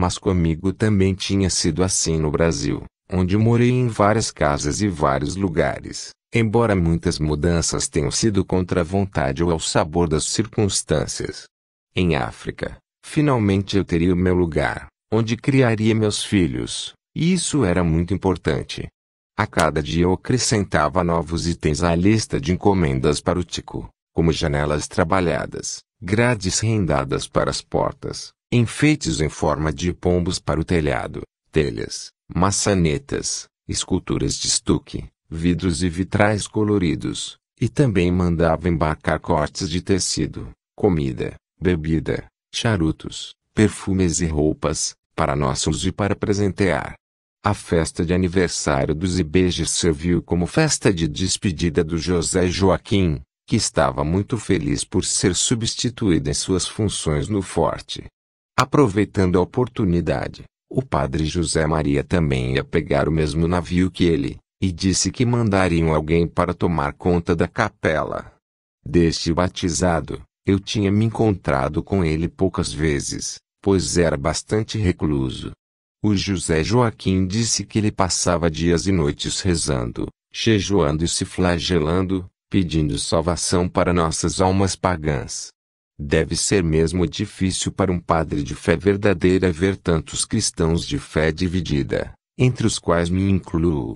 Mas comigo também tinha sido assim no Brasil, onde morei em várias casas e vários lugares, embora muitas mudanças tenham sido contra a vontade ou ao sabor das circunstâncias. Em África, finalmente eu teria o meu lugar, onde criaria meus filhos, e isso era muito importante. A cada dia eu acrescentava novos itens à lista de encomendas para o Tico, como janelas trabalhadas, grades rendadas para as portas, enfeites em forma de pombos para o telhado, telhas, maçanetas, esculturas de estuque, vidros e vitrais coloridos, e também mandava embarcar cortes de tecido, comida, bebida, charutos, perfumes e roupas, para nossos e para presentear. A festa de aniversário dos Ibejes serviu como festa de despedida do José Joaquim, que estava muito feliz por ser substituído em suas funções no forte. Aproveitando a oportunidade, o padre José Maria também ia pegar o mesmo navio que ele, e disse que mandariam alguém para tomar conta da capela. Deste batizado, eu tinha me encontrado com ele poucas vezes, pois era bastante recluso. O José Joaquim disse que ele passava dias e noites rezando, jejuando e se flagelando, pedindo salvação para nossas almas pagãs. Deve ser mesmo difícil para um padre de fé verdadeira ver tantos cristãos de fé dividida, entre os quais me incluo.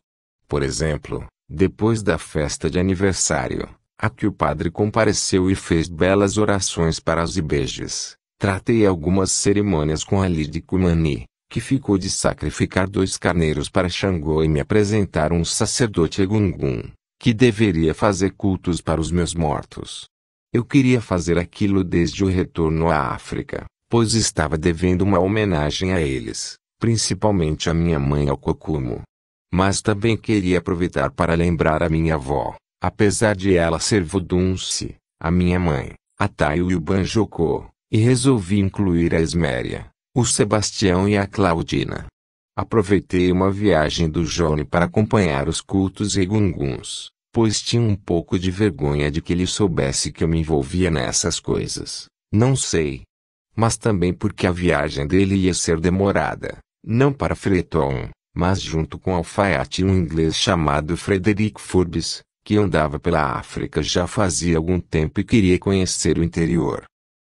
Por exemplo, depois da festa de aniversário, a que o padre compareceu e fez belas orações para as ibejes, tratei algumas cerimônias com a Lide Kumani, que ficou de sacrificar dois carneiros para Xangô e me apresentar um sacerdote Egungun, que deveria fazer cultos para os meus mortos. Eu queria fazer aquilo desde o retorno à África, pois estava devendo uma homenagem a eles, principalmente a minha mãe ao Kokumo. Mas também queria aproveitar para lembrar a minha avó, apesar de ela ser Vodunce, a minha mãe, a Taio e o Banjoko, e resolvi incluir a Esméria, o Sebastião e a Claudina. Aproveitei uma viagem do Johnny para acompanhar os cultos e gunguns, pois tinha um pouco de vergonha de que ele soubesse que eu me envolvia nessas coisas. Não sei. Mas também porque a viagem dele ia ser demorada, não para Freton, mas junto com alfaiate um inglês chamado Frederick Forbes, que andava pela África já fazia algum tempo e queria conhecer o interior.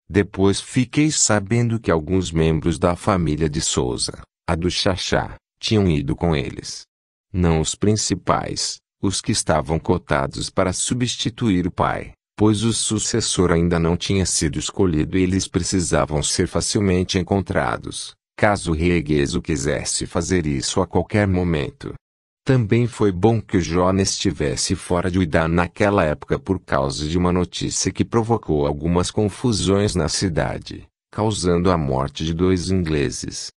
Depois fiquei sabendo que alguns membros da família de Souza, a do Chachá, tinham ido com eles. Não os principais, os que estavam cotados para substituir o pai, pois o sucessor ainda não tinha sido escolhido e eles precisavam ser facilmente encontrados, caso o quisesse fazer isso a qualquer momento. Também foi bom que o Jona estivesse fora de Uidá naquela época por causa de uma notícia que provocou algumas confusões na cidade, causando a morte de dois ingleses.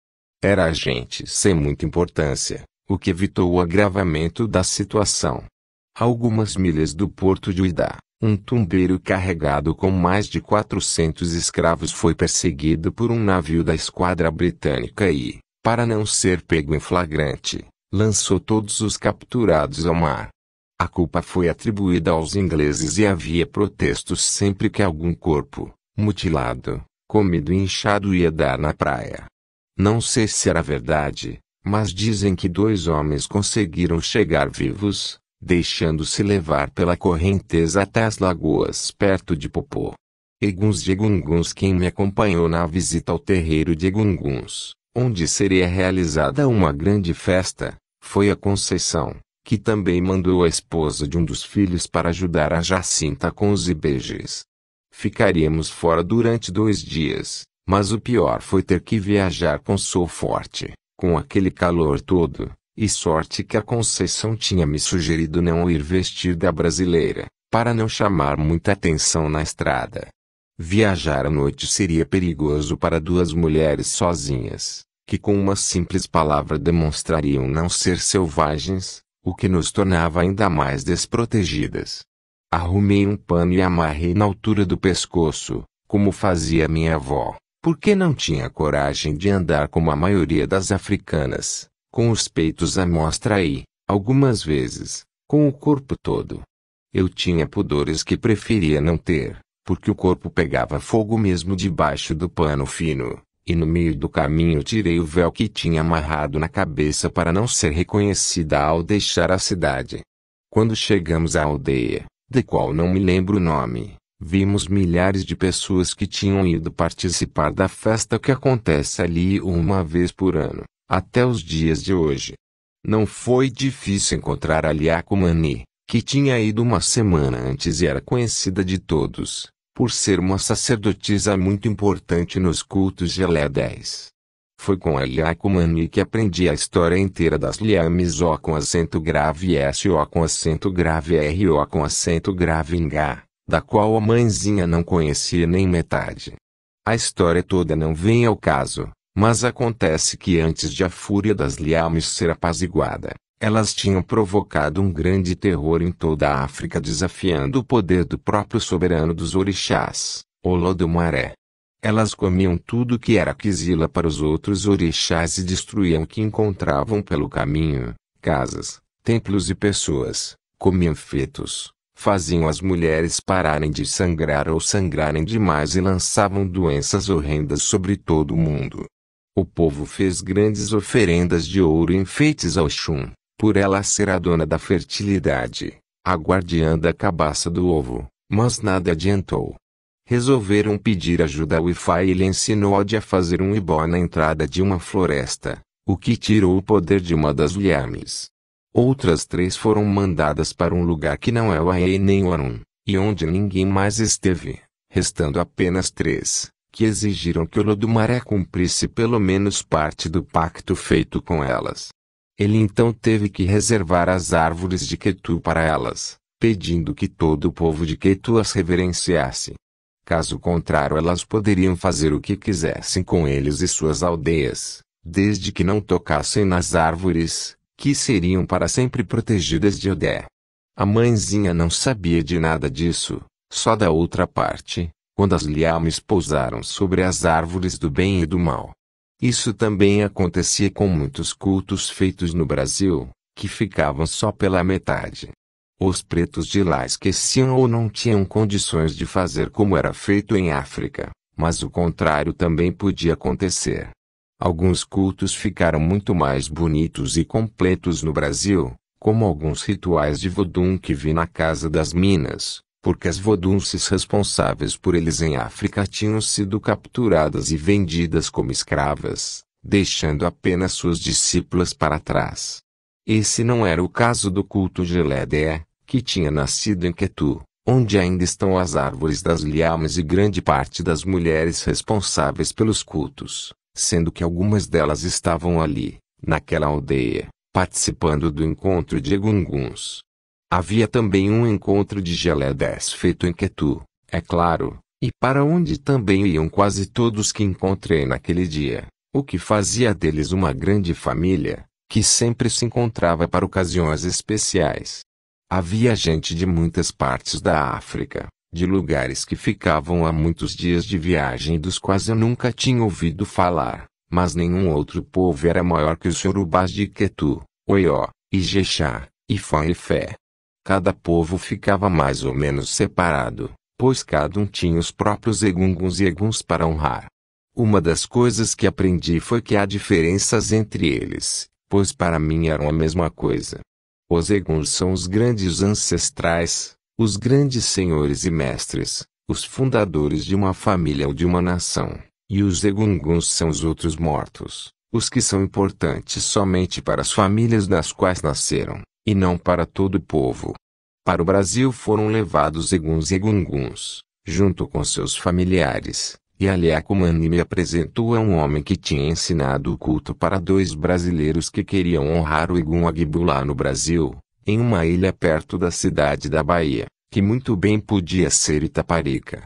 Era a gente sem muita importância, o que evitou o agravamento da situação. algumas milhas do porto de Uidá, um tumbeiro carregado com mais de 400 escravos foi perseguido por um navio da esquadra britânica e, para não ser pego em flagrante, lançou todos os capturados ao mar. A culpa foi atribuída aos ingleses e havia protestos sempre que algum corpo, mutilado, comido e inchado ia dar na praia. Não sei se era verdade, mas dizem que dois homens conseguiram chegar vivos, deixando-se levar pela correnteza até as lagoas perto de Popô. Eguns de Egunguns quem me acompanhou na visita ao terreiro de Egunguns, onde seria realizada uma grande festa, foi a Conceição, que também mandou a esposa de um dos filhos para ajudar a Jacinta com os ibejes. Ficaríamos fora durante dois dias, mas o pior foi ter que viajar com sol Forte, com aquele calor todo, e sorte que a Conceição tinha me sugerido não ir vestida brasileira, para não chamar muita atenção na estrada. Viajar à noite seria perigoso para duas mulheres sozinhas, que com uma simples palavra demonstrariam não ser selvagens, o que nos tornava ainda mais desprotegidas. Arrumei um pano e amarrei na altura do pescoço, como fazia minha avó, porque não tinha coragem de andar como a maioria das africanas, com os peitos à mostra e, algumas vezes, com o corpo todo. Eu tinha pudores que preferia não ter, porque o corpo pegava fogo mesmo debaixo do pano fino, e no meio do caminho tirei o véu que tinha amarrado na cabeça para não ser reconhecida ao deixar a cidade. Quando chegamos à aldeia, de qual não me lembro o nome, Vimos milhares de pessoas que tinham ido participar da festa que acontece ali uma vez por ano, até os dias de hoje. Não foi difícil encontrar a Liacomani, que tinha ido uma semana antes e era conhecida de todos, por ser uma sacerdotisa muito importante nos cultos de 10. Foi com a Liacomani que aprendi a história inteira das liames O com acento grave S O com acento grave R O com acento grave N da qual a mãezinha não conhecia nem metade. A história toda não vem ao caso, mas acontece que antes de a fúria das liames ser apaziguada, elas tinham provocado um grande terror em toda a África desafiando o poder do próprio soberano dos orixás, Olodumaré. Elas comiam tudo que era quisila para os outros orixás e destruíam o que encontravam pelo caminho, casas, templos e pessoas, comiam fetos, faziam as mulheres pararem de sangrar ou sangrarem demais e lançavam doenças horrendas sobre todo o mundo. O povo fez grandes oferendas de ouro e enfeites ao Shun, por ela ser a dona da fertilidade, a guardiã da cabaça do ovo, mas nada adiantou. Resolveram pedir ajuda ao Ifá e ele ensinou a fazer um ibó na entrada de uma floresta, o que tirou o poder de uma das lhames. Outras três foram mandadas para um lugar que não é o Aê nem o Arum, e onde ninguém mais esteve, restando apenas três, que exigiram que Olodumaré cumprisse pelo menos parte do pacto feito com elas. Ele então teve que reservar as árvores de Ketu para elas, pedindo que todo o povo de Ketu as reverenciasse. Caso contrário, elas poderiam fazer o que quisessem com eles e suas aldeias, desde que não tocassem nas árvores, que seriam para sempre protegidas de Odé. A mãezinha não sabia de nada disso, só da outra parte, quando as liames pousaram sobre as árvores do bem e do mal. Isso também acontecia com muitos cultos feitos no Brasil, que ficavam só pela metade. Os pretos de lá esqueciam ou não tinham condições de fazer como era feito em África, mas o contrário também podia acontecer. Alguns cultos ficaram muito mais bonitos e completos no Brasil, como alguns rituais de Vodun que vi na Casa das Minas, porque as Vodunces responsáveis por eles em África tinham sido capturadas e vendidas como escravas, deixando apenas suas discípulas para trás. Esse não era o caso do culto de Ledé, que tinha nascido em Quetu, onde ainda estão as árvores das liamas e grande parte das mulheres responsáveis pelos cultos sendo que algumas delas estavam ali, naquela aldeia, participando do encontro de egunguns. Havia também um encontro de gelédés feito em Ketu, é claro, e para onde também iam quase todos que encontrei naquele dia, o que fazia deles uma grande família, que sempre se encontrava para ocasiões especiais. Havia gente de muitas partes da África, de lugares que ficavam a muitos dias de viagem dos quais eu nunca tinha ouvido falar, mas nenhum outro povo era maior que os Yorubás de Ketu, Oió, Ijexá, Ifã e Fé. Cada povo ficava mais ou menos separado, pois cada um tinha os próprios egunguns e eguns para honrar. Uma das coisas que aprendi foi que há diferenças entre eles, pois para mim eram a mesma coisa. Os eguns são os grandes ancestrais, os grandes senhores e mestres, os fundadores de uma família ou de uma nação, e os egunguns são os outros mortos, os que são importantes somente para as famílias das quais nasceram, e não para todo o povo. Para o Brasil foram levados eguns e egunguns, junto com seus familiares, e Aliakumani me apresentou a um homem que tinha ensinado o culto para dois brasileiros que queriam honrar o Egum Agbulá no Brasil, em uma ilha perto da cidade da Bahia, que muito bem podia ser Itaparica.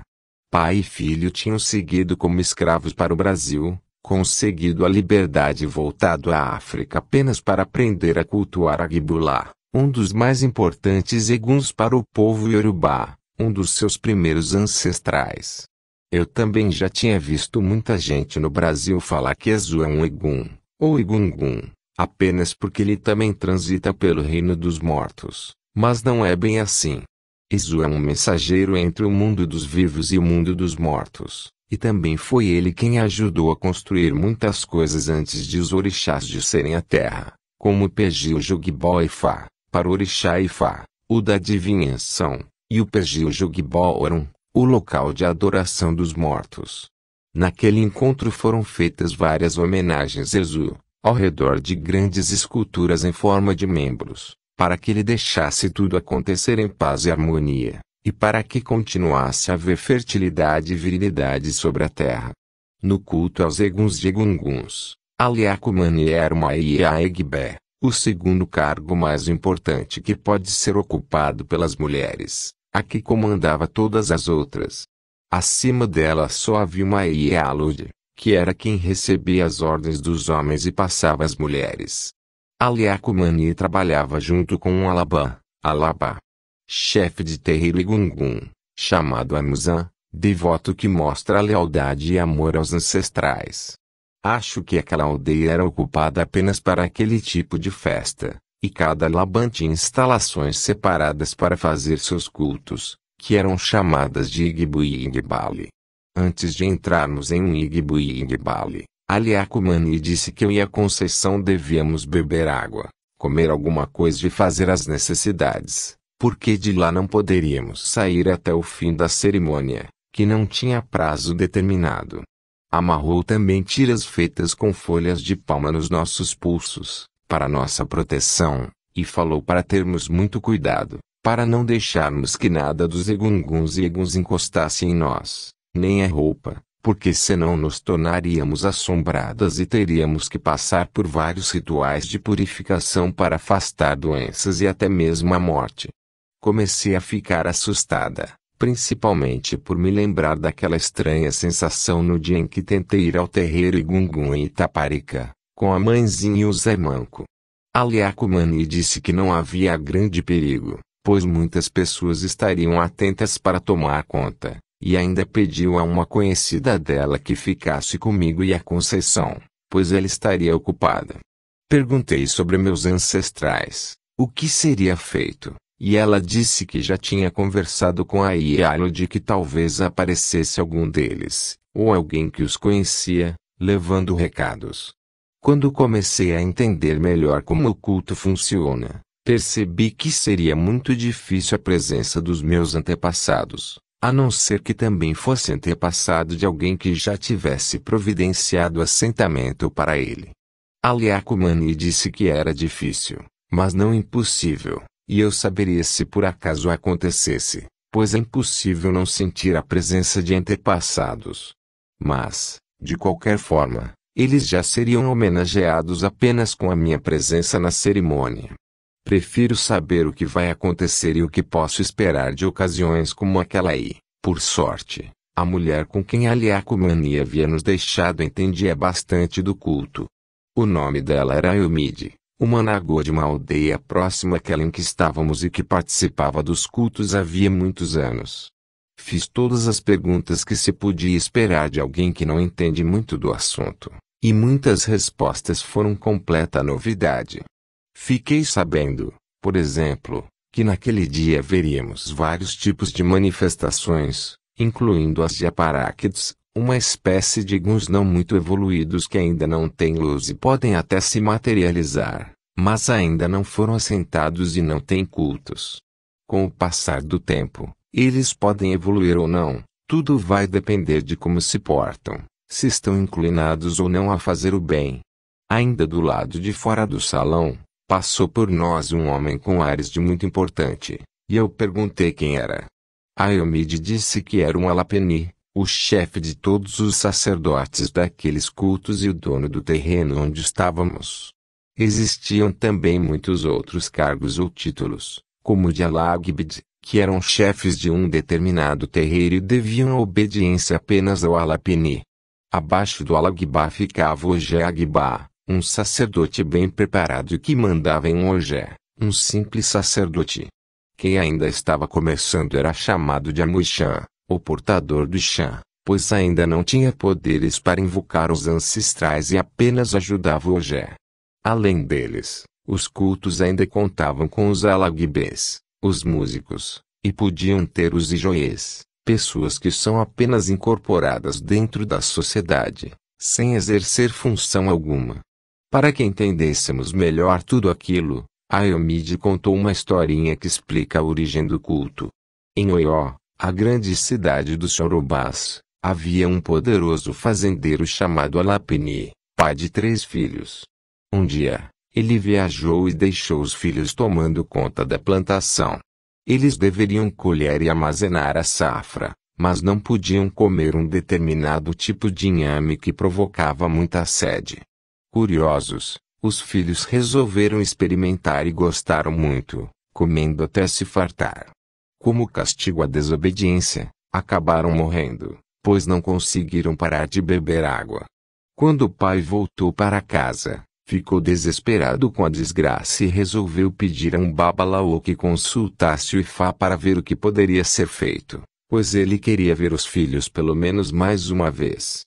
Pai e filho tinham seguido como escravos para o Brasil, conseguido a liberdade e voltado à África apenas para aprender a cultuar a ghibula, um dos mais importantes eguns para o povo iorubá, um dos seus primeiros ancestrais. Eu também já tinha visto muita gente no Brasil falar que Ezu é um egum, ou egungun, apenas porque ele também transita pelo reino dos mortos, mas não é bem assim. Isu é um mensageiro entre o mundo dos vivos e o mundo dos mortos, e também foi ele quem ajudou a construir muitas coisas antes de os orixás de serem a terra, como Pegi o Jugibó e Fá, para orixá e Fá, o da adivinhação, e o Pegi o Orum, o local de adoração dos mortos. Naquele encontro foram feitas várias homenagens a Exu, ao redor de grandes esculturas em forma de membros, para que ele deixasse tudo acontecer em paz e harmonia, e para que continuasse a haver fertilidade e virilidade sobre a terra. No culto aos Eguns de Egunguns, Aliakumani era uma Iaegbé, o segundo cargo mais importante que pode ser ocupado pelas mulheres, a que comandava todas as outras. Acima dela só havia uma Ialude, que era quem recebia as ordens dos homens e passava as mulheres. Aliakumani trabalhava junto com um Alabá, Alabá, chefe de Terriligungun, chamado Amuzan, devoto que mostra lealdade e amor aos ancestrais. Acho que aquela aldeia era ocupada apenas para aquele tipo de festa, e cada Laban tinha instalações separadas para fazer seus cultos, que eram chamadas de Igbu e Igbali. Antes de entrarmos em um igbu e igbale, Aliakumani disse que eu e a Conceição devíamos beber água, comer alguma coisa e fazer as necessidades, porque de lá não poderíamos sair até o fim da cerimônia, que não tinha prazo determinado. Amarrou também tiras feitas com folhas de palma nos nossos pulsos, para nossa proteção, e falou para termos muito cuidado, para não deixarmos que nada dos egunguns e eguns encostasse em nós nem a é roupa, porque senão nos tornaríamos assombradas e teríamos que passar por vários rituais de purificação para afastar doenças e até mesmo a morte. Comecei a ficar assustada, principalmente por me lembrar daquela estranha sensação no dia em que tentei ir ao terreiro Igungun em Itaparica, com a mãezinha e o Zé Manco. Aliacumani disse que não havia grande perigo, pois muitas pessoas estariam atentas para tomar conta e ainda pediu a uma conhecida dela que ficasse comigo e a Conceição, pois ela estaria ocupada. Perguntei sobre meus ancestrais, o que seria feito, e ela disse que já tinha conversado com a Ialo de que talvez aparecesse algum deles, ou alguém que os conhecia, levando recados. Quando comecei a entender melhor como o culto funciona, percebi que seria muito difícil a presença dos meus antepassados a não ser que também fosse antepassado de alguém que já tivesse providenciado assentamento para ele. Aliakumani disse que era difícil, mas não impossível, e eu saberia se por acaso acontecesse, pois é impossível não sentir a presença de antepassados. Mas, de qualquer forma, eles já seriam homenageados apenas com a minha presença na cerimônia. Prefiro saber o que vai acontecer e o que posso esperar de ocasiões como aquela e, por sorte, a mulher com quem a Liacomania havia nos deixado entendia bastante do culto. O nome dela era Eumide, uma nagoa de uma aldeia próxima àquela em que estávamos e que participava dos cultos havia muitos anos. Fiz todas as perguntas que se podia esperar de alguém que não entende muito do assunto, e muitas respostas foram completa novidade. Fiquei sabendo, por exemplo, que naquele dia veríamos vários tipos de manifestações, incluindo as de aparáquides, uma espécie de guns não muito evoluídos que ainda não têm luz e podem até se materializar, mas ainda não foram assentados e não têm cultos. Com o passar do tempo, eles podem evoluir ou não, tudo vai depender de como se portam, se estão inclinados ou não a fazer o bem. Ainda do lado de fora do salão, Passou por nós um homem com ares de muito importante, e eu perguntei quem era. Aiomide disse que era um alapeni, o chefe de todos os sacerdotes daqueles cultos e o dono do terreno onde estávamos. Existiam também muitos outros cargos ou títulos, como o de Alagbid, que eram chefes de um determinado terreiro e deviam obediência apenas ao Alapeni. Abaixo do Alagbá ficava o Jeagbá, um sacerdote bem preparado que mandava em um ogé, um simples sacerdote. Quem ainda estava começando era chamado de Amuixã, o portador do Xã, pois ainda não tinha poderes para invocar os ancestrais e apenas ajudava o ogé. Além deles, os cultos ainda contavam com os alagbês, os músicos, e podiam ter os ijoês, pessoas que são apenas incorporadas dentro da sociedade, sem exercer função alguma. Para que entendêssemos melhor tudo aquilo, Ayomide contou uma historinha que explica a origem do culto. Em Oió, a grande cidade dos Chorobás, havia um poderoso fazendeiro chamado Alapini, pai de três filhos. Um dia, ele viajou e deixou os filhos tomando conta da plantação. Eles deveriam colher e armazenar a safra, mas não podiam comer um determinado tipo de inhame que provocava muita sede. Curiosos, os filhos resolveram experimentar e gostaram muito, comendo até se fartar. Como castigo à desobediência, acabaram morrendo, pois não conseguiram parar de beber água. Quando o pai voltou para casa, ficou desesperado com a desgraça e resolveu pedir a um babalaô que consultasse o Ifá para ver o que poderia ser feito, pois ele queria ver os filhos pelo menos mais uma vez.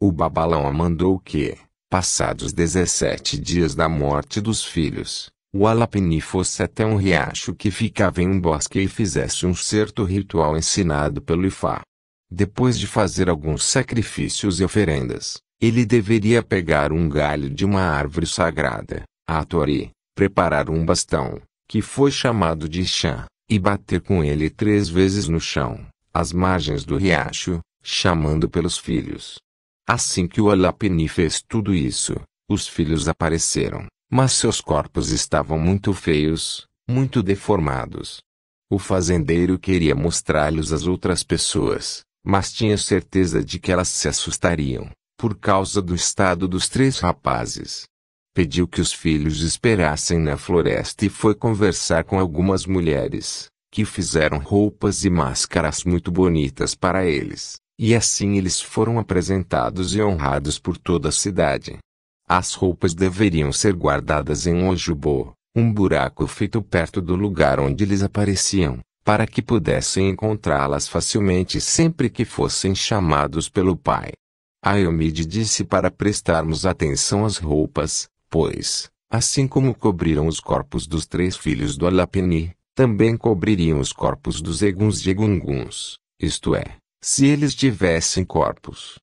O babalaô mandou que, Passados 17 dias da morte dos filhos, o Alapini fosse até um riacho que ficava em um bosque e fizesse um certo ritual ensinado pelo Ifá. Depois de fazer alguns sacrifícios e oferendas, ele deveria pegar um galho de uma árvore sagrada, a Tori, preparar um bastão, que foi chamado de chã e bater com ele três vezes no chão, às margens do riacho, chamando pelos filhos, Assim que o Alapini fez tudo isso, os filhos apareceram, mas seus corpos estavam muito feios, muito deformados. O fazendeiro queria mostrar-lhes as outras pessoas, mas tinha certeza de que elas se assustariam, por causa do estado dos três rapazes pediu que os filhos esperassem na floresta e foi conversar com algumas mulheres, que fizeram roupas e máscaras muito bonitas para eles. E assim eles foram apresentados e honrados por toda a cidade. As roupas deveriam ser guardadas em um ojubô, um buraco feito perto do lugar onde eles apareciam, para que pudessem encontrá-las facilmente sempre que fossem chamados pelo pai. Ayomide disse para prestarmos atenção às roupas, pois, assim como cobriram os corpos dos três filhos do Alapini, também cobririam os corpos dos Eguns e Egunguns, isto é, se eles tivessem corpos.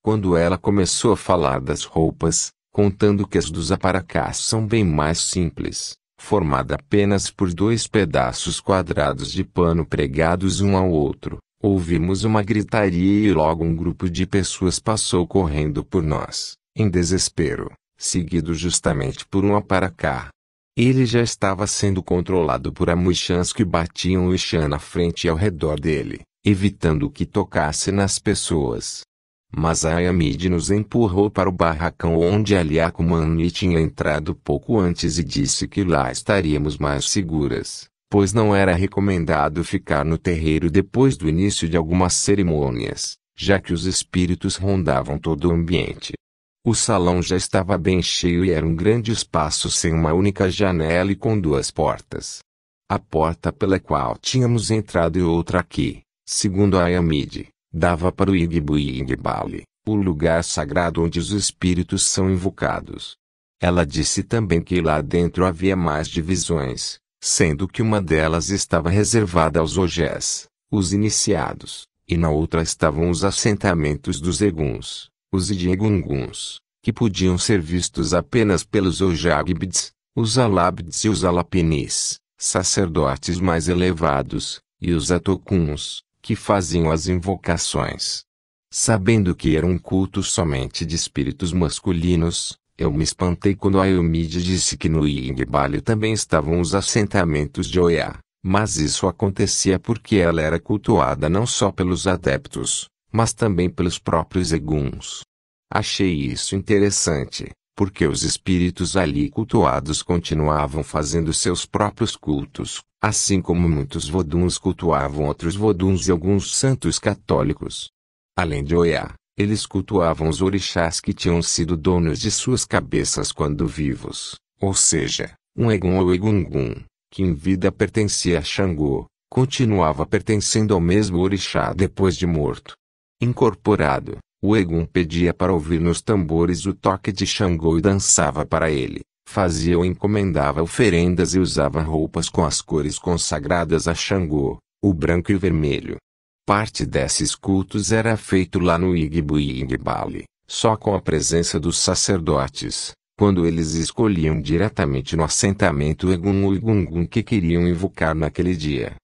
Quando ela começou a falar das roupas, contando que as dos aparacás são bem mais simples, formada apenas por dois pedaços quadrados de pano pregados um ao outro, ouvimos uma gritaria e logo um grupo de pessoas passou correndo por nós, em desespero, seguido justamente por um aparacá. Ele já estava sendo controlado por amuixãs que batiam o chã na frente e ao redor dele, evitando que tocasse nas pessoas. Mas a Ayamid nos empurrou para o barracão onde Aliakumani tinha entrado pouco antes e disse que lá estaríamos mais seguras, pois não era recomendado ficar no terreiro depois do início de algumas cerimônias, já que os espíritos rondavam todo o ambiente. O salão já estava bem cheio e era um grande espaço sem uma única janela e com duas portas. A porta pela qual tínhamos entrado e outra aqui segundo Ayamide, dava para o Igbu e Igbali, o lugar sagrado onde os espíritos são invocados. Ela disse também que lá dentro havia mais divisões, sendo que uma delas estava reservada aos ogés, os iniciados, e na outra estavam os assentamentos dos eguns, os idiegunguns, que podiam ser vistos apenas pelos ojagbids, os Alabids e os alapinis, sacerdotes mais elevados, e os atocuns, que faziam as invocações. Sabendo que era um culto somente de espíritos masculinos, eu me espantei quando a Eumide disse que no Yingbale também estavam os assentamentos de Oiá, mas isso acontecia porque ela era cultuada não só pelos adeptos, mas também pelos próprios eguns. Achei isso interessante, porque os espíritos ali cultuados continuavam fazendo seus próprios cultos, assim como muitos voduns cultuavam outros voduns e alguns santos católicos. Além de Oiá, eles cultuavam os orixás que tinham sido donos de suas cabeças quando vivos, ou seja, um Egun ou Egungun, que em vida pertencia a Xangô, continuava pertencendo ao mesmo orixá depois de morto. Incorporado, o Egum pedia para ouvir nos tambores o toque de Xangô e dançava para ele, fazia ou encomendava oferendas e usava roupas com as cores consagradas a Xangô, o branco e o vermelho. Parte desses cultos era feito lá no Igbu e só com a presença dos sacerdotes, quando eles escolhiam diretamente no assentamento o Egun ou Igungun que queriam invocar naquele dia.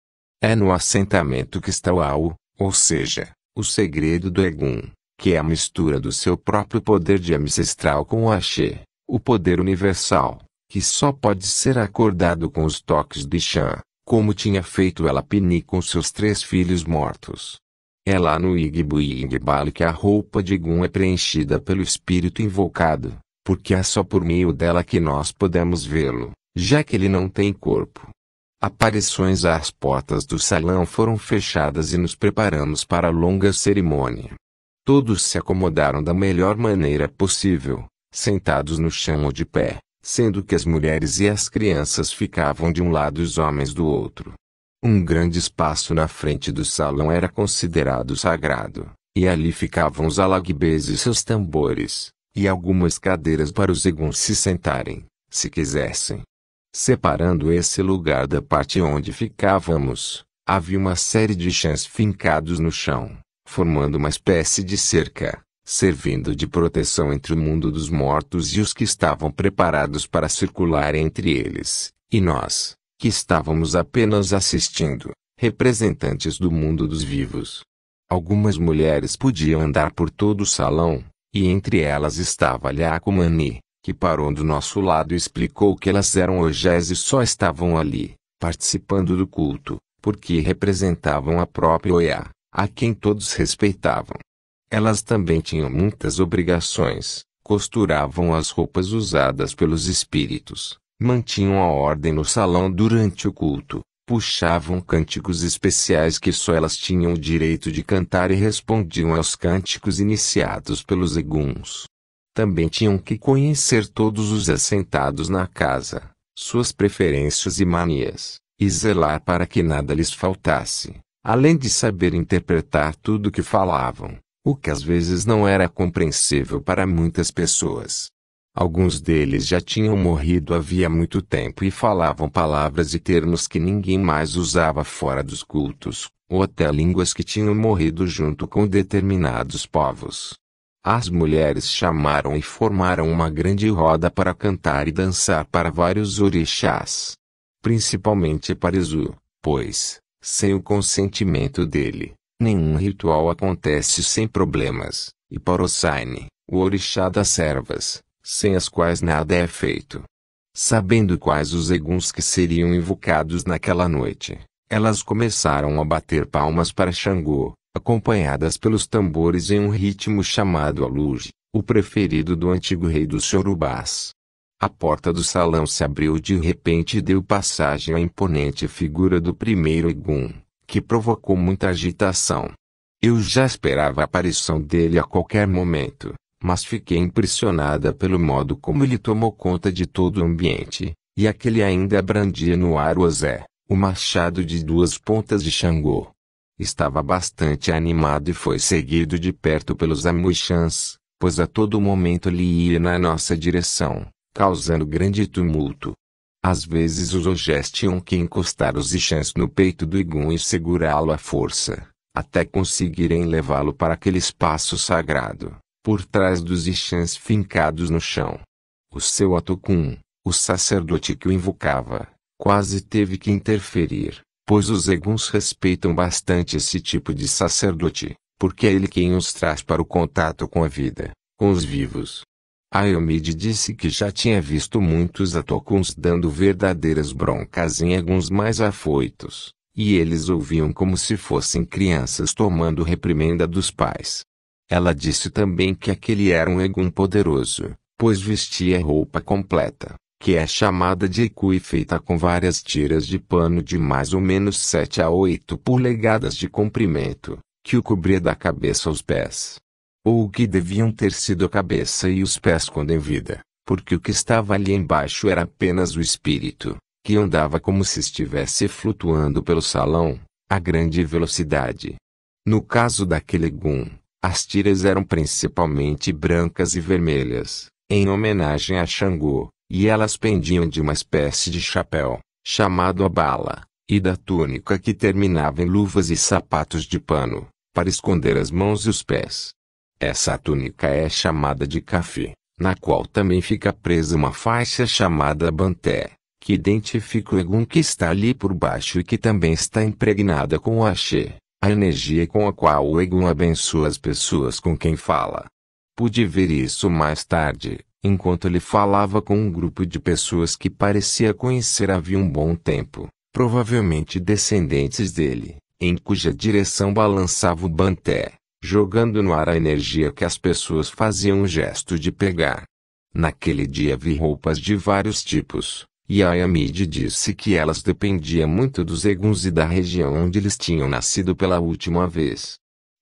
É no assentamento que está o Ao, ou seja, o segredo do Egun, que é a mistura do seu próprio poder de ancestral com o axé, o poder universal, que só pode ser acordado com os toques de Chan, como tinha feito ela Pini com seus três filhos mortos. É lá no Igbu Igbali que a roupa de Gun é preenchida pelo espírito invocado, porque é só por meio dela que nós podemos vê-lo, já que ele não tem corpo. Aparições às portas do salão foram fechadas e nos preparamos para a longa cerimônia. Todos se acomodaram da melhor maneira possível, sentados no chão ou de pé, sendo que as mulheres e as crianças ficavam de um lado e os homens do outro. Um grande espaço na frente do salão era considerado sagrado, e ali ficavam os alagbês e seus tambores, e algumas cadeiras para os eguns se sentarem, se quisessem. Separando esse lugar da parte onde ficávamos, havia uma série de chãs fincados no chão, formando uma espécie de cerca, servindo de proteção entre o mundo dos mortos e os que estavam preparados para circular entre eles, e nós, que estávamos apenas assistindo, representantes do mundo dos vivos. Algumas mulheres podiam andar por todo o salão, e entre elas estava Lhakumani, que parou do nosso lado e explicou que elas eram ogés e só estavam ali, participando do culto, porque representavam a própria Oiá a quem todos respeitavam. Elas também tinham muitas obrigações, costuravam as roupas usadas pelos espíritos, mantinham a ordem no salão durante o culto, puxavam cânticos especiais que só elas tinham o direito de cantar e respondiam aos cânticos iniciados pelos eguns. Também tinham que conhecer todos os assentados na casa, suas preferências e manias, e zelar para que nada lhes faltasse além de saber interpretar tudo o que falavam, o que às vezes não era compreensível para muitas pessoas. Alguns deles já tinham morrido havia muito tempo e falavam palavras e termos que ninguém mais usava fora dos cultos, ou até línguas que tinham morrido junto com determinados povos. As mulheres chamaram e formaram uma grande roda para cantar e dançar para vários orixás, principalmente para Izu, pois, sem o consentimento dele, nenhum ritual acontece sem problemas, e Porosaine, o orixá das servas, sem as quais nada é feito. Sabendo quais os eguns que seriam invocados naquela noite, elas começaram a bater palmas para Xangô, acompanhadas pelos tambores em um ritmo chamado aluge, o preferido do antigo rei dos Chorubás. A porta do salão se abriu de repente e deu passagem à imponente figura do primeiro Egum, que provocou muita agitação. Eu já esperava a aparição dele a qualquer momento, mas fiquei impressionada pelo modo como ele tomou conta de todo o ambiente, e aquele ainda brandia no ar o Zé, o machado de duas pontas de Xangô. Estava bastante animado e foi seguido de perto pelos Amuixãs, pois a todo momento ele ia na nossa direção causando grande tumulto. Às vezes os ogés tinham que encostar os ixãs no peito do Igun e segurá-lo à força, até conseguirem levá-lo para aquele espaço sagrado, por trás dos ixãs fincados no chão. O seu atokun, o sacerdote que o invocava, quase teve que interferir, pois os eguns respeitam bastante esse tipo de sacerdote, porque é ele quem os traz para o contato com a vida, com os vivos. Ayomid disse que já tinha visto muitos atokuns dando verdadeiras broncas em alguns mais afoitos, e eles ouviam como se fossem crianças tomando reprimenda dos pais. Ela disse também que aquele era um egun poderoso, pois vestia roupa completa, que é chamada de Eku e feita com várias tiras de pano de mais ou menos 7 a 8 polegadas de comprimento, que o cobria da cabeça aos pés. Ou o que deviam ter sido a cabeça e os pés quando em vida, porque o que estava ali embaixo era apenas o espírito, que andava como se estivesse flutuando pelo salão, a grande velocidade. No caso daquele gum, as tiras eram principalmente brancas e vermelhas, em homenagem a Xangô, e elas pendiam de uma espécie de chapéu, chamado a bala, e da túnica que terminava em luvas e sapatos de pano, para esconder as mãos e os pés. Essa túnica é chamada de café, na qual também fica presa uma faixa chamada banté, que identifica o egum que está ali por baixo e que também está impregnada com o axê, a energia com a qual o egum abençoa as pessoas com quem fala. Pude ver isso mais tarde, enquanto ele falava com um grupo de pessoas que parecia conhecer havia um bom tempo, provavelmente descendentes dele, em cuja direção balançava o banté jogando no ar a energia que as pessoas faziam o gesto de pegar. Naquele dia vi roupas de vários tipos, e a Yamide disse que elas dependiam muito dos eguns e da região onde eles tinham nascido pela última vez.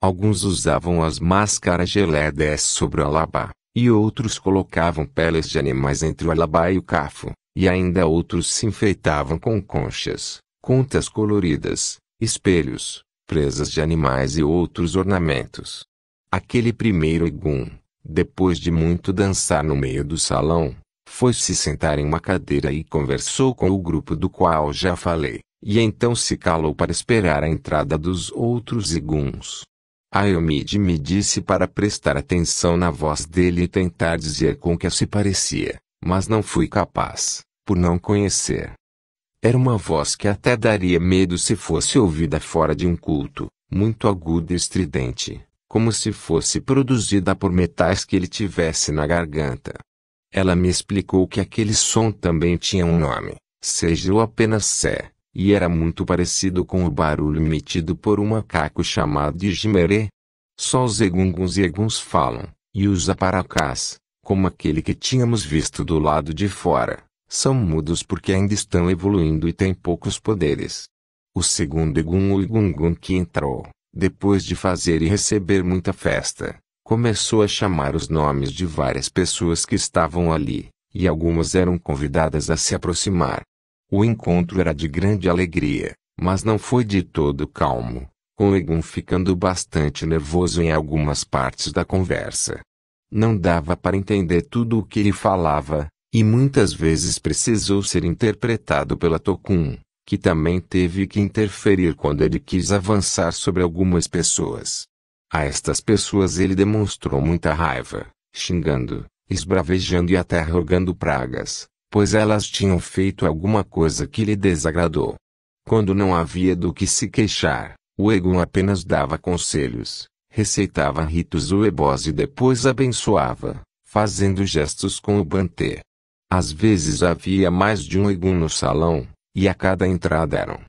Alguns usavam as máscaras gelédés sobre o alabá, e outros colocavam peles de animais entre o alabá e o cafo, e ainda outros se enfeitavam com conchas, contas coloridas, espelhos, presas de animais e outros ornamentos. Aquele primeiro Egum, depois de muito dançar no meio do salão, foi se sentar em uma cadeira e conversou com o grupo do qual já falei, e então se calou para esperar a entrada dos outros Eguns. Ayomid me disse para prestar atenção na voz dele e tentar dizer com que se parecia, mas não fui capaz, por não conhecer. Era uma voz que até daria medo se fosse ouvida fora de um culto, muito aguda e estridente, como se fosse produzida por metais que ele tivesse na garganta. Ela me explicou que aquele som também tinha um nome, seja ou apenas sé, e era muito parecido com o barulho emitido por um macaco chamado de jimerê. Só os egunguns e eguns falam, e os aparacás, como aquele que tínhamos visto do lado de fora são mudos porque ainda estão evoluindo e têm poucos poderes. O segundo Egun, o Igungun que entrou, depois de fazer e receber muita festa, começou a chamar os nomes de várias pessoas que estavam ali, e algumas eram convidadas a se aproximar. O encontro era de grande alegria, mas não foi de todo calmo, com Egun ficando bastante nervoso em algumas partes da conversa. Não dava para entender tudo o que ele falava, e muitas vezes precisou ser interpretado pela Tokun, que também teve que interferir quando ele quis avançar sobre algumas pessoas. A estas pessoas ele demonstrou muita raiva, xingando, esbravejando e até rogando pragas, pois elas tinham feito alguma coisa que lhe desagradou. Quando não havia do que se queixar, o Egon apenas dava conselhos, receitava ritos uebós e depois abençoava, fazendo gestos com o banter. Às vezes havia mais de um igum no salão, e a cada entrada eram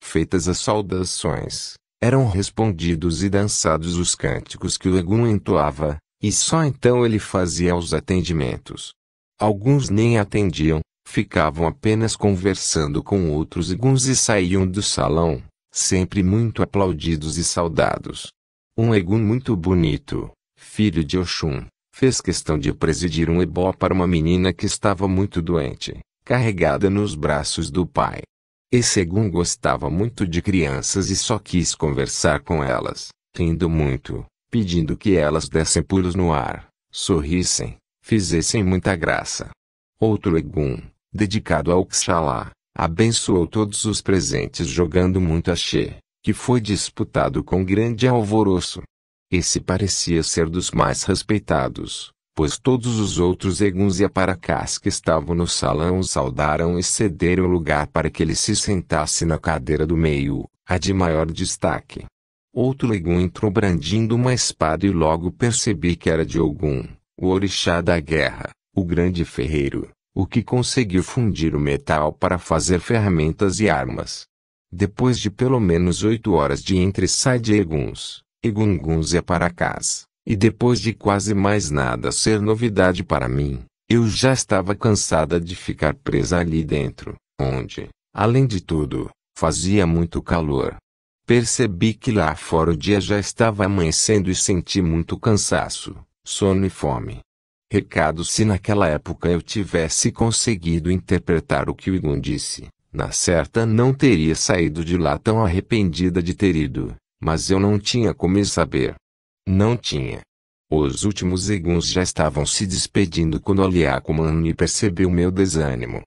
feitas as saudações, eram respondidos e dançados os cânticos que o egun entoava, e só então ele fazia os atendimentos. Alguns nem atendiam, ficavam apenas conversando com outros eguns e saíam do salão, sempre muito aplaudidos e saudados. Um egum muito bonito, filho de Oxum, fez questão de presidir um ebó para uma menina que estava muito doente, carregada nos braços do pai. Esse Egum gostava muito de crianças e só quis conversar com elas, rindo muito, pedindo que elas dessem pulos no ar, sorrissem, fizessem muita graça. Outro Egum, dedicado ao Xalá, abençoou todos os presentes jogando muito axé, que foi disputado com grande alvoroço. Esse parecia ser dos mais respeitados, pois todos os outros eguns e aparacás que estavam no salão o saudaram e cederam lugar para que ele se sentasse na cadeira do meio, a de maior destaque. Outro legum entrou brandindo uma espada e logo percebi que era de Ogum, o orixá da guerra, o grande ferreiro, o que conseguiu fundir o metal para fazer ferramentas e armas. Depois de pelo menos oito horas de entre-sai de eguns, Egunguns para casa, e depois de quase mais nada ser novidade para mim, eu já estava cansada de ficar presa ali dentro, onde, além de tudo, fazia muito calor. Percebi que lá fora o dia já estava amanhecendo e senti muito cansaço, sono e fome. Recado se naquela época eu tivesse conseguido interpretar o que o Igun disse, na certa não teria saído de lá tão arrependida de ter ido. Mas eu não tinha como saber. Não tinha. Os últimos segundos já estavam se despedindo quando Aliakumani percebeu meu desânimo.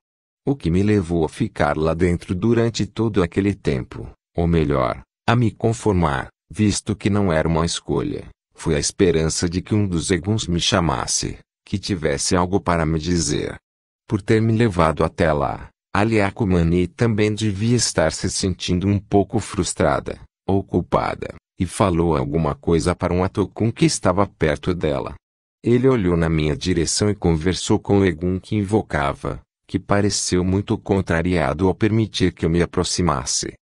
O que me levou a ficar lá dentro durante todo aquele tempo, ou melhor, a me conformar, visto que não era uma escolha, foi a esperança de que um dos eguns me chamasse, que tivesse algo para me dizer. Por ter me levado até lá, Aliakumani também devia estar se sentindo um pouco frustrada ocupada e falou alguma coisa para um Atocum que estava perto dela. Ele olhou na minha direção e conversou com o Egum que invocava, que pareceu muito contrariado ao permitir que eu me aproximasse.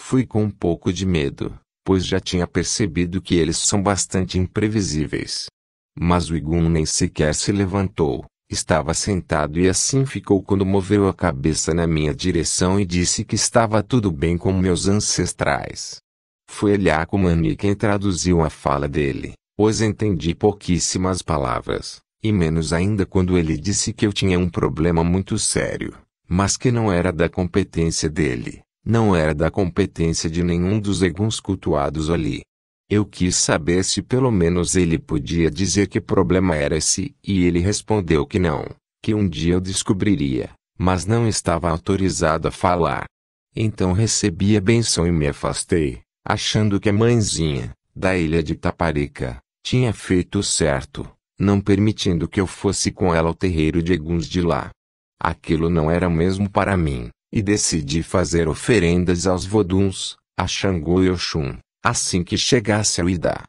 Fui com um pouco de medo, pois já tinha percebido que eles são bastante imprevisíveis. Mas o Egum nem sequer se levantou, estava sentado e assim ficou quando moveu a cabeça na minha direção e disse que estava tudo bem com meus ancestrais. Foi Eliacomani quem traduziu a fala dele, pois entendi pouquíssimas palavras, e menos ainda quando ele disse que eu tinha um problema muito sério, mas que não era da competência dele, não era da competência de nenhum dos eguns cultuados ali. Eu quis saber se pelo menos ele podia dizer que problema era esse, e ele respondeu que não, que um dia eu descobriria, mas não estava autorizado a falar. Então recebi a benção e me afastei, achando que a mãezinha, da ilha de Taparica, tinha feito certo, não permitindo que eu fosse com ela ao terreiro de Eguns de lá. Aquilo não era mesmo para mim, e decidi fazer oferendas aos voduns, a Xangô e Oxum, assim que chegasse ao Idá.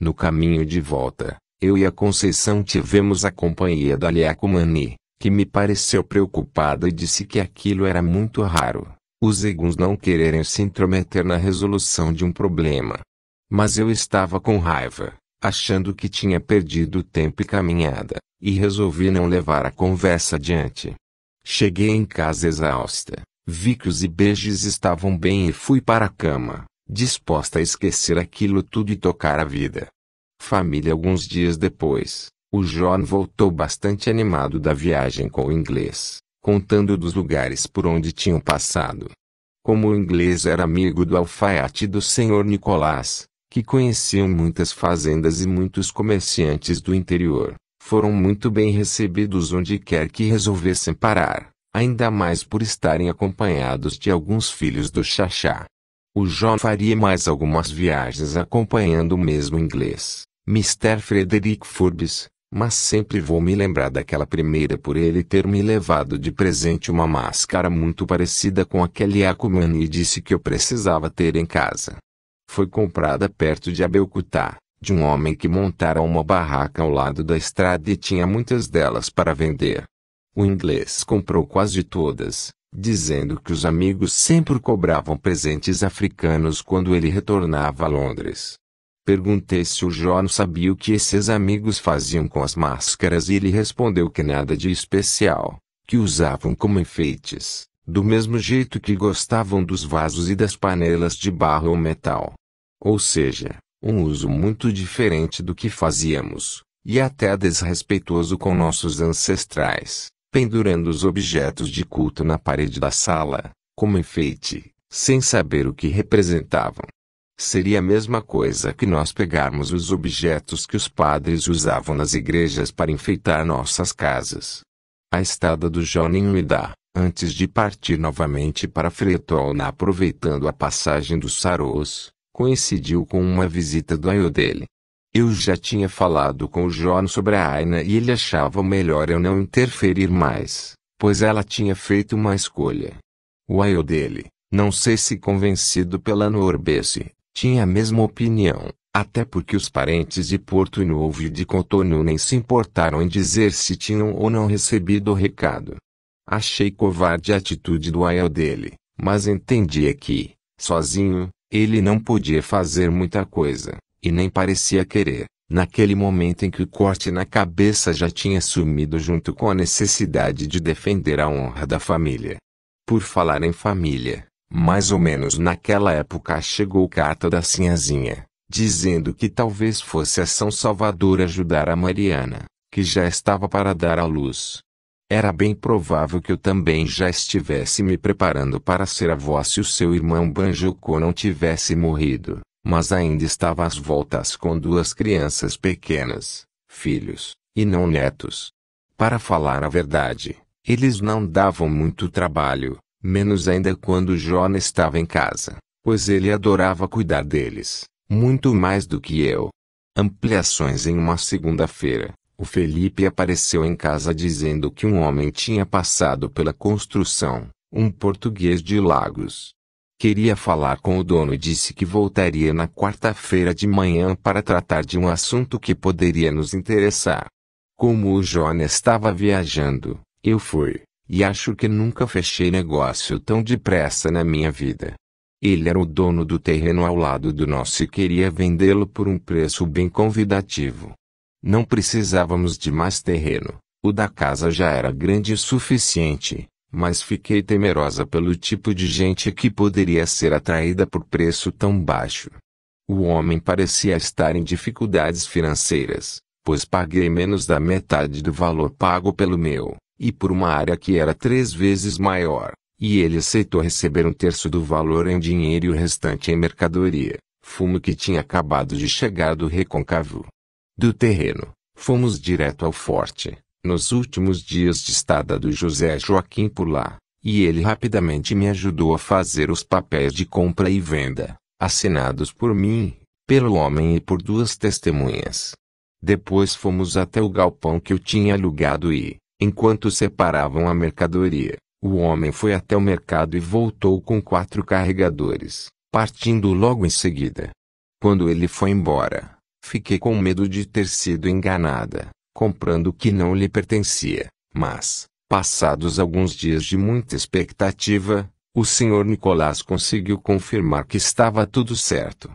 No caminho de volta, eu e a Conceição tivemos a companhia da liakumani, que me pareceu preocupada e disse que aquilo era muito raro os eguns não quererem se intrometer na resolução de um problema. Mas eu estava com raiva, achando que tinha perdido tempo e caminhada, e resolvi não levar a conversa adiante. Cheguei em casa exausta, vi que os beijos estavam bem e fui para a cama, disposta a esquecer aquilo tudo e tocar a vida. Família alguns dias depois, o John voltou bastante animado da viagem com o inglês contando dos lugares por onde tinham passado. Como o inglês era amigo do alfaiate do senhor Nicolás, que conheciam muitas fazendas e muitos comerciantes do interior, foram muito bem recebidos onde quer que resolvessem parar, ainda mais por estarem acompanhados de alguns filhos do Xaxá. O João faria mais algumas viagens acompanhando o mesmo inglês, Mr. Frederick Forbes, mas sempre vou me lembrar daquela primeira por ele ter me levado de presente uma máscara muito parecida com a que e disse que eu precisava ter em casa. Foi comprada perto de Abeokuta, de um homem que montara uma barraca ao lado da estrada e tinha muitas delas para vender. O inglês comprou quase todas, dizendo que os amigos sempre cobravam presentes africanos quando ele retornava a Londres. Perguntei se o John sabia o que esses amigos faziam com as máscaras e ele respondeu que nada de especial, que usavam como enfeites, do mesmo jeito que gostavam dos vasos e das panelas de barro ou metal. Ou seja, um uso muito diferente do que fazíamos, e até desrespeitoso com nossos ancestrais, pendurando os objetos de culto na parede da sala, como enfeite, sem saber o que representavam. Seria a mesma coisa que nós pegarmos os objetos que os padres usavam nas igrejas para enfeitar nossas casas. A estada do Jonin me antes de partir novamente para Fretolna aproveitando a passagem do Saros, coincidiu com uma visita do Ayodele. Eu já tinha falado com o John sobre a Aina e ele achava melhor eu não interferir mais, pois ela tinha feito uma escolha. O Ayodele, não sei se convencido pela Norbese tinha a mesma opinião, até porque os parentes de Porto Novo e de Cotonou nem se importaram em dizer se tinham ou não recebido o recado. Achei covarde a atitude do Ael dele, mas entendia que, sozinho, ele não podia fazer muita coisa, e nem parecia querer, naquele momento em que o corte na cabeça já tinha sumido junto com a necessidade de defender a honra da família. Por falar em família, mais ou menos naquela época chegou carta da Sinhazinha, dizendo que talvez fosse a São Salvador ajudar a Mariana, que já estava para dar à luz. Era bem provável que eu também já estivesse me preparando para ser avó se o seu irmão Banjocô não tivesse morrido, mas ainda estava às voltas com duas crianças pequenas, filhos, e não netos. Para falar a verdade, eles não davam muito trabalho, menos ainda quando John estava em casa, pois ele adorava cuidar deles, muito mais do que eu. Ampliações em uma segunda-feira. O Felipe apareceu em casa dizendo que um homem tinha passado pela construção, um português de Lagos. Queria falar com o dono e disse que voltaria na quarta-feira de manhã para tratar de um assunto que poderia nos interessar. Como o John estava viajando, eu fui. E acho que nunca fechei negócio tão depressa na minha vida. Ele era o dono do terreno ao lado do nosso e queria vendê-lo por um preço bem convidativo. Não precisávamos de mais terreno, o da casa já era grande o suficiente, mas fiquei temerosa pelo tipo de gente que poderia ser atraída por preço tão baixo. O homem parecia estar em dificuldades financeiras, pois paguei menos da metade do valor pago pelo meu e por uma área que era três vezes maior, e ele aceitou receber um terço do valor em dinheiro e o restante em mercadoria, fumo que tinha acabado de chegar do recôncavo. Do terreno, fomos direto ao forte, nos últimos dias de estada do José Joaquim por lá, e ele rapidamente me ajudou a fazer os papéis de compra e venda, assinados por mim, pelo homem e por duas testemunhas. Depois fomos até o galpão que eu tinha alugado e, Enquanto separavam a mercadoria, o homem foi até o mercado e voltou com quatro carregadores, partindo logo em seguida. Quando ele foi embora, fiquei com medo de ter sido enganada, comprando o que não lhe pertencia, mas, passados alguns dias de muita expectativa, o senhor Nicolás conseguiu confirmar que estava tudo certo.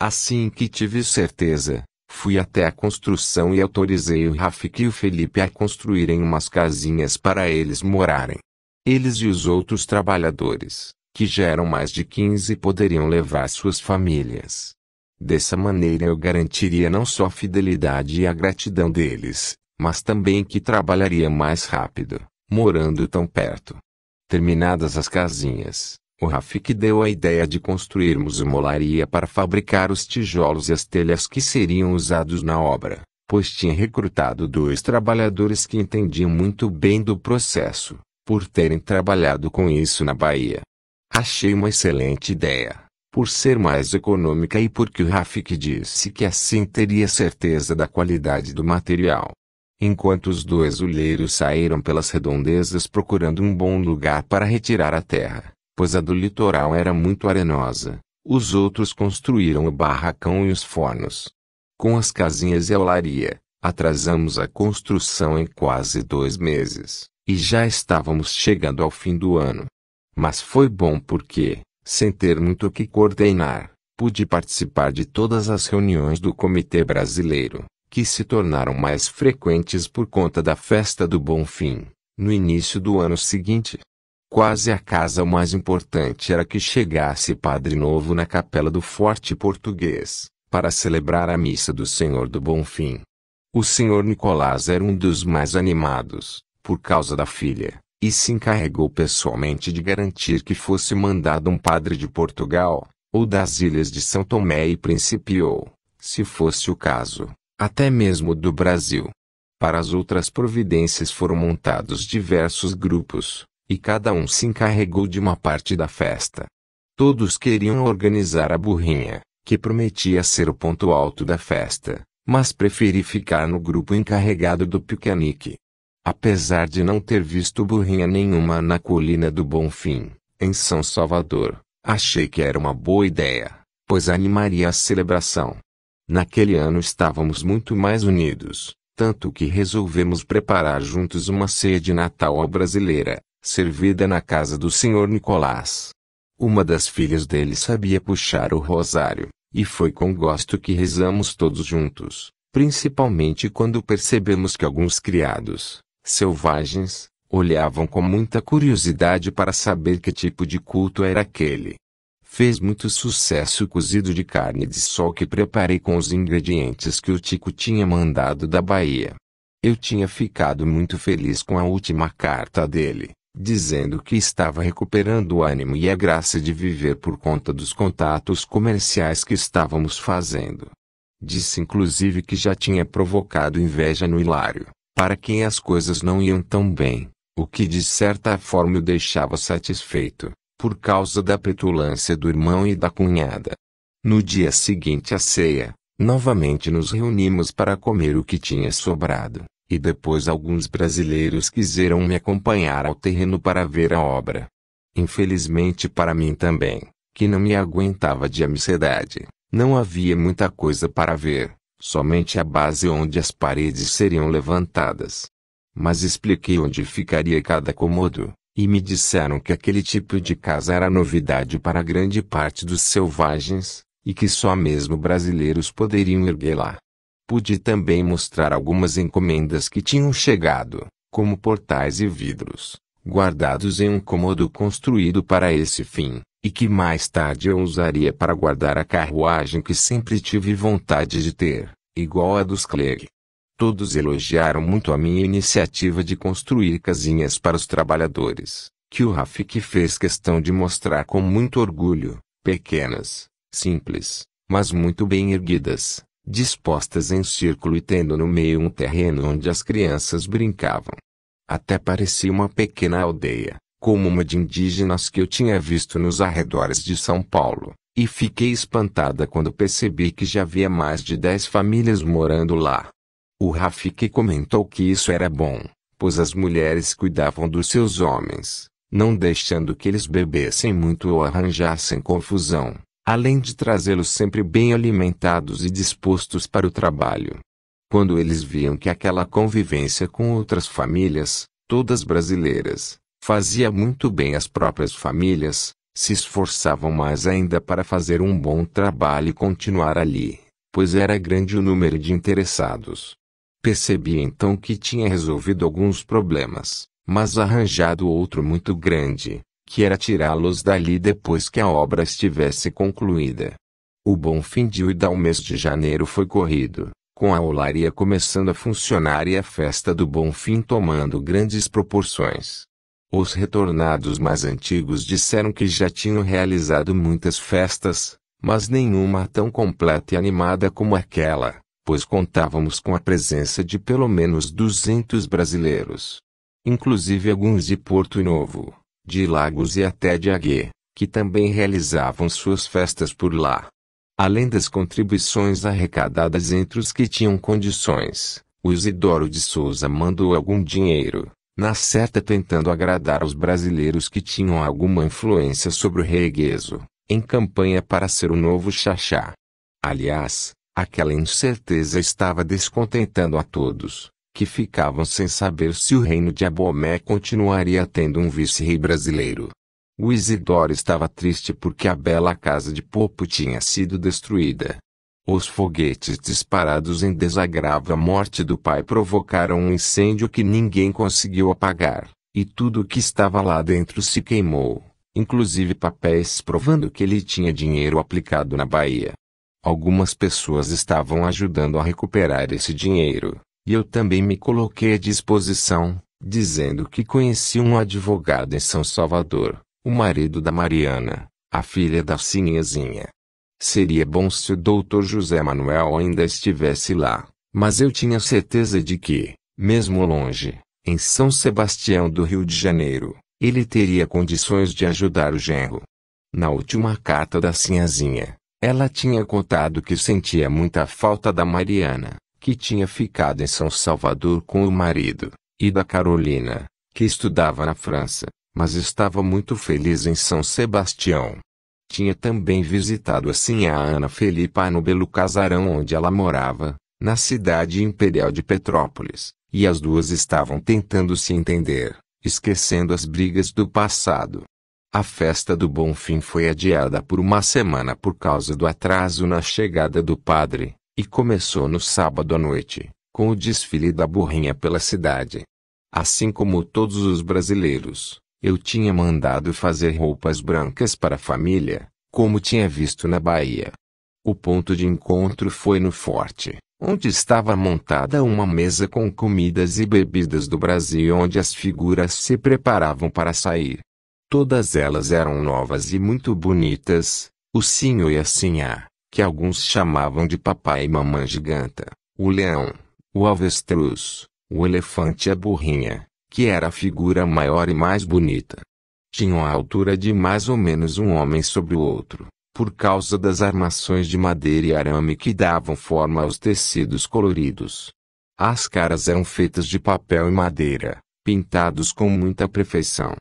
Assim que tive certeza, Fui até a construção e autorizei o Rafik e o Felipe a construírem umas casinhas para eles morarem. Eles e os outros trabalhadores, que já eram mais de 15, poderiam levar suas famílias. Dessa maneira eu garantiria não só a fidelidade e a gratidão deles, mas também que trabalharia mais rápido, morando tão perto. Terminadas as casinhas, o Rafik deu a ideia de construirmos uma olaria para fabricar os tijolos e as telhas que seriam usados na obra, pois tinha recrutado dois trabalhadores que entendiam muito bem do processo, por terem trabalhado com isso na Bahia. Achei uma excelente ideia, por ser mais econômica e porque o Rafik disse que assim teria certeza da qualidade do material. Enquanto os dois olheiros saíram pelas redondezas procurando um bom lugar para retirar a terra, pois a do litoral era muito arenosa. Os outros construíram o barracão e os fornos. Com as casinhas e a olaria, atrasamos a construção em quase dois meses, e já estávamos chegando ao fim do ano. Mas foi bom porque, sem ter muito o que coordenar, pude participar de todas as reuniões do Comitê Brasileiro, que se tornaram mais frequentes por conta da festa do Bom Fim, no início do ano seguinte. Quase a casa mais importante era que chegasse padre novo na capela do Forte Português, para celebrar a missa do Senhor do Bom Fim. O senhor Nicolás era um dos mais animados, por causa da filha, e se encarregou pessoalmente de garantir que fosse mandado um padre de Portugal, ou das ilhas de São Tomé e Príncipe ou, se fosse o caso, até mesmo do Brasil. Para as outras providências foram montados diversos grupos, e cada um se encarregou de uma parte da festa. Todos queriam organizar a burrinha, que prometia ser o ponto alto da festa, mas preferi ficar no grupo encarregado do piquenique. Apesar de não ter visto burrinha nenhuma na colina do Bonfim, em São Salvador, achei que era uma boa ideia, pois animaria a celebração. Naquele ano estávamos muito mais unidos, tanto que resolvemos preparar juntos uma ceia de Natal ao brasileira servida na casa do senhor Nicolás. Uma das filhas dele sabia puxar o rosário, e foi com gosto que rezamos todos juntos, principalmente quando percebemos que alguns criados, selvagens, olhavam com muita curiosidade para saber que tipo de culto era aquele. Fez muito sucesso o cozido de carne de sol que preparei com os ingredientes que o Tico tinha mandado da Bahia. Eu tinha ficado muito feliz com a última carta dele, dizendo que estava recuperando o ânimo e a graça de viver por conta dos contatos comerciais que estávamos fazendo. Disse inclusive que já tinha provocado inveja no Hilário, para quem as coisas não iam tão bem, o que de certa forma o deixava satisfeito, por causa da petulância do irmão e da cunhada. No dia seguinte à ceia, novamente nos reunimos para comer o que tinha sobrado. E depois alguns brasileiros quiseram me acompanhar ao terreno para ver a obra. Infelizmente para mim também, que não me aguentava de amicidade, não havia muita coisa para ver, somente a base onde as paredes seriam levantadas. Mas expliquei onde ficaria cada cômodo, e me disseram que aquele tipo de casa era novidade para grande parte dos selvagens, e que só mesmo brasileiros poderiam erguer lá. Pude também mostrar algumas encomendas que tinham chegado, como portais e vidros, guardados em um cômodo construído para esse fim, e que mais tarde eu usaria para guardar a carruagem que sempre tive vontade de ter, igual a dos Clegg. Todos elogiaram muito a minha iniciativa de construir casinhas para os trabalhadores, que o Rafik fez questão de mostrar com muito orgulho, pequenas, simples, mas muito bem erguidas, dispostas em círculo e tendo no meio um terreno onde as crianças brincavam. Até parecia uma pequena aldeia, como uma de indígenas que eu tinha visto nos arredores de São Paulo, e fiquei espantada quando percebi que já havia mais de dez famílias morando lá. O Rafik comentou que isso era bom, pois as mulheres cuidavam dos seus homens, não deixando que eles bebessem muito ou arranjassem confusão além de trazê-los sempre bem alimentados e dispostos para o trabalho. Quando eles viam que aquela convivência com outras famílias, todas brasileiras, fazia muito bem às próprias famílias, se esforçavam mais ainda para fazer um bom trabalho e continuar ali, pois era grande o número de interessados. Percebi então que tinha resolvido alguns problemas, mas arranjado outro muito grande, que era tirá-los dali depois que a obra estivesse concluída. O bom fim de Uidal mês de janeiro foi corrido, com a olaria começando a funcionar e a festa do bom fim tomando grandes proporções. Os retornados mais antigos disseram que já tinham realizado muitas festas, mas nenhuma tão completa e animada como aquela, pois contávamos com a presença de pelo menos 200 brasileiros, inclusive alguns de Porto Novo de Lagos e até de Ague, que também realizavam suas festas por lá. Além das contribuições arrecadadas entre os que tinham condições, o Isidoro de Souza mandou algum dinheiro, na certa tentando agradar aos brasileiros que tinham alguma influência sobre o regueso, em campanha para ser o novo Xaxá. Aliás, aquela incerteza estava descontentando a todos, que ficavam sem saber se o reino de Abomé continuaria tendo um vice-rei brasileiro. O Isidoro estava triste porque a bela casa de Popo tinha sido destruída. Os foguetes disparados em desagravo à morte do pai provocaram um incêndio que ninguém conseguiu apagar, e tudo o que estava lá dentro se queimou, inclusive papéis provando que ele tinha dinheiro aplicado na Bahia. Algumas pessoas estavam ajudando a recuperar esse dinheiro, e eu também me coloquei à disposição, dizendo que conheci um advogado em São Salvador, o marido da Mariana, a filha da Sinhezinha. Seria bom se o doutor José Manuel ainda estivesse lá, mas eu tinha certeza de que, mesmo longe, em São Sebastião do Rio de Janeiro, ele teria condições de ajudar o genro. Na última carta da Sinhazinha, ela tinha contado que sentia muita falta da Mariana, que tinha ficado em São Salvador com o marido, e da Carolina, que estudava na França, mas estava muito feliz em São Sebastião. Tinha também visitado assim a Ana Felipa no belo casarão onde ela morava, na cidade imperial de Petrópolis, e as duas estavam tentando se entender, esquecendo as brigas do passado. A festa do Bom Fim foi adiada por uma semana por causa do atraso na chegada do padre, e começou no sábado à noite, com o desfile da burrinha pela cidade. Assim como todos os brasileiros, eu tinha mandado fazer roupas brancas para a família, como tinha visto na Bahia. O ponto de encontro foi no forte, onde estava montada uma mesa com comidas e bebidas do Brasil onde as figuras se preparavam para sair. Todas elas eram novas e muito bonitas, o Sinho e a Sinhá que alguns chamavam de papai e mamãe giganta, o leão, o avestruz, o elefante e a burrinha, que era a figura maior e mais bonita. Tinham a altura de mais ou menos um homem sobre o outro, por causa das armações de madeira e arame que davam forma aos tecidos coloridos. As caras eram feitas de papel e madeira, pintados com muita perfeição.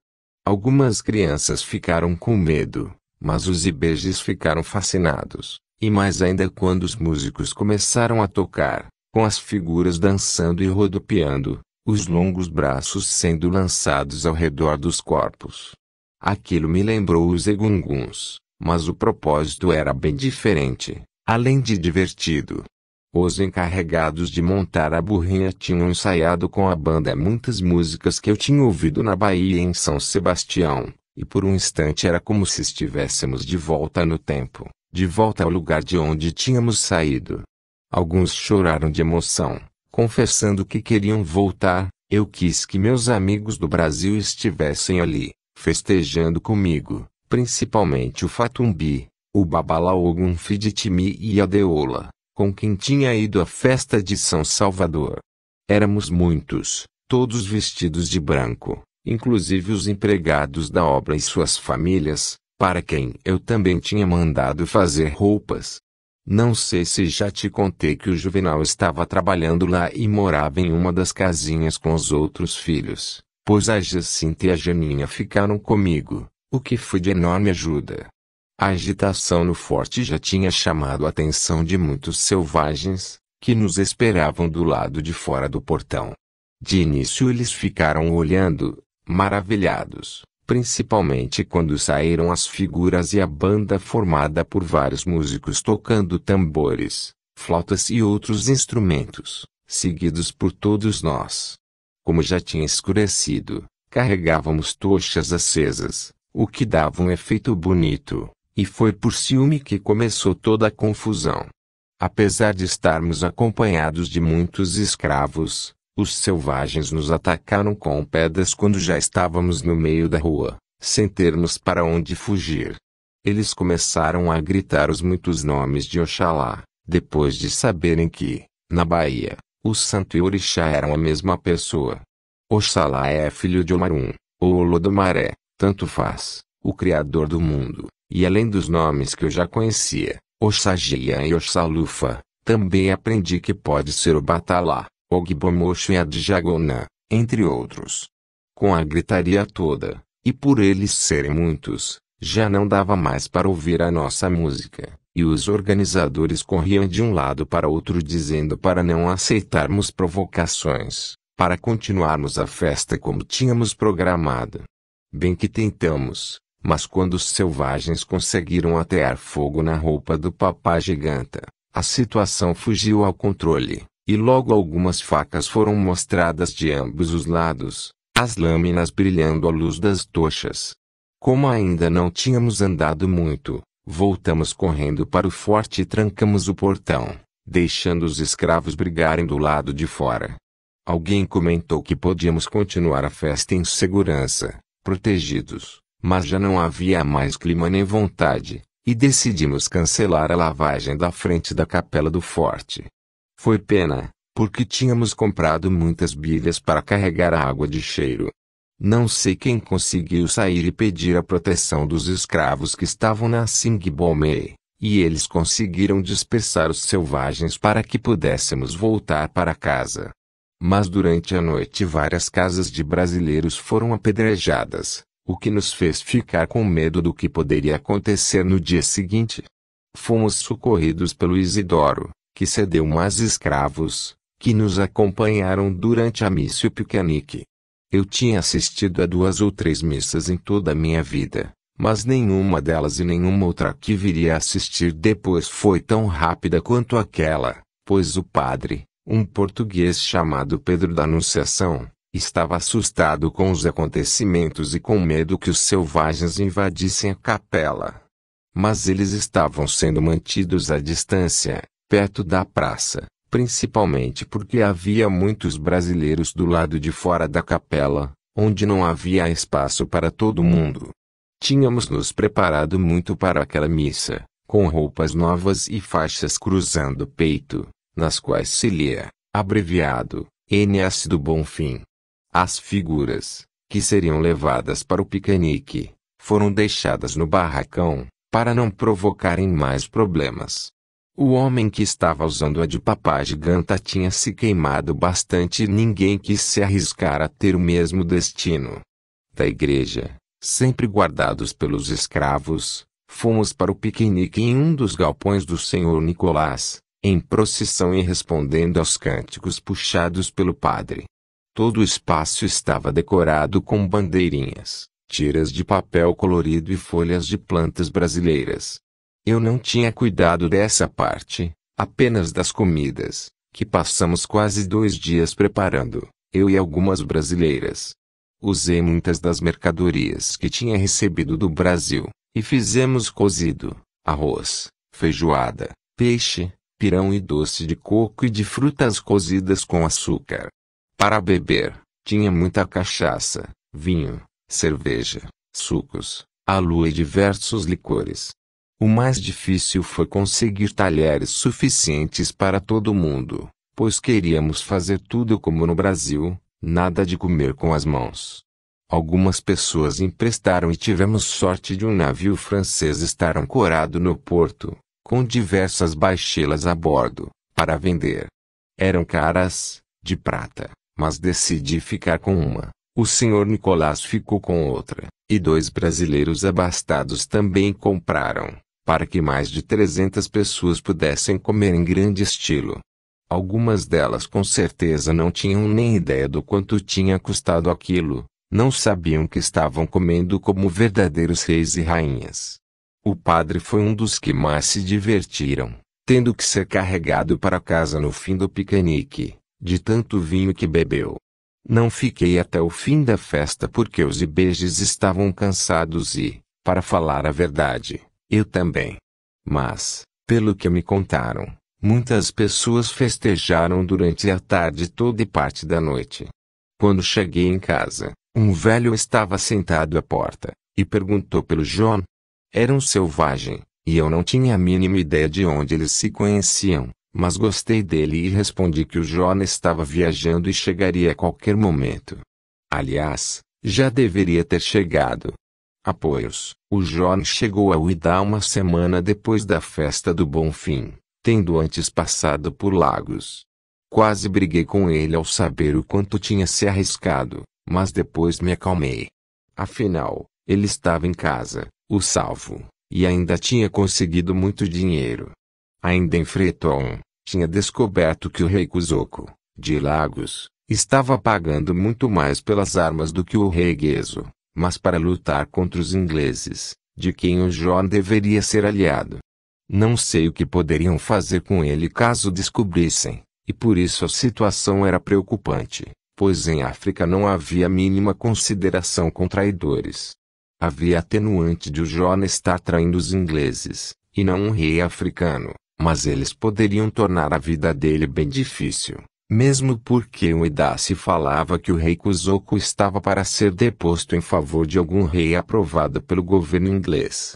Algumas crianças ficaram com medo, mas os ibejes ficaram fascinados. E mais ainda quando os músicos começaram a tocar, com as figuras dançando e rodopiando, os longos braços sendo lançados ao redor dos corpos. Aquilo me lembrou os egunguns, mas o propósito era bem diferente, além de divertido. Os encarregados de montar a burrinha tinham ensaiado com a banda muitas músicas que eu tinha ouvido na Bahia e em São Sebastião, e por um instante era como se estivéssemos de volta no tempo de volta ao lugar de onde tínhamos saído. Alguns choraram de emoção, confessando que queriam voltar. Eu quis que meus amigos do Brasil estivessem ali, festejando comigo, principalmente o Fatumbi, o Babalaogun Fiditimi e a Deola, com quem tinha ido à festa de São Salvador. Éramos muitos, todos vestidos de branco, inclusive os empregados da obra e suas famílias, para quem eu também tinha mandado fazer roupas. Não sei se já te contei que o Juvenal estava trabalhando lá e morava em uma das casinhas com os outros filhos, pois a Jacinta e a Janinha ficaram comigo, o que foi de enorme ajuda. A agitação no forte já tinha chamado a atenção de muitos selvagens, que nos esperavam do lado de fora do portão. De início eles ficaram olhando, maravilhados, principalmente quando saíram as figuras e a banda formada por vários músicos tocando tambores, flautas e outros instrumentos, seguidos por todos nós. Como já tinha escurecido, carregávamos tochas acesas, o que dava um efeito bonito, e foi por ciúme que começou toda a confusão. Apesar de estarmos acompanhados de muitos escravos, os selvagens nos atacaram com pedras quando já estávamos no meio da rua, sem termos para onde fugir. Eles começaram a gritar os muitos nomes de Oxalá, depois de saberem que, na Bahia, o santo e orixá eram a mesma pessoa. Oxalá é filho de Omarum, ou Olodomaré, tanto faz, o Criador do mundo, e além dos nomes que eu já conhecia, Oxagia e Oxalufa, também aprendi que pode ser o Batalá, Ogbomocho é e Adjagona, entre outros. Com a gritaria toda, e por eles serem muitos, já não dava mais para ouvir a nossa música, e os organizadores corriam de um lado para outro dizendo para não aceitarmos provocações, para continuarmos a festa como tínhamos programado. Bem que tentamos, mas quando os selvagens conseguiram atear fogo na roupa do papá giganta, a situação fugiu ao controle e logo algumas facas foram mostradas de ambos os lados, as lâminas brilhando à luz das tochas. Como ainda não tínhamos andado muito, voltamos correndo para o forte e trancamos o portão, deixando os escravos brigarem do lado de fora. Alguém comentou que podíamos continuar a festa em segurança, protegidos, mas já não havia mais clima nem vontade, e decidimos cancelar a lavagem da frente da capela do forte. Foi pena, porque tínhamos comprado muitas bilhas para carregar a água de cheiro. Não sei quem conseguiu sair e pedir a proteção dos escravos que estavam na Singbomei, e eles conseguiram dispersar os selvagens para que pudéssemos voltar para casa. Mas durante a noite várias casas de brasileiros foram apedrejadas, o que nos fez ficar com medo do que poderia acontecer no dia seguinte. Fomos socorridos pelo Isidoro, que cedeu mais escravos, que nos acompanharam durante a missa picanic. Eu tinha assistido a duas ou três missas em toda a minha vida, mas nenhuma delas e nenhuma outra que viria a assistir depois foi tão rápida quanto aquela, pois o padre, um português chamado Pedro da Anunciação, estava assustado com os acontecimentos e com medo que os selvagens invadissem a capela. Mas eles estavam sendo mantidos à distância, perto da praça, principalmente porque havia muitos brasileiros do lado de fora da capela, onde não havia espaço para todo mundo. Tínhamos nos preparado muito para aquela missa, com roupas novas e faixas cruzando o peito, nas quais se lia, abreviado, NS do Bom Fim. As figuras, que seriam levadas para o piquenique, foram deixadas no barracão, para não provocarem mais problemas. O homem que estava usando a de papá giganta tinha se queimado bastante e ninguém quis se arriscar a ter o mesmo destino. Da igreja, sempre guardados pelos escravos, fomos para o piquenique em um dos galpões do senhor Nicolás, em procissão e respondendo aos cânticos puxados pelo padre. Todo o espaço estava decorado com bandeirinhas, tiras de papel colorido e folhas de plantas brasileiras. Eu não tinha cuidado dessa parte, apenas das comidas, que passamos quase dois dias preparando, eu e algumas brasileiras. Usei muitas das mercadorias que tinha recebido do Brasil, e fizemos cozido, arroz, feijoada, peixe, pirão e doce de coco e de frutas cozidas com açúcar. Para beber, tinha muita cachaça, vinho, cerveja, sucos, alu e diversos licores. O mais difícil foi conseguir talheres suficientes para todo mundo, pois queríamos fazer tudo como no Brasil, nada de comer com as mãos. Algumas pessoas emprestaram e tivemos sorte de um navio francês estar ancorado no porto, com diversas baixelas a bordo, para vender. Eram caras, de prata, mas decidi ficar com uma. O senhor Nicolás ficou com outra, e dois brasileiros abastados também compraram para que mais de 300 pessoas pudessem comer em grande estilo. Algumas delas com certeza não tinham nem ideia do quanto tinha custado aquilo, não sabiam que estavam comendo como verdadeiros reis e rainhas. O padre foi um dos que mais se divertiram, tendo que ser carregado para casa no fim do piquenique, de tanto vinho que bebeu. Não fiquei até o fim da festa porque os ibejes estavam cansados e, para falar a verdade, eu também. Mas, pelo que me contaram, muitas pessoas festejaram durante a tarde toda e parte da noite. Quando cheguei em casa, um velho estava sentado à porta e perguntou pelo John. Era um selvagem, e eu não tinha a mínima ideia de onde eles se conheciam, mas gostei dele e respondi que o John estava viajando e chegaria a qualquer momento. Aliás, já deveria ter chegado. Apoios. O John chegou a Idá uma semana depois da festa do Bom Fim, tendo antes passado por Lagos. Quase briguei com ele ao saber o quanto tinha se arriscado, mas depois me acalmei. Afinal, ele estava em casa, o salvo, e ainda tinha conseguido muito dinheiro. Ainda em Freton, tinha descoberto que o rei Kuzoko, de Lagos, estava pagando muito mais pelas armas do que o rei Gueso mas para lutar contra os ingleses, de quem o John deveria ser aliado. Não sei o que poderiam fazer com ele caso descobrissem, e por isso a situação era preocupante, pois em África não havia mínima consideração com traidores. Havia atenuante de o John estar traindo os ingleses, e não um rei africano, mas eles poderiam tornar a vida dele bem difícil mesmo porque o se falava que o rei Kuzoku estava para ser deposto em favor de algum rei aprovado pelo governo inglês.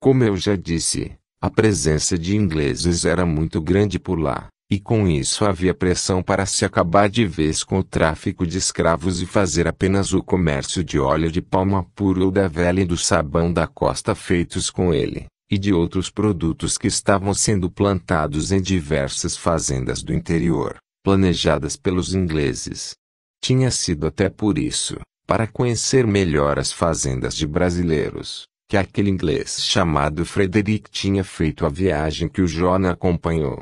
Como eu já disse, a presença de ingleses era muito grande por lá, e com isso havia pressão para se acabar de vez com o tráfico de escravos e fazer apenas o comércio de óleo de palma puro ou da vela e do sabão da costa feitos com ele e de outros produtos que estavam sendo plantados em diversas fazendas do interior planejadas pelos ingleses. Tinha sido até por isso, para conhecer melhor as fazendas de brasileiros, que aquele inglês chamado Frederick tinha feito a viagem que o Jonah acompanhou.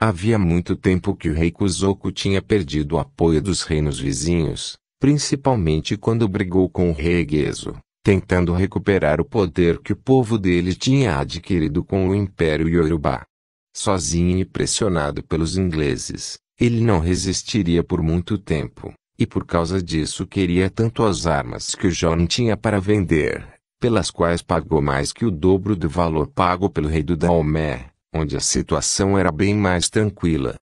Havia muito tempo que o rei Kuzoku tinha perdido o apoio dos reinos vizinhos, principalmente quando brigou com o rei Gezo, tentando recuperar o poder que o povo dele tinha adquirido com o Império Yorubá. Sozinho e pressionado pelos ingleses, ele não resistiria por muito tempo, e por causa disso queria tanto as armas que o John tinha para vender, pelas quais pagou mais que o dobro do valor pago pelo rei do Daomé, onde a situação era bem mais tranquila.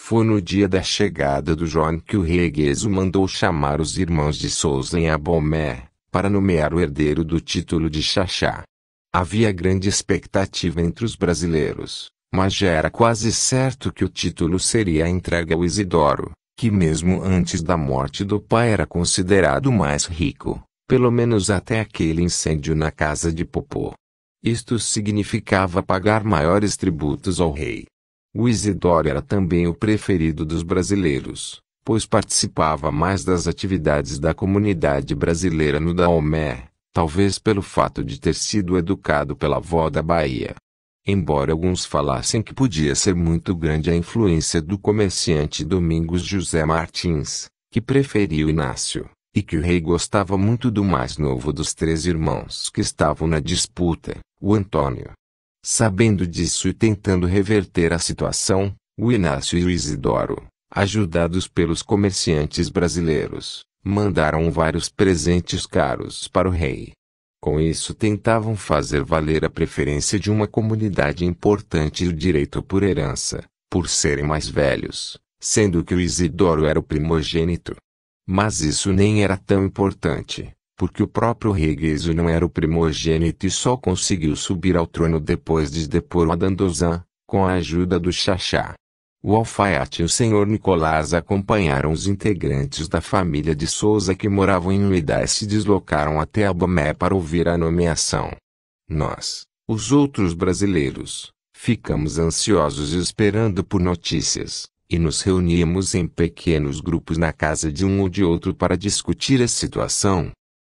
Foi no dia da chegada do John que o rei Gueso mandou chamar os irmãos de Souza em Abomé, para nomear o herdeiro do título de Xaxá. Havia grande expectativa entre os brasileiros, mas já era quase certo que o título seria entregue ao Isidoro, que mesmo antes da morte do pai era considerado mais rico, pelo menos até aquele incêndio na casa de Popô. Isto significava pagar maiores tributos ao rei. O Isidoro era também o preferido dos brasileiros, pois participava mais das atividades da comunidade brasileira no Daomé, talvez pelo fato de ter sido educado pela avó da Bahia embora alguns falassem que podia ser muito grande a influência do comerciante Domingos José Martins, que preferiu Inácio, e que o rei gostava muito do mais novo dos três irmãos que estavam na disputa, o Antônio. Sabendo disso e tentando reverter a situação, o Inácio e o Isidoro, ajudados pelos comerciantes brasileiros, mandaram vários presentes caros para o rei. Com isso tentavam fazer valer a preferência de uma comunidade importante e o direito por herança, por serem mais velhos, sendo que o Isidoro era o primogênito. Mas isso nem era tão importante, porque o próprio Reguezo não era o primogênito e só conseguiu subir ao trono depois de depor o Adandozan, com a ajuda do Xaxá. O alfaiate e o senhor Nicolás acompanharam os integrantes da família de Souza que moravam em Uidá e se deslocaram até Abomé para ouvir a nomeação. Nós, os outros brasileiros, ficamos ansiosos esperando por notícias, e nos reuníamos em pequenos grupos na casa de um ou de outro para discutir a situação.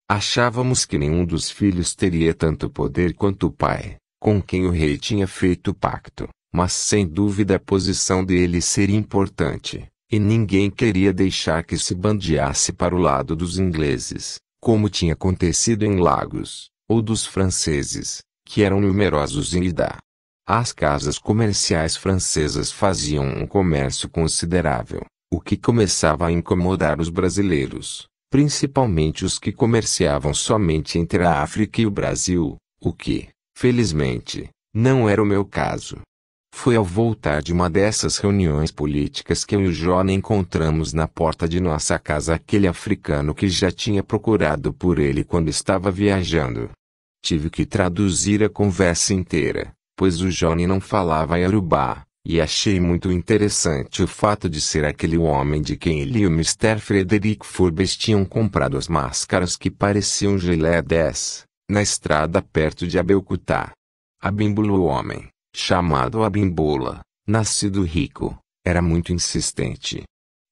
Achávamos que nenhum dos filhos teria tanto poder quanto o pai, com quem o rei tinha feito pacto mas sem dúvida a posição dele seria importante, e ninguém queria deixar que se bandeasse para o lado dos ingleses, como tinha acontecido em Lagos, ou dos franceses, que eram numerosos em Ida. As casas comerciais francesas faziam um comércio considerável, o que começava a incomodar os brasileiros, principalmente os que comerciavam somente entre a África e o Brasil, o que, felizmente, não era o meu caso. Foi ao voltar de uma dessas reuniões políticas que eu e o Jona encontramos na porta de nossa casa aquele africano que já tinha procurado por ele quando estava viajando. Tive que traduzir a conversa inteira, pois o Johnny não falava Yorubá, e achei muito interessante o fato de ser aquele homem de quem ele e o Mr. Frederick Forbes tinham comprado as máscaras que pareciam gelé 10, na estrada perto de Abeokuta. Abimbulou o homem chamado Abimbola, nascido rico, era muito insistente.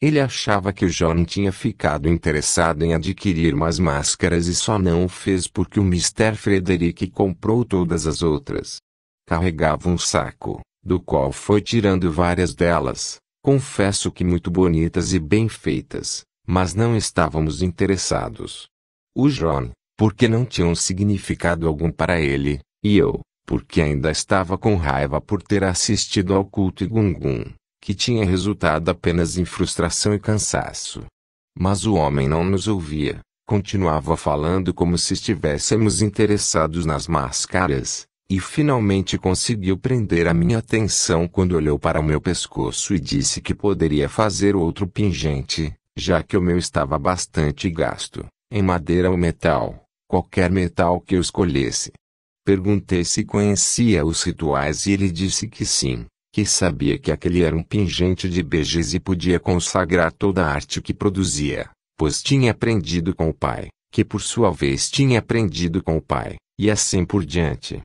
Ele achava que o John tinha ficado interessado em adquirir umas máscaras e só não o fez porque o Mr. Frederick comprou todas as outras. Carregava um saco, do qual foi tirando várias delas, confesso que muito bonitas e bem feitas, mas não estávamos interessados. O John, porque não tinham um significado algum para ele, e eu, porque ainda estava com raiva por ter assistido ao culto e Gungun, que tinha resultado apenas em frustração e cansaço. Mas o homem não nos ouvia, continuava falando como se estivéssemos interessados nas máscaras, e finalmente conseguiu prender a minha atenção quando olhou para o meu pescoço e disse que poderia fazer outro pingente, já que o meu estava bastante gasto, em madeira ou metal, qualquer metal que eu escolhesse. Perguntei se conhecia os rituais e ele disse que sim, que sabia que aquele era um pingente de beijos e podia consagrar toda a arte que produzia, pois tinha aprendido com o pai, que por sua vez tinha aprendido com o pai, e assim por diante.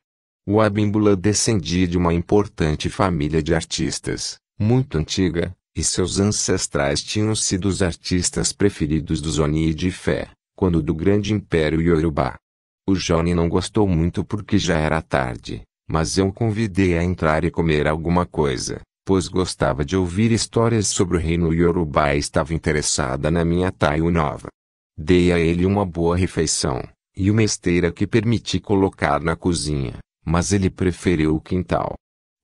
O Abimbula descendia de uma importante família de artistas, muito antiga, e seus ancestrais tinham sido os artistas preferidos dos Oni de Fé, quando do grande império Yorubá. O Johnny não gostou muito porque já era tarde, mas eu o convidei a entrar e comer alguma coisa, pois gostava de ouvir histórias sobre o reino Yorubá e estava interessada na minha taio nova. Dei a ele uma boa refeição, e uma esteira que permiti colocar na cozinha, mas ele preferiu o quintal.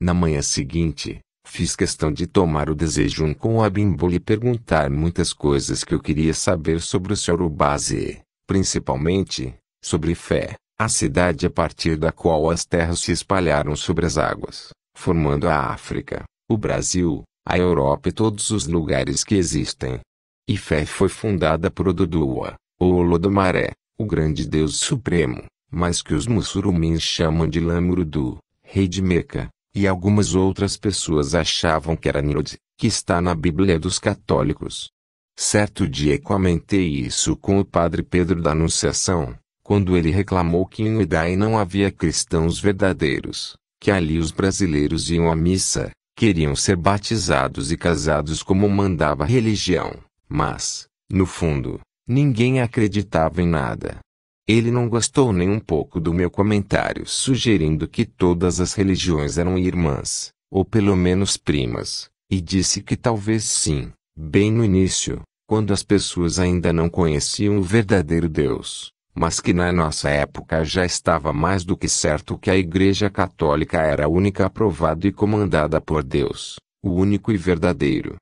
Na manhã seguinte, fiz questão de tomar o desejum com o Abimbo e perguntar muitas coisas que eu queria saber sobre o Sr. Ubaze, principalmente, sobre Fé, a cidade a partir da qual as terras se espalharam sobre as águas, formando a África, o Brasil, a Europa e todos os lugares que existem. E Fé foi fundada por Odudua, ou Olodomaré, o grande deus supremo, mas que os muçulmanos chamam de Lamurudu, rei de Meca, e algumas outras pessoas achavam que era Nirod, que está na Bíblia dos católicos. Certo dia comentei isso com o padre Pedro da Anunciação, quando ele reclamou que em Uedai não havia cristãos verdadeiros, que ali os brasileiros iam à missa, queriam ser batizados e casados como mandava a religião, mas, no fundo, ninguém acreditava em nada. Ele não gostou nem um pouco do meu comentário sugerindo que todas as religiões eram irmãs, ou pelo menos primas, e disse que talvez sim, bem no início, quando as pessoas ainda não conheciam o verdadeiro Deus, mas que na nossa época já estava mais do que certo que a Igreja Católica era a única aprovada e comandada por Deus, o único e verdadeiro.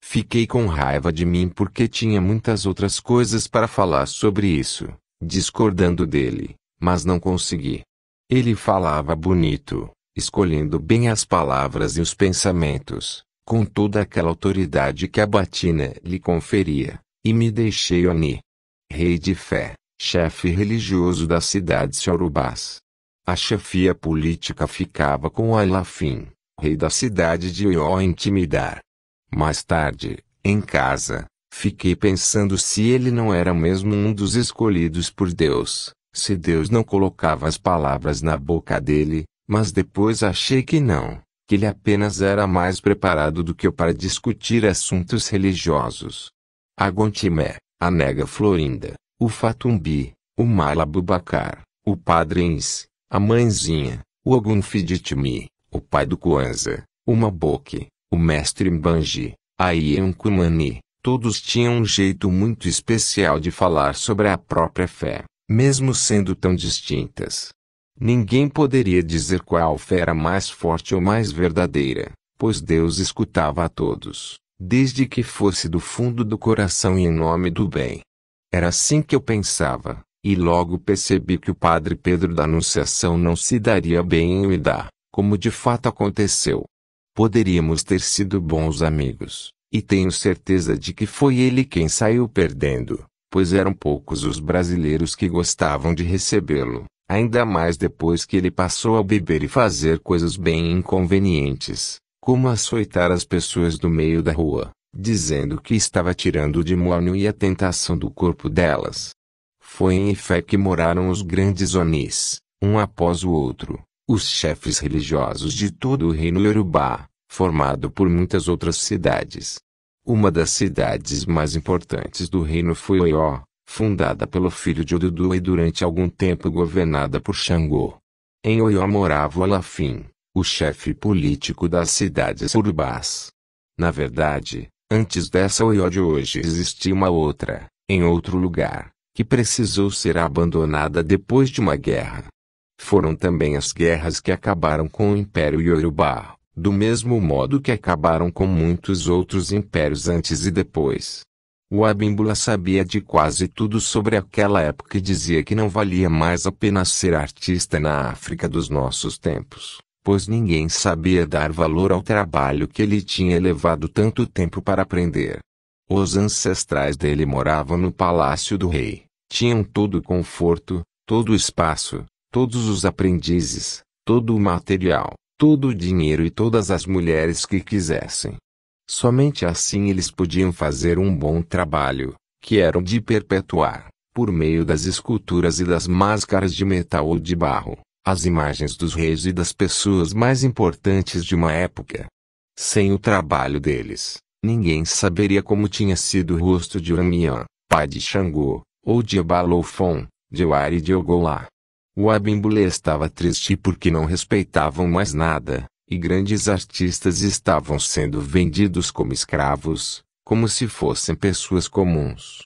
Fiquei com raiva de mim porque tinha muitas outras coisas para falar sobre isso, discordando dele, mas não consegui. Ele falava bonito, escolhendo bem as palavras e os pensamentos, com toda aquela autoridade que a batina lhe conferia, e me deixei ani, Rei de fé chefe religioso da cidade de Yorubás. A chefia política ficava com Alafim, rei da cidade de Oió Intimidar. Mais tarde, em casa, fiquei pensando se ele não era mesmo um dos escolhidos por Deus, se Deus não colocava as palavras na boca dele, mas depois achei que não, que ele apenas era mais preparado do que eu para discutir assuntos religiosos. Agontimé, a nega Florinda, o Fatumbi, o Malabubacar, o Padre Ins, a Mãezinha, o Ogum o pai do Kwanza, o Maboki, o mestre Mbanji, a Iankumani, todos tinham um jeito muito especial de falar sobre a própria fé, mesmo sendo tão distintas. Ninguém poderia dizer qual fé era mais forte ou mais verdadeira, pois Deus escutava a todos, desde que fosse do fundo do coração e em nome do bem. Era assim que eu pensava, e logo percebi que o padre Pedro da Anunciação não se daria bem em Uidá, como de fato aconteceu. Poderíamos ter sido bons amigos, e tenho certeza de que foi ele quem saiu perdendo, pois eram poucos os brasileiros que gostavam de recebê-lo, ainda mais depois que ele passou a beber e fazer coisas bem inconvenientes, como açoitar as pessoas do meio da rua, dizendo que estava tirando o demônio e a tentação do corpo delas. Foi em Efé que moraram os grandes onis, um após o outro, os chefes religiosos de todo o reino Yorubá, formado por muitas outras cidades. Uma das cidades mais importantes do reino foi Oió, fundada pelo filho de Odudu e durante algum tempo governada por Xangô. Em Oió morava o Alafim, o chefe político das cidades urubás. Na verdade, Antes dessa de hoje existia uma outra, em outro lugar, que precisou ser abandonada depois de uma guerra. Foram também as guerras que acabaram com o Império Yorubá, do mesmo modo que acabaram com muitos outros impérios antes e depois. O Abimbula sabia de quase tudo sobre aquela época e dizia que não valia mais a pena ser artista na África dos nossos tempos pois ninguém sabia dar valor ao trabalho que ele tinha levado tanto tempo para aprender. Os ancestrais dele moravam no palácio do rei, tinham todo o conforto, todo o espaço, todos os aprendizes, todo o material, todo o dinheiro e todas as mulheres que quisessem. Somente assim eles podiam fazer um bom trabalho, que era o de perpetuar, por meio das esculturas e das máscaras de metal ou de barro, as imagens dos reis e das pessoas mais importantes de uma época. Sem o trabalho deles, ninguém saberia como tinha sido o rosto de Uramiã, pai de Xangô, ou de Ebalofon, de Uari e de Ogolá. O Abimbulê estava triste porque não respeitavam mais nada, e grandes artistas estavam sendo vendidos como escravos, como se fossem pessoas comuns.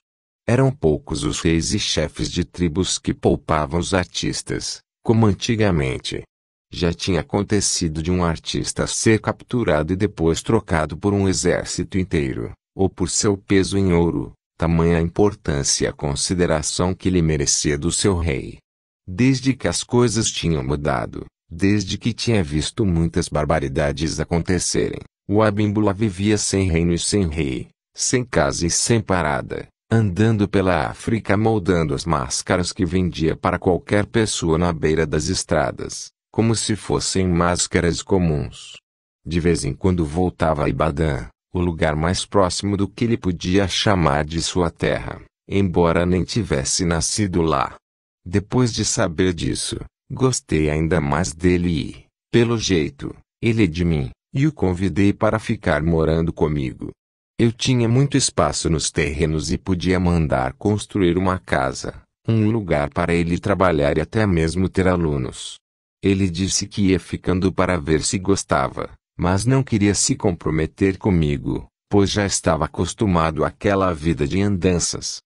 Eram poucos os reis e chefes de tribos que poupavam os artistas, como antigamente já tinha acontecido de um artista ser capturado e depois trocado por um exército inteiro, ou por seu peso em ouro, tamanha a importância e a consideração que lhe merecia do seu rei. Desde que as coisas tinham mudado, desde que tinha visto muitas barbaridades acontecerem, o Abimbula vivia sem reino e sem rei, sem casa e sem parada, andando pela África moldando as máscaras que vendia para qualquer pessoa na beira das estradas, como se fossem máscaras comuns. De vez em quando voltava a Ibadan, o lugar mais próximo do que ele podia chamar de sua terra, embora nem tivesse nascido lá. Depois de saber disso, gostei ainda mais dele e, pelo jeito, ele de mim, e o convidei para ficar morando comigo. Eu tinha muito espaço nos terrenos e podia mandar construir uma casa, um lugar para ele trabalhar e até mesmo ter alunos. Ele disse que ia ficando para ver se gostava, mas não queria se comprometer comigo, pois já estava acostumado àquela vida de andanças.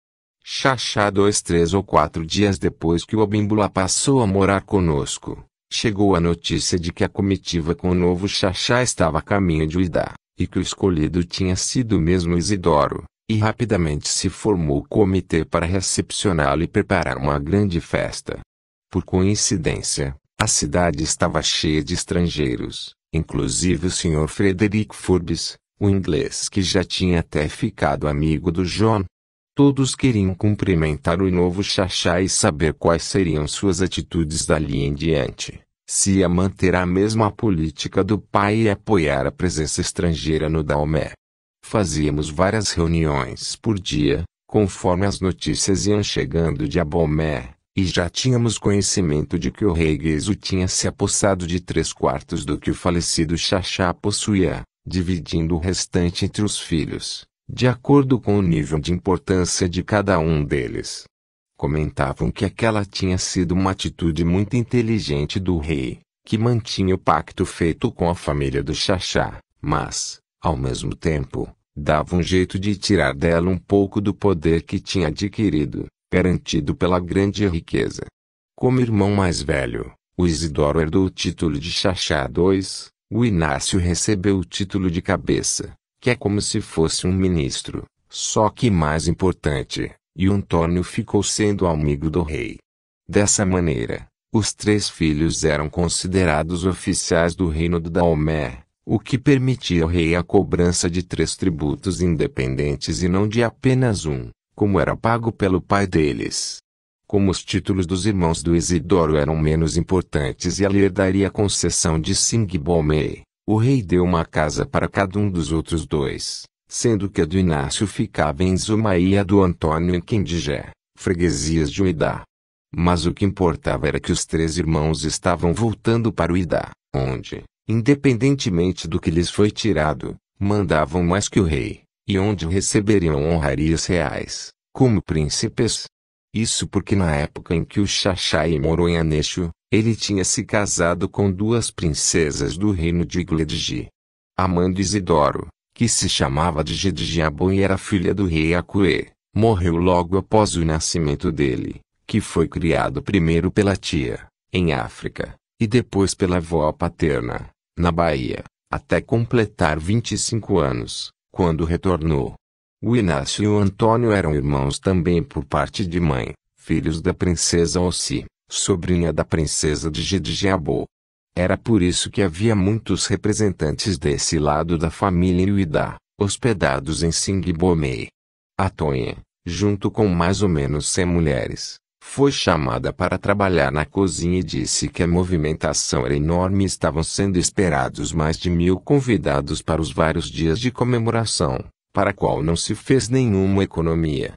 Chachá dois três ou quatro dias depois que o Abimbula passou a morar conosco, chegou a notícia de que a comitiva com o novo Chachá estava a caminho de Uidá e que o escolhido tinha sido mesmo Isidoro, e rapidamente se formou o comitê para recepcioná-lo e preparar uma grande festa. Por coincidência, a cidade estava cheia de estrangeiros, inclusive o Sr. Frederick Forbes, o inglês que já tinha até ficado amigo do John. Todos queriam cumprimentar o novo chachá e saber quais seriam suas atitudes dali em diante se ia manter a mesma política do pai e apoiar a presença estrangeira no Dalmé. Fazíamos várias reuniões por dia, conforme as notícias iam chegando de Abomé, e já tínhamos conhecimento de que o rei Guezo tinha se apossado de três quartos do que o falecido Xaxá possuía, dividindo o restante entre os filhos, de acordo com o nível de importância de cada um deles comentavam que aquela tinha sido uma atitude muito inteligente do rei, que mantinha o pacto feito com a família do Xaxá, mas, ao mesmo tempo, dava um jeito de tirar dela um pouco do poder que tinha adquirido, garantido pela grande riqueza. Como irmão mais velho, o Isidoro herdou o título de Xaxá II, o Inácio recebeu o título de cabeça, que é como se fosse um ministro, só que mais importante, e Antônio ficou sendo amigo do rei. Dessa maneira, os três filhos eram considerados oficiais do reino do Daomé, o que permitia ao rei a cobrança de três tributos independentes e não de apenas um, como era pago pelo pai deles. Como os títulos dos irmãos do Isidoro eram menos importantes e a lhe daria concessão de Singbomei, o rei deu uma casa para cada um dos outros dois sendo que a do Inácio ficava em Zuma e a do Antônio em Quindigé, freguesias de Uidá. Mas o que importava era que os três irmãos estavam voltando para Uidá, onde, independentemente do que lhes foi tirado, mandavam mais que o rei, e onde receberiam honrarias reais, como príncipes. Isso porque na época em que o Xaxai morou em Anexo, ele tinha se casado com duas princesas do reino de Igledji. Amando Isidoro, que se chamava de Gedigiabon e era filha do rei Acue, morreu logo após o nascimento dele, que foi criado primeiro pela tia, em África, e depois pela avó paterna, na Bahia, até completar 25 anos, quando retornou. O Inácio e o Antônio eram irmãos também por parte de mãe, filhos da princesa Ossi, sobrinha da princesa de Gedigiabô. Era por isso que havia muitos representantes desse lado da família Iuidá, hospedados em Singbomei. A Tonha, junto com mais ou menos cem mulheres, foi chamada para trabalhar na cozinha e disse que a movimentação era enorme e estavam sendo esperados mais de mil convidados para os vários dias de comemoração, para a qual não se fez nenhuma economia.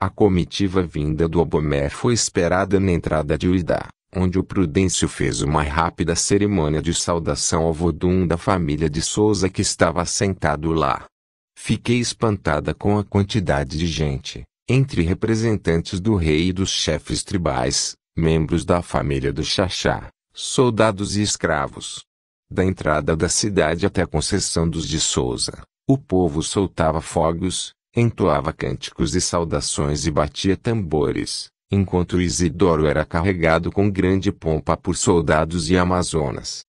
A comitiva vinda do Obomé foi esperada na entrada de Uidá onde o Prudêncio fez uma rápida cerimônia de saudação ao vodum da família de Souza que estava sentado lá. Fiquei espantada com a quantidade de gente, entre representantes do rei e dos chefes tribais, membros da família do Xaxá, soldados e escravos. Da entrada da cidade até a concessão dos de Souza, o povo soltava fogos, entoava cânticos e saudações e batia tambores enquanto Isidoro era carregado com grande pompa por soldados e amazonas.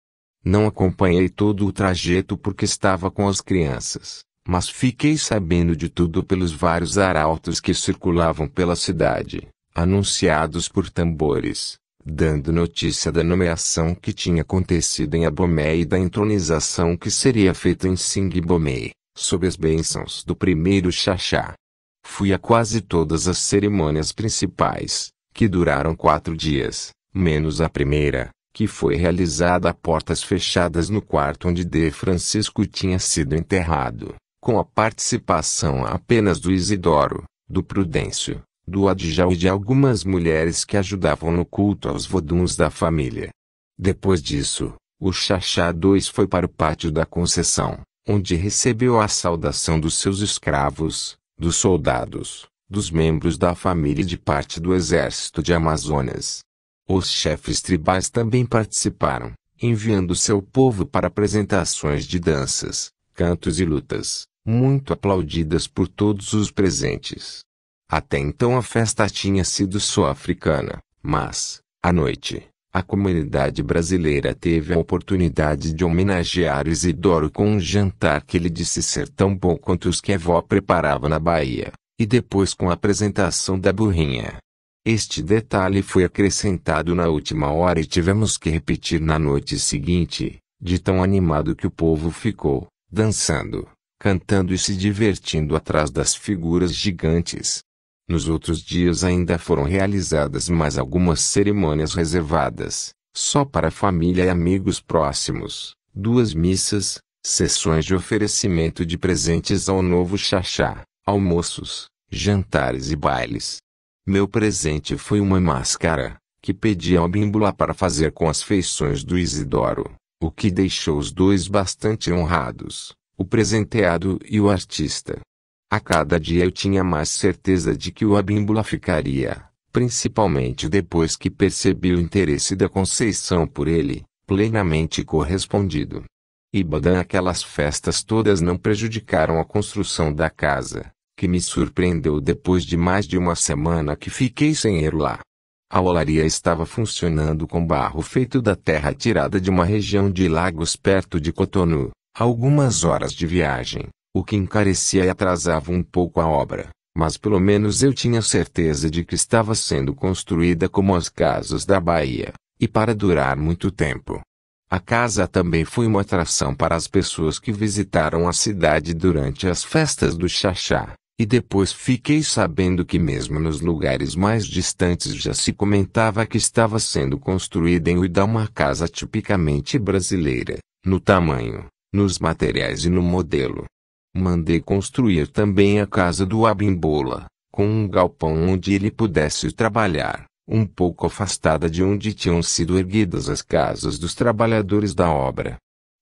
Não acompanhei todo o trajeto porque estava com as crianças, mas fiquei sabendo de tudo pelos vários arautos que circulavam pela cidade, anunciados por tambores, dando notícia da nomeação que tinha acontecido em Abomé e da entronização que seria feita em Singbomé, sob as bênçãos do primeiro Xaxá. Fui a quase todas as cerimônias principais, que duraram quatro dias, menos a primeira, que foi realizada a portas fechadas no quarto onde D. Francisco tinha sido enterrado, com a participação apenas do Isidoro, do Prudêncio, do Adjal e de algumas mulheres que ajudavam no culto aos voduns da família. Depois disso, o Xaxá II foi para o pátio da concessão, onde recebeu a saudação dos seus escravos, dos soldados, dos membros da família e de parte do exército de Amazonas. Os chefes tribais também participaram, enviando seu povo para apresentações de danças, cantos e lutas, muito aplaudidas por todos os presentes. Até então a festa tinha sido só africana, mas, à noite, a comunidade brasileira teve a oportunidade de homenagear Isidoro com um jantar que ele disse ser tão bom quanto os que a avó preparava na Bahia, e depois com a apresentação da burrinha. Este detalhe foi acrescentado na última hora e tivemos que repetir na noite seguinte, de tão animado que o povo ficou, dançando, cantando e se divertindo atrás das figuras gigantes. Nos outros dias ainda foram realizadas mais algumas cerimônias reservadas, só para família e amigos próximos, duas missas, sessões de oferecimento de presentes ao novo chachá, almoços, jantares e bailes. Meu presente foi uma máscara, que pedi ao bimbula para fazer com as feições do Isidoro, o que deixou os dois bastante honrados, o presenteado e o artista. A cada dia eu tinha mais certeza de que o Abímbula ficaria, principalmente depois que percebi o interesse da Conceição por ele, plenamente correspondido. Ibadan aquelas festas todas não prejudicaram a construção da casa, que me surpreendeu depois de mais de uma semana que fiquei sem ir lá. A olaria estava funcionando com barro feito da terra tirada de uma região de lagos perto de Cotonou, algumas horas de viagem o que encarecia e atrasava um pouco a obra, mas pelo menos eu tinha certeza de que estava sendo construída como as casas da Bahia, e para durar muito tempo. A casa também foi uma atração para as pessoas que visitaram a cidade durante as festas do Xaxá, e depois fiquei sabendo que mesmo nos lugares mais distantes já se comentava que estava sendo construída em Uida uma casa tipicamente brasileira, no tamanho, nos materiais e no modelo. Mandei construir também a casa do Abimbola, com um galpão onde ele pudesse trabalhar, um pouco afastada de onde tinham sido erguidas as casas dos trabalhadores da obra.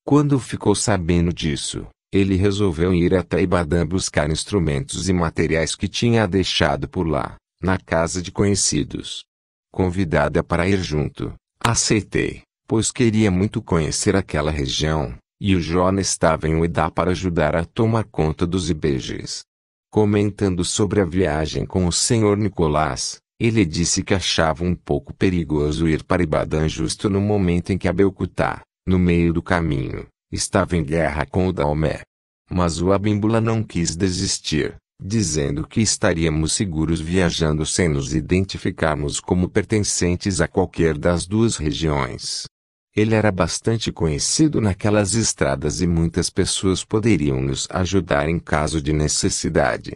Quando ficou sabendo disso, ele resolveu ir até Ibadan buscar instrumentos e materiais que tinha deixado por lá, na casa de conhecidos. Convidada para ir junto, aceitei, pois queria muito conhecer aquela região, e o Jona estava em Uedá para ajudar a tomar conta dos Ibejes. Comentando sobre a viagem com o senhor Nicolás, ele disse que achava um pouco perigoso ir para Ibadan justo no momento em que a Belcutá, no meio do caminho, estava em guerra com o Daomé. Mas o Abimbula não quis desistir, dizendo que estaríamos seguros viajando sem nos identificarmos como pertencentes a qualquer das duas regiões. Ele era bastante conhecido naquelas estradas e muitas pessoas poderiam nos ajudar em caso de necessidade.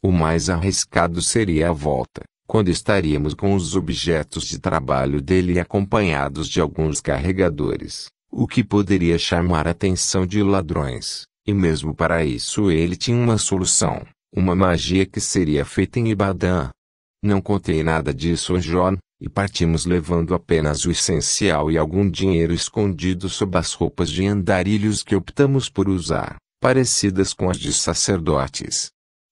O mais arriscado seria a volta, quando estaríamos com os objetos de trabalho dele acompanhados de alguns carregadores, o que poderia chamar a atenção de ladrões, e mesmo para isso ele tinha uma solução, uma magia que seria feita em Ibadan. Não contei nada disso a John, e partimos levando apenas o essencial e algum dinheiro escondido sob as roupas de andarilhos que optamos por usar, parecidas com as de sacerdotes.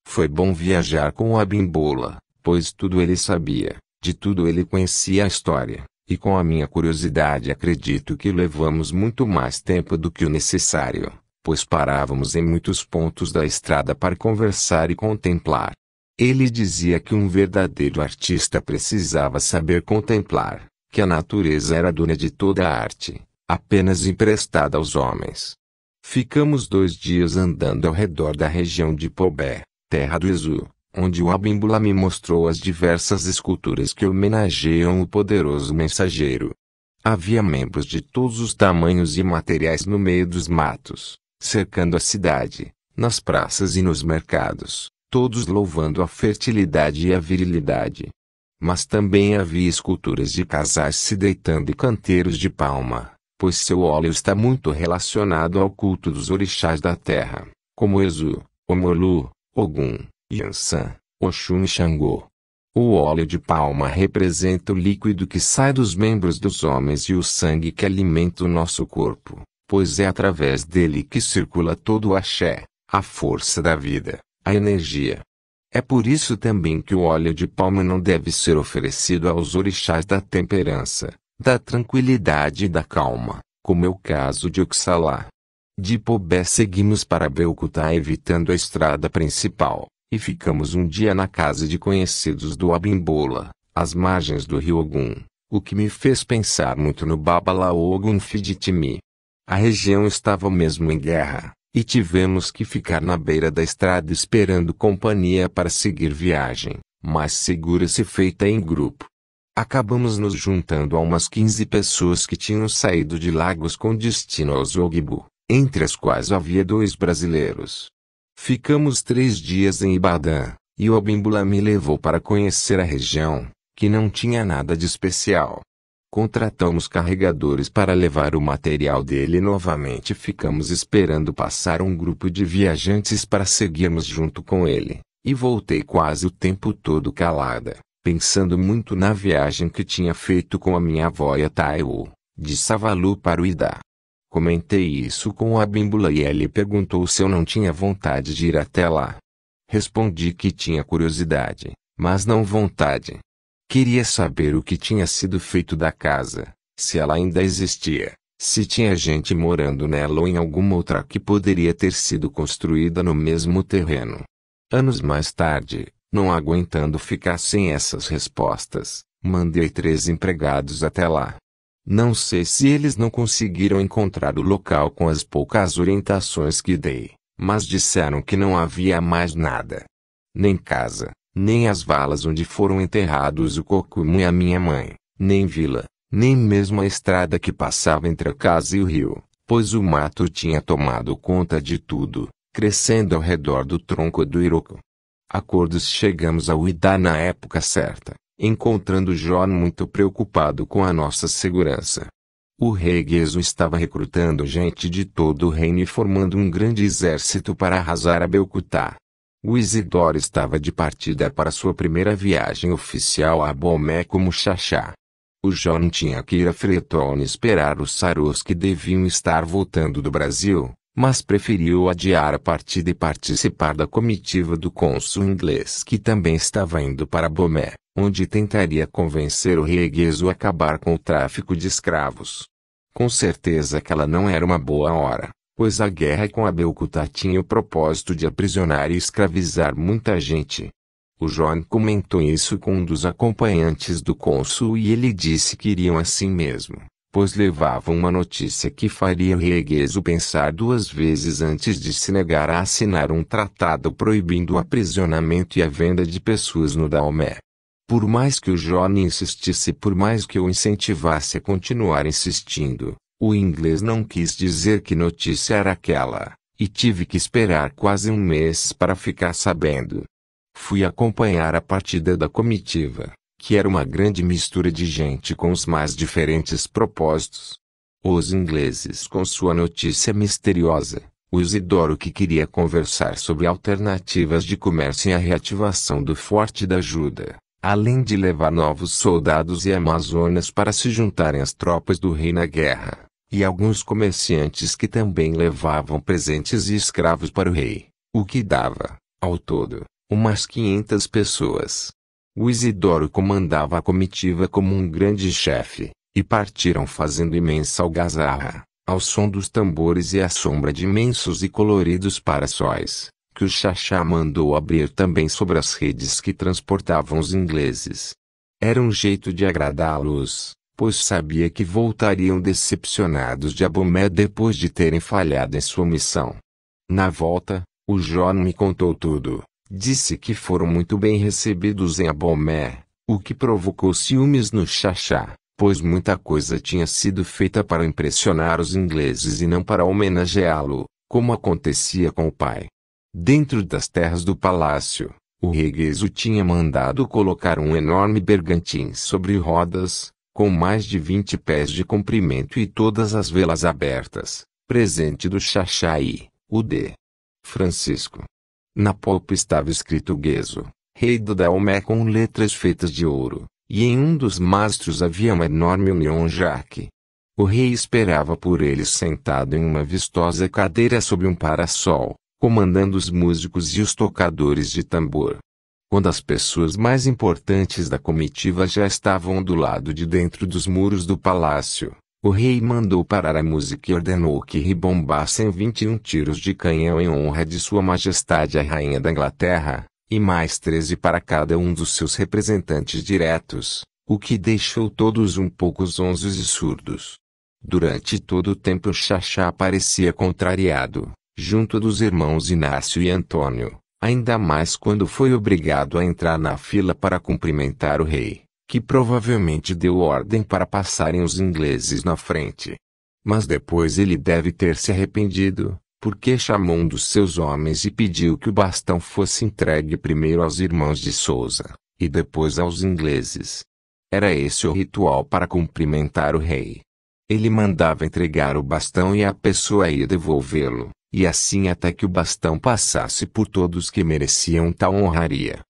Foi bom viajar com o Abimbola, pois tudo ele sabia, de tudo ele conhecia a história, e com a minha curiosidade acredito que levamos muito mais tempo do que o necessário, pois parávamos em muitos pontos da estrada para conversar e contemplar, ele dizia que um verdadeiro artista precisava saber contemplar, que a natureza era dona de toda a arte, apenas emprestada aos homens. Ficamos dois dias andando ao redor da região de Pobé, terra do Izu, onde o Abimbula me mostrou as diversas esculturas que homenageiam o poderoso mensageiro. Havia membros de todos os tamanhos e materiais no meio dos matos, cercando a cidade, nas praças e nos mercados, todos louvando a fertilidade e a virilidade. Mas também havia esculturas de casais se deitando e canteiros de palma, pois seu óleo está muito relacionado ao culto dos orixás da terra, como Exu, Omolu, Ogum, Yansan, Oxum e Xangô. O óleo de palma representa o líquido que sai dos membros dos homens e o sangue que alimenta o nosso corpo, pois é através dele que circula todo o axé, a força da vida a energia. É por isso também que o óleo de palma não deve ser oferecido aos orixás da temperança, da tranquilidade e da calma, como é o caso de Oxalá. De Pobé seguimos para Belcutá evitando a estrada principal, e ficamos um dia na casa de conhecidos do Abimbola, às margens do rio Ogum, o que me fez pensar muito no Babalaogun Fiditimi. A região estava mesmo em guerra, e tivemos que ficar na beira da estrada esperando companhia para seguir viagem, mas segura se feita em grupo. Acabamos nos juntando a umas 15 pessoas que tinham saído de Lagos com destino ao Zogbu, entre as quais havia dois brasileiros. Ficamos três dias em Ibadan, e o Abimbula me levou para conhecer a região, que não tinha nada de especial. Contratamos carregadores para levar o material dele novamente ficamos esperando passar um grupo de viajantes para seguirmos junto com ele, e voltei quase o tempo todo calada, pensando muito na viagem que tinha feito com a minha avó e a Taiwo, de Savalu para o Idá. Comentei isso com a Bímbula e ele perguntou se eu não tinha vontade de ir até lá. Respondi que tinha curiosidade, mas não vontade. Queria saber o que tinha sido feito da casa, se ela ainda existia, se tinha gente morando nela ou em alguma outra que poderia ter sido construída no mesmo terreno. Anos mais tarde, não aguentando ficar sem essas respostas, mandei três empregados até lá. Não sei se eles não conseguiram encontrar o local com as poucas orientações que dei, mas disseram que não havia mais nada. Nem casa, nem as valas onde foram enterrados o Kokumu e a minha mãe, nem vila, nem mesmo a estrada que passava entre a casa e o rio, pois o mato tinha tomado conta de tudo, crescendo ao redor do tronco do Iroco. Acordos chegamos ao Idá na época certa, encontrando John muito preocupado com a nossa segurança. O rei Gueso estava recrutando gente de todo o reino e formando um grande exército para arrasar a Belkutá. O Isidoro estava de partida para sua primeira viagem oficial a Bomé como Xaxá. O John tinha que ir a Freetown esperar os saros que deviam estar voltando do Brasil, mas preferiu adiar a partida e participar da comitiva do cônsul inglês que também estava indo para Bomé, onde tentaria convencer o regueso a acabar com o tráfico de escravos. Com certeza aquela não era uma boa hora pois a guerra com Abelcutá tinha o propósito de aprisionar e escravizar muita gente. O John comentou isso com um dos acompanhantes do cônsul e ele disse que iriam assim mesmo, pois levavam uma notícia que faria Riegueso pensar duas vezes antes de se negar a assinar um tratado proibindo o aprisionamento e a venda de pessoas no Daomé. Por mais que o John insistisse, por mais que o incentivasse a continuar insistindo, o inglês não quis dizer que notícia era aquela, e tive que esperar quase um mês para ficar sabendo. Fui acompanhar a partida da comitiva, que era uma grande mistura de gente com os mais diferentes propósitos. Os ingleses com sua notícia misteriosa, o Isidoro que queria conversar sobre alternativas de comércio e a reativação do Forte da Ajuda, além de levar novos soldados e amazonas para se juntarem às tropas do rei na guerra e alguns comerciantes que também levavam presentes e escravos para o rei, o que dava, ao todo, umas 500 pessoas. O Isidoro comandava a comitiva como um grande chefe, e partiram fazendo imensa algazarra, ao som dos tambores e à sombra de imensos e coloridos para-sóis, que o Xaxá mandou abrir também sobre as redes que transportavam os ingleses. Era um jeito de agradá-los, pois sabia que voltariam decepcionados de Abomé depois de terem falhado em sua missão. Na volta, o John me contou tudo. Disse que foram muito bem recebidos em Abomé, o que provocou ciúmes no Xaxá, pois muita coisa tinha sido feita para impressionar os ingleses e não para homenageá-lo, como acontecia com o pai. Dentro das terras do palácio, o regueso tinha mandado colocar um enorme bergantim sobre rodas, com mais de vinte pés de comprimento e todas as velas abertas, presente do Xaxai, o D. Francisco. Na polpa estava escrito Gueso, rei do Daomé com letras feitas de ouro, e em um dos mastros havia uma enorme união jaque. O rei esperava por eles sentado em uma vistosa cadeira sob um parasol, comandando os músicos e os tocadores de tambor quando as pessoas mais importantes da comitiva já estavam do lado de dentro dos muros do palácio, o rei mandou parar a música e ordenou que ribombassem 21 tiros de canhão em honra de Sua Majestade a Rainha da Inglaterra, e mais 13 para cada um dos seus representantes diretos, o que deixou todos um pouco zonzos e surdos. Durante todo o tempo Xaxá parecia contrariado, junto dos irmãos Inácio e Antônio, ainda mais quando foi obrigado a entrar na fila para cumprimentar o rei, que provavelmente deu ordem para passarem os ingleses na frente. Mas depois ele deve ter se arrependido, porque chamou um dos seus homens e pediu que o bastão fosse entregue primeiro aos irmãos de Souza, e depois aos ingleses. Era esse o ritual para cumprimentar o rei. Ele mandava entregar o bastão e a pessoa ia devolvê-lo e assim até que o bastão passasse por todos que mereciam tal honraria.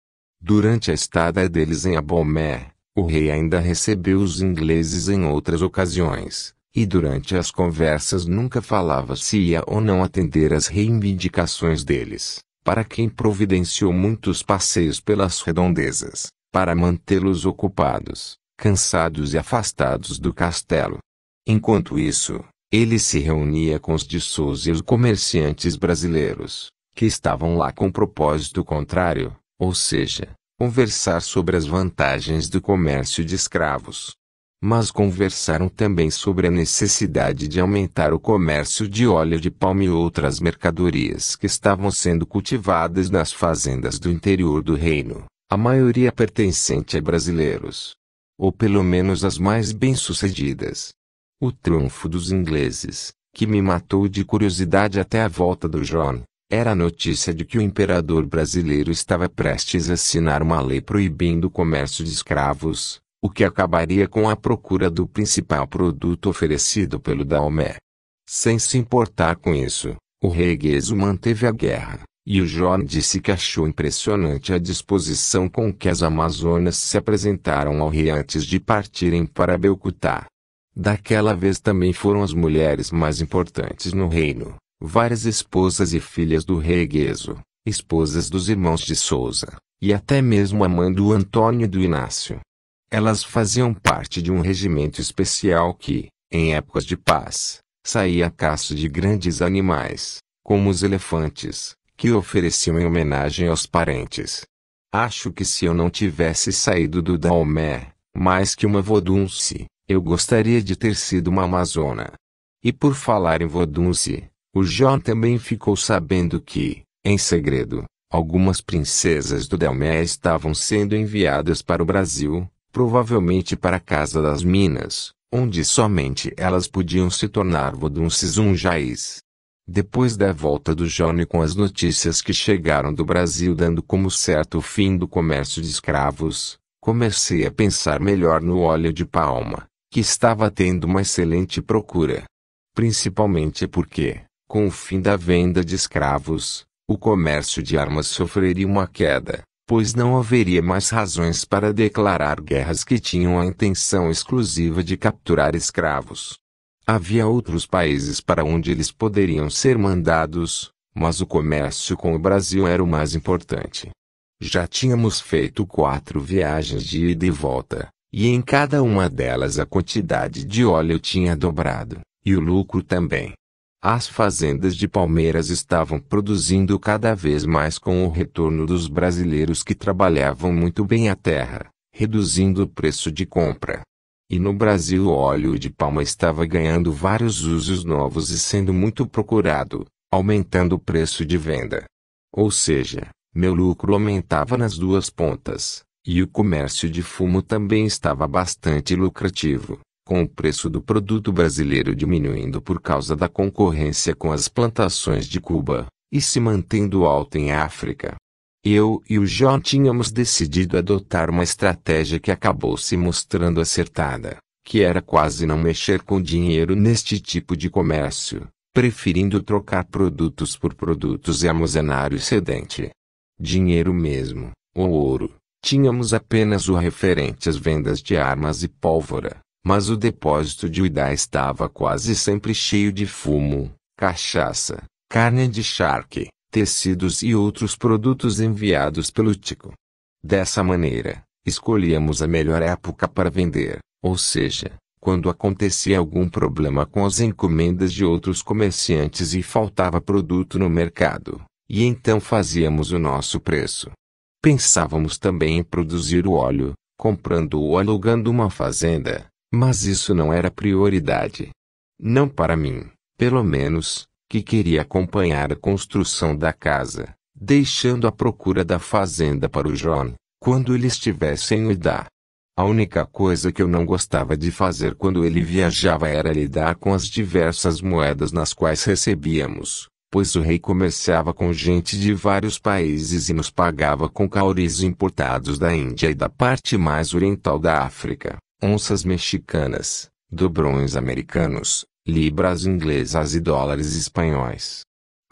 Durante a estada deles em Abomé, o rei ainda recebeu os ingleses em outras ocasiões, e durante as conversas nunca falava se ia ou não atender às reivindicações deles, para quem providenciou muitos passeios pelas redondezas, para mantê-los ocupados, cansados e afastados do castelo. Enquanto isso, ele se reunia com os de Souza e os comerciantes brasileiros, que estavam lá com propósito contrário, ou seja, conversar sobre as vantagens do comércio de escravos. Mas conversaram também sobre a necessidade de aumentar o comércio de óleo de palma e outras mercadorias que estavam sendo cultivadas nas fazendas do interior do reino, a maioria pertencente a brasileiros. Ou pelo menos as mais bem-sucedidas. O triunfo dos ingleses, que me matou de curiosidade até a volta do John, era a notícia de que o imperador brasileiro estava prestes a assinar uma lei proibindo o comércio de escravos, o que acabaria com a procura do principal produto oferecido pelo Daomé. Sem se importar com isso, o rei Gueso manteve a guerra, e o John disse que achou impressionante a disposição com que as Amazonas se apresentaram ao rei antes de partirem para Belcutá. Daquela vez também foram as mulheres mais importantes no reino, várias esposas e filhas do rei Gueso, esposas dos irmãos de Souza, e até mesmo a mãe do Antônio e do Inácio. Elas faziam parte de um regimento especial que, em épocas de paz, saía a caça de grandes animais, como os elefantes, que ofereciam em homenagem aos parentes. Acho que se eu não tivesse saído do Daomé, mais que uma vodunce, eu gostaria de ter sido uma amazona. E por falar em Vodunce, o John também ficou sabendo que, em segredo, algumas princesas do Delmé estavam sendo enviadas para o Brasil, provavelmente para a Casa das Minas, onde somente elas podiam se tornar Vodunces unjais. Depois da volta do Johnny com as notícias que chegaram do Brasil dando como certo o fim do comércio de escravos, comecei a pensar melhor no óleo de palma que estava tendo uma excelente procura. Principalmente porque, com o fim da venda de escravos, o comércio de armas sofreria uma queda, pois não haveria mais razões para declarar guerras que tinham a intenção exclusiva de capturar escravos. Havia outros países para onde eles poderiam ser mandados, mas o comércio com o Brasil era o mais importante. Já tínhamos feito quatro viagens de ida e volta, e em cada uma delas a quantidade de óleo tinha dobrado, e o lucro também. As fazendas de Palmeiras estavam produzindo cada vez mais com o retorno dos brasileiros que trabalhavam muito bem a terra, reduzindo o preço de compra. E no Brasil o óleo de palma estava ganhando vários usos novos e sendo muito procurado, aumentando o preço de venda. Ou seja, meu lucro aumentava nas duas pontas. E o comércio de fumo também estava bastante lucrativo, com o preço do produto brasileiro diminuindo por causa da concorrência com as plantações de Cuba, e se mantendo alto em África. Eu e o John tínhamos decidido adotar uma estratégia que acabou se mostrando acertada, que era quase não mexer com dinheiro neste tipo de comércio, preferindo trocar produtos por produtos e armazenar o excedente. Dinheiro mesmo, ou ouro, Tínhamos apenas o referente às vendas de armas e pólvora, mas o depósito de Uidá estava quase sempre cheio de fumo, cachaça, carne de charque, tecidos e outros produtos enviados pelo Tico. Dessa maneira, escolhíamos a melhor época para vender, ou seja, quando acontecia algum problema com as encomendas de outros comerciantes e faltava produto no mercado, e então fazíamos o nosso preço. Pensávamos também em produzir o óleo, comprando ou alugando uma fazenda, mas isso não era prioridade. Não para mim, pelo menos, que queria acompanhar a construção da casa, deixando a procura da fazenda para o John, quando ele estivesse em Uidá. A única coisa que eu não gostava de fazer quando ele viajava era lidar com as diversas moedas nas quais recebíamos, pois o rei comerciava com gente de vários países e nos pagava com cauris importados da Índia e da parte mais oriental da África, onças mexicanas, dobrões americanos, libras inglesas e dólares espanhóis.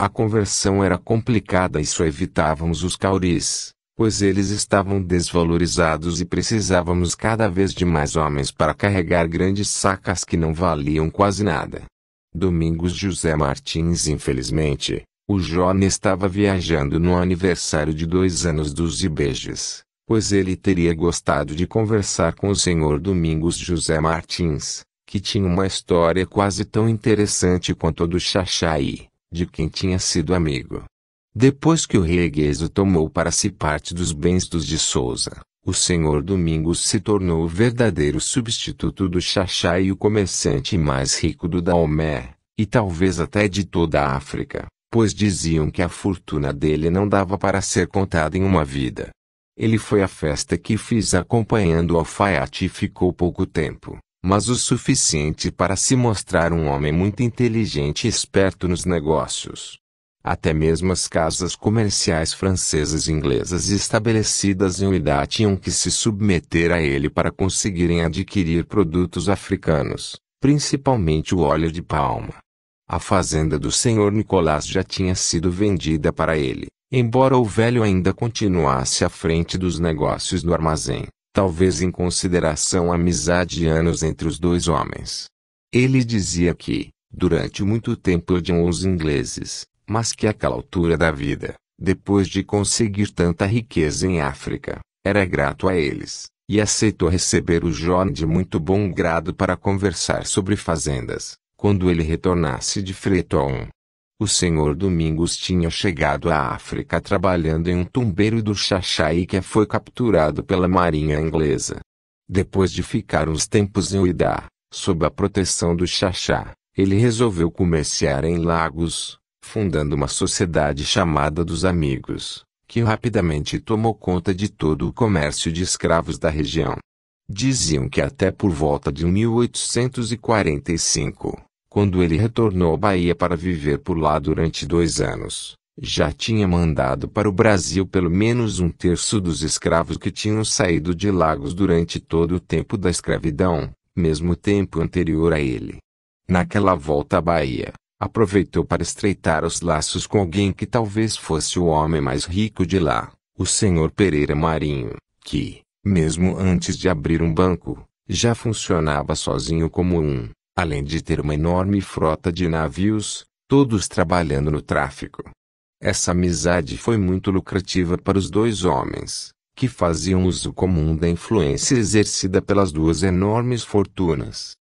A conversão era complicada e só evitávamos os cauris, pois eles estavam desvalorizados e precisávamos cada vez de mais homens para carregar grandes sacas que não valiam quase nada. Domingos José Martins Infelizmente, o John estava viajando no aniversário de dois anos dos Ibejes, pois ele teria gostado de conversar com o senhor Domingos José Martins, que tinha uma história quase tão interessante quanto a do Xaxai, de quem tinha sido amigo. Depois que o regueso tomou para si parte dos bens dos de Souza, o senhor Domingos se tornou o verdadeiro substituto do Xaxá e o comerciante mais rico do Daomé, e talvez até de toda a África, pois diziam que a fortuna dele não dava para ser contada em uma vida. Ele foi à festa que fiz acompanhando o alfaiate e ficou pouco tempo, mas o suficiente para se mostrar um homem muito inteligente e esperto nos negócios. Até mesmo as casas comerciais francesas e inglesas estabelecidas em Uidá tinham que se submeter a ele para conseguirem adquirir produtos africanos, principalmente o óleo de palma. A fazenda do senhor Nicolás já tinha sido vendida para ele, embora o velho ainda continuasse à frente dos negócios do armazém, talvez em consideração à amizade de anos entre os dois homens. Ele dizia que, durante muito tempo odiam os ingleses, mas que àquela altura da vida, depois de conseguir tanta riqueza em África, era grato a eles, e aceitou receber o John de muito bom grado para conversar sobre fazendas, quando ele retornasse de Freetown. O senhor Domingos tinha chegado à África trabalhando em um tumbeiro do Xaxai que foi capturado pela marinha inglesa. Depois de ficar uns tempos em Uidá, sob a proteção do Xaxá, ele resolveu comerciar em Lagos, fundando uma sociedade chamada dos Amigos, que rapidamente tomou conta de todo o comércio de escravos da região. Diziam que até por volta de 1845, quando ele retornou à Bahia para viver por lá durante dois anos, já tinha mandado para o Brasil pelo menos um terço dos escravos que tinham saído de Lagos durante todo o tempo da escravidão, mesmo tempo anterior a ele. Naquela volta à Bahia, aproveitou para estreitar os laços com alguém que talvez fosse o homem mais rico de lá, o senhor Pereira Marinho, que, mesmo antes de abrir um banco, já funcionava sozinho como um, além de ter uma enorme frota de navios, todos trabalhando no tráfico. Essa amizade foi muito lucrativa para os dois homens, que faziam uso comum da influência exercida pelas duas enormes fortunas.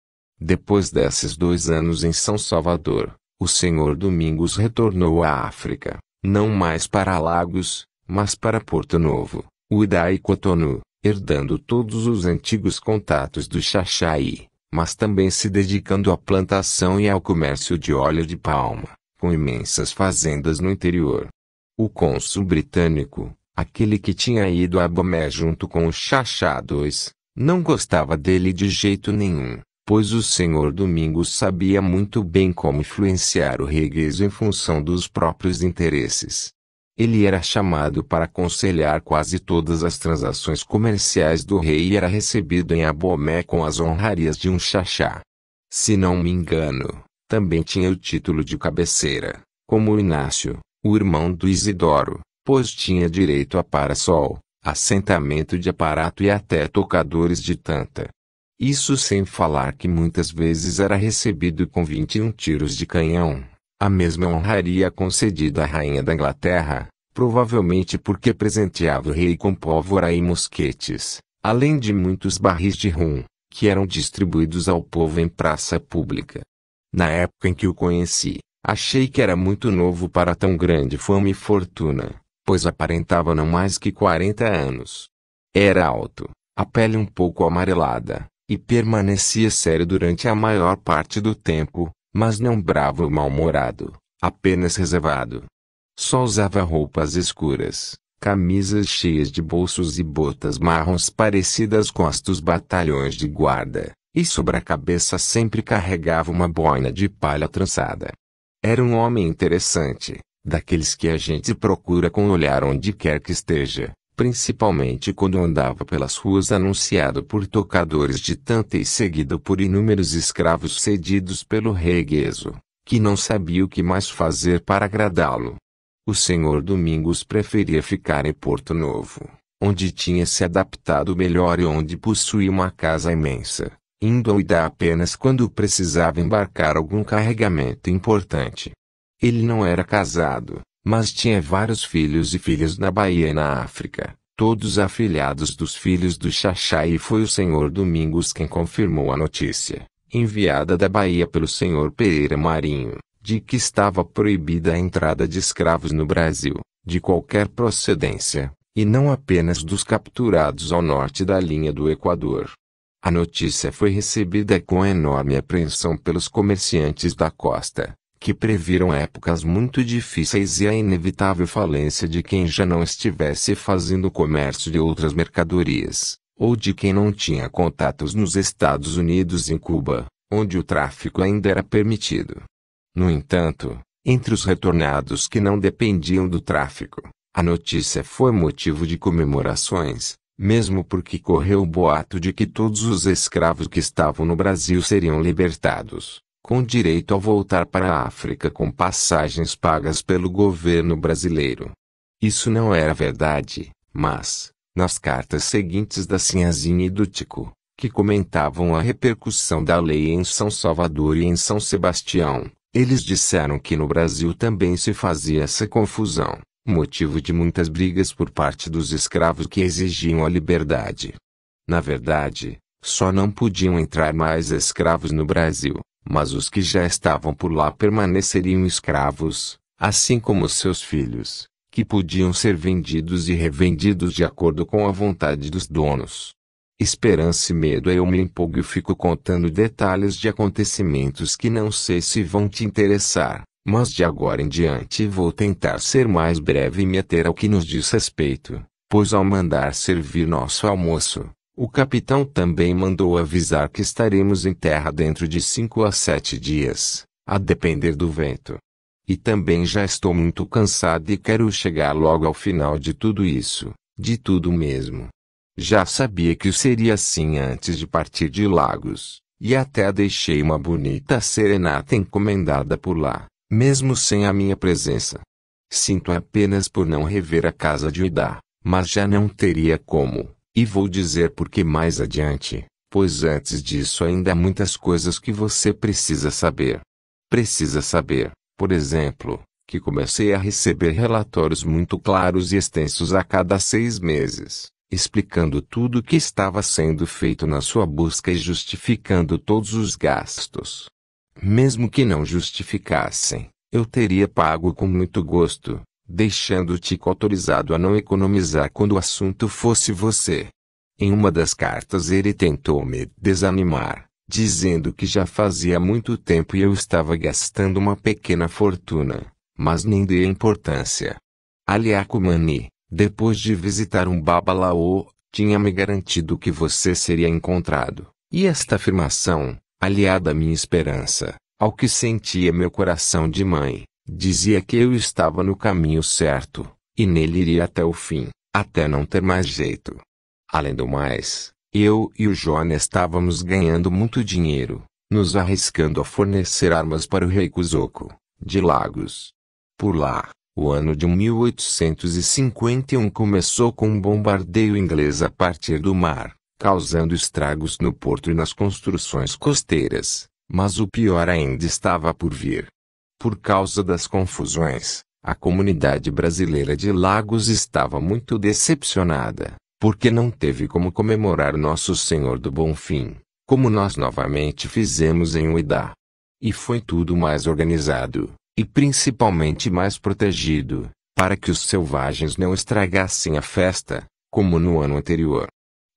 Depois desses dois anos em São Salvador, o senhor Domingos retornou à África, não mais para Lagos, mas para Porto Novo, Uidá e Cotonou, herdando todos os antigos contatos do Xaxai, mas também se dedicando à plantação e ao comércio de óleo de palma, com imensas fazendas no interior. O cônsul britânico, aquele que tinha ido a Bomé junto com o Xaxá II, não gostava dele de jeito nenhum pois o senhor Domingos sabia muito bem como influenciar o regueiro em função dos próprios interesses. Ele era chamado para aconselhar quase todas as transações comerciais do rei e era recebido em Abomé com as honrarias de um chachá. Se não me engano, também tinha o título de cabeceira, como Inácio, o irmão do Isidoro, pois tinha direito a parasol, assentamento de aparato e até tocadores de tanta. Isso sem falar que muitas vezes era recebido com 21 tiros de canhão, a mesma honraria concedida à rainha da Inglaterra, provavelmente porque presenteava o rei com pólvora e mosquetes, além de muitos barris de rum, que eram distribuídos ao povo em praça pública. Na época em que o conheci, achei que era muito novo para tão grande fama e fortuna, pois aparentava não mais que 40 anos. Era alto, a pele um pouco amarelada, e permanecia sério durante a maior parte do tempo, mas não bravo ou mal-humorado, apenas reservado. Só usava roupas escuras, camisas cheias de bolsos e botas marrons parecidas com as dos batalhões de guarda, e sobre a cabeça sempre carregava uma boina de palha trançada. Era um homem interessante, daqueles que a gente procura com o olhar onde quer que esteja, principalmente quando andava pelas ruas anunciado por tocadores de tanta e seguido por inúmeros escravos cedidos pelo rei Gueso, que não sabia o que mais fazer para agradá-lo. O senhor Domingos preferia ficar em Porto Novo, onde tinha se adaptado melhor e onde possuía uma casa imensa, indo ao Idá apenas quando precisava embarcar algum carregamento importante. Ele não era casado, mas tinha vários filhos e filhas na Bahia e na África, todos afilhados dos filhos do Xaxá e foi o senhor Domingos quem confirmou a notícia, enviada da Bahia pelo senhor Pereira Marinho, de que estava proibida a entrada de escravos no Brasil, de qualquer procedência, e não apenas dos capturados ao norte da linha do Equador. A notícia foi recebida com enorme apreensão pelos comerciantes da costa, que previram épocas muito difíceis e a inevitável falência de quem já não estivesse fazendo comércio de outras mercadorias, ou de quem não tinha contatos nos Estados Unidos e em Cuba, onde o tráfico ainda era permitido. No entanto, entre os retornados que não dependiam do tráfico, a notícia foi motivo de comemorações, mesmo porque correu o boato de que todos os escravos que estavam no Brasil seriam libertados com direito a voltar para a África com passagens pagas pelo governo brasileiro. Isso não era verdade, mas, nas cartas seguintes da Sinhazinha e do Tico, que comentavam a repercussão da lei em São Salvador e em São Sebastião, eles disseram que no Brasil também se fazia essa confusão, motivo de muitas brigas por parte dos escravos que exigiam a liberdade. Na verdade, só não podiam entrar mais escravos no Brasil, mas os que já estavam por lá permaneceriam escravos, assim como seus filhos, que podiam ser vendidos e revendidos de acordo com a vontade dos donos. Esperança e medo eu me empolgo e fico contando detalhes de acontecimentos que não sei se vão te interessar, mas de agora em diante vou tentar ser mais breve e me ater ao que nos diz respeito, pois ao mandar servir nosso almoço, o capitão também mandou avisar que estaremos em terra dentro de cinco a sete dias, a depender do vento. E também já estou muito cansado e quero chegar logo ao final de tudo isso, de tudo mesmo. Já sabia que seria assim antes de partir de Lagos, e até deixei uma bonita serenata encomendada por lá, mesmo sem a minha presença. Sinto apenas por não rever a casa de Udá, mas já não teria como. E vou dizer por que mais adiante, pois antes disso ainda há muitas coisas que você precisa saber. Precisa saber, por exemplo, que comecei a receber relatórios muito claros e extensos a cada seis meses, explicando tudo o que estava sendo feito na sua busca e justificando todos os gastos. Mesmo que não justificassem, eu teria pago com muito gosto, deixando-te autorizado a não economizar quando o assunto fosse você. Em uma das cartas ele tentou me desanimar, dizendo que já fazia muito tempo e eu estava gastando uma pequena fortuna, mas nem dei importância. Aliakumani, depois de visitar um babalaô, tinha me garantido que você seria encontrado, e esta afirmação, aliada à minha esperança, ao que sentia meu coração de mãe, Dizia que eu estava no caminho certo, e nele iria até o fim, até não ter mais jeito. Além do mais, eu e o John estávamos ganhando muito dinheiro, nos arriscando a fornecer armas para o rei Kuzoko, de Lagos. Por lá, o ano de 1851 começou com um bombardeio inglês a partir do mar, causando estragos no porto e nas construções costeiras, mas o pior ainda estava por vir. Por causa das confusões, a comunidade brasileira de Lagos estava muito decepcionada, porque não teve como comemorar Nosso Senhor do Bom Fim, como nós novamente fizemos em Uidá. E foi tudo mais organizado, e principalmente mais protegido, para que os selvagens não estragassem a festa, como no ano anterior.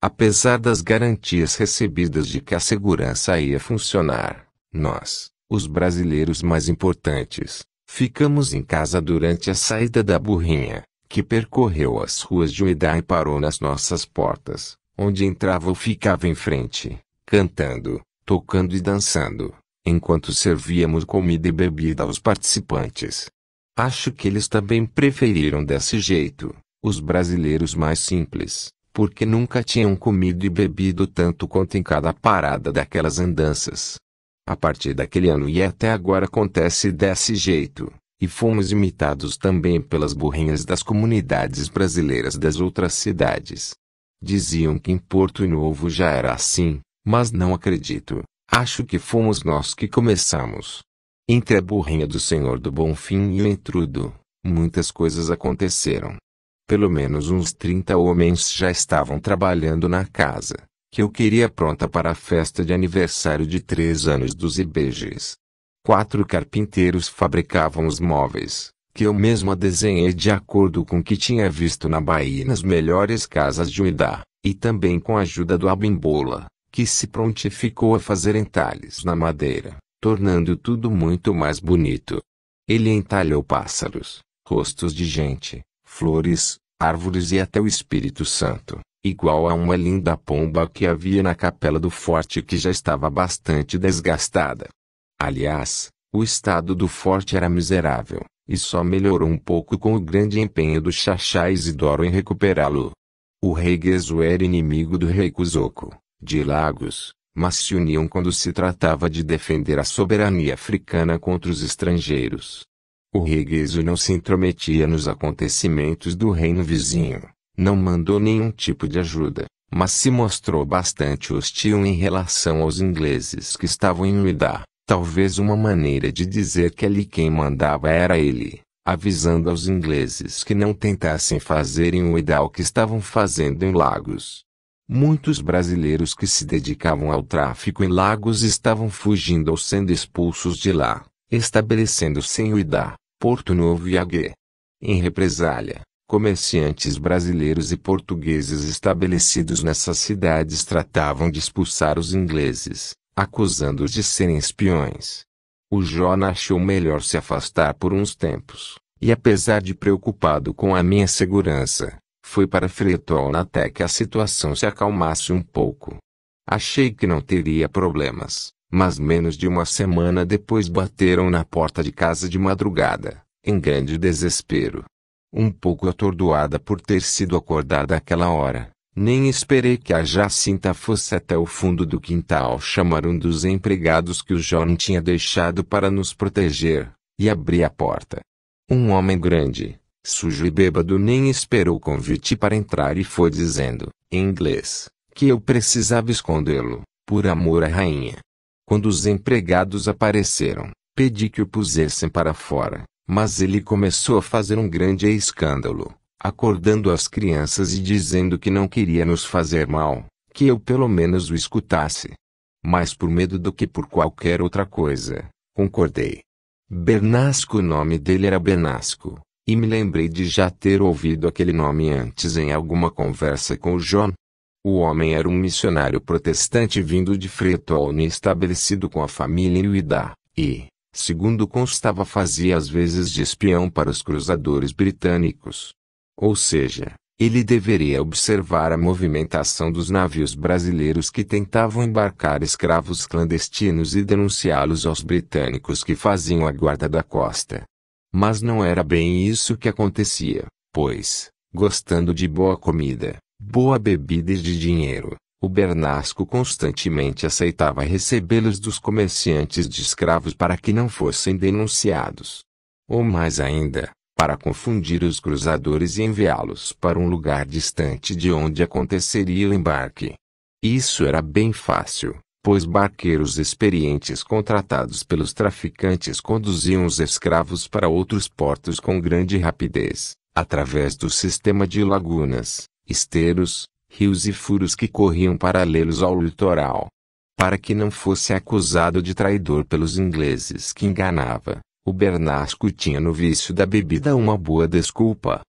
Apesar das garantias recebidas de que a segurança ia funcionar, nós, os brasileiros mais importantes, ficamos em casa durante a saída da burrinha, que percorreu as ruas de Uedá e parou nas nossas portas, onde entrava ou ficava em frente, cantando, tocando e dançando, enquanto servíamos comida e bebida aos participantes. Acho que eles também preferiram desse jeito, os brasileiros mais simples, porque nunca tinham comido e bebido tanto quanto em cada parada daquelas andanças. A partir daquele ano e até agora acontece desse jeito, e fomos imitados também pelas burrinhas das comunidades brasileiras das outras cidades. Diziam que em Porto Novo já era assim, mas não acredito. Acho que fomos nós que começamos. Entre a burrinha do Senhor do Bonfim e o intrudo, muitas coisas aconteceram. Pelo menos uns 30 homens já estavam trabalhando na casa, que eu queria pronta para a festa de aniversário de três anos dos Ibejes. Quatro carpinteiros fabricavam os móveis, que eu mesma desenhei de acordo com o que tinha visto na Bahia nas melhores casas de Uidá, e também com a ajuda do Abimbola, que se prontificou a fazer entalhes na madeira, tornando tudo muito mais bonito. Ele entalhou pássaros, rostos de gente, flores, árvores e até o Espírito Santo igual a uma linda pomba que havia na capela do forte que já estava bastante desgastada. Aliás, o estado do forte era miserável, e só melhorou um pouco com o grande empenho do Xaxá Isidoro em recuperá-lo. O rei Gueso era inimigo do rei Cusoco, de Lagos, mas se uniam quando se tratava de defender a soberania africana contra os estrangeiros. O rei Gueso não se intrometia nos acontecimentos do reino vizinho, não mandou nenhum tipo de ajuda, mas se mostrou bastante hostil em relação aos ingleses que estavam em Uidá. Talvez uma maneira de dizer que ali quem mandava era ele, avisando aos ingleses que não tentassem fazer em Uidá o que estavam fazendo em Lagos. Muitos brasileiros que se dedicavam ao tráfico em Lagos estavam fugindo ou sendo expulsos de lá, estabelecendo-se em Uidá, Porto Novo e Agué. Em represália, comerciantes brasileiros e portugueses estabelecidos nessas cidades tratavam de expulsar os ingleses, acusando-os de serem espiões. O Jona achou melhor se afastar por uns tempos, e apesar de preocupado com a minha segurança, foi para Freetown até que a situação se acalmasse um pouco. Achei que não teria problemas, mas menos de uma semana depois bateram na porta de casa de madrugada, em grande desespero um pouco atordoada por ter sido acordada àquela hora. Nem esperei que a Jacinta fosse até o fundo do quintal chamar um dos empregados que o John tinha deixado para nos proteger, e abri a porta. Um homem grande, sujo e bêbado nem esperou o convite para entrar e foi dizendo, em inglês, que eu precisava escondê-lo, por amor à rainha. Quando os empregados apareceram, pedi que o pusessem para fora, mas ele começou a fazer um grande escândalo, acordando as crianças e dizendo que não queria nos fazer mal, que eu pelo menos o escutasse. Mais por medo do que por qualquer outra coisa, concordei. Bernasco, o nome dele era Bernasco, e me lembrei de já ter ouvido aquele nome antes em alguma conversa com o John. O homem era um missionário protestante vindo de Freetown e estabelecido com a família em Uidá, e, segundo constava fazia às vezes de espião para os cruzadores britânicos. Ou seja, ele deveria observar a movimentação dos navios brasileiros que tentavam embarcar escravos clandestinos e denunciá-los aos britânicos que faziam a guarda da costa. Mas não era bem isso que acontecia, pois, gostando de boa comida, boa bebida e de dinheiro, o Bernasco constantemente aceitava recebê-los dos comerciantes de escravos para que não fossem denunciados. Ou mais ainda, para confundir os cruzadores e enviá-los para um lugar distante de onde aconteceria o embarque. Isso era bem fácil, pois barqueiros experientes contratados pelos traficantes conduziam os escravos para outros portos com grande rapidez, através do sistema de lagunas, esteiros, rios e furos que corriam paralelos ao litoral. Para que não fosse acusado de traidor pelos ingleses que enganava, o Bernasco tinha no vício da bebida uma boa desculpa.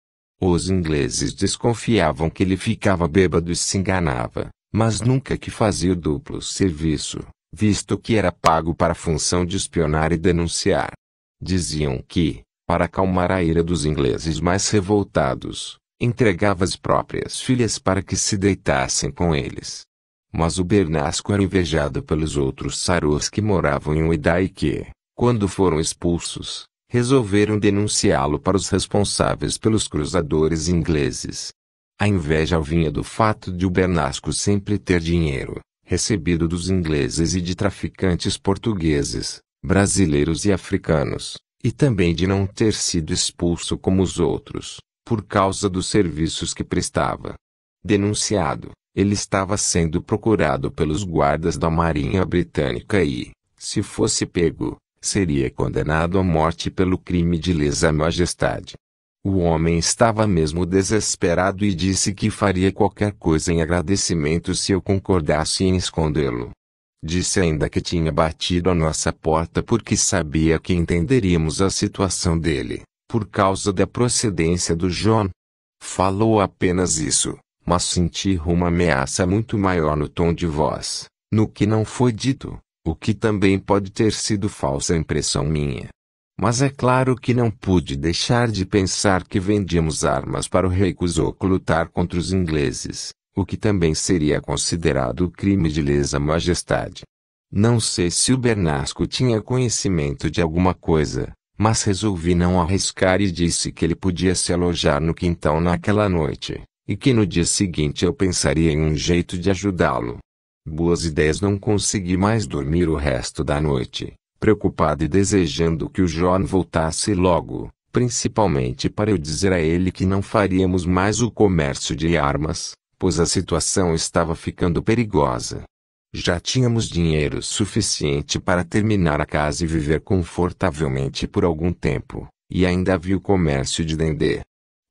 Os ingleses desconfiavam que ele ficava bêbado e se enganava, mas nunca que fazia o duplo serviço, visto que era pago para a função de espionar e denunciar. Diziam que, para acalmar a ira dos ingleses mais revoltados, entregava as próprias filhas para que se deitassem com eles. Mas o Bernasco era invejado pelos outros saros que moravam em Uidá e que, quando foram expulsos, resolveram denunciá-lo para os responsáveis pelos cruzadores ingleses. A inveja vinha do fato de o Bernasco sempre ter dinheiro, recebido dos ingleses e de traficantes portugueses, brasileiros e africanos, e também de não ter sido expulso como os outros por causa dos serviços que prestava. Denunciado, ele estava sendo procurado pelos guardas da Marinha Britânica e, se fosse pego, seria condenado à morte pelo crime de lesa majestade. O homem estava mesmo desesperado e disse que faria qualquer coisa em agradecimento se eu concordasse em escondê-lo. Disse ainda que tinha batido a nossa porta porque sabia que entenderíamos a situação dele por causa da procedência do John. Falou apenas isso, mas senti uma ameaça muito maior no tom de voz, no que não foi dito, o que também pode ter sido falsa impressão minha. Mas é claro que não pude deixar de pensar que vendíamos armas para o rei Kuzoku lutar contra os ingleses, o que também seria considerado crime de lesa majestade. Não sei se o Bernasco tinha conhecimento de alguma coisa, mas resolvi não arriscar e disse que ele podia se alojar no quintal naquela noite, e que no dia seguinte eu pensaria em um jeito de ajudá-lo. Boas ideias não consegui mais dormir o resto da noite, preocupado e desejando que o John voltasse logo, principalmente para eu dizer a ele que não faríamos mais o comércio de armas, pois a situação estava ficando perigosa. Já tínhamos dinheiro suficiente para terminar a casa e viver confortavelmente por algum tempo, e ainda havia o comércio de Dendê.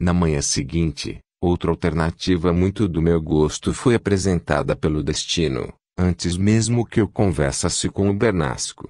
Na manhã seguinte, outra alternativa muito do meu gosto foi apresentada pelo destino, antes mesmo que eu conversasse com o Bernasco.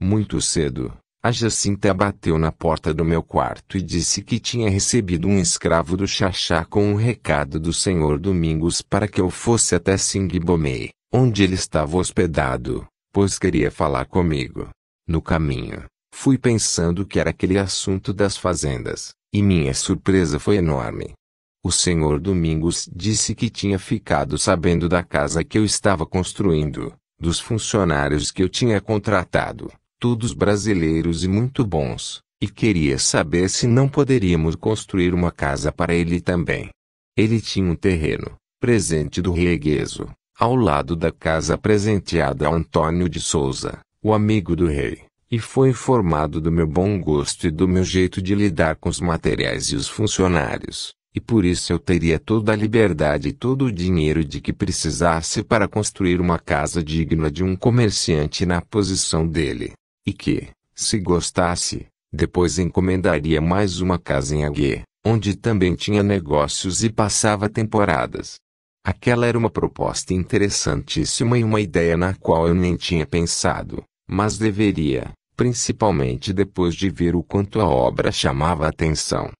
Muito cedo, a Jacinta bateu na porta do meu quarto e disse que tinha recebido um escravo do Xaxá com um recado do senhor Domingos para que eu fosse até Singibomei onde ele estava hospedado, pois queria falar comigo. No caminho, fui pensando que era aquele assunto das fazendas, e minha surpresa foi enorme. O senhor Domingos disse que tinha ficado sabendo da casa que eu estava construindo, dos funcionários que eu tinha contratado, todos brasileiros e muito bons, e queria saber se não poderíamos construir uma casa para ele também. Ele tinha um terreno, presente do regueso, ao lado da casa presenteada a Antônio de Souza, o amigo do rei, e foi informado do meu bom gosto e do meu jeito de lidar com os materiais e os funcionários, e por isso eu teria toda a liberdade e todo o dinheiro de que precisasse para construir uma casa digna de um comerciante na posição dele, e que, se gostasse, depois encomendaria mais uma casa em Aguê, onde também tinha negócios e passava temporadas. Aquela era uma proposta interessantíssima e uma ideia na qual eu nem tinha pensado, mas deveria, principalmente depois de ver o quanto a obra chamava a atenção.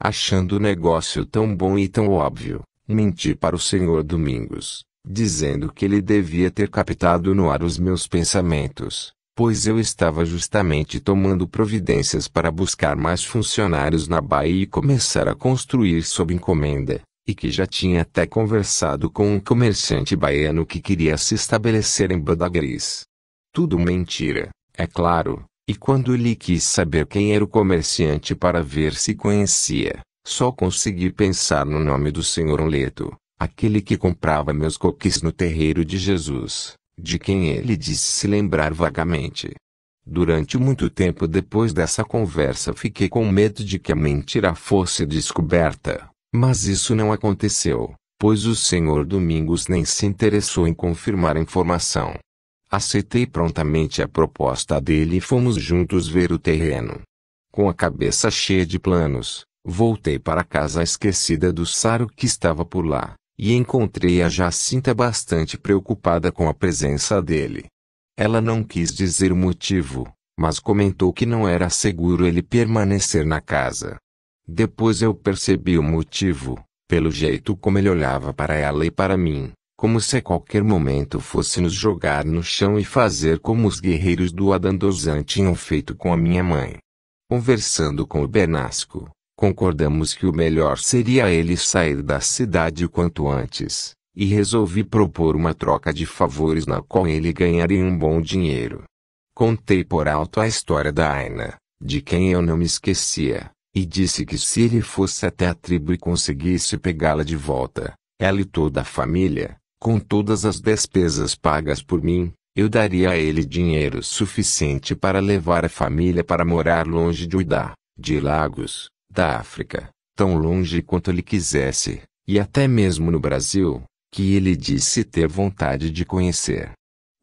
Achando o negócio tão bom e tão óbvio, menti para o senhor Domingos, dizendo que ele devia ter captado no ar os meus pensamentos, pois eu estava justamente tomando providências para buscar mais funcionários na Bahia e começar a construir sob encomenda e que já tinha até conversado com um comerciante baiano que queria se estabelecer em Badagris. Tudo mentira, é claro, e quando ele quis saber quem era o comerciante para ver se conhecia, só consegui pensar no nome do senhor Leto, aquele que comprava meus coquis no terreiro de Jesus, de quem ele disse se lembrar vagamente. Durante muito tempo depois dessa conversa fiquei com medo de que a mentira fosse descoberta mas isso não aconteceu, pois o senhor Domingos nem se interessou em confirmar a informação. Aceitei prontamente a proposta dele e fomos juntos ver o terreno. Com a cabeça cheia de planos, voltei para casa esquecida do Saro que estava por lá, e encontrei a Jacinta bastante preocupada com a presença dele. Ela não quis dizer o motivo, mas comentou que não era seguro ele permanecer na casa, depois eu percebi o motivo, pelo jeito como ele olhava para ela e para mim, como se a qualquer momento fosse nos jogar no chão e fazer como os guerreiros do Adandozan tinham feito com a minha mãe. Conversando com o Bernasco, concordamos que o melhor seria ele sair da cidade o quanto antes, e resolvi propor uma troca de favores na qual ele ganharia um bom dinheiro. Contei por alto a história da Aina, de quem eu não me esquecia, e disse que se ele fosse até a tribo e conseguisse pegá-la de volta, ela e toda a família, com todas as despesas pagas por mim, eu daria a ele dinheiro suficiente para levar a família para morar longe de Uidá, de Lagos, da África, tão longe quanto ele quisesse, e até mesmo no Brasil, que ele disse ter vontade de conhecer.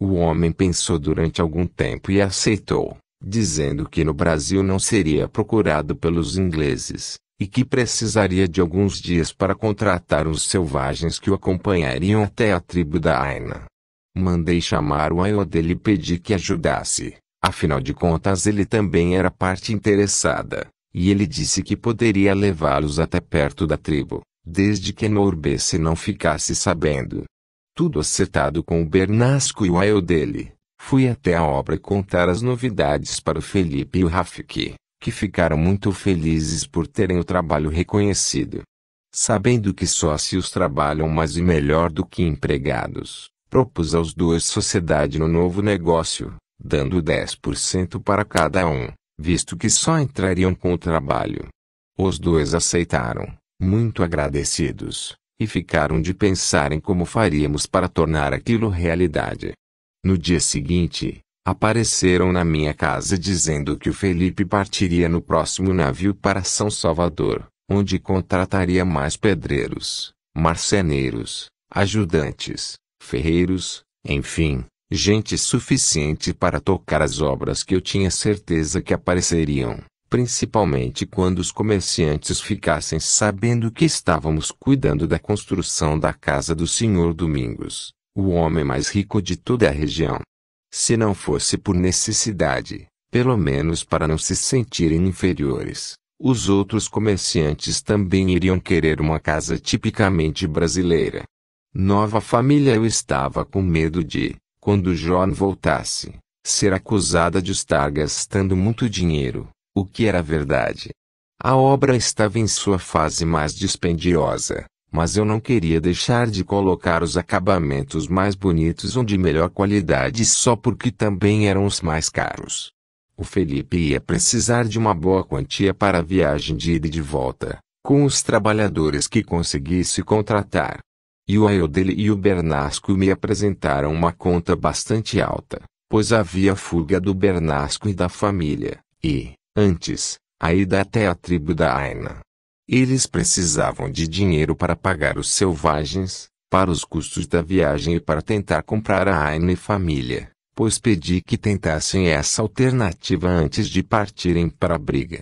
O homem pensou durante algum tempo e aceitou dizendo que no Brasil não seria procurado pelos ingleses, e que precisaria de alguns dias para contratar os selvagens que o acompanhariam até a tribo da Aina. Mandei chamar o Ayodele e pedi que ajudasse, afinal de contas ele também era parte interessada, e ele disse que poderia levá-los até perto da tribo, desde que Norbesse não ficasse sabendo. Tudo acertado com o Bernasco e o Aiodele. Fui até a obra contar as novidades para o Felipe e o Rafiki, que ficaram muito felizes por terem o trabalho reconhecido. Sabendo que sócios trabalham mais e melhor do que empregados, propus aos dois sociedade no novo negócio, dando 10% para cada um, visto que só entrariam com o trabalho. Os dois aceitaram, muito agradecidos, e ficaram de pensar em como faríamos para tornar aquilo realidade. No dia seguinte, apareceram na minha casa dizendo que o Felipe partiria no próximo navio para São Salvador, onde contrataria mais pedreiros, marceneiros, ajudantes, ferreiros, enfim, gente suficiente para tocar as obras que eu tinha certeza que apareceriam, principalmente quando os comerciantes ficassem sabendo que estávamos cuidando da construção da casa do senhor Domingos o homem mais rico de toda a região. Se não fosse por necessidade, pelo menos para não se sentirem inferiores, os outros comerciantes também iriam querer uma casa tipicamente brasileira. Nova família eu estava com medo de, quando John voltasse, ser acusada de estar gastando muito dinheiro, o que era verdade. A obra estava em sua fase mais dispendiosa, mas eu não queria deixar de colocar os acabamentos mais bonitos ou de melhor qualidade só porque também eram os mais caros. O Felipe ia precisar de uma boa quantia para a viagem de ida e de volta, com os trabalhadores que conseguisse contratar. E o Aiodele e o Bernasco me apresentaram uma conta bastante alta, pois havia fuga do Bernasco e da família, e, antes, a ida até a tribo da Aina. Eles precisavam de dinheiro para pagar os selvagens, para os custos da viagem e para tentar comprar a Aine família, pois pedi que tentassem essa alternativa antes de partirem para a briga.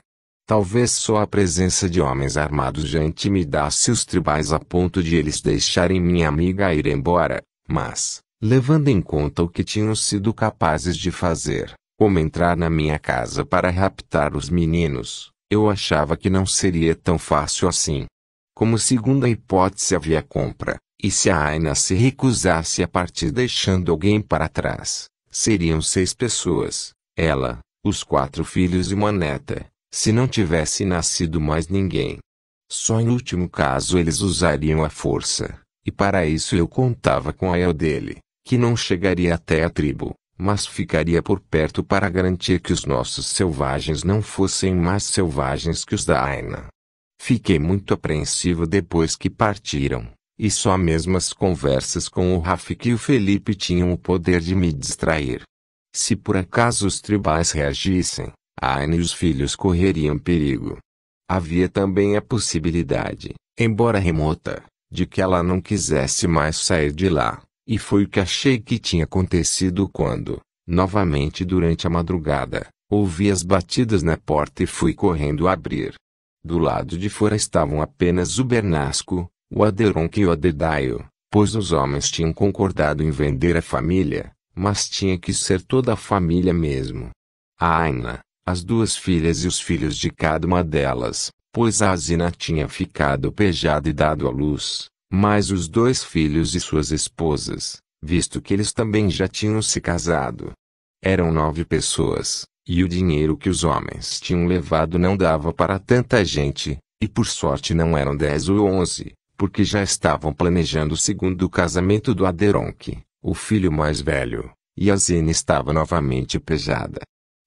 Talvez só a presença de homens armados já intimidasse os tribais a ponto de eles deixarem minha amiga ir embora, mas, levando em conta o que tinham sido capazes de fazer, como entrar na minha casa para raptar os meninos, eu achava que não seria tão fácil assim. Como segunda hipótese havia compra, e se a Aina se recusasse a partir deixando alguém para trás, seriam seis pessoas, ela, os quatro filhos e uma neta, se não tivesse nascido mais ninguém. Só em último caso eles usariam a força, e para isso eu contava com a El dele, que não chegaria até a tribo mas ficaria por perto para garantir que os nossos selvagens não fossem mais selvagens que os da Aina. Fiquei muito apreensivo depois que partiram, e só mesmo as conversas com o Rafik e o Felipe tinham o poder de me distrair. Se por acaso os tribais reagissem, a Aina e os filhos correriam perigo. Havia também a possibilidade, embora remota, de que ela não quisesse mais sair de lá. E foi o que achei que tinha acontecido quando, novamente durante a madrugada, ouvi as batidas na porta e fui correndo abrir. Do lado de fora estavam apenas o Bernasco, o Aderonque e o Adedaio, pois os homens tinham concordado em vender a família, mas tinha que ser toda a família mesmo. A Aina, as duas filhas e os filhos de cada uma delas, pois a Azina tinha ficado pejada e dado à luz, mas os dois filhos e suas esposas, visto que eles também já tinham se casado, eram nove pessoas, e o dinheiro que os homens tinham levado não dava para tanta gente, e por sorte não eram dez ou onze, porque já estavam planejando o segundo casamento do Aderonque, o filho mais velho, e a Zina estava novamente pejada.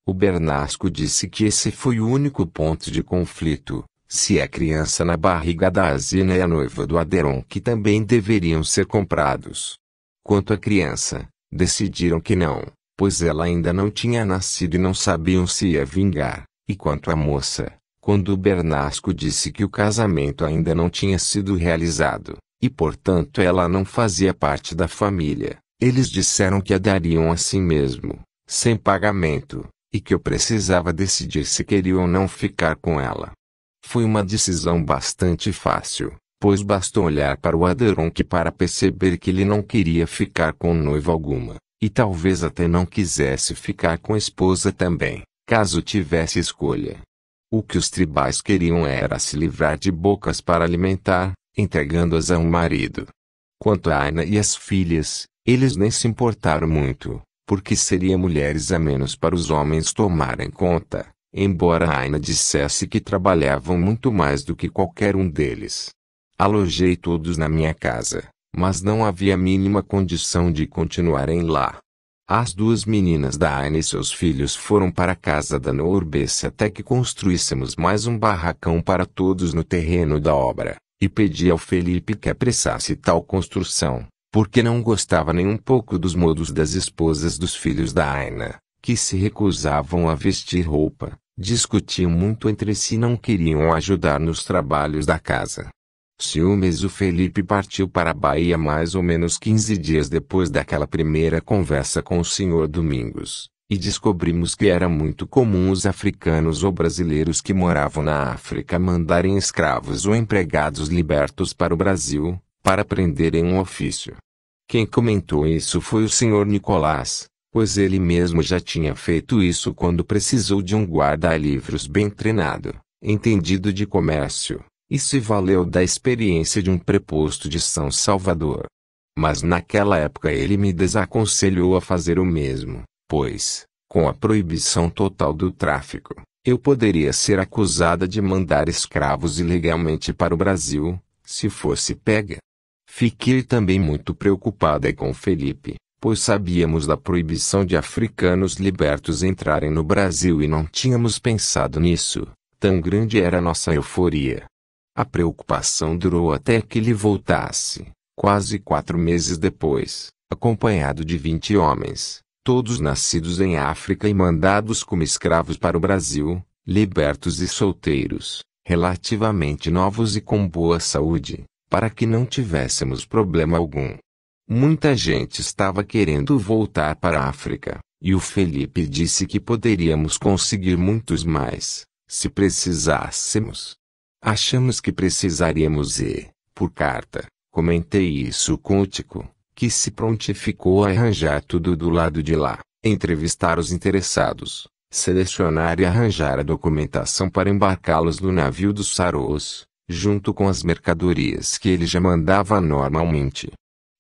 O Bernasco disse que esse foi o único ponto de conflito, se é criança na barriga da Asina e a noiva do Aderon que também deveriam ser comprados. Quanto à criança, decidiram que não, pois ela ainda não tinha nascido e não sabiam se ia vingar. E quanto à moça, quando o Bernasco disse que o casamento ainda não tinha sido realizado, e portanto ela não fazia parte da família, eles disseram que a dariam assim mesmo, sem pagamento, e que eu precisava decidir se queria ou não ficar com ela. Foi uma decisão bastante fácil, pois bastou olhar para o que para perceber que ele não queria ficar com noiva alguma, e talvez até não quisesse ficar com esposa também, caso tivesse escolha. O que os tribais queriam era se livrar de bocas para alimentar, entregando-as a um marido. Quanto a Aina e as filhas, eles nem se importaram muito, porque seriam mulheres a menos para os homens tomarem conta embora Aina dissesse que trabalhavam muito mais do que qualquer um deles. Alojei todos na minha casa, mas não havia mínima condição de continuarem lá. As duas meninas da Aina e seus filhos foram para a casa da Norbice até que construíssemos mais um barracão para todos no terreno da obra, e pedi ao Felipe que apressasse tal construção, porque não gostava nem um pouco dos modos das esposas dos filhos da Aina, que se recusavam a vestir roupa, Discutiam muito entre si e não queriam ajudar nos trabalhos da casa. Ciúmes o Felipe partiu para a Bahia mais ou menos 15 dias depois daquela primeira conversa com o senhor Domingos, e descobrimos que era muito comum os africanos ou brasileiros que moravam na África mandarem escravos ou empregados libertos para o Brasil, para aprenderem um ofício. Quem comentou isso foi o senhor Nicolás, pois ele mesmo já tinha feito isso quando precisou de um guarda-livros bem treinado, entendido de comércio, e se valeu da experiência de um preposto de São Salvador. Mas naquela época ele me desaconselhou a fazer o mesmo, pois, com a proibição total do tráfico, eu poderia ser acusada de mandar escravos ilegalmente para o Brasil, se fosse pega. Fiquei também muito preocupada com Felipe, pois sabíamos da proibição de africanos libertos entrarem no Brasil e não tínhamos pensado nisso, tão grande era nossa euforia. A preocupação durou até que ele voltasse, quase quatro meses depois, acompanhado de vinte homens, todos nascidos em África e mandados como escravos para o Brasil, libertos e solteiros, relativamente novos e com boa saúde, para que não tivéssemos problema algum. Muita gente estava querendo voltar para a África, e o Felipe disse que poderíamos conseguir muitos mais, se precisássemos. Achamos que precisaríamos e, por carta, comentei isso com o Tico, que se prontificou a arranjar tudo do lado de lá, entrevistar os interessados, selecionar e arranjar a documentação para embarcá-los no navio dos Saros, junto com as mercadorias que ele já mandava normalmente.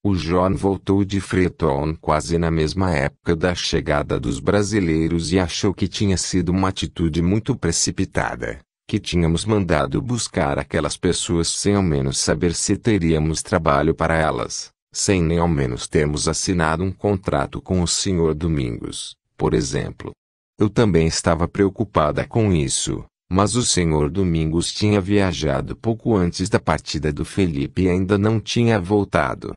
O John voltou de Freetown quase na mesma época da chegada dos brasileiros e achou que tinha sido uma atitude muito precipitada, que tínhamos mandado buscar aquelas pessoas sem ao menos saber se teríamos trabalho para elas, sem nem ao menos termos assinado um contrato com o Sr. Domingos, por exemplo. Eu também estava preocupada com isso, mas o senhor Domingos tinha viajado pouco antes da partida do Felipe e ainda não tinha voltado.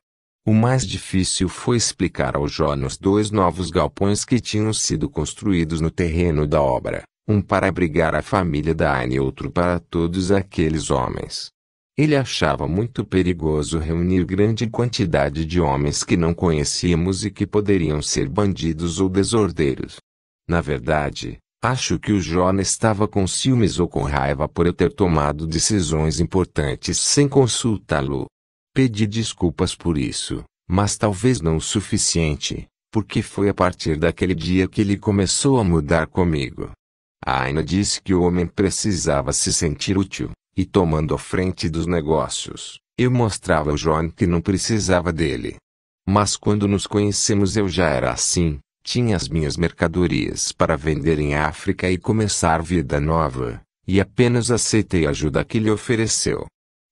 O mais difícil foi explicar ao Jonas dois novos galpões que tinham sido construídos no terreno da obra, um para abrigar a família da Anne e outro para todos aqueles homens. Ele achava muito perigoso reunir grande quantidade de homens que não conhecíamos e que poderiam ser bandidos ou desordeiros. Na verdade, acho que o Jonas estava com ciúmes ou com raiva por eu ter tomado decisões importantes sem consultá-lo. Pedi desculpas por isso, mas talvez não o suficiente, porque foi a partir daquele dia que ele começou a mudar comigo. A Aina disse que o homem precisava se sentir útil, e tomando a frente dos negócios, eu mostrava ao John que não precisava dele. Mas quando nos conhecemos eu já era assim, tinha as minhas mercadorias para vender em África e começar vida nova, e apenas aceitei a ajuda que lhe ofereceu.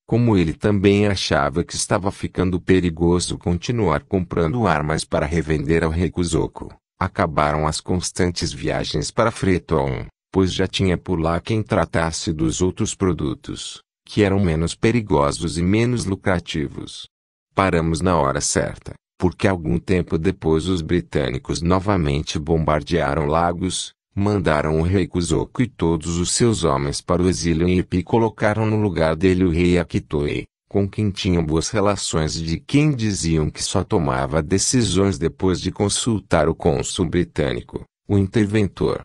Como ele também achava que estava ficando perigoso continuar comprando armas para revender ao Recusoko, acabaram as constantes viagens para Freton, pois já tinha por lá quem tratasse dos outros produtos, que eram menos perigosos e menos lucrativos. Paramos na hora certa, porque algum tempo depois os britânicos novamente bombardearam Lagos, mandaram o rei Kuzoku e todos os seus homens para o exílio em Ipi e colocaram no lugar dele o rei Akitoe, com quem tinham boas relações e de quem diziam que só tomava decisões depois de consultar o cônsul britânico, o interventor.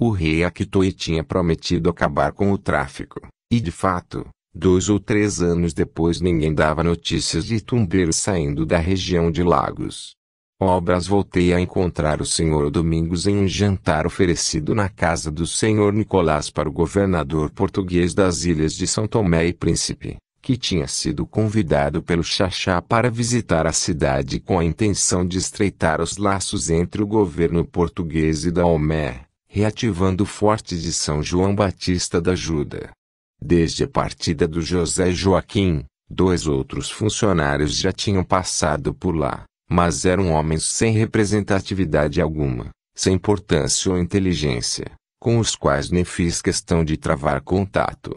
O rei Akitoe tinha prometido acabar com o tráfico, e de fato, dois ou três anos depois ninguém dava notícias de tumbreiros saindo da região de Lagos. Obras voltei a encontrar o senhor Domingos em um jantar oferecido na casa do senhor Nicolás para o governador português das ilhas de São Tomé e Príncipe, que tinha sido convidado pelo Xaxá para visitar a cidade com a intenção de estreitar os laços entre o governo português e da Daomé, reativando o forte de São João Batista da Juda. Desde a partida do José Joaquim, dois outros funcionários já tinham passado por lá mas eram homens sem representatividade alguma, sem importância ou inteligência, com os quais nem fiz questão de travar contato.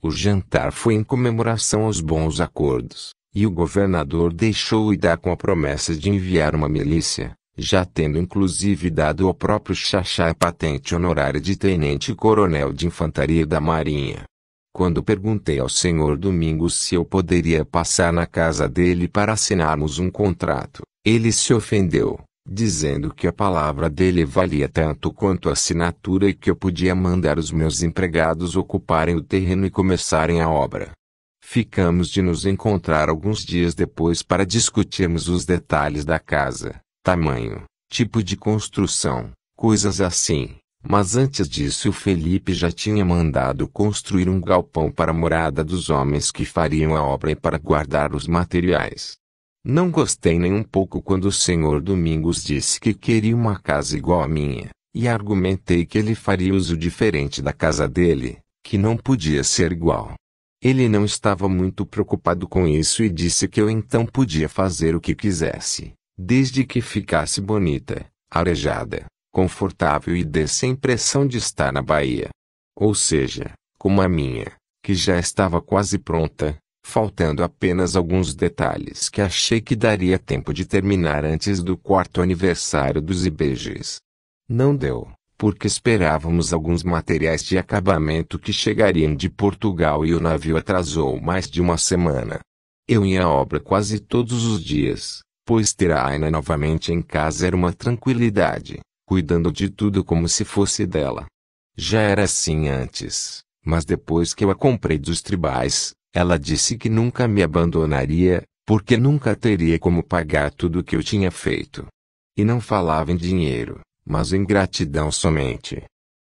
O jantar foi em comemoração aos bons acordos, e o governador deixou o Idá com a promessa de enviar uma milícia, já tendo inclusive dado ao próprio Xaxá a patente honorária de tenente-coronel de infantaria da Marinha. Quando perguntei ao senhor Domingos se eu poderia passar na casa dele para assinarmos um contrato, ele se ofendeu, dizendo que a palavra dele valia tanto quanto a assinatura e que eu podia mandar os meus empregados ocuparem o terreno e começarem a obra. Ficamos de nos encontrar alguns dias depois para discutirmos os detalhes da casa, tamanho, tipo de construção, coisas assim. Mas antes disso, o Felipe já tinha mandado construir um galpão para a morada dos homens que fariam a obra e para guardar os materiais. Não gostei nem um pouco quando o senhor Domingos disse que queria uma casa igual à minha, e argumentei que ele faria uso diferente da casa dele, que não podia ser igual. Ele não estava muito preocupado com isso e disse que eu então podia fazer o que quisesse, desde que ficasse bonita, arejada, confortável e desse a impressão de estar na Bahia. Ou seja, como a minha, que já estava quase pronta, faltando apenas alguns detalhes que achei que daria tempo de terminar antes do quarto aniversário dos IBGs. Não deu, porque esperávamos alguns materiais de acabamento que chegariam de Portugal e o navio atrasou mais de uma semana. Eu ia à obra quase todos os dias, pois ter a Aina novamente em casa era uma tranquilidade, cuidando de tudo como se fosse dela. Já era assim antes, mas depois que eu a comprei dos tribais, ela disse que nunca me abandonaria, porque nunca teria como pagar tudo o que eu tinha feito. E não falava em dinheiro, mas em gratidão somente.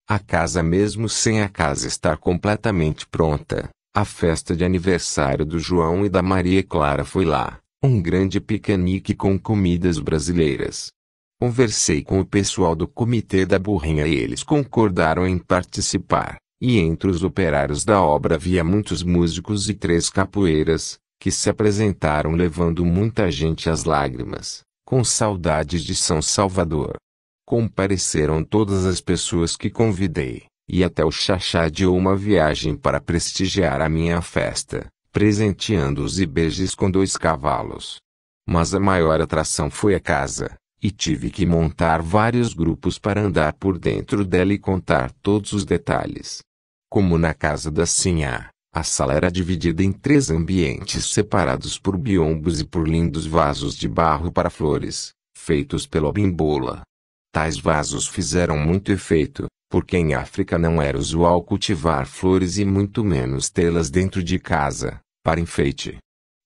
A casa, mesmo sem a casa estar completamente pronta, a festa de aniversário do João e da Maria Clara foi lá, um grande piquenique com comidas brasileiras. Conversei com o pessoal do comitê da burrinha e eles concordaram em participar. E entre os operários da obra havia muitos músicos e três capoeiras, que se apresentaram levando muita gente às lágrimas, com saudades de São Salvador. Compareceram todas as pessoas que convidei, e até o Chachá deu uma viagem para prestigiar a minha festa, presenteando os beijos com dois cavalos. Mas a maior atração foi a casa, e tive que montar vários grupos para andar por dentro dela e contar todos os detalhes. Como na casa da Sinha, a sala era dividida em três ambientes separados por biombos e por lindos vasos de barro para flores, feitos pela bimbola. Tais vasos fizeram muito efeito, porque em África não era usual cultivar flores e muito menos tê-las dentro de casa, para enfeite.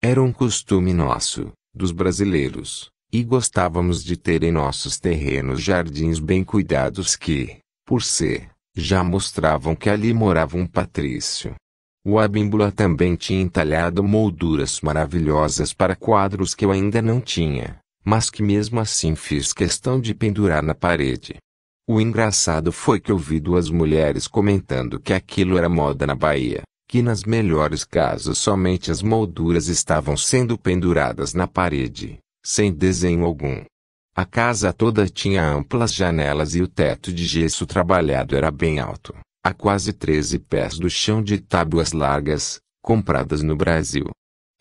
Era um costume nosso, dos brasileiros, e gostávamos de ter em nossos terrenos jardins bem cuidados que, por ser já mostravam que ali morava um patrício. O Abímbula também tinha entalhado molduras maravilhosas para quadros que eu ainda não tinha, mas que mesmo assim fiz questão de pendurar na parede. O engraçado foi que ouvi duas mulheres comentando que aquilo era moda na Bahia, que nas melhores casas somente as molduras estavam sendo penduradas na parede, sem desenho algum. A casa toda tinha amplas janelas e o teto de gesso trabalhado era bem alto, a quase 13 pés do chão de tábuas largas, compradas no Brasil.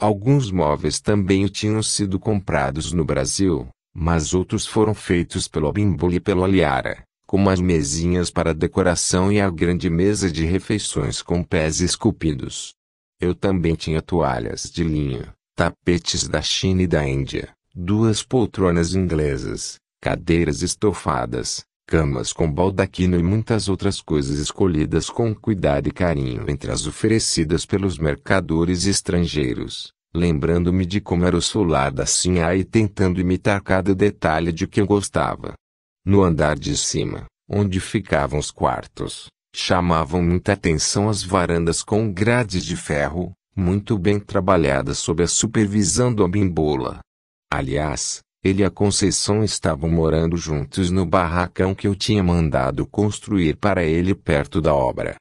Alguns móveis também tinham sido comprados no Brasil, mas outros foram feitos pelo Bimbul e pelo Aliara, como as mesinhas para decoração e a grande mesa de refeições com pés esculpidos. Eu também tinha toalhas de linho, tapetes da China e da Índia, duas poltronas inglesas, cadeiras estofadas, camas com baldaquino e muitas outras coisas escolhidas com cuidado e carinho entre as oferecidas pelos mercadores estrangeiros, lembrando-me de como era o solar da Sinha e tentando imitar cada detalhe de que eu gostava. No andar de cima, onde ficavam os quartos, chamavam muita atenção as varandas com grades de ferro, muito bem trabalhadas sob a supervisão do Abimbola, Aliás, ele e a Conceição estavam morando juntos no barracão que eu tinha mandado construir para ele perto da obra.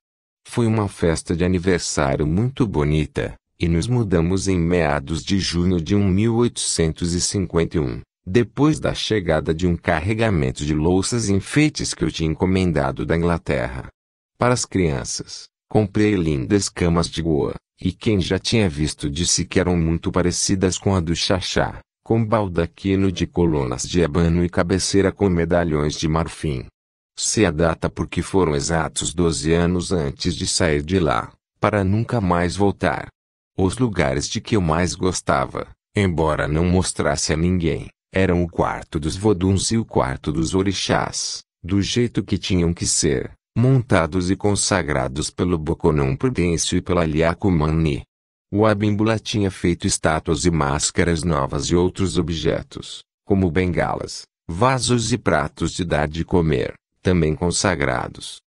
Foi uma festa de aniversário muito bonita, e nos mudamos em meados de junho de 1851, depois da chegada de um carregamento de louças e enfeites que eu tinha encomendado da Inglaterra. Para as crianças, comprei lindas camas de goa, e quem já tinha visto disse que eram muito parecidas com a do Xaxá com baldaquino de colunas de ébano e cabeceira com medalhões de marfim. Se a data porque foram exatos 12 anos antes de sair de lá, para nunca mais voltar. Os lugares de que eu mais gostava, embora não mostrasse a ninguém, eram o quarto dos voduns e o quarto dos orixás, do jeito que tinham que ser, montados e consagrados pelo Boconão Prudêncio e pela Liacumani, o Abimbula tinha feito estátuas e máscaras novas e outros objetos, como bengalas, vasos e pratos de dar de comer, também consagrados.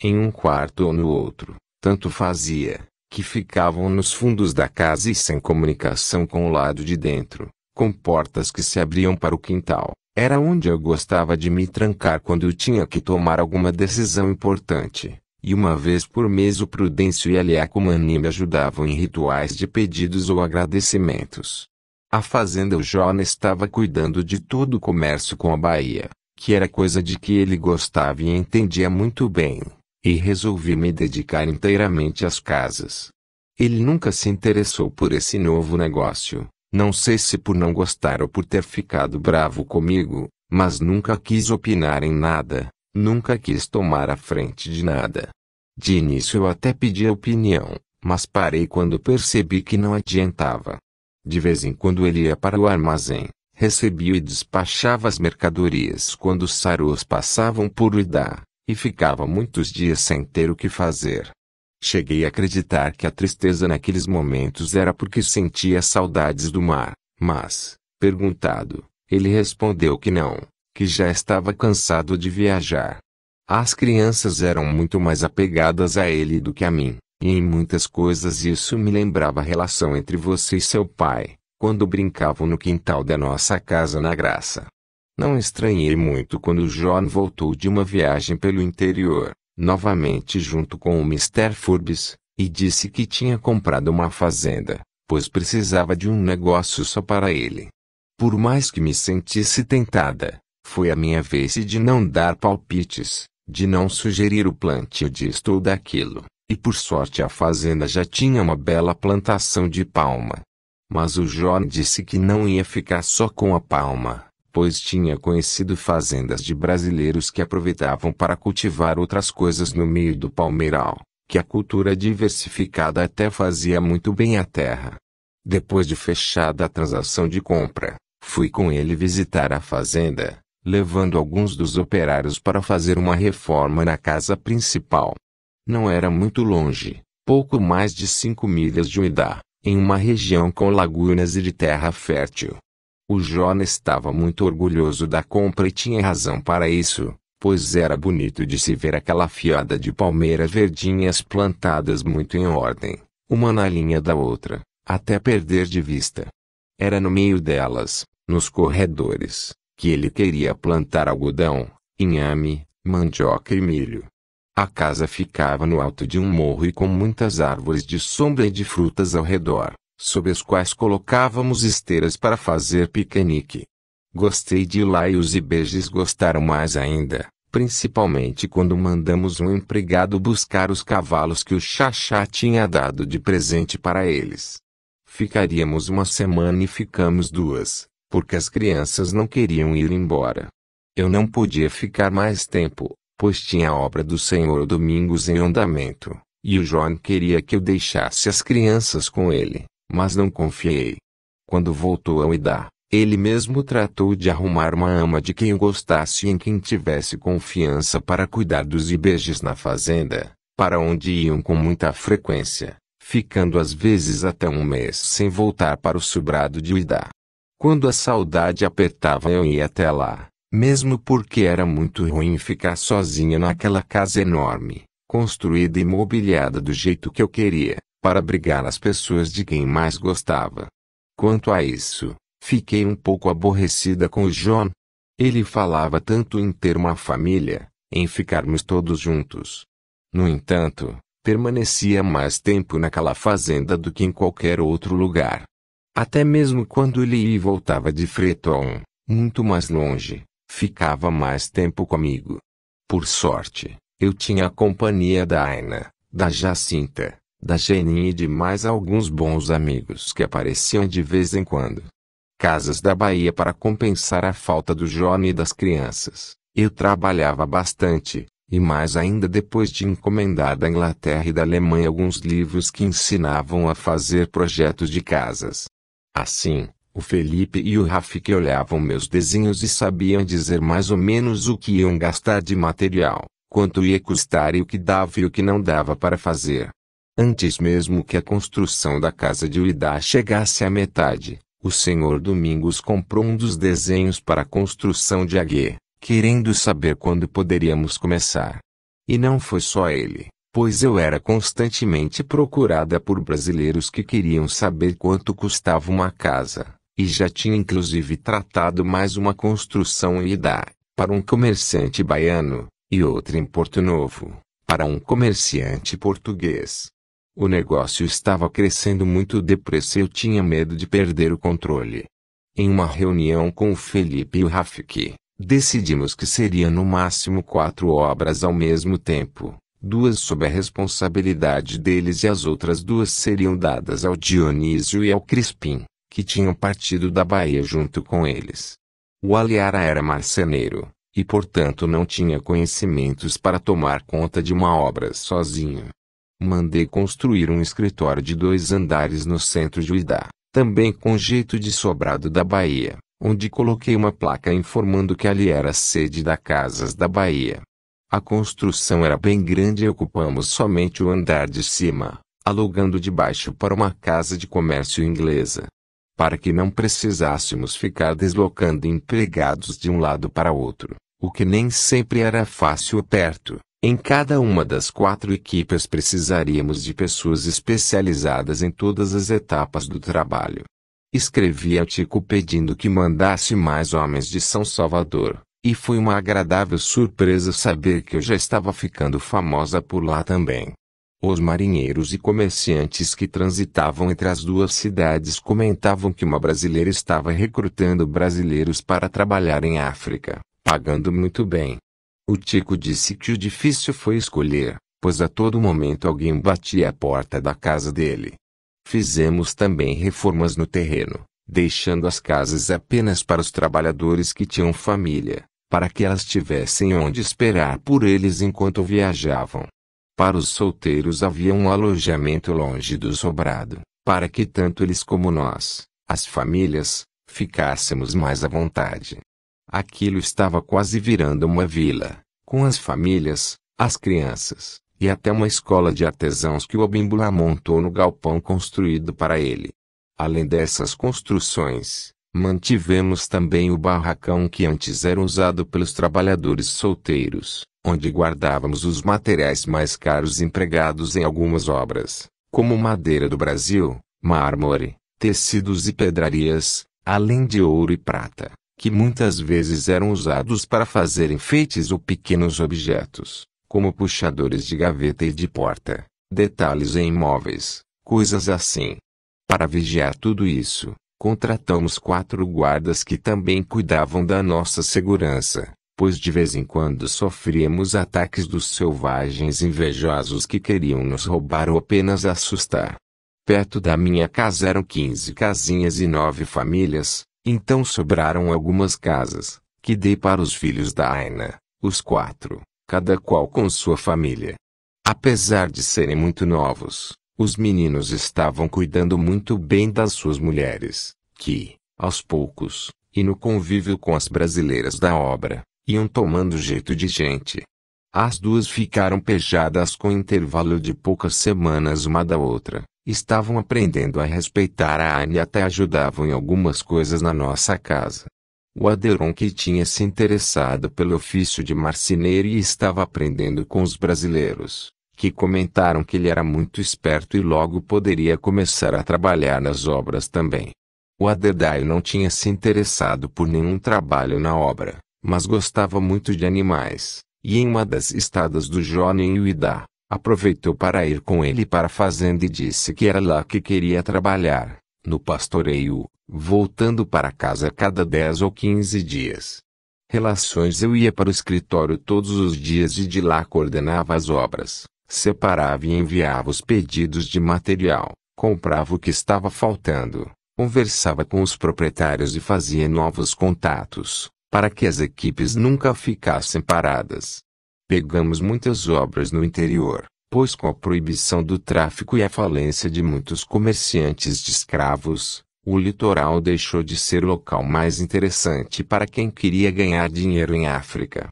Em um quarto ou no outro, tanto fazia, que ficavam nos fundos da casa e sem comunicação com o lado de dentro, com portas que se abriam para o quintal. Era onde eu gostava de me trancar quando eu tinha que tomar alguma decisão importante. E uma vez por mês o Prudêncio e a Liacomani me ajudavam em rituais de pedidos ou agradecimentos. A fazenda o Jona estava cuidando de todo o comércio com a Bahia, que era coisa de que ele gostava e entendia muito bem, e resolvi me dedicar inteiramente às casas. Ele nunca se interessou por esse novo negócio, não sei se por não gostar ou por ter ficado bravo comigo, mas nunca quis opinar em nada, Nunca quis tomar a frente de nada. De início eu até pedi a opinião, mas parei quando percebi que não adiantava. De vez em quando ele ia para o armazém, recebia e despachava as mercadorias quando os sarus passavam por Uidá, e ficava muitos dias sem ter o que fazer. Cheguei a acreditar que a tristeza naqueles momentos era porque sentia saudades do mar, mas, perguntado, ele respondeu que não, que já estava cansado de viajar. As crianças eram muito mais apegadas a ele do que a mim, e em muitas coisas isso me lembrava a relação entre você e seu pai, quando brincavam no quintal da nossa casa na Graça. Não estranhei muito quando John voltou de uma viagem pelo interior, novamente junto com o Mr. Forbes, e disse que tinha comprado uma fazenda, pois precisava de um negócio só para ele. Por mais que me sentisse tentada, foi a minha vez de não dar palpites, de não sugerir o plantio disto ou daquilo, e por sorte a fazenda já tinha uma bela plantação de palma. Mas o John disse que não ia ficar só com a palma, pois tinha conhecido fazendas de brasileiros que aproveitavam para cultivar outras coisas no meio do palmeiral, que a cultura diversificada até fazia muito bem à terra. Depois de fechada a transação de compra, fui com ele visitar a fazenda, levando alguns dos operários para fazer uma reforma na casa principal. Não era muito longe, pouco mais de cinco milhas de Uidá, em uma região com lagunas e de terra fértil. O Jona estava muito orgulhoso da compra e tinha razão para isso, pois era bonito de se ver aquela fiada de palmeiras verdinhas plantadas muito em ordem, uma na linha da outra, até perder de vista. Era no meio delas, nos corredores, que ele queria plantar algodão, inhame, mandioca e milho. A casa ficava no alto de um morro e com muitas árvores de sombra e de frutas ao redor, sob as quais colocávamos esteiras para fazer piquenique. Gostei de lá e os ibejes gostaram mais ainda, principalmente quando mandamos um empregado buscar os cavalos que o Xaxá tinha dado de presente para eles. Ficaríamos uma semana e ficamos duas, porque as crianças não queriam ir embora. Eu não podia ficar mais tempo, pois tinha a obra do Senhor Domingos em andamento, e o John queria que eu deixasse as crianças com ele, mas não confiei. Quando voltou ao Idá, ele mesmo tratou de arrumar uma ama de quem gostasse e em quem tivesse confiança para cuidar dos ibejes na fazenda, para onde iam com muita frequência, ficando às vezes até um mês sem voltar para o sobrado de Uidá. Quando a saudade apertava, eu ia até lá, mesmo porque era muito ruim ficar sozinha naquela casa enorme, construída e mobiliada do jeito que eu queria, para brigar as pessoas de quem mais gostava. Quanto a isso, fiquei um pouco aborrecida com o John. Ele falava tanto em ter uma família, em ficarmos todos juntos. No entanto, permanecia mais tempo naquela fazenda do que em qualquer outro lugar. Até mesmo quando ele ia e voltava de Freton, muito mais longe, ficava mais tempo comigo. Por sorte, eu tinha a companhia da Aina, da Jacinta, da Geninha e de mais alguns bons amigos que apareciam de vez em quando. Casas da Bahia para compensar a falta do Johnny e das crianças. Eu trabalhava bastante, e mais ainda depois de encomendar da Inglaterra e da Alemanha alguns livros que ensinavam a fazer projetos de casas. Assim, o Felipe e o que olhavam meus desenhos e sabiam dizer mais ou menos o que iam gastar de material, quanto ia custar e o que dava e o que não dava para fazer. Antes mesmo que a construção da casa de Uidá chegasse à metade, o senhor Domingos comprou um dos desenhos para a construção de Aguê, querendo saber quando poderíamos começar. E não foi só ele pois eu era constantemente procurada por brasileiros que queriam saber quanto custava uma casa, e já tinha inclusive tratado mais uma construção em Idá, para um comerciante baiano, e outra em Porto Novo, para um comerciante português. O negócio estava crescendo muito depressa e eu tinha medo de perder o controle. Em uma reunião com o Felipe e o Rafiki, decidimos que seria no máximo quatro obras ao mesmo tempo, duas sob a responsabilidade deles e as outras duas seriam dadas ao Dionísio e ao Crispim, que tinham partido da Bahia junto com eles. O Aliara era marceneiro, e portanto não tinha conhecimentos para tomar conta de uma obra sozinho. Mandei construir um escritório de dois andares no centro de Uidá, também com jeito de sobrado da Bahia, onde coloquei uma placa informando que ali era a sede da Casas da Bahia. A construção era bem grande e ocupamos somente o andar de cima, alugando de baixo para uma casa de comércio inglesa. Para que não precisássemos ficar deslocando empregados de um lado para outro, o que nem sempre era fácil ou perto. Em cada uma das quatro equipes precisaríamos de pessoas especializadas em todas as etapas do trabalho. Escrevi a Tico pedindo que mandasse mais homens de São Salvador, e foi uma agradável surpresa saber que eu já estava ficando famosa por lá também. Os marinheiros e comerciantes que transitavam entre as duas cidades comentavam que uma brasileira estava recrutando brasileiros para trabalhar em África, pagando muito bem. O Tico disse que o difícil foi escolher, pois a todo momento alguém batia a porta da casa dele. Fizemos também reformas no terreno, deixando as casas apenas para os trabalhadores que tinham família, para que elas tivessem onde esperar por eles enquanto viajavam. Para os solteiros havia um alojamento longe do sobrado, para que tanto eles como nós, as famílias, ficássemos mais à vontade. Aquilo estava quase virando uma vila, com as famílias, as crianças, e até uma escola de artesãos que o Abimbula montou no galpão construído para ele. Além dessas construções, mantivemos também o barracão que antes era usado pelos trabalhadores solteiros, onde guardávamos os materiais mais caros empregados em algumas obras, como madeira do Brasil, mármore, tecidos e pedrarias, além de ouro e prata, que muitas vezes eram usados para fazer enfeites ou pequenos objetos, como puxadores de gaveta e de porta, detalhes em móveis, coisas assim. Para vigiar tudo isso, contratamos quatro guardas que também cuidavam da nossa segurança, pois de vez em quando sofríamos ataques dos selvagens invejosos que queriam nos roubar ou apenas assustar. Perto da minha casa eram 15 casinhas e nove famílias, então sobraram algumas casas, que dei para os filhos da Aina, os quatro, cada qual com sua família. Apesar de serem muito novos, os meninos estavam cuidando muito bem das suas mulheres, que, aos poucos, e no convívio com as brasileiras da obra, iam tomando jeito de gente. As duas ficaram pejadas com intervalo de poucas semanas uma da outra, estavam aprendendo a respeitar a Anne e até ajudavam em algumas coisas na nossa casa. O Aderon que tinha se interessado pelo ofício de marceneiro e estava aprendendo com os brasileiros, que comentaram que ele era muito esperto e logo poderia começar a trabalhar nas obras também. O Adedaio não tinha se interessado por nenhum trabalho na obra, mas gostava muito de animais, e em uma das estadas do Johnny em Uidá, aproveitou para ir com ele para a fazenda e disse que era lá que queria trabalhar, no pastoreio, voltando para casa a cada 10 ou 15 dias. Relações eu ia para o escritório todos os dias e de lá coordenava as obras. Separava e enviava os pedidos de material, comprava o que estava faltando, conversava com os proprietários e fazia novos contatos, para que as equipes nunca ficassem paradas. Pegamos muitas obras no interior, pois com a proibição do tráfico e a falência de muitos comerciantes de escravos, o litoral deixou de ser o local mais interessante para quem queria ganhar dinheiro em África.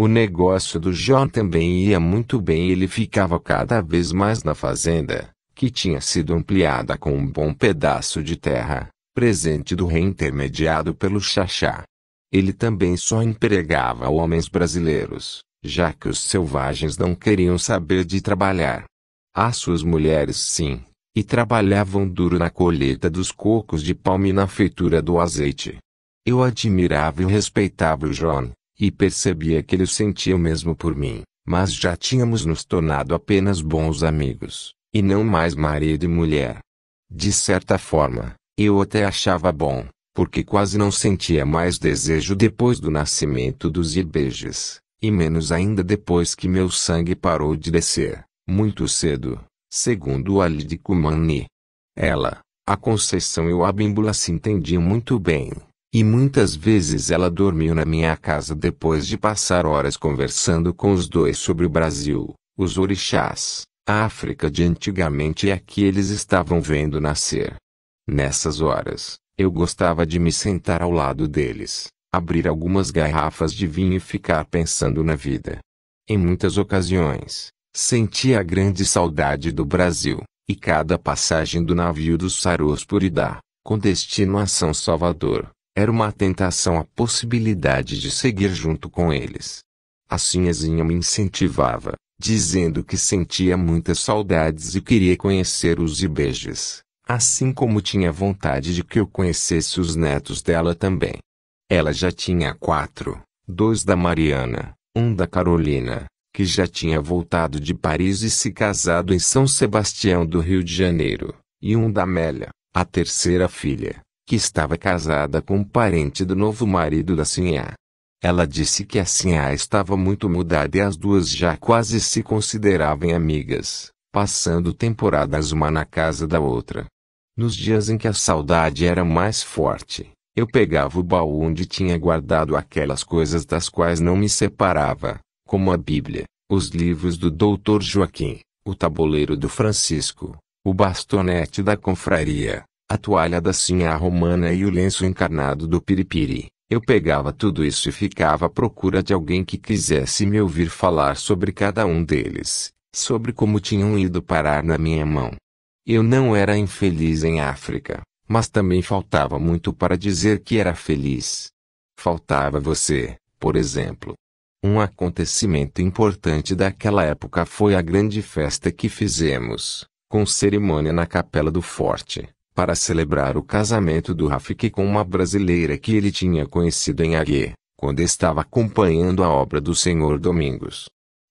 O negócio do John também ia muito bem ele ficava cada vez mais na fazenda, que tinha sido ampliada com um bom pedaço de terra, presente do rei, intermediado pelo Xaxá. Ele também só empregava homens brasileiros, já que os selvagens não queriam saber de trabalhar. As suas mulheres sim, e trabalhavam duro na colheita dos cocos de palma e na feitura do azeite. Eu admirava e respeitava o John, e percebia que ele sentia o mesmo por mim, mas já tínhamos nos tornado apenas bons amigos, e não mais marido e mulher. De certa forma, eu até achava bom, porque quase não sentia mais desejo depois do nascimento dos Ibejes, e menos ainda depois que meu sangue parou de descer, muito cedo, segundo Ali de Kumani. Ela, a Conceição e o Abimbula se entendiam muito bem. E muitas vezes ela dormiu na minha casa depois de passar horas conversando com os dois sobre o Brasil, os orixás, a África de antigamente e a que eles estavam vendo nascer. Nessas horas, eu gostava de me sentar ao lado deles, abrir algumas garrafas de vinho e ficar pensando na vida. Em muitas ocasiões, sentia grande saudade do Brasil, e cada passagem do navio do Idá, com destino a São Salvador, era uma tentação a possibilidade de seguir junto com eles. A Sinhazinha me incentivava, dizendo que sentia muitas saudades e queria conhecer os Ibejes, assim como tinha vontade de que eu conhecesse os netos dela também. Ela já tinha quatro, dois da Mariana, um da Carolina, que já tinha voltado de Paris e se casado em São Sebastião do Rio de Janeiro, e um da Amélia, a terceira filha, que estava casada com um parente do novo marido da Sinhá. Ela disse que a Sinhá estava muito mudada e as duas já quase se consideravam amigas, passando temporadas uma na casa da outra. Nos dias em que a saudade era mais forte, eu pegava o baú onde tinha guardado aquelas coisas das quais não me separava, como a Bíblia, os livros do Dr. Joaquim, o tabuleiro do Francisco, o bastonete da confraria, a toalha da sinha romana e o lenço encarnado do piripiri. Eu pegava tudo isso e ficava à procura de alguém que quisesse me ouvir falar sobre cada um deles, sobre como tinham ido parar na minha mão. Eu não era infeliz em África, mas também faltava muito para dizer que era feliz. Faltava você, por exemplo. Um acontecimento importante daquela época foi a grande festa que fizemos, com cerimônia na capela do forte para celebrar o casamento do Rafiki com uma brasileira que ele tinha conhecido em Aguê, quando estava acompanhando a obra do Senhor Domingos.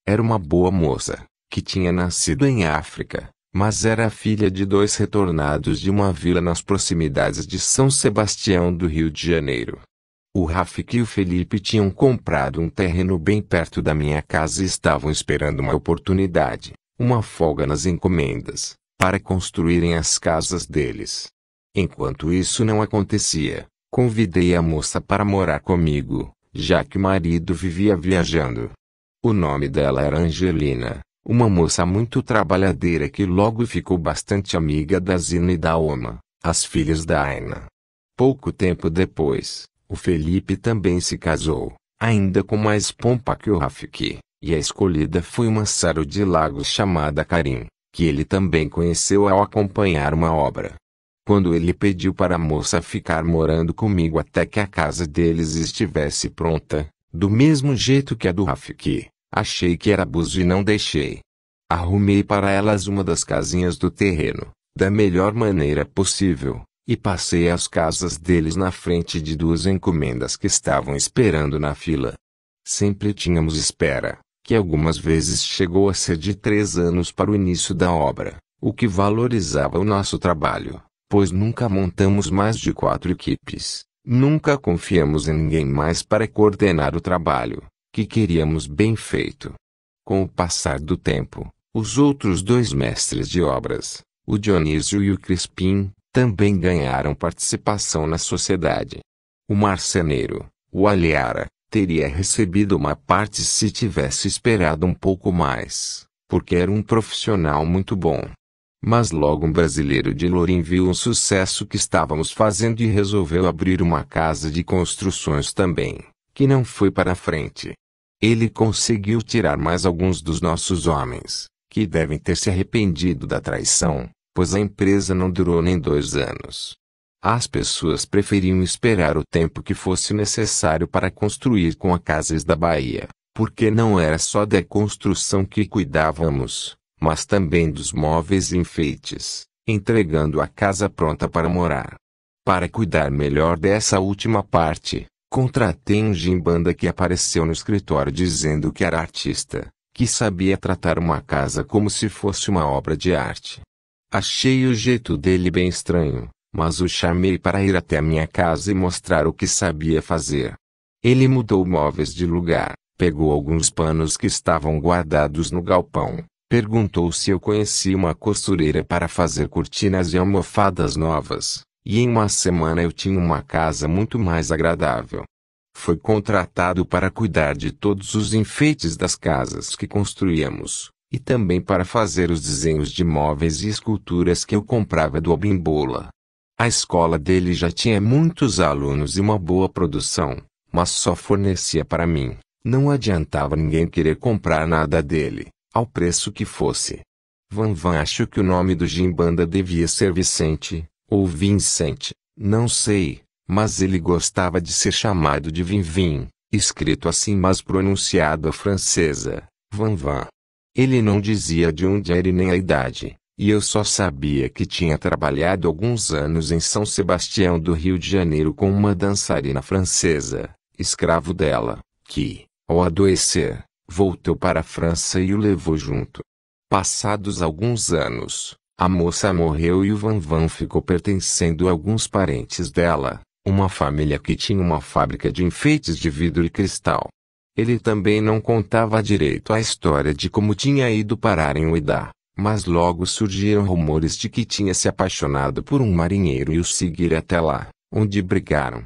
Era uma boa moça, que tinha nascido em África, mas era filha de dois retornados de uma vila nas proximidades de São Sebastião do Rio de Janeiro. O Rafik e o Felipe tinham comprado um terreno bem perto da minha casa e estavam esperando uma oportunidade, uma folga nas encomendas, para construírem as casas deles. Enquanto isso não acontecia, convidei a moça para morar comigo, já que o marido vivia viajando. O nome dela era Angelina, uma moça muito trabalhadeira que logo ficou bastante amiga da Zina e da Oma, as filhas da Aina. Pouco tempo depois, o Felipe também se casou, ainda com mais pompa que o Rafiki, e a escolhida foi uma Saro de Lagos chamada Karim que ele também conheceu ao acompanhar uma obra. Quando ele pediu para a moça ficar morando comigo até que a casa deles estivesse pronta, do mesmo jeito que a do Rafiki, achei que era abuso e não deixei. Arrumei para elas uma das casinhas do terreno, da melhor maneira possível, e passei as casas deles na frente de duas encomendas que estavam esperando na fila. Sempre tínhamos espera, que algumas vezes chegou a ser de três anos para o início da obra, o que valorizava o nosso trabalho, pois nunca montamos mais de quatro equipes, nunca confiamos em ninguém mais para coordenar o trabalho, que queríamos bem feito. Com o passar do tempo, os outros dois mestres de obras, o Dionísio e o Crispim, também ganharam participação na sociedade. O marceneiro, o Aliara, teria recebido uma parte se tivesse esperado um pouco mais, porque era um profissional muito bom. Mas logo um brasileiro de Lorim viu um sucesso que estávamos fazendo e resolveu abrir uma casa de construções também, que não foi para frente. Ele conseguiu tirar mais alguns dos nossos homens, que devem ter se arrependido da traição, pois a empresa não durou nem dois anos. As pessoas preferiam esperar o tempo que fosse necessário para construir com a Casas da Bahia, porque não era só da construção que cuidávamos, mas também dos móveis e enfeites, entregando a casa pronta para morar. Para cuidar melhor dessa última parte, contratei um gimbanda que apareceu no escritório dizendo que era artista, que sabia tratar uma casa como se fosse uma obra de arte. Achei o jeito dele bem estranho mas o chamei para ir até minha casa e mostrar o que sabia fazer. Ele mudou móveis de lugar, pegou alguns panos que estavam guardados no galpão, perguntou se eu conhecia uma costureira para fazer cortinas e almofadas novas, e em uma semana eu tinha uma casa muito mais agradável. Foi contratado para cuidar de todos os enfeites das casas que construíamos, e também para fazer os desenhos de móveis e esculturas que eu comprava do Abimbola. A escola dele já tinha muitos alunos e uma boa produção, mas só fornecia para mim. Não adiantava ninguém querer comprar nada dele, ao preço que fosse. Van Van acho que o nome do Jimbanda devia ser Vicente, ou Vincente, não sei, mas ele gostava de ser chamado de Vinvin, escrito assim mas pronunciado à francesa, Van Van. Ele não dizia de onde era e nem a idade, e eu só sabia que tinha trabalhado alguns anos em São Sebastião do Rio de Janeiro com uma dançarina francesa, escravo dela, que, ao adoecer, voltou para a França e o levou junto. Passados alguns anos, a moça morreu e o Van Van ficou pertencendo a alguns parentes dela, uma família que tinha uma fábrica de enfeites de vidro e cristal. Ele também não contava direito a história de como tinha ido parar em Uidá. Mas logo surgiram rumores de que tinha se apaixonado por um marinheiro e o seguira até lá, onde brigaram.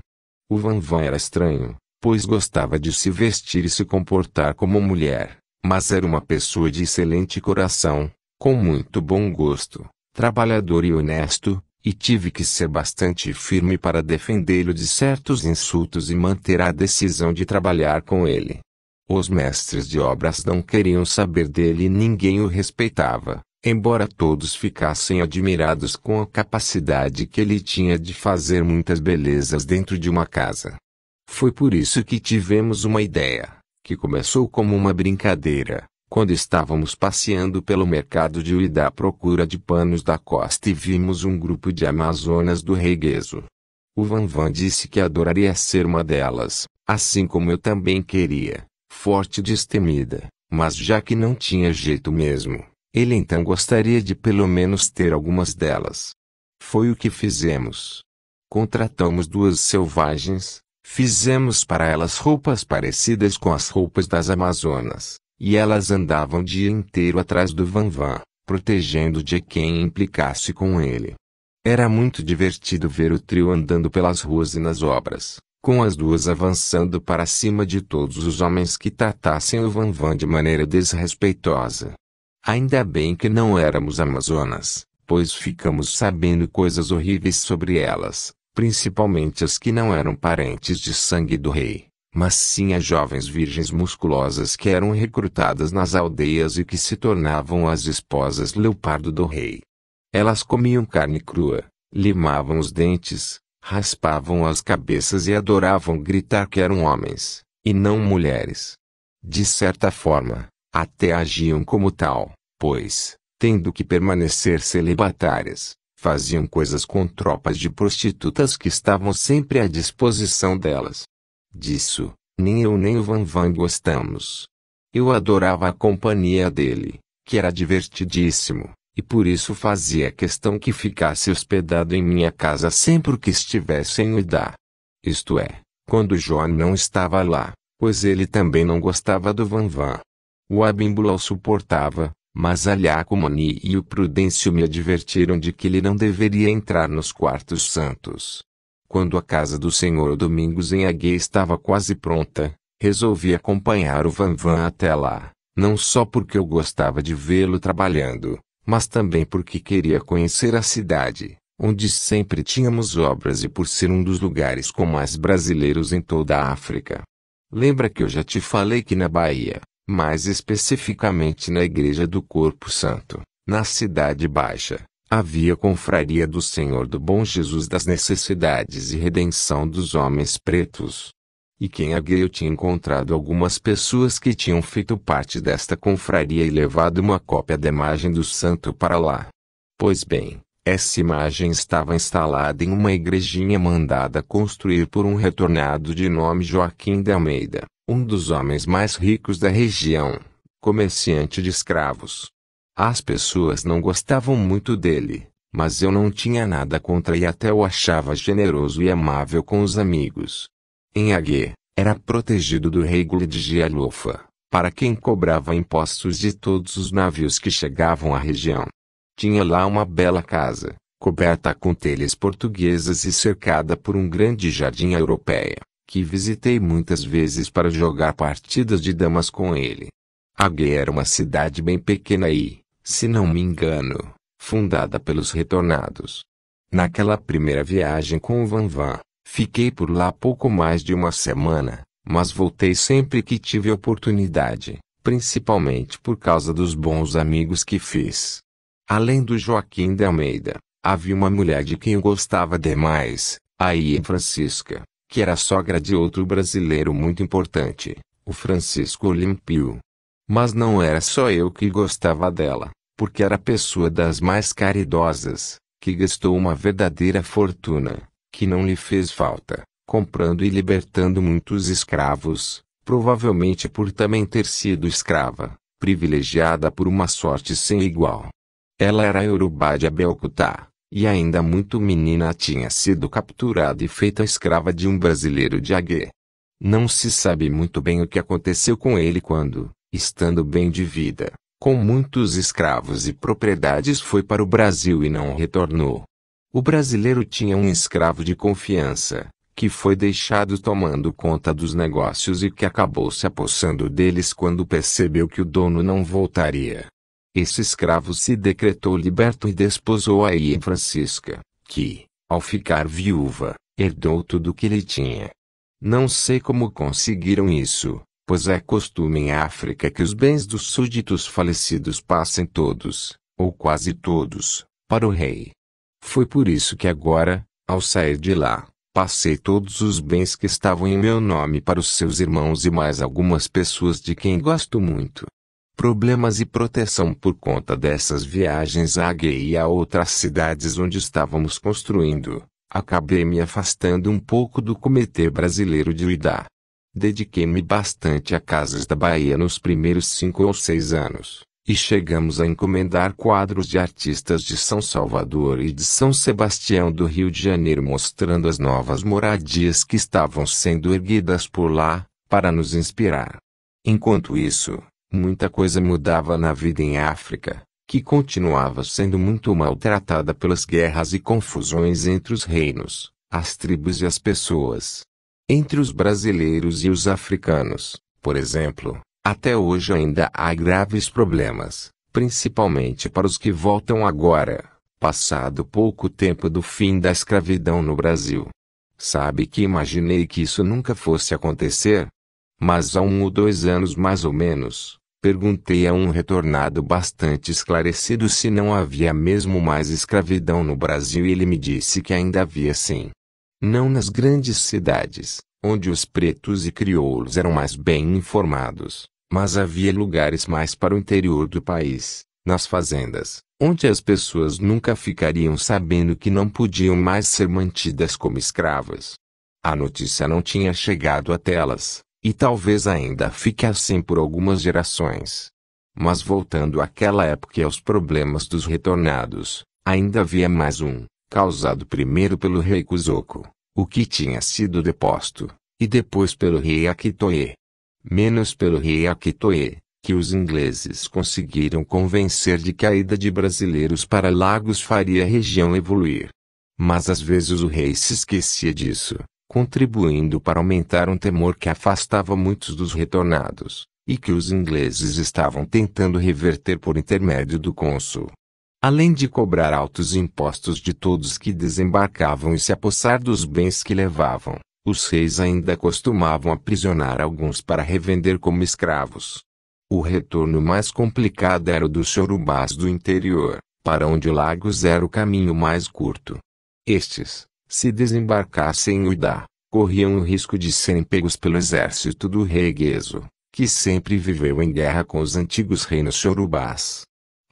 O Van Van era estranho, pois gostava de se vestir e se comportar como mulher, mas era uma pessoa de excelente coração, com muito bom gosto, trabalhador e honesto, e tive que ser bastante firme para defendê-lo de certos insultos e manter a decisão de trabalhar com ele. Os mestres de obras não queriam saber dele e ninguém o respeitava, embora todos ficassem admirados com a capacidade que ele tinha de fazer muitas belezas dentro de uma casa. Foi por isso que tivemos uma ideia, que começou como uma brincadeira, quando estávamos passeando pelo mercado de Uida à procura de panos da costa e vimos um grupo de amazonas do reguezo. O Van Van disse que adoraria ser uma delas, assim como eu também queria forte e destemida, mas já que não tinha jeito mesmo, ele então gostaria de pelo menos ter algumas delas. Foi o que fizemos. Contratamos duas selvagens, fizemos para elas roupas parecidas com as roupas das Amazonas, e elas andavam o dia inteiro atrás do Van Van, protegendo de quem implicasse com ele. Era muito divertido ver o trio andando pelas ruas e nas obras, com as duas avançando para cima de todos os homens que tratassem o van van de maneira desrespeitosa. Ainda bem que não éramos Amazonas, pois ficamos sabendo coisas horríveis sobre elas, principalmente as que não eram parentes de sangue do rei, mas sim as jovens virgens musculosas que eram recrutadas nas aldeias e que se tornavam as esposas leopardo do rei. Elas comiam carne crua, limavam os dentes, raspavam as cabeças e adoravam gritar que eram homens, e não mulheres. De certa forma, até agiam como tal, pois, tendo que permanecer celibatárias, faziam coisas com tropas de prostitutas que estavam sempre à disposição delas. Disso, nem eu nem o Van Van gostamos. Eu adorava a companhia dele, que era divertidíssimo, e por isso fazia questão que ficasse hospedado em minha casa sempre que estivesse em Uidá. Isto é, quando John não estava lá, pois ele também não gostava do Van Van. O Abimbula o suportava, mas Aliacomoni e o Prudêncio me advertiram de que ele não deveria entrar nos quartos santos. Quando a casa do Senhor Domingos em Ague estava quase pronta, resolvi acompanhar o Van Van até lá, não só porque eu gostava de vê-lo trabalhando, mas também porque queria conhecer a cidade, onde sempre tínhamos obras e por ser um dos lugares com mais brasileiros em toda a África. Lembra que eu já te falei que na Bahia, mais especificamente na Igreja do Corpo Santo, na Cidade Baixa, havia confraria do Senhor do Bom Jesus das Necessidades e Redenção dos Homens Pretos. E quem é eu tinha encontrado algumas pessoas que tinham feito parte desta confraria e levado uma cópia da imagem do santo para lá. Pois bem, essa imagem estava instalada em uma igrejinha mandada construir por um retornado de nome Joaquim de Almeida, um dos homens mais ricos da região, comerciante de escravos. As pessoas não gostavam muito dele, mas eu não tinha nada contra e até o achava generoso e amável com os amigos. Em Enhague, era protegido do rei Guled para quem cobrava impostos de todos os navios que chegavam à região. Tinha lá uma bela casa, coberta com telhas portuguesas e cercada por um grande jardim europeia, que visitei muitas vezes para jogar partidas de damas com ele. Ague era uma cidade bem pequena e, se não me engano, fundada pelos retornados. Naquela primeira viagem com o Van Van, Fiquei por lá pouco mais de uma semana, mas voltei sempre que tive oportunidade, principalmente por causa dos bons amigos que fiz. Além do Joaquim de Almeida, havia uma mulher de quem eu gostava demais, a Ian Francisca, que era sogra de outro brasileiro muito importante, o Francisco Olimpio. Mas não era só eu que gostava dela, porque era pessoa das mais caridosas, que gastou uma verdadeira fortuna, que não lhe fez falta, comprando e libertando muitos escravos, provavelmente por também ter sido escrava, privilegiada por uma sorte sem igual. Ela era Yorubá de Abeokuta, e ainda muito menina tinha sido capturada e feita escrava de um brasileiro de Aguê. Não se sabe muito bem o que aconteceu com ele quando, estando bem de vida, com muitos escravos e propriedades foi para o Brasil e não retornou. O brasileiro tinha um escravo de confiança, que foi deixado tomando conta dos negócios e que acabou se apossando deles quando percebeu que o dono não voltaria. Esse escravo se decretou liberto e desposou a Ia Francisca, que, ao ficar viúva, herdou tudo o que ele tinha. Não sei como conseguiram isso, pois é costume em África que os bens dos súditos falecidos passem todos, ou quase todos, para o rei. Foi por isso que agora, ao sair de lá, passei todos os bens que estavam em meu nome para os seus irmãos e mais algumas pessoas de quem gosto muito. Problemas e proteção por conta dessas viagens à Gué e a outras cidades onde estávamos construindo, acabei me afastando um pouco do comitê brasileiro de Uidá. Dediquei-me bastante a casas da Bahia nos primeiros cinco ou seis anos e chegamos a encomendar quadros de artistas de São Salvador e de São Sebastião do Rio de Janeiro mostrando as novas moradias que estavam sendo erguidas por lá, para nos inspirar. Enquanto isso, muita coisa mudava na vida em África, que continuava sendo muito maltratada pelas guerras e confusões entre os reinos, as tribos e as pessoas. Entre os brasileiros e os africanos, por exemplo, até hoje ainda há graves problemas, principalmente para os que voltam agora, passado pouco tempo do fim da escravidão no Brasil. Sabe que imaginei que isso nunca fosse acontecer? Mas há um ou dois anos mais ou menos, perguntei a um retornado bastante esclarecido se não havia mesmo mais escravidão no Brasil e ele me disse que ainda havia sim. Não nas grandes cidades, onde os pretos e crioulos eram mais bem informados, mas havia lugares mais para o interior do país, nas fazendas, onde as pessoas nunca ficariam sabendo que não podiam mais ser mantidas como escravas. A notícia não tinha chegado até elas, e talvez ainda fique assim por algumas gerações. Mas voltando àquela época e aos problemas dos retornados, ainda havia mais um, causado primeiro pelo rei Kuzoko, o que tinha sido deposto, e depois pelo rei Akitoe. Menos pelo rei Akitoe, que os ingleses conseguiram convencer de que a ida de brasileiros para Lagos faria a região evoluir. Mas às vezes o rei se esquecia disso, contribuindo para aumentar um temor que afastava muitos dos retornados, e que os ingleses estavam tentando reverter por intermédio do cônsul além de cobrar altos impostos de todos que desembarcavam e se apossar dos bens que levavam, os reis ainda costumavam aprisionar alguns para revender como escravos. O retorno mais complicado era o dos chorubás do interior, para onde Lagos era o caminho mais curto. Estes, se desembarcassem em Uidá, corriam o risco de serem pegos pelo exército do rei Gueso, que sempre viveu em guerra com os antigos reinos chorubás.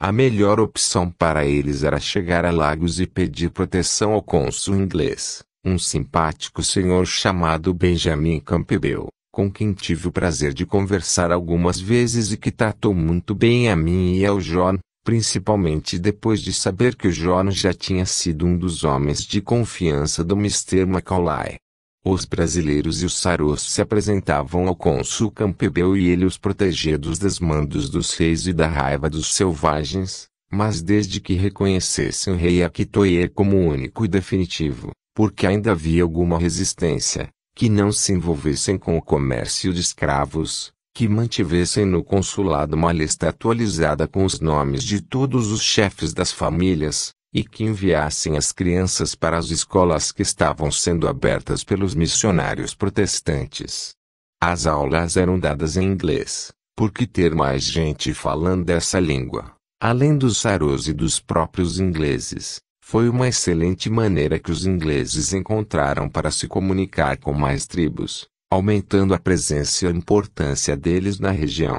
A melhor opção para eles era chegar a Lagos e pedir proteção ao cônsul inglês, um simpático senhor chamado Benjamin Campbell, com quem tive o prazer de conversar algumas vezes e que tratou muito bem a mim e ao John, principalmente depois de saber que o John já tinha sido um dos homens de confiança do Mr. Macaulay. Os brasileiros e os saros se apresentavam ao cônsul Campebel e ele os protegia dos desmandos dos reis e da raiva dos selvagens, mas desde que reconhecessem o rei Akitoye como único e definitivo, porque ainda havia alguma resistência, que não se envolvessem com o comércio de escravos, que mantivessem no consulado uma lista atualizada com os nomes de todos os chefes das famílias, e que enviassem as crianças para as escolas que estavam sendo abertas pelos missionários protestantes. As aulas eram dadas em inglês, porque ter mais gente falando essa língua, além dos saros e dos próprios ingleses, foi uma excelente maneira que os ingleses encontraram para se comunicar com mais tribos, aumentando a presença e a importância deles na região.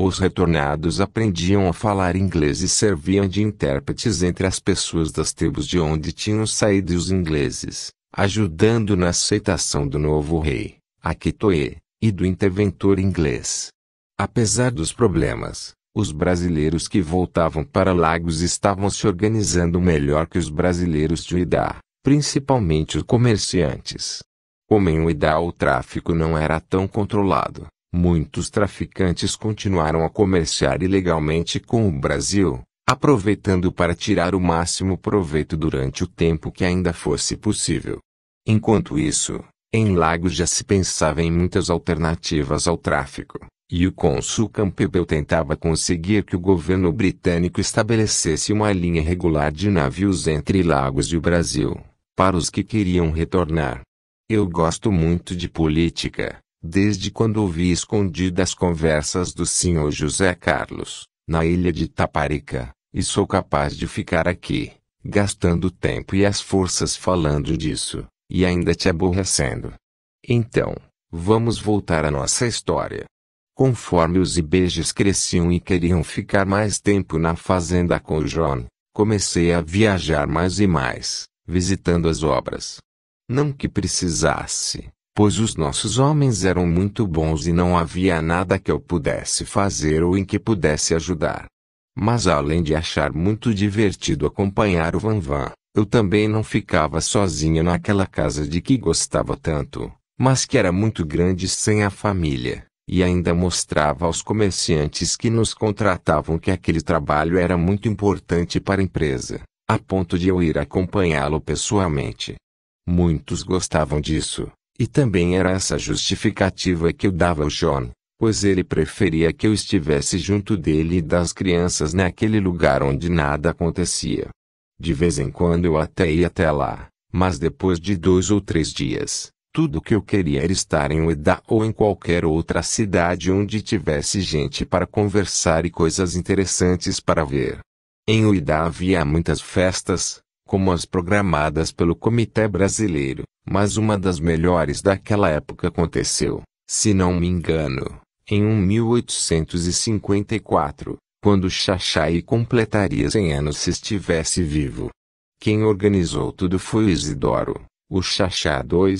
Os retornados aprendiam a falar inglês e serviam de intérpretes entre as pessoas das tribos de onde tinham saído os ingleses, ajudando na aceitação do novo rei, Akitoe, e do interventor inglês. Apesar dos problemas, os brasileiros que voltavam para Lagos estavam se organizando melhor que os brasileiros de Uidá, principalmente os comerciantes. Como em Uidá o tráfico não era tão controlado, Muitos traficantes continuaram a comerciar ilegalmente com o Brasil, aproveitando para tirar o máximo proveito durante o tempo que ainda fosse possível. Enquanto isso, em Lagos já se pensava em muitas alternativas ao tráfico, e o cônsul Campbell tentava conseguir que o governo britânico estabelecesse uma linha regular de navios entre Lagos e o Brasil, para os que queriam retornar. Eu gosto muito de política, desde quando ouvi escondidas conversas do senhor José Carlos, na ilha de Taparica, e sou capaz de ficar aqui, gastando tempo e as forças falando disso, e ainda te aborrecendo. Então, vamos voltar à nossa história. Conforme os ibejes cresciam e queriam ficar mais tempo na fazenda com o John, comecei a viajar mais e mais, visitando as obras. Não que precisasse, pois os nossos homens eram muito bons e não havia nada que eu pudesse fazer ou em que pudesse ajudar. Mas além de achar muito divertido acompanhar o Van Van, eu também não ficava sozinha naquela casa de que gostava tanto, mas que era muito grande sem a família, e ainda mostrava aos comerciantes que nos contratavam que aquele trabalho era muito importante para a empresa, a ponto de eu ir acompanhá-lo pessoalmente. Muitos gostavam disso, e também era essa justificativa que eu dava ao John, pois ele preferia que eu estivesse junto dele e das crianças naquele lugar onde nada acontecia. De vez em quando eu até ia até lá, mas depois de dois ou três dias, tudo que eu queria era estar em Ueda ou em qualquer outra cidade onde tivesse gente para conversar e coisas interessantes para ver. Em Ueda havia muitas festas, como as programadas pelo Comitê Brasileiro, mas uma das melhores daquela época aconteceu, se não me engano, em 1854, quando Xaxai completaria 100 anos se estivesse vivo. Quem organizou tudo foi o Isidoro, o Xaxá II,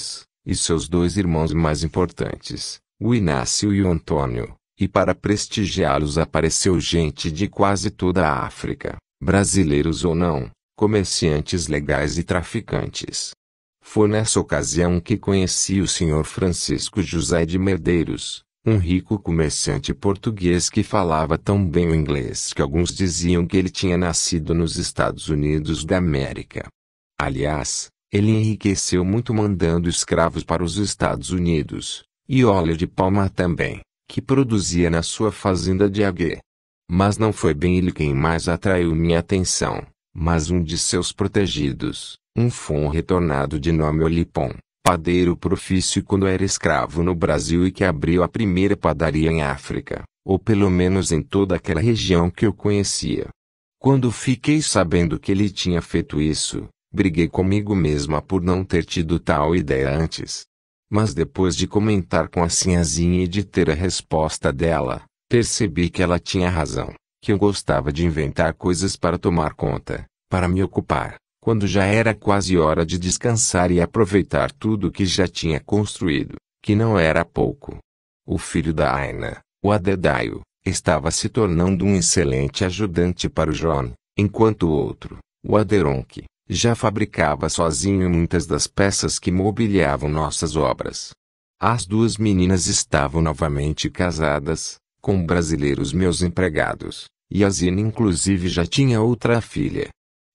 e seus dois irmãos mais importantes, o Inácio e o Antônio, e para prestigiá-los apareceu gente de quase toda a África, brasileiros ou não, comerciantes legais e traficantes. Foi nessa ocasião que conheci o Sr. Francisco José de Medeiros, um rico comerciante português que falava tão bem o inglês que alguns diziam que ele tinha nascido nos Estados Unidos da América. Aliás, ele enriqueceu muito mandando escravos para os Estados Unidos, e óleo de palma também, que produzia na sua fazenda de Aguê. Mas não foi bem ele quem mais atraiu minha atenção, mas um de seus protegidos, um fon retornado de nome Olipon, padeiro profício quando era escravo no Brasil e que abriu a primeira padaria em África, ou pelo menos em toda aquela região que eu conhecia. Quando fiquei sabendo que ele tinha feito isso, briguei comigo mesma por não ter tido tal ideia antes. Mas depois de comentar com a sinhazinha e de ter a resposta dela, percebi que ela tinha razão, que eu gostava de inventar coisas para tomar conta, para me ocupar, quando já era quase hora de descansar e aproveitar tudo o que já tinha construído, que não era pouco. O filho da Aina, o Adedaio, estava se tornando um excelente ajudante para o John, enquanto o outro, o Aderonque, já fabricava sozinho muitas das peças que mobiliavam nossas obras. As duas meninas estavam novamente casadas, com brasileiros meus empregados, e a Zina inclusive já tinha outra filha,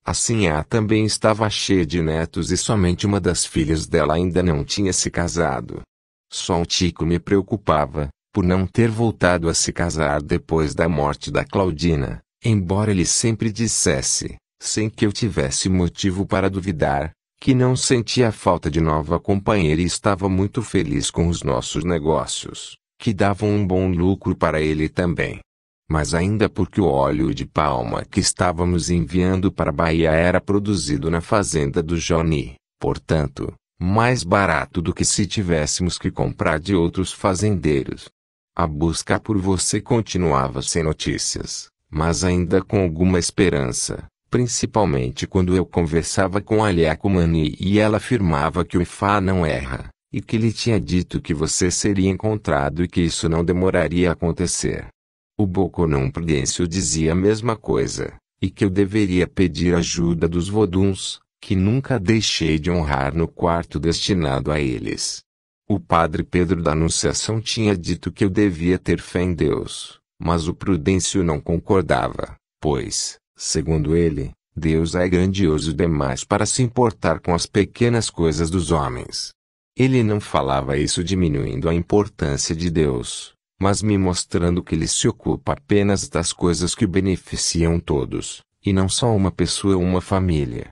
Assim A também estava cheia de netos e somente uma das filhas dela ainda não tinha se casado. Só o Tico me preocupava, por não ter voltado a se casar depois da morte da Claudina, embora ele sempre dissesse, sem que eu tivesse motivo para duvidar, que não sentia falta de nova companheira e estava muito feliz com os nossos negócios, que davam um bom lucro para ele também mas ainda porque o óleo de palma que estávamos enviando para a Bahia era produzido na fazenda do Johnny, portanto, mais barato do que se tivéssemos que comprar de outros fazendeiros. A busca por você continuava sem notícias, mas ainda com alguma esperança, principalmente quando eu conversava com a Liacomani e ela afirmava que o Ifá não erra, e que lhe tinha dito que você seria encontrado e que isso não demoraria a acontecer. O Boconon Prudêncio dizia a mesma coisa, e que eu deveria pedir ajuda dos voduns, que nunca deixei de honrar no quarto destinado a eles. O padre Pedro da Anunciação tinha dito que eu devia ter fé em Deus, mas o Prudêncio não concordava, pois, segundo ele, Deus é grandioso demais para se importar com as pequenas coisas dos homens. Ele não falava isso diminuindo a importância de Deus, mas me mostrando que ele se ocupa apenas das coisas que beneficiam todos, e não só uma pessoa ou uma família.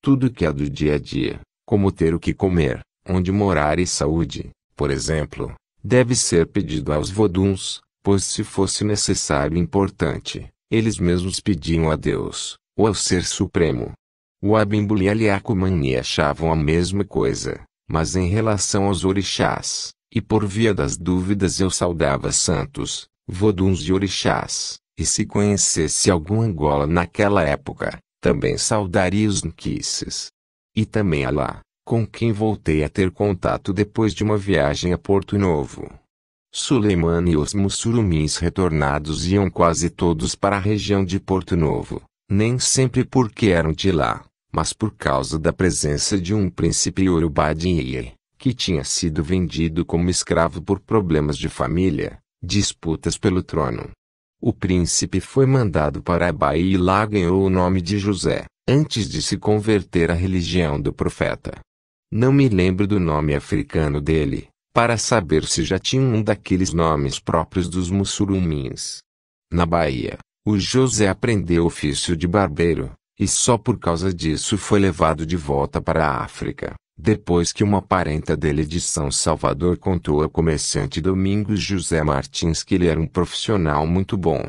Tudo que é do dia a dia, como ter o que comer, onde morar e saúde, por exemplo, deve ser pedido aos voduns, pois se fosse necessário e importante, eles mesmos pediam a Deus, ou ao Ser Supremo. O Abimbuli e a Liakumani achavam a mesma coisa, mas em relação aos orixás, e por via das dúvidas eu saudava santos, voduns e orixás, e se conhecesse algum Angola naquela época, também saudaria os nquices. E também Alá, com quem voltei a ter contato depois de uma viagem a Porto Novo. Suleiman e os mussurumins retornados iam quase todos para a região de Porto Novo, nem sempre porque eram de lá, mas por causa da presença de um príncipe Urubá de Iê que tinha sido vendido como escravo por problemas de família, disputas pelo trono. O príncipe foi mandado para a Bahia e lá ganhou o nome de José, antes de se converter à religião do profeta. Não me lembro do nome africano dele, para saber se já tinha um daqueles nomes próprios dos muçulmins. Na Bahia, o José aprendeu o ofício de barbeiro, e só por causa disso foi levado de volta para a África. Depois que uma parenta dele de São Salvador contou ao comerciante Domingos José Martins que ele era um profissional muito bom.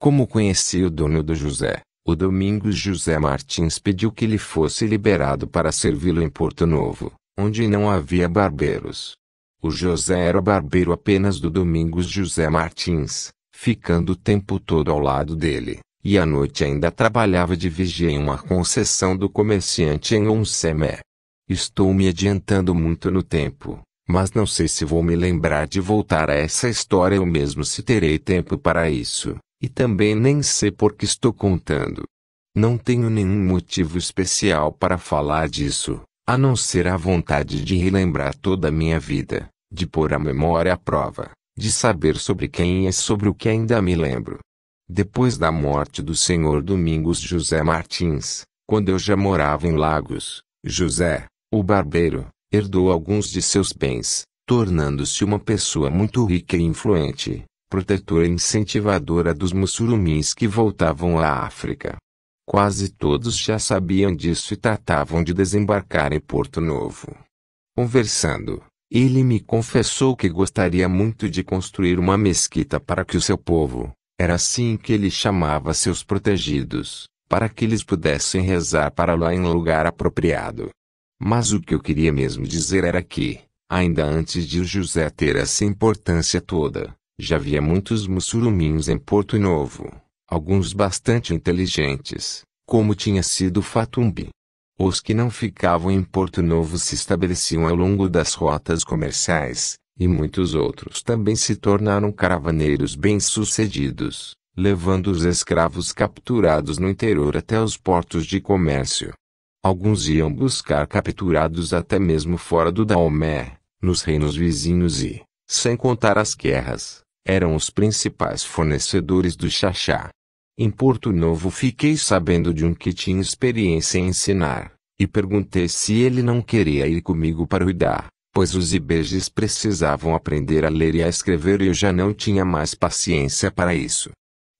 Como conhecia o dono do José, o Domingos José Martins pediu que ele fosse liberado para servi-lo em Porto Novo, onde não havia barbeiros. O José era barbeiro apenas do Domingos José Martins, ficando o tempo todo ao lado dele, e à noite ainda trabalhava de vigia em uma concessão do comerciante em Onsemé. Estou me adiantando muito no tempo, mas não sei se vou me lembrar de voltar a essa história ou mesmo se terei tempo para isso, e também nem sei por que estou contando. Não tenho nenhum motivo especial para falar disso, a não ser a vontade de relembrar toda a minha vida, de pôr a memória à prova, de saber sobre quem e sobre o que ainda me lembro. Depois da morte do senhor Domingos José Martins, quando eu já morava em Lagos, José, o barbeiro herdou alguns de seus bens, tornando-se uma pessoa muito rica e influente, protetora e incentivadora dos muçulmins que voltavam à África. Quase todos já sabiam disso e tratavam de desembarcar em Porto Novo. Conversando, ele me confessou que gostaria muito de construir uma mesquita para que o seu povo, era assim que ele chamava seus protegidos, para que eles pudessem rezar para lá em lugar apropriado. Mas o que eu queria mesmo dizer era que, ainda antes de o José ter essa importância toda, já havia muitos mussuruminhos em Porto Novo, alguns bastante inteligentes, como tinha sido Fatumbi. Os que não ficavam em Porto Novo se estabeleciam ao longo das rotas comerciais, e muitos outros também se tornaram caravaneiros bem-sucedidos, levando os escravos capturados no interior até os portos de comércio. Alguns iam buscar capturados até mesmo fora do Daomé, nos reinos vizinhos e, sem contar as guerras, eram os principais fornecedores do xaxá. Em Porto Novo fiquei sabendo de um que tinha experiência em ensinar, e perguntei se ele não queria ir comigo para o Idá, pois os ibejes precisavam aprender a ler e a escrever e eu já não tinha mais paciência para isso.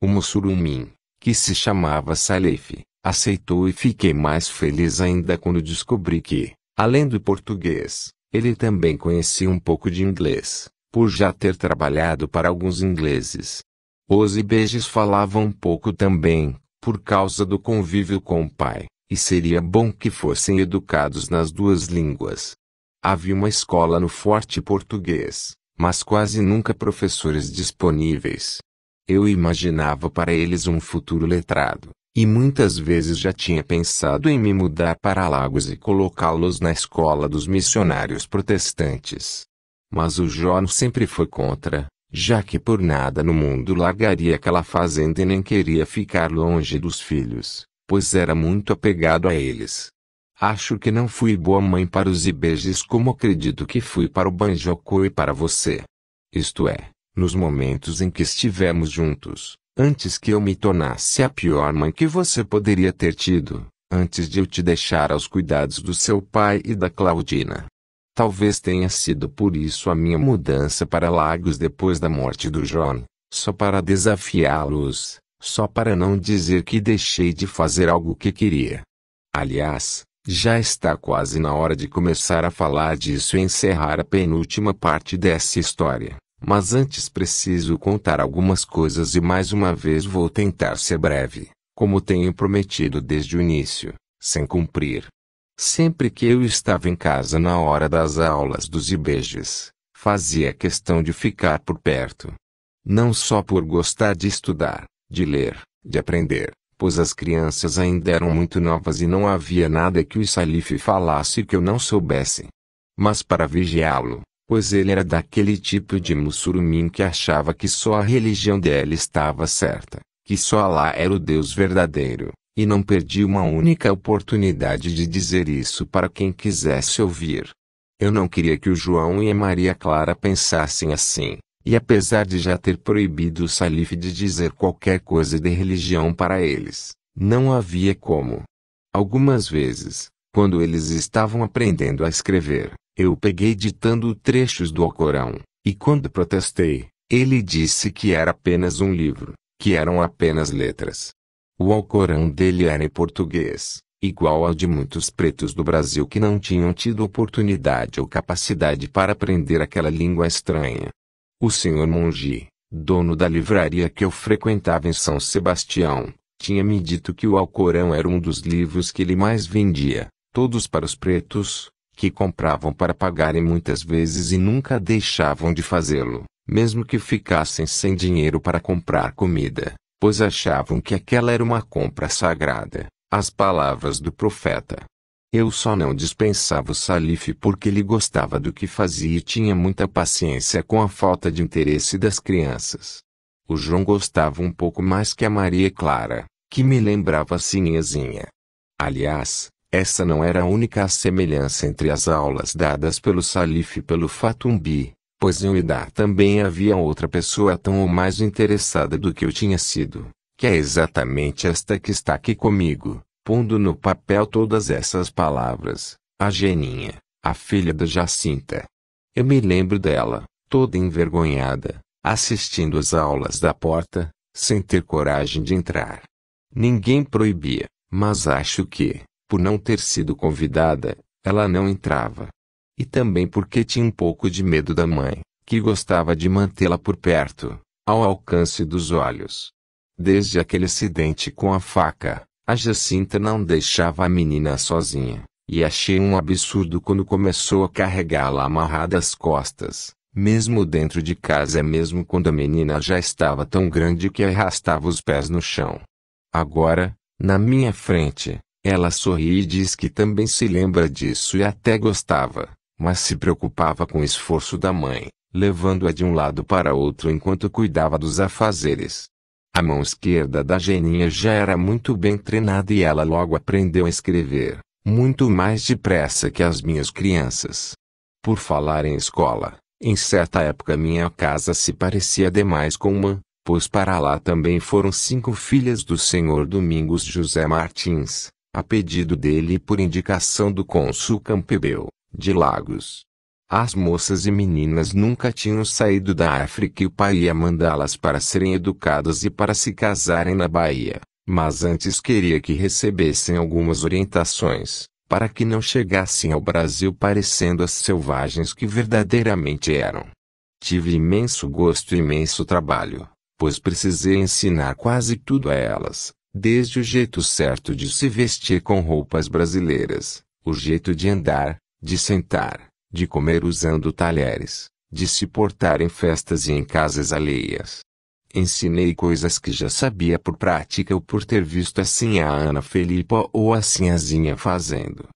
O Mussurumim, que se chamava Salef, aceitou e fiquei mais feliz ainda quando descobri que, além do português, ele também conhecia um pouco de inglês, por já ter trabalhado para alguns ingleses. Os ibejes falavam um pouco também, por causa do convívio com o pai, e seria bom que fossem educados nas duas línguas. Havia uma escola no Forte Português, mas quase nunca professores disponíveis. Eu imaginava para eles um futuro letrado, e muitas vezes já tinha pensado em me mudar para Lagos e colocá-los na escola dos missionários protestantes. Mas o John sempre foi contra, já que por nada no mundo largaria aquela fazenda e nem queria ficar longe dos filhos, pois era muito apegado a eles. Acho que não fui boa mãe para os ibejes como acredito que fui para o Banjocô e para você. Isto é, nos momentos em que estivemos juntos, antes que eu me tornasse a pior mãe que você poderia ter tido, antes de eu te deixar aos cuidados do seu pai e da Claudina. Talvez tenha sido por isso a minha mudança para Lagos depois da morte do John, só para desafiá-los, só para não dizer que deixei de fazer algo que queria. Aliás, já está quase na hora de começar a falar disso e encerrar a penúltima parte dessa história. Mas antes preciso contar algumas coisas e mais uma vez vou tentar ser breve, como tenho prometido desde o início, sem cumprir. Sempre que eu estava em casa na hora das aulas dos Ibejes, fazia questão de ficar por perto. Não só por gostar de estudar, de ler, de aprender, pois as crianças ainda eram muito novas e não havia nada que o Salif falasse que eu não soubesse. Mas para vigiá-lo, pois ele era daquele tipo de muçulmim que achava que só a religião dele estava certa, que só Alá era o Deus verdadeiro, e não perdi uma única oportunidade de dizer isso para quem quisesse ouvir. Eu não queria que o João e a Maria Clara pensassem assim, e apesar de já ter proibido o Salif de dizer qualquer coisa de religião para eles, não havia como. Algumas vezes, quando eles estavam aprendendo a escrever, eu peguei ditando trechos do Alcorão, e quando protestei, ele disse que era apenas um livro, que eram apenas letras. O Alcorão dele era em português, igual ao de muitos pretos do Brasil que não tinham tido oportunidade ou capacidade para aprender aquela língua estranha. O senhor Mongi, dono da livraria que eu frequentava em São Sebastião, tinha me dito que o Alcorão era um dos livros que ele mais vendia, todos para os pretos, que compravam para pagar muitas vezes e nunca deixavam de fazê-lo, mesmo que ficassem sem dinheiro para comprar comida, pois achavam que aquela era uma compra sagrada, as palavras do profeta. Eu só não dispensava o Salif porque ele gostava do que fazia e tinha muita paciência com a falta de interesse das crianças. O João gostava um pouco mais que a Maria Clara, que me lembrava a sinhazinha. Aliás, essa não era a única semelhança entre as aulas dadas pelo Salif e pelo Fatumbi, pois em Uidar também havia outra pessoa tão ou mais interessada do que eu tinha sido, que é exatamente esta que está aqui comigo, pondo no papel todas essas palavras, a Geninha, a filha da Jacinta. Eu me lembro dela, toda envergonhada, assistindo às aulas da porta, sem ter coragem de entrar. Ninguém proibia, mas acho que, por não ter sido convidada, ela não entrava. E também porque tinha um pouco de medo da mãe, que gostava de mantê-la por perto, ao alcance dos olhos. Desde aquele acidente com a faca, a Jacinta não deixava a menina sozinha, e achei um absurdo quando começou a carregá-la amarrada às costas, mesmo dentro de casa, mesmo quando a menina já estava tão grande que arrastava os pés no chão. Agora, na minha frente, ela sorri e diz que também se lembra disso e até gostava, mas se preocupava com o esforço da mãe, levando-a de um lado para outro enquanto cuidava dos afazeres. A mão esquerda da Geninha já era muito bem treinada e ela logo aprendeu a escrever, muito mais depressa que as minhas crianças. Por falar em escola, em certa época minha casa se parecia demais com uma, pois para lá também foram cinco filhas do senhor Domingos José Martins, a pedido dele e por indicação do cônsul Campebel, de Lagos. As moças e meninas nunca tinham saído da África e o pai ia mandá-las para serem educadas e para se casarem na Bahia, mas antes queria que recebessem algumas orientações, para que não chegassem ao Brasil parecendo as selvagens que verdadeiramente eram. Tive imenso gosto e imenso trabalho, pois precisei ensinar quase tudo a elas, desde o jeito certo de se vestir com roupas brasileiras, o jeito de andar, de sentar, de comer usando talheres, de se portar em festas e em casas alheias. Ensinei coisas que já sabia por prática ou por ter visto assim a Ana Felipa ou assim a Sinhazinha fazendo.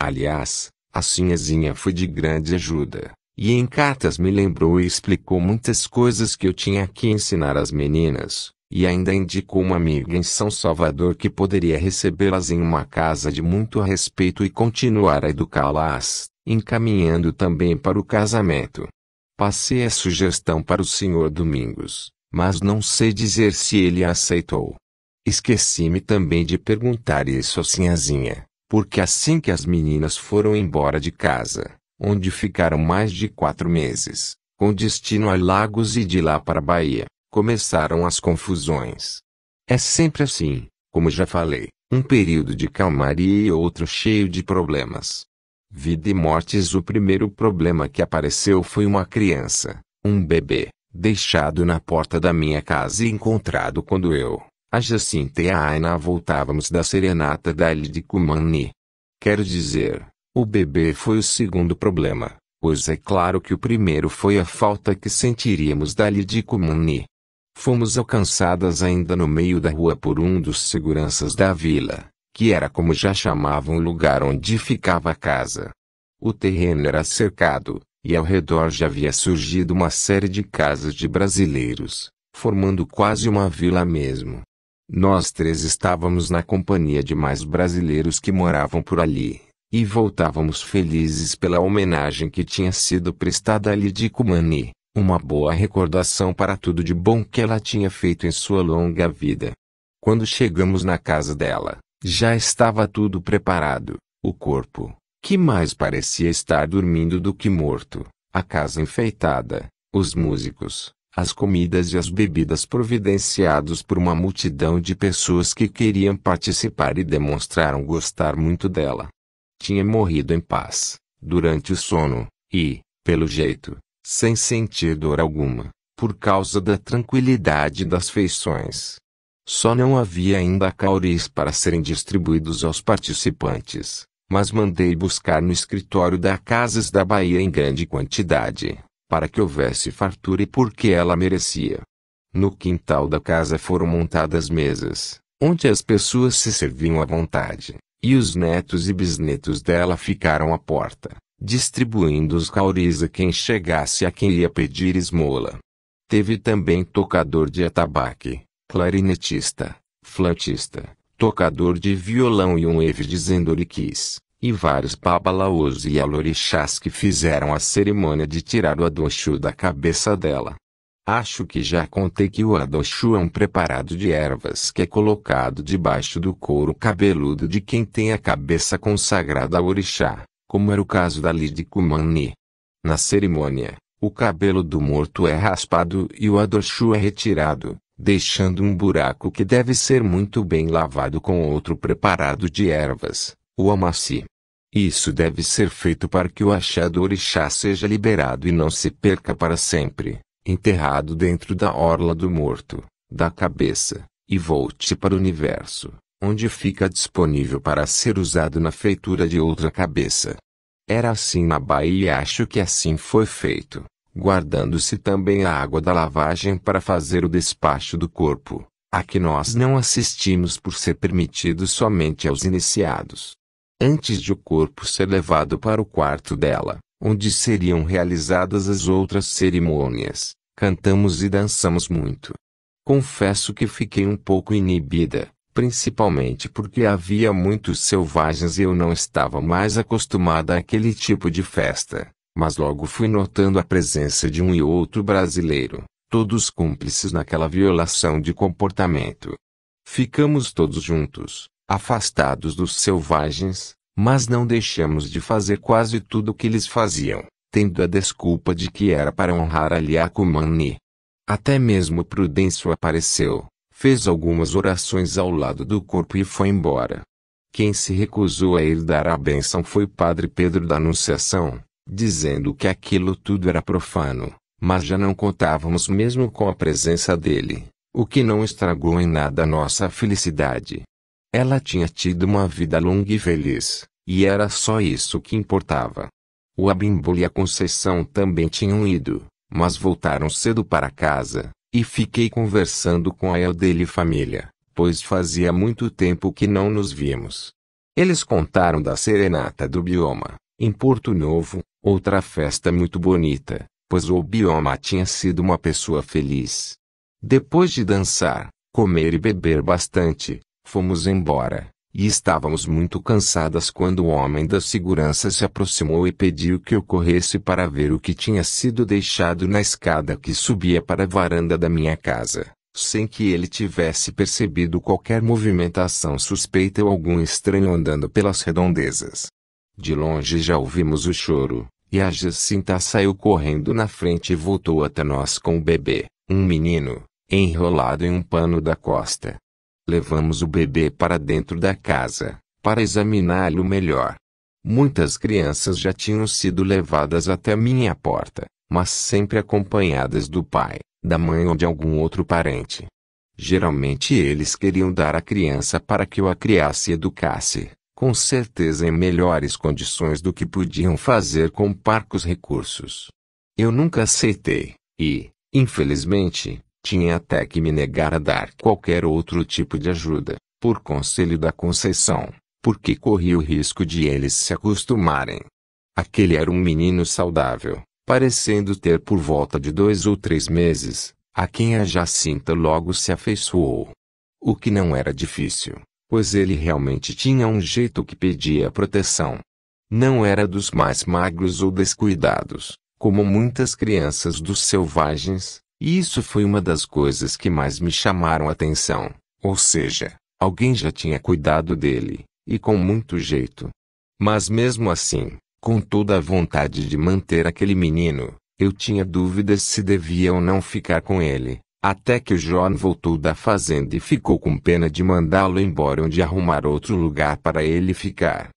Aliás, a Sinhazinha foi de grande ajuda, e em cartas me lembrou e explicou muitas coisas que eu tinha que ensinar às meninas, e ainda indicou uma amiga em São Salvador que poderia recebê-las em uma casa de muito respeito e continuar a educá-las, encaminhando também para o casamento. Passei a sugestão para o senhor Domingos, mas não sei dizer se ele a aceitou. Esqueci-me também de perguntar isso à sinhazinha, porque assim que as meninas foram embora de casa, onde ficaram mais de quatro meses, com destino a Lagos e de lá para a Bahia, começaram as confusões. É sempre assim, como já falei, um período de calmaria e outro cheio de problemas. Vida e mortes O primeiro problema que apareceu foi uma criança, um bebê, deixado na porta da minha casa e encontrado quando eu, a Jacinta e a Aina voltávamos da serenata da de Kumani. Quero dizer, o bebê foi o segundo problema, pois é claro que o primeiro foi a falta que sentiríamos da de Kumani. Fomos alcançadas ainda no meio da rua por um dos seguranças da vila, que era como já chamavam o lugar onde ficava a casa. O terreno era cercado, e ao redor já havia surgido uma série de casas de brasileiros, formando quase uma vila mesmo. Nós três estávamos na companhia de mais brasileiros que moravam por ali, e voltávamos felizes pela homenagem que tinha sido prestada ali de Cumani. Uma boa recordação para tudo de bom que ela tinha feito em sua longa vida. Quando chegamos na casa dela, já estava tudo preparado: o corpo, que mais parecia estar dormindo do que morto, a casa enfeitada, os músicos, as comidas e as bebidas providenciados por uma multidão de pessoas que queriam participar e demonstraram gostar muito dela. Tinha morrido em paz, durante o sono, e, pelo jeito, sem sentir dor alguma, por causa da tranquilidade das feições. Só não havia ainda cauris para serem distribuídos aos participantes, mas mandei buscar no escritório da Casas da Bahia em grande quantidade, para que houvesse fartura e porque ela merecia. No quintal da casa foram montadas mesas, onde as pessoas se serviam à vontade, e os netos e bisnetos dela ficaram à porta, distribuindo os cauris a quem chegasse a quem ia pedir esmola. Teve também tocador de atabaque, clarinetista, flautista, tocador de violão e um eve dizendo oriquis, e vários babalaos e alorixás que fizeram a cerimônia de tirar o adoshu da cabeça dela. Acho que já contei que o adoshu é um preparado de ervas que é colocado debaixo do couro cabeludo de quem tem a cabeça consagrada ao orixá como era o caso da Lide Kumani. Na cerimônia, o cabelo do morto é raspado e o adorshu é retirado, deixando um buraco que deve ser muito bem lavado com outro preparado de ervas, o amaci. Isso deve ser feito para que o achado orixá seja liberado e não se perca para sempre, enterrado dentro da orla do morto, da cabeça, e volte para o universo onde fica disponível para ser usado na feitura de outra cabeça. Era assim na Bahia e acho que assim foi feito, guardando-se também a água da lavagem para fazer o despacho do corpo, a que nós não assistimos por ser permitido somente aos iniciados. Antes de o corpo ser levado para o quarto dela, onde seriam realizadas as outras cerimônias, cantamos e dançamos muito. Confesso que fiquei um pouco inibida, principalmente porque havia muitos selvagens e eu não estava mais acostumada àquele tipo de festa, mas logo fui notando a presença de um e outro brasileiro, todos cúmplices naquela violação de comportamento. Ficamos todos juntos, afastados dos selvagens, mas não deixamos de fazer quase tudo o que eles faziam, tendo a desculpa de que era para honrar a Lyakumani. Até mesmo Prudêncio apareceu, fez algumas orações ao lado do corpo e foi embora. Quem se recusou a ir dar a bênção foi Padre Pedro da Anunciação, dizendo que aquilo tudo era profano, mas já não contávamos mesmo com a presença dele, o que não estragou em nada a nossa felicidade. Ela tinha tido uma vida longa e feliz, e era só isso que importava. O Abimbo e a Conceição também tinham ido, mas voltaram cedo para casa, e fiquei conversando com a Eldeli família, pois fazia muito tempo que não nos víamos. Eles contaram da serenata do bioma, em Porto Novo, outra festa muito bonita, pois o bioma tinha sido uma pessoa feliz. Depois de dançar, comer e beber bastante, fomos embora e estávamos muito cansadas quando o homem da segurança se aproximou e pediu que eu corresse para ver o que tinha sido deixado na escada que subia para a varanda da minha casa, sem que ele tivesse percebido qualquer movimentação suspeita ou algum estranho andando pelas redondezas. De longe já ouvimos o choro, e a Jacinta saiu correndo na frente e voltou até nós com o bebê, um menino, enrolado em um pano da costa, Levamos o bebê para dentro da casa, para examiná-lo melhor. Muitas crianças já tinham sido levadas até minha porta, mas sempre acompanhadas do pai, da mãe ou de algum outro parente. Geralmente eles queriam dar a criança para que eu a criasse e educasse, com certeza em melhores condições do que podiam fazer com parcos recursos. Eu nunca aceitei, e, infelizmente, tinha até que me negar a dar qualquer outro tipo de ajuda, por conselho da Conceição, porque corria o risco de eles se acostumarem. Aquele era um menino saudável, parecendo ter por volta de dois ou três meses, a quem a Jacinta logo se afeiçoou. O que não era difícil, pois ele realmente tinha um jeito que pedia proteção. Não era dos mais magros ou descuidados, como muitas crianças dos selvagens, e isso foi uma das coisas que mais me chamaram a atenção. Ou seja, alguém já tinha cuidado dele, e com muito jeito. Mas mesmo assim, com toda a vontade de manter aquele menino, eu tinha dúvidas se devia ou não ficar com ele. Até que o John voltou da fazenda e ficou com pena de mandá-lo embora onde arrumar outro lugar para ele ficar.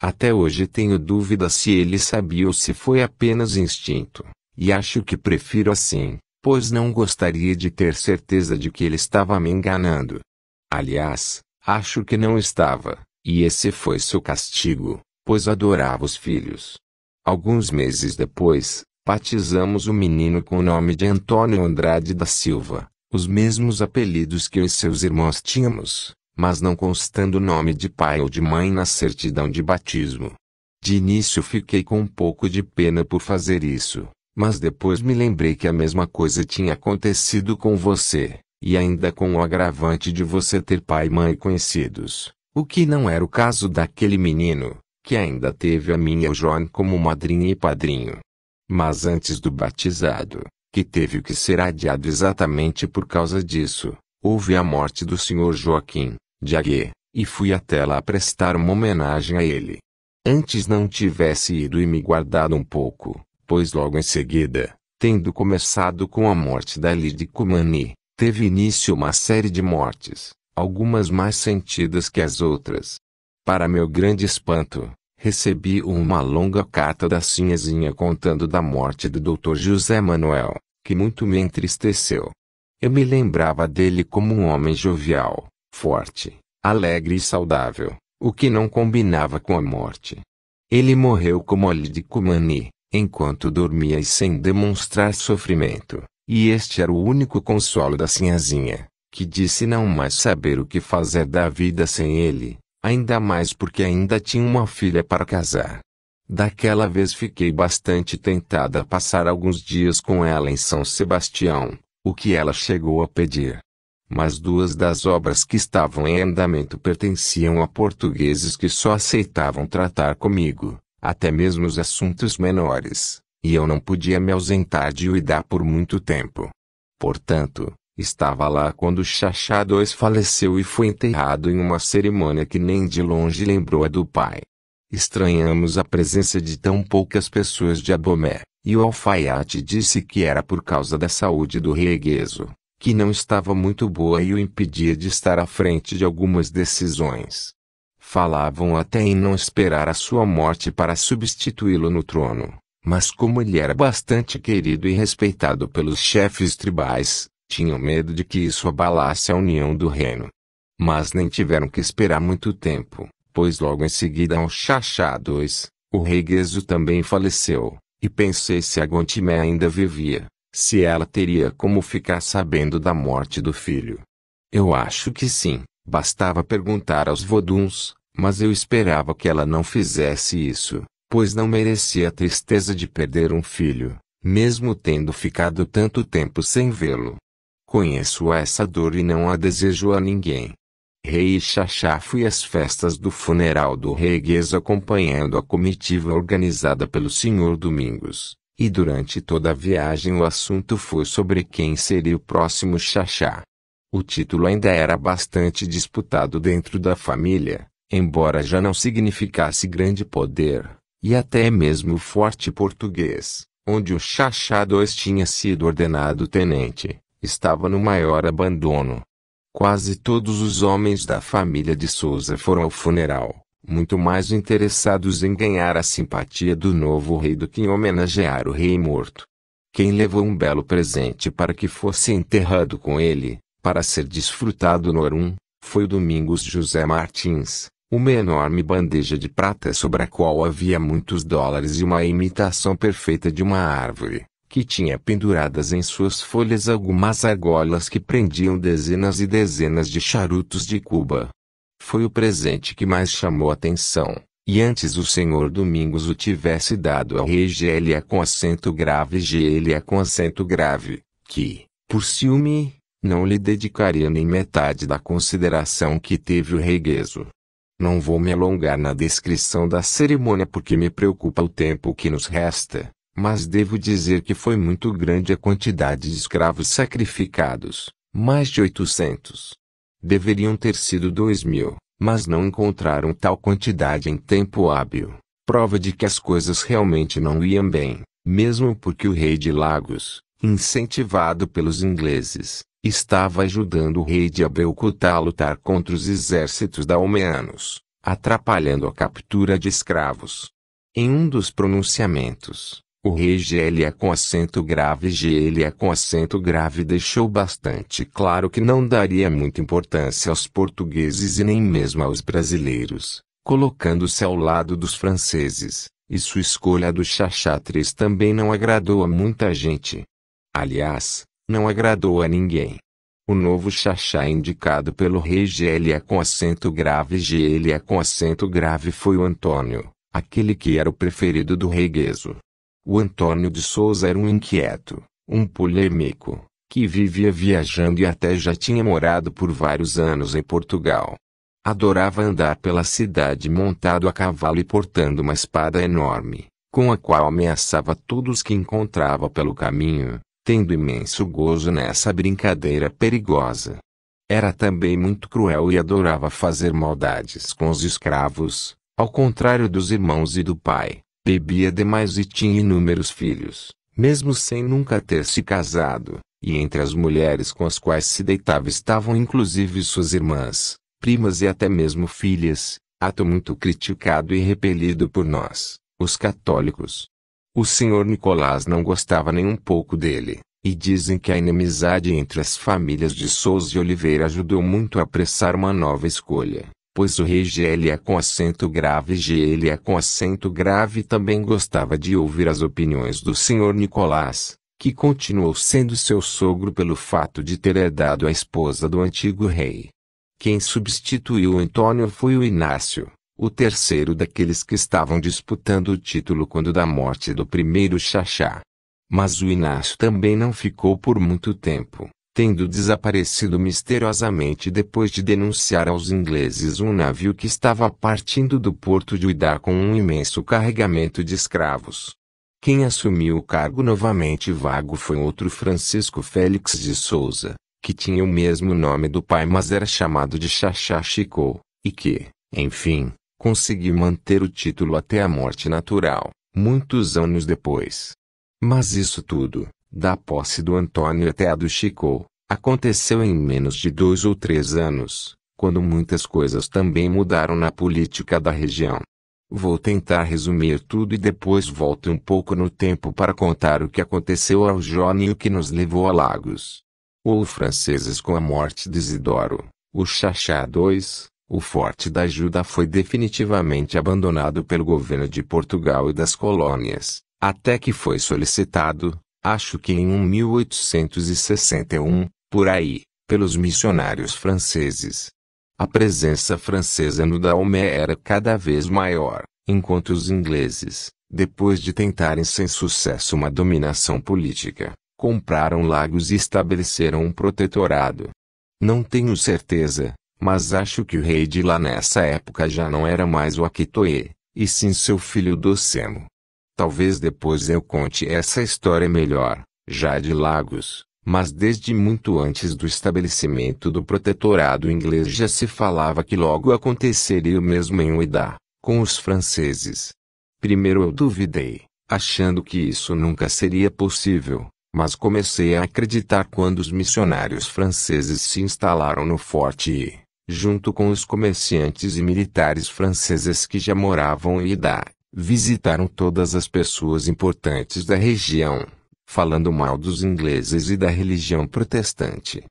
Até hoje tenho dúvida se ele sabia ou se foi apenas instinto, e acho que prefiro assim, pois não gostaria de ter certeza de que ele estava me enganando. Aliás, acho que não estava, e esse foi seu castigo, pois adorava os filhos. Alguns meses depois, batizamos o menino com o nome de Antônio Andrade da Silva, os mesmos apelidos que eu e seus irmãos tínhamos, mas não constando o nome de pai ou de mãe na certidão de batismo. De início fiquei com um pouco de pena por fazer isso, mas depois me lembrei que a mesma coisa tinha acontecido com você, e ainda com o agravante de você ter pai, e mãe conhecidos, o que não era o caso daquele menino, que ainda teve a minha o John como madrinha e padrinho. Mas antes do batizado, que teve que ser adiado exatamente por causa disso, houve a morte do senhor Joaquim, de Aguê, e fui até lá prestar uma homenagem a ele. Antes não tivesse ido e me guardado um pouco, pois logo em seguida, tendo começado com a morte da Lide Kumani, teve início uma série de mortes, algumas mais sentidas que as outras. Para meu grande espanto, recebi uma longa carta da Sinhazinha contando da morte do Dr. José Manuel, que muito me entristeceu. Eu me lembrava dele como um homem jovial, forte, alegre e saudável, o que não combinava com a morte. Ele morreu como Olid Kumani, enquanto dormia e sem demonstrar sofrimento, e este era o único consolo da sinhazinha, que disse não mais saber o que fazer da vida sem ele, ainda mais porque ainda tinha uma filha para casar. Daquela vez fiquei bastante tentada a passar alguns dias com ela em São Sebastião, o que ela chegou a pedir. Mas duas das obras que estavam em andamento pertenciam a portugueses que só aceitavam tratar comigo, até mesmo os assuntos menores, e eu não podia me ausentar de Uidá por muito tempo. Portanto, estava lá quando Xaxá II faleceu e foi enterrado em uma cerimônia que nem de longe lembrou a do pai. Estranhamos a presença de tão poucas pessoas de Abomé, e o alfaiate disse que era por causa da saúde do regueso, que não estava muito boa e o impedia de estar à frente de algumas decisões. Falavam até em não esperar a sua morte para substituí-lo no trono. Mas como ele era bastante querido e respeitado pelos chefes tribais, tinham medo de que isso abalasse a união do reino. Mas nem tiveram que esperar muito tempo, pois logo em seguida ao Xaxá II, o rei Gueso também faleceu, e pensei se a Gontimé ainda vivia, se ela teria como ficar sabendo da morte do filho. Eu acho que sim, bastava perguntar aos voduns, mas eu esperava que ela não fizesse isso, pois não merecia a tristeza de perder um filho, mesmo tendo ficado tanto tempo sem vê-lo. Conheço essa dor e não a desejo a ninguém. Rei Xaxá fui às festas do funeral do rei Guês acompanhando a comitiva organizada pelo senhor Domingos, e durante toda a viagem o assunto foi sobre quem seria o próximo Xaxá. O título ainda era bastante disputado dentro da família, embora já não significasse grande poder, e até mesmo o forte português, onde o Xaxá II tinha sido ordenado tenente, estava no maior abandono. Quase todos os homens da família de Souza foram ao funeral, muito mais interessados em ganhar a simpatia do novo rei do que em homenagear o rei morto. Quem levou um belo presente para que fosse enterrado com ele, para ser desfrutado no Orum, foi Domingos José Martins, uma enorme bandeja de prata sobre a qual havia muitos dólares e uma imitação perfeita de uma árvore, que tinha penduradas em suas folhas algumas argolas que prendiam dezenas e dezenas de charutos de Cuba. Foi o presente que mais chamou atenção, e antes o senhor Domingos o tivesse dado ao rei Gélia com acento grave Gélia com acento grave, que, por ciúme, não lhe dedicaria nem metade da consideração que teve o rei Gueso. Não vou me alongar na descrição da cerimônia porque me preocupa o tempo que nos resta, mas devo dizer que foi muito grande a quantidade de escravos sacrificados, mais de 800. Deveriam ter sido 2 mil, mas não encontraram tal quantidade em tempo hábil, prova de que as coisas realmente não iam bem, mesmo porque o rei de Lagos, incentivado pelos ingleses, estava ajudando o rei de Abeucuta a lutar contra os exércitos da Omeanos, atrapalhando a captura de escravos. Em um dos pronunciamentos, o rei Gélia é com acento grave Gélia é com acento grave deixou bastante claro que não daria muita importância aos portugueses e nem mesmo aos brasileiros, colocando-se ao lado dos franceses, e sua escolha do Chachatres também não agradou a muita gente. Aliás, não agradou a ninguém. O novo chachá indicado pelo rei Gélia com acento grave Gélia com acento grave foi o Antônio, aquele que era o preferido do rei Gueso. O Antônio de Souza era um inquieto, um polêmico, que vivia viajando e até já tinha morado por vários anos em Portugal. Adorava andar pela cidade montado a cavalo e portando uma espada enorme, com a qual ameaçava todos que encontrava pelo caminho, tendo imenso gozo nessa brincadeira perigosa. Era também muito cruel e adorava fazer maldades com os escravos, ao contrário dos irmãos e do pai, bebia demais e tinha inúmeros filhos, mesmo sem nunca ter se casado, e entre as mulheres com as quais se deitava estavam inclusive suas irmãs, primas e até mesmo filhas, ato muito criticado e repelido por nós, os católicos. O senhor Nicolás não gostava nem um pouco dele, e dizem que a inimizade entre as famílias de Souza e Oliveira ajudou muito a apressar uma nova escolha, pois o rei é, é com acento grave e é com acento grave também gostava de ouvir as opiniões do senhor Nicolás, que continuou sendo seu sogro pelo fato de ter herdado a esposa do antigo rei. Quem substituiu Antônio foi o Inácio, o terceiro daqueles que estavam disputando o título quando da morte do primeiro Xaxá. Mas o Inácio também não ficou por muito tempo, tendo desaparecido misteriosamente depois de denunciar aos ingleses um navio que estava partindo do porto de Uidá com um imenso carregamento de escravos. Quem assumiu o cargo novamente vago foi outro Francisco Félix de Souza, que tinha o mesmo nome do pai mas era chamado de Xaxá Chico, e que, enfim, consegui manter o título até a morte natural, muitos anos depois. Mas isso tudo, da posse do Antônio até a do Chico, aconteceu em menos de dois ou três anos, quando muitas coisas também mudaram na política da região. Vou tentar resumir tudo e depois volto um pouco no tempo para contar o que aconteceu ao Johnny e o que nos levou a Lagos. Ou franceses com a morte de Isidoro, o Chachá 2, o forte da ajuda foi definitivamente abandonado pelo governo de Portugal e das colônias, até que foi solicitado, acho que em 1861, por aí, pelos missionários franceses. A presença francesa no Daomé era cada vez maior, enquanto os ingleses, depois de tentarem sem sucesso uma dominação política, compraram lagos e estabeleceram um protetorado. Não tenho certeza, mas acho que o rei de lá nessa época já não era mais o Akitoe, e sim seu filho Docemo. Talvez depois eu conte essa história melhor, já de Lagos, mas desde muito antes do estabelecimento do protetorado inglês já se falava que logo aconteceria o mesmo em Uidá, com os franceses. Primeiro eu duvidei, achando que isso nunca seria possível, mas comecei a acreditar quando os missionários franceses se instalaram no forte e, junto com os comerciantes e militares franceses que já moravam em Idá, visitaram todas as pessoas importantes da região, falando mal dos ingleses e da religião protestante.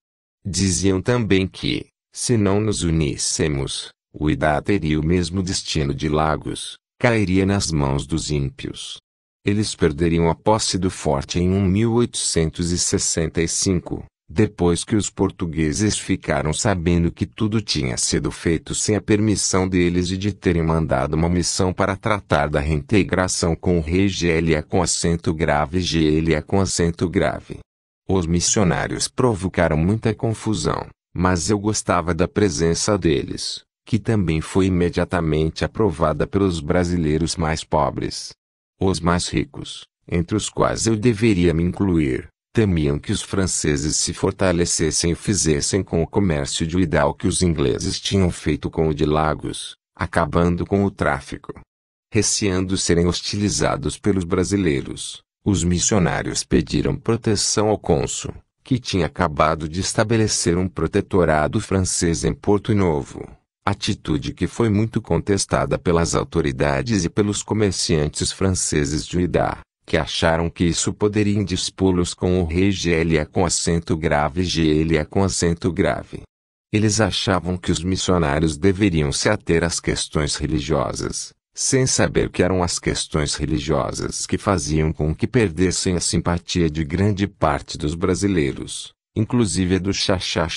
Diziam também que, se não nos uníssemos, o Idá teria o mesmo destino de Lagos, cairia nas mãos dos ímpios. Eles perderiam a posse do forte em 1865, depois que os portugueses ficaram sabendo que tudo tinha sido feito sem a permissão deles e de terem mandado uma missão para tratar da reintegração com o rei Gélia com acento grave Gélia com acento grave. Os missionários provocaram muita confusão, mas eu gostava da presença deles, que também foi imediatamente aprovada pelos brasileiros mais pobres. Os mais ricos, entre os quais eu deveria me incluir, temiam que os franceses se fortalecessem e fizessem com o comércio de Uidal que os ingleses tinham feito com o de Lagos, acabando com o tráfico. Receando serem hostilizados pelos brasileiros, os missionários pediram proteção ao cônsul, que tinha acabado de estabelecer um protetorado francês em Porto Novo, atitude que foi muito contestada pelas autoridades e pelos comerciantes franceses de Uidá que acharam que isso poderia indispô-los com o rei Gélia com acento grave Gélia com acento grave. Eles achavam que os missionários deveriam se ater às questões religiosas, sem saber que eram as questões religiosas que faziam com que perdessem a simpatia de grande parte dos brasileiros, inclusive a do Xaxá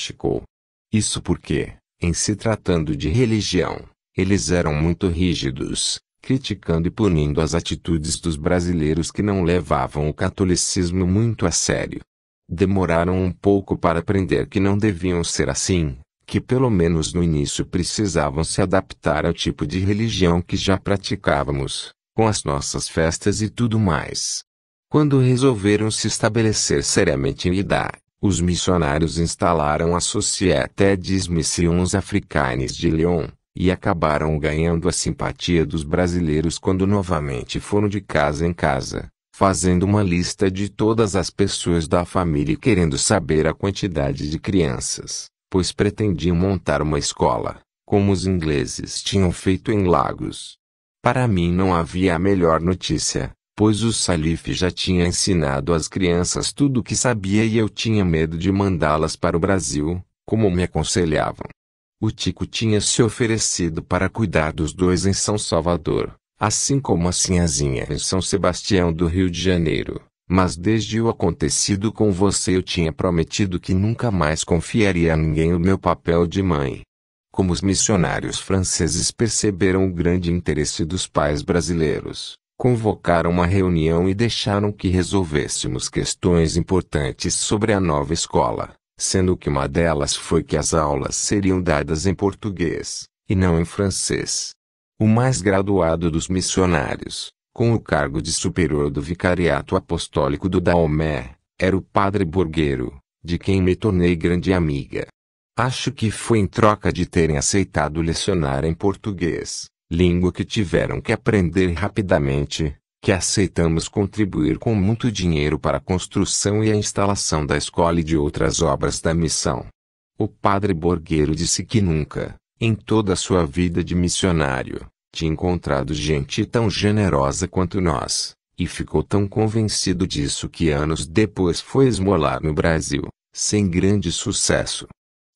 Isso porque, em se tratando de religião, eles eram muito rígidos, criticando e punindo as atitudes dos brasileiros que não levavam o catolicismo muito a sério. Demoraram um pouco para aprender que não deviam ser assim, que pelo menos no início precisavam se adaptar ao tipo de religião que já praticávamos, com as nossas festas e tudo mais. Quando resolveram se estabelecer seriamente em Idá, os missionários instalaram a Societe des Missions Africaines de Lyon, e acabaram ganhando a simpatia dos brasileiros quando novamente foram de casa em casa, fazendo uma lista de todas as pessoas da família e querendo saber a quantidade de crianças, pois pretendiam montar uma escola, como os ingleses tinham feito em Lagos. Para mim não havia a melhor notícia, pois o Salif já tinha ensinado às crianças tudo o que sabia e eu tinha medo de mandá-las para o Brasil, como me aconselhavam. O Tico tinha se oferecido para cuidar dos dois em São Salvador, assim como a Sinhazinha em São Sebastião do Rio de Janeiro. Mas desde o acontecido com você eu tinha prometido que nunca mais confiaria a ninguém o meu papel de mãe. Como os missionários franceses perceberam o grande interesse dos pais brasileiros, convocaram uma reunião e deixaram que resolvêssemos questões importantes sobre a nova escola sendo que uma delas foi que as aulas seriam dadas em português, e não em francês. O mais graduado dos missionários, com o cargo de superior do Vicariato Apostólico do Daomé, era o padre Borgueiro, de quem me tornei grande amiga. Acho que foi em troca de terem aceitado lecionar em português, língua que tiveram que aprender rapidamente, que aceitamos contribuir com muito dinheiro para a construção e a instalação da escola e de outras obras da missão. O padre Borgueiro disse que nunca, em toda a sua vida de missionário, tinha encontrado gente tão generosa quanto nós, e ficou tão convencido disso que anos depois foi esmolar no Brasil, sem grande sucesso.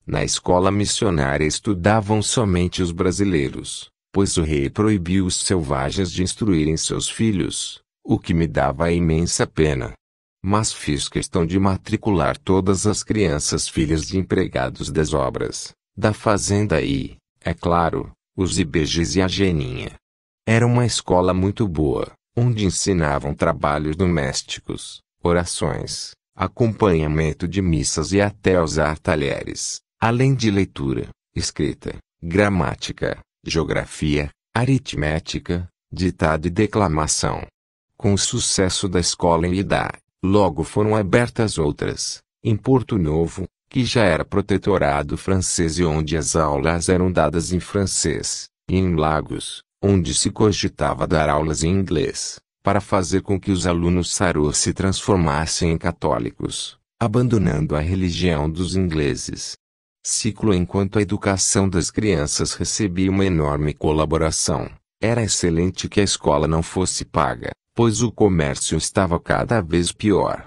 Na escola missionária estudavam somente os brasileiros, pois o rei proibiu os selvagens de instruírem seus filhos, o que me dava imensa pena. Mas fiz questão de matricular todas as crianças filhas de empregados das obras, da fazenda e, é claro, os ibejes e a Geninha. Era uma escola muito boa, onde ensinavam trabalhos domésticos, orações, acompanhamento de missas e até usar talheres, além de leitura, escrita, gramática, geografia, aritmética, ditado e declamação. Com o sucesso da escola em Idá, logo foram abertas outras, em Porto Novo, que já era protetorado francês e onde as aulas eram dadas em francês, e em Lagos, onde se cogitava dar aulas em inglês, para fazer com que os alunos sarô se transformassem em católicos, abandonando a religião dos ingleses ciclo enquanto a educação das crianças recebia uma enorme colaboração. Era excelente que a escola não fosse paga, pois o comércio estava cada vez pior.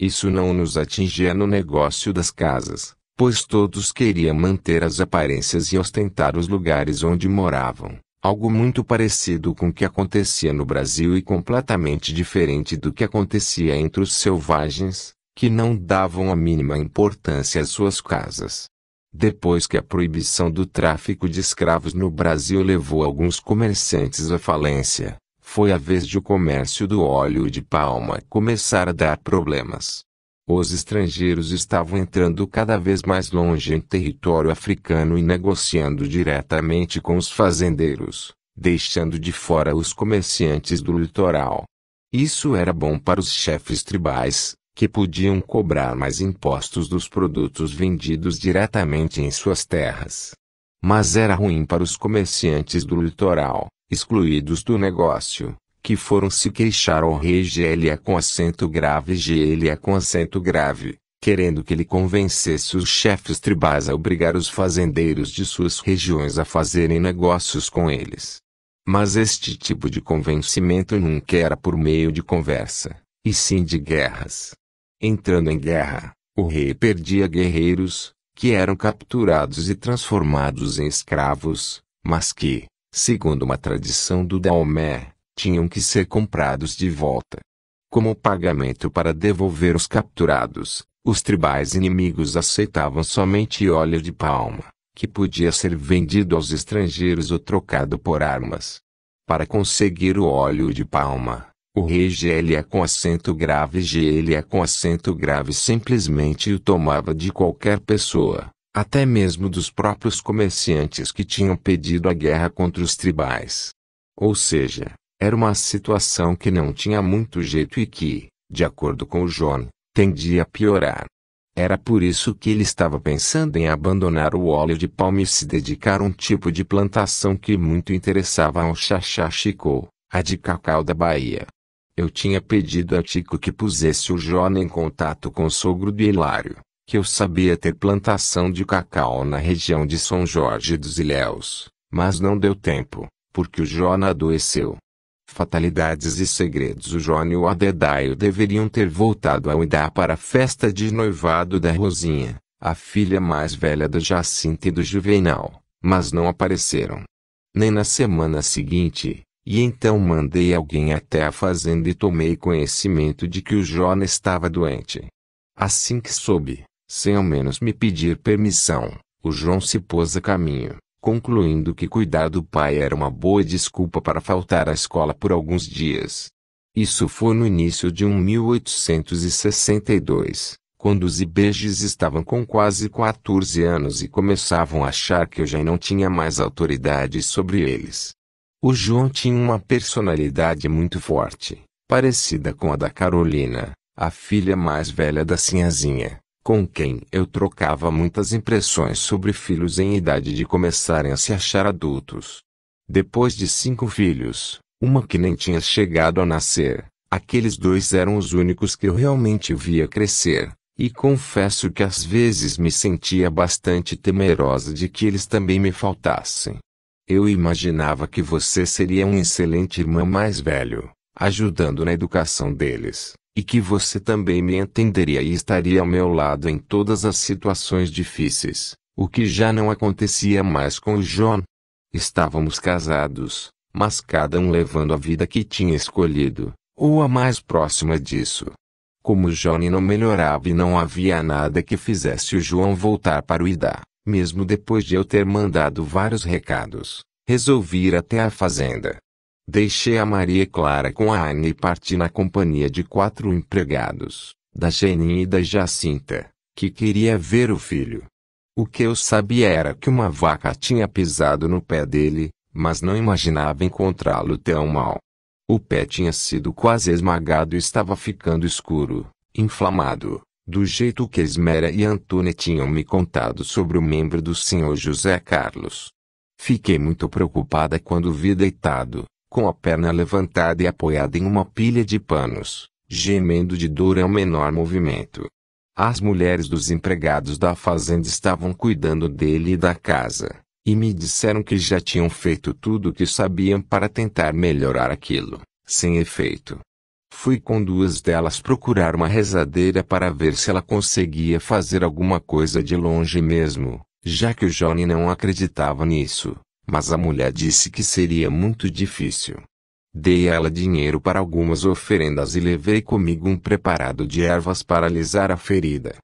Isso não nos atingia no negócio das casas, pois todos queriam manter as aparências e ostentar os lugares onde moravam, algo muito parecido com o que acontecia no Brasil e completamente diferente do que acontecia entre os selvagens, que não davam a mínima importância às suas casas depois que a proibição do tráfico de escravos no Brasil levou alguns comerciantes à falência, foi a vez de o comércio do óleo de palma começar a dar problemas. Os estrangeiros estavam entrando cada vez mais longe em território africano e negociando diretamente com os fazendeiros, deixando de fora os comerciantes do litoral. Isso era bom para os chefes tribais, que podiam cobrar mais impostos dos produtos vendidos diretamente em suas terras. Mas era ruim para os comerciantes do litoral, excluídos do negócio, que foram se queixar ao rei Gélia com acento grave Gélia com acento grave, querendo que ele convencesse os chefes tribais a obrigar os fazendeiros de suas regiões a fazerem negócios com eles. Mas este tipo de convencimento nunca era por meio de conversa, e sim de guerras. Entrando em guerra, o rei perdia guerreiros, que eram capturados e transformados em escravos, mas que, segundo uma tradição do Daomé, tinham que ser comprados de volta. Como pagamento para devolver os capturados, os tribais inimigos aceitavam somente óleo de palma, que podia ser vendido aos estrangeiros ou trocado por armas. Para conseguir o óleo de palma, o rei Gélia com acento grave Gélia com acento grave simplesmente o tomava de qualquer pessoa, até mesmo dos próprios comerciantes que tinham pedido a guerra contra os tribais. Ou seja, era uma situação que não tinha muito jeito e que, de acordo com o John, tendia a piorar. Era por isso que ele estava pensando em abandonar o óleo de palma e se dedicar a um tipo de plantação que muito interessava ao Chachá Chico, a de cacau da Bahia. Eu tinha pedido a Tico que pusesse o Jona em contato com o sogro de Hilário, que eu sabia ter plantação de cacau na região de São Jorge dos Ilhéus, mas não deu tempo, porque o Jona adoeceu. Fatalidades e segredos O Jona e o Adedaio deveriam ter voltado a Uidá para a festa de noivado da Rosinha, a filha mais velha do Jacinta e do Juvenal, mas não apareceram. Nem na semana seguinte, e então mandei alguém até a fazenda e tomei conhecimento de que o Jona estava doente. Assim que soube, sem ao menos me pedir permissão, o João se pôs a caminho, concluindo que cuidar do pai era uma boa desculpa para faltar à escola por alguns dias. Isso foi no início de 1862, quando os Ibejes estavam com quase 14 anos e começavam a achar que eu já não tinha mais autoridade sobre eles. O João tinha uma personalidade muito forte, parecida com a da Carolina, a filha mais velha da Sinhazinha, com quem eu trocava muitas impressões sobre filhos em idade de começarem a se achar adultos. Depois de cinco filhos, uma que nem tinha chegado a nascer, aqueles dois eram os únicos que eu realmente via crescer, e confesso que às vezes me sentia bastante temerosa de que eles também me faltassem. Eu imaginava que você seria um excelente irmão mais velho, ajudando na educação deles, e que você também me entenderia e estaria ao meu lado em todas as situações difíceis, o que já não acontecia mais com o John. Estávamos casados, mas cada um levando a vida que tinha escolhido, ou a mais próxima disso. Como Johnny não melhorava e não havia nada que fizesse o João voltar para o Idá, mesmo depois de eu ter mandado vários recados, resolvi ir até a fazenda. Deixei a Maria Clara com a Anne e parti na companhia de quatro empregados, da Jenin e da Jacinta, que queria ver o filho. O que eu sabia era que uma vaca tinha pisado no pé dele, mas não imaginava encontrá-lo tão mal. O pé tinha sido quase esmagado e estava ficando escuro, inflamado do jeito que Esmera e Antônia tinham me contado sobre o membro do senhor José Carlos. Fiquei muito preocupada quando vi deitado, com a perna levantada e apoiada em uma pilha de panos, gemendo de dor ao menor movimento. As mulheres dos empregados da fazenda estavam cuidando dele e da casa, e me disseram que já tinham feito tudo o que sabiam para tentar melhorar aquilo, sem efeito. Fui com duas delas procurar uma rezadeira para ver se ela conseguia fazer alguma coisa de longe mesmo, já que o Johnny não acreditava nisso, mas a mulher disse que seria muito difícil. Dei a ela dinheiro para algumas oferendas e levei comigo um preparado de ervas para alisar a ferida.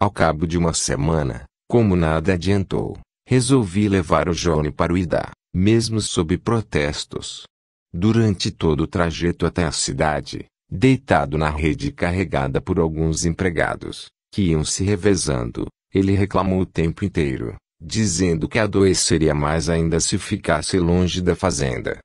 Ao cabo de uma semana, como nada adiantou, resolvi levar o Johnny para o Idá, mesmo sob protestos. Durante todo o trajeto até a cidade, Deitado na rede carregada por alguns empregados, que iam se revezando, ele reclamou o tempo inteiro, dizendo que adoeceria mais ainda se ficasse longe da fazenda.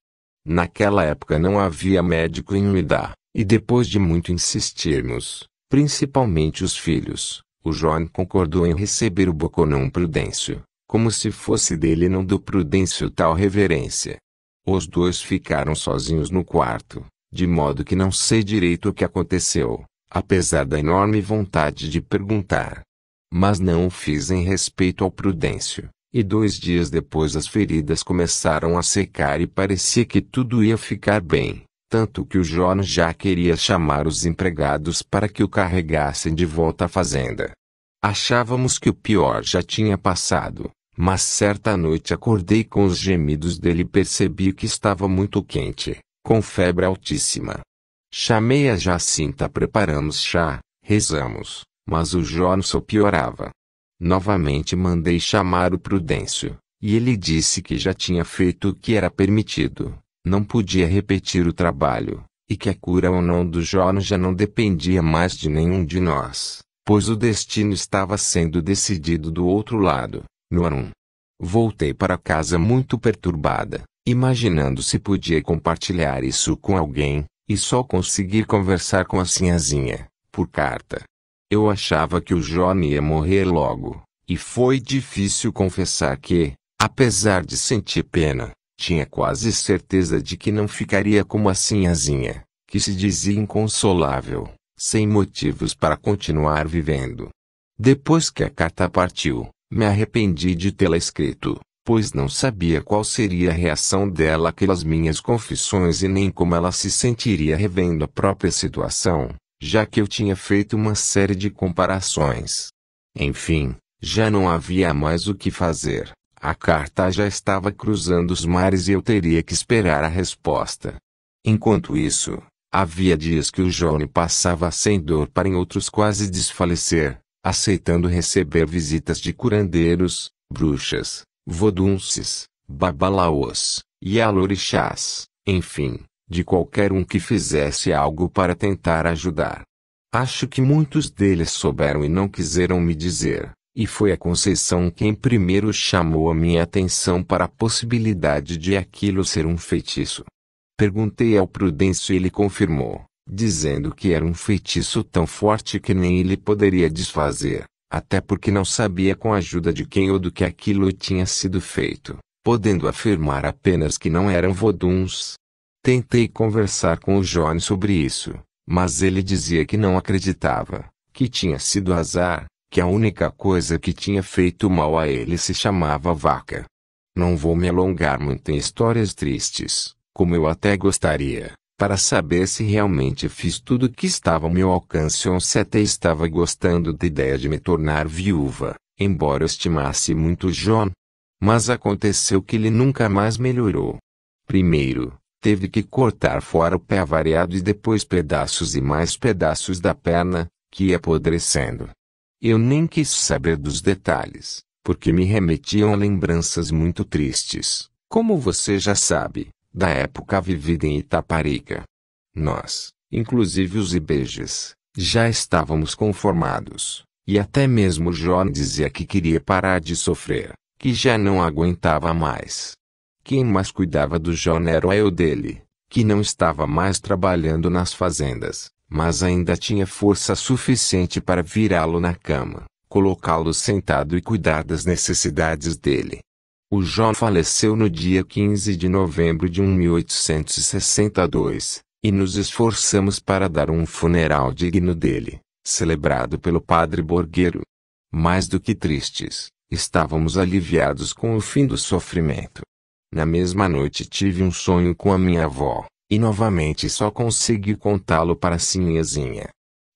Naquela época não havia médico em Uidá, e depois de muito insistirmos, principalmente os filhos, o John concordou em receber o Boconum Prudêncio, como se fosse dele e não do Prudêncio tal reverência. Os dois ficaram sozinhos no quarto, de modo que não sei direito o que aconteceu, apesar da enorme vontade de perguntar. Mas não o fiz em respeito ao Prudêncio, e dois dias depois as feridas começaram a secar e parecia que tudo ia ficar bem, tanto que o Jonas já queria chamar os empregados para que o carregassem de volta à fazenda. Achávamos que o pior já tinha passado, mas certa noite acordei com os gemidos dele e percebi que estava muito quente com febre altíssima. Chamei a Jacinta, preparamos chá, rezamos, mas o só piorava. Novamente mandei chamar o Prudêncio, e ele disse que já tinha feito o que era permitido, não podia repetir o trabalho, e que a cura ou não do Johnson já não dependia mais de nenhum de nós, pois o destino estava sendo decidido do outro lado, no Arum. Voltei para casa muito perturbada, imaginando se podia compartilhar isso com alguém, e só conseguir conversar com a sinhazinha, por carta. Eu achava que o Johnny ia morrer logo, e foi difícil confessar que, apesar de sentir pena, tinha quase certeza de que não ficaria como a sinhazinha, que se dizia inconsolável, sem motivos para continuar vivendo. Depois que a carta partiu, me arrependi de tê-la escrito pois não sabia qual seria a reação dela àquelas minhas confissões e nem como ela se sentiria revendo a própria situação, já que eu tinha feito uma série de comparações. Enfim, já não havia mais o que fazer. A carta já estava cruzando os mares e eu teria que esperar a resposta. Enquanto isso, havia dias que o Johnny passava sem dor para em outros quase desfalecer, aceitando receber visitas de curandeiros, bruxas, vodunces, e yalorixás, enfim, de qualquer um que fizesse algo para tentar ajudar. Acho que muitos deles souberam e não quiseram me dizer, e foi a Conceição quem primeiro chamou a minha atenção para a possibilidade de aquilo ser um feitiço. Perguntei ao Prudêncio e ele confirmou, dizendo que era um feitiço tão forte que nem ele poderia desfazer, até porque não sabia com a ajuda de quem ou do que aquilo tinha sido feito, podendo afirmar apenas que não eram voduns. Tentei conversar com o Johnny sobre isso, mas ele dizia que não acreditava, que tinha sido azar, que a única coisa que tinha feito mal a ele se chamava vaca. Não vou me alongar muito em histórias tristes, como eu até gostaria, para saber se realmente fiz tudo o que estava ao meu alcance ou se até estava gostando da ideia de me tornar viúva, embora eu estimasse muito John. Mas aconteceu que ele nunca mais melhorou. Primeiro, teve que cortar fora o pé avariado e depois pedaços e mais pedaços da perna, que ia apodrecendo. Eu nem quis saber dos detalhes, porque me remetiam a lembranças muito tristes, como você já sabe da época vivida em Itaparica. Nós, inclusive os ibejes, já estávamos conformados, e até mesmo John dizia que queria parar de sofrer, que já não aguentava mais. Quem mais cuidava do John era o eu dele, que não estava mais trabalhando nas fazendas, mas ainda tinha força suficiente para virá-lo na cama, colocá-lo sentado e cuidar das necessidades dele. O João faleceu no dia 15 de novembro de 1862, e nos esforçamos para dar um funeral digno dele, celebrado pelo padre Borgueiro. Mais do que tristes, estávamos aliviados com o fim do sofrimento. Na mesma noite tive um sonho com a minha avó, e novamente só consegui contá-lo para Sinhazinha.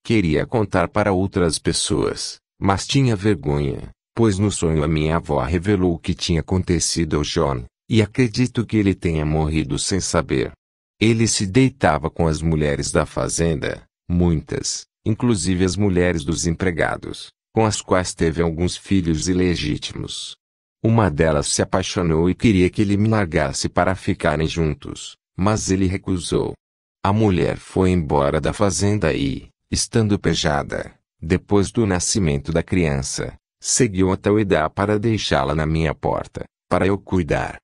Queria contar para outras pessoas, mas tinha vergonha, pois no sonho a minha avó revelou o que tinha acontecido ao John, e acredito que ele tenha morrido sem saber. Ele se deitava com as mulheres da fazenda, muitas, inclusive as mulheres dos empregados, com as quais teve alguns filhos ilegítimos. Uma delas se apaixonou e queria que ele me largasse para ficarem juntos, mas ele recusou. A mulher foi embora da fazenda e, estando pejada, depois do nascimento da criança, Seguiu até o Edá para deixá-la na minha porta, para eu cuidar.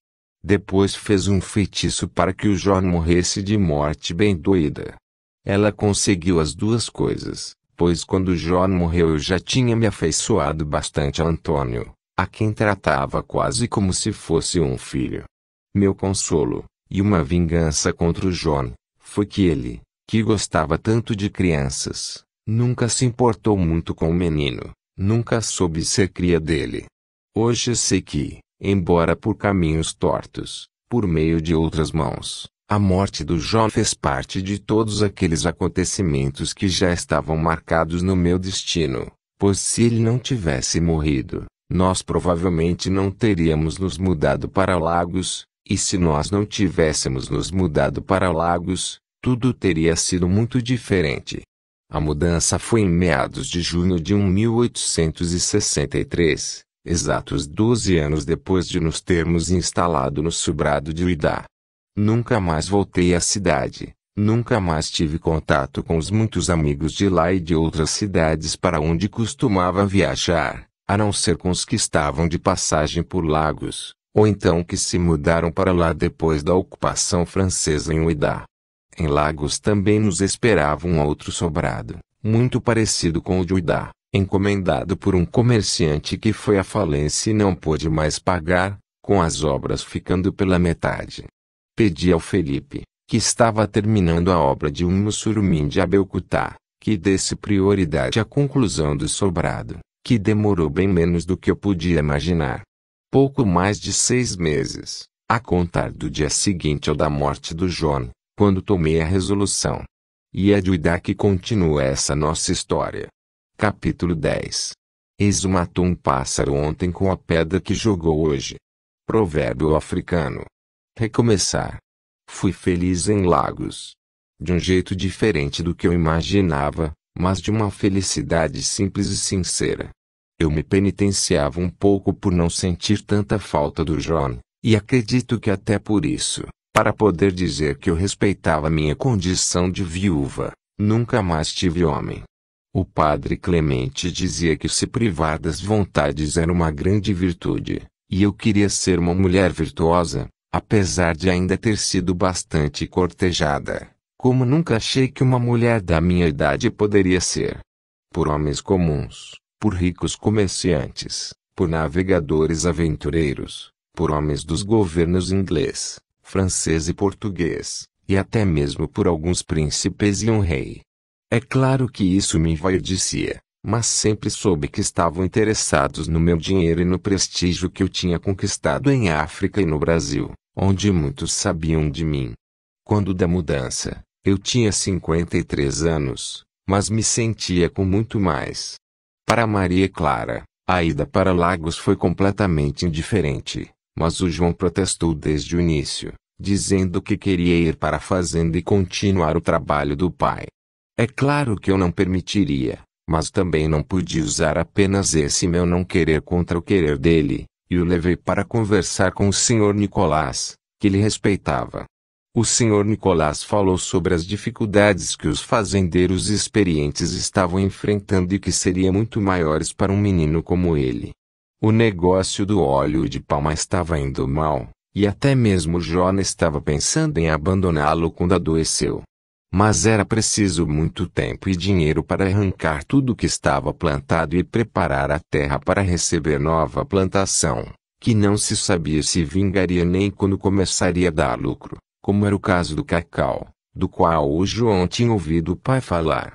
Depois fez um feitiço para que o Jó morresse de morte bem doida. Ela conseguiu as duas coisas, pois quando Jó morreu eu já tinha me afeiçoado bastante a Antônio, a quem tratava quase como se fosse um filho. Meu consolo, e uma vingança contra o John, foi que ele, que gostava tanto de crianças, nunca se importou muito com o menino. Nunca soube ser cria dele. Hoje sei que, embora por caminhos tortos, por meio de outras mãos, a morte do Jó fez parte de todos aqueles acontecimentos que já estavam marcados no meu destino, pois se ele não tivesse morrido, nós provavelmente não teríamos nos mudado para Lagos, e se nós não tivéssemos nos mudado para Lagos, tudo teria sido muito diferente. A mudança foi em meados de junho de 1863, exatos 12 anos depois de nos termos instalado no sobrado de Uidá. Nunca mais voltei à cidade, nunca mais tive contato com os muitos amigos de lá e de outras cidades para onde costumava viajar, a não ser com os que estavam de passagem por Lagos, ou então que se mudaram para lá depois da ocupação francesa em Uidá. Em Lagos também nos esperava um outro sobrado, muito parecido com o de Uidá, encomendado por um comerciante que foi à falência e não pôde mais pagar, com as obras ficando pela metade. Pedi ao Felipe, que estava terminando a obra de um mussurumim de Abelcutá, que desse prioridade à conclusão do sobrado, que demorou bem menos do que eu podia imaginar. Pouco mais de seis meses, a contar do dia seguinte ao da morte do John, quando tomei a resolução. E é de Uidá que continua essa nossa história. Capítulo 10 Enzo matou um pássaro ontem com a pedra que jogou hoje. Provérbio africano. Recomeçar. Fui feliz em Lagos. De um jeito diferente do que eu imaginava, mas de uma felicidade simples e sincera. Eu me penitenciava um pouco por não sentir tanta falta do John, e acredito que até por isso, para poder dizer que eu respeitava minha condição de viúva, nunca mais tive homem. O padre Clemente dizia que se privar das vontades era uma grande virtude, e eu queria ser uma mulher virtuosa, apesar de ainda ter sido bastante cortejada, como nunca achei que uma mulher da minha idade poderia ser. Por homens comuns, por ricos comerciantes, por navegadores aventureiros, por homens dos governos inglês, francês e português, e até mesmo por alguns príncipes e um rei. É claro que isso me envaidecia, mas sempre soube que estavam interessados no meu dinheiro e no prestígio que eu tinha conquistado em África e no Brasil, onde muitos sabiam de mim. Quando da mudança, eu tinha 53 anos, mas me sentia com muito mais. Para Maria Clara, a ida para Lagos foi completamente indiferente. Mas o João protestou desde o início, dizendo que queria ir para a fazenda e continuar o trabalho do pai. É claro que eu não permitiria, mas também não podia usar apenas esse meu não querer contra o querer dele, e o levei para conversar com o senhor Nicolás, que lhe respeitava. O senhor Nicolás falou sobre as dificuldades que os fazendeiros experientes estavam enfrentando e que seriam muito maiores para um menino como ele. O negócio do óleo de palma estava indo mal, e até mesmo Jona estava pensando em abandoná-lo quando adoeceu. Mas era preciso muito tempo e dinheiro para arrancar tudo o que estava plantado e preparar a terra para receber nova plantação, que não se sabia se vingaria nem quando começaria a dar lucro, como era o caso do cacau, do qual o João tinha ouvido o pai falar.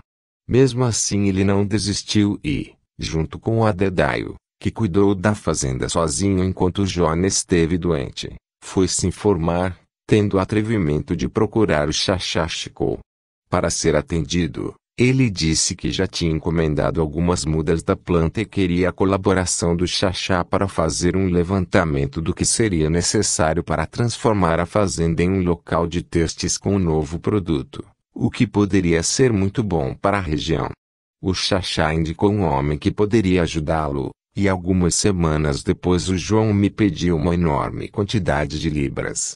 Mesmo assim ele não desistiu e, junto com o Adedaio, que cuidou da fazenda sozinho enquanto John esteve doente, foi se informar, tendo o atrevimento de procurar o Chachachico. Para ser atendido, ele disse que já tinha encomendado algumas mudas da planta e queria a colaboração do Xaxá para fazer um levantamento do que seria necessário para transformar a fazenda em um local de testes com o um novo produto, o que poderia ser muito bom para a região. O Xaxá indicou um homem que poderia ajudá-lo, e algumas semanas depois o João me pediu uma enorme quantidade de libras.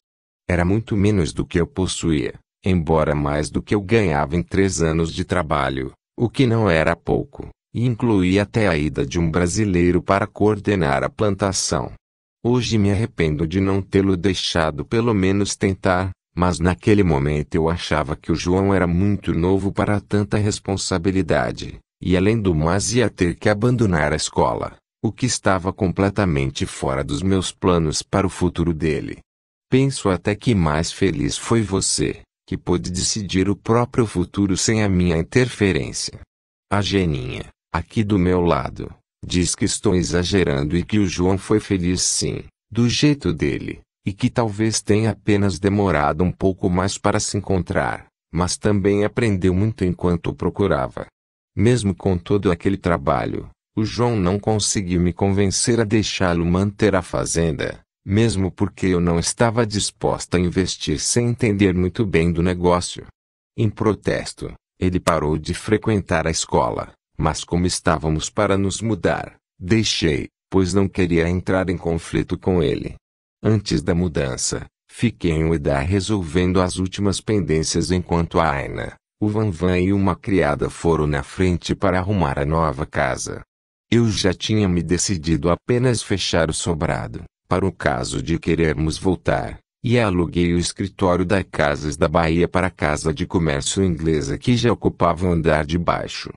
Era muito menos do que eu possuía, embora mais do que eu ganhava em três anos de trabalho, o que não era pouco, e incluía até a ida de um brasileiro para coordenar a plantação. Hoje me arrependo de não tê-lo deixado pelo menos tentar, mas naquele momento eu achava que o João era muito novo para tanta responsabilidade, e além do mais ia ter que abandonar a escola o que estava completamente fora dos meus planos para o futuro dele. Penso até que mais feliz foi você, que pôde decidir o próprio futuro sem a minha interferência. A Geninha, aqui do meu lado, diz que estou exagerando e que o João foi feliz sim, do jeito dele, e que talvez tenha apenas demorado um pouco mais para se encontrar, mas também aprendeu muito enquanto o procurava. Mesmo com todo aquele trabalho, o João não conseguiu me convencer a deixá-lo manter a fazenda, mesmo porque eu não estava disposta a investir sem entender muito bem do negócio. Em protesto, ele parou de frequentar a escola, mas como estávamos para nos mudar, deixei, pois não queria entrar em conflito com ele. Antes da mudança, fiquei em Uedá resolvendo as últimas pendências enquanto a Aina, o Van Van e uma criada foram na frente para arrumar a nova casa. Eu já tinha me decidido a apenas fechar o sobrado, para o caso de querermos voltar, e aluguei o escritório da Casas da Bahia para a Casa de Comércio Inglesa que já ocupava o andar de baixo.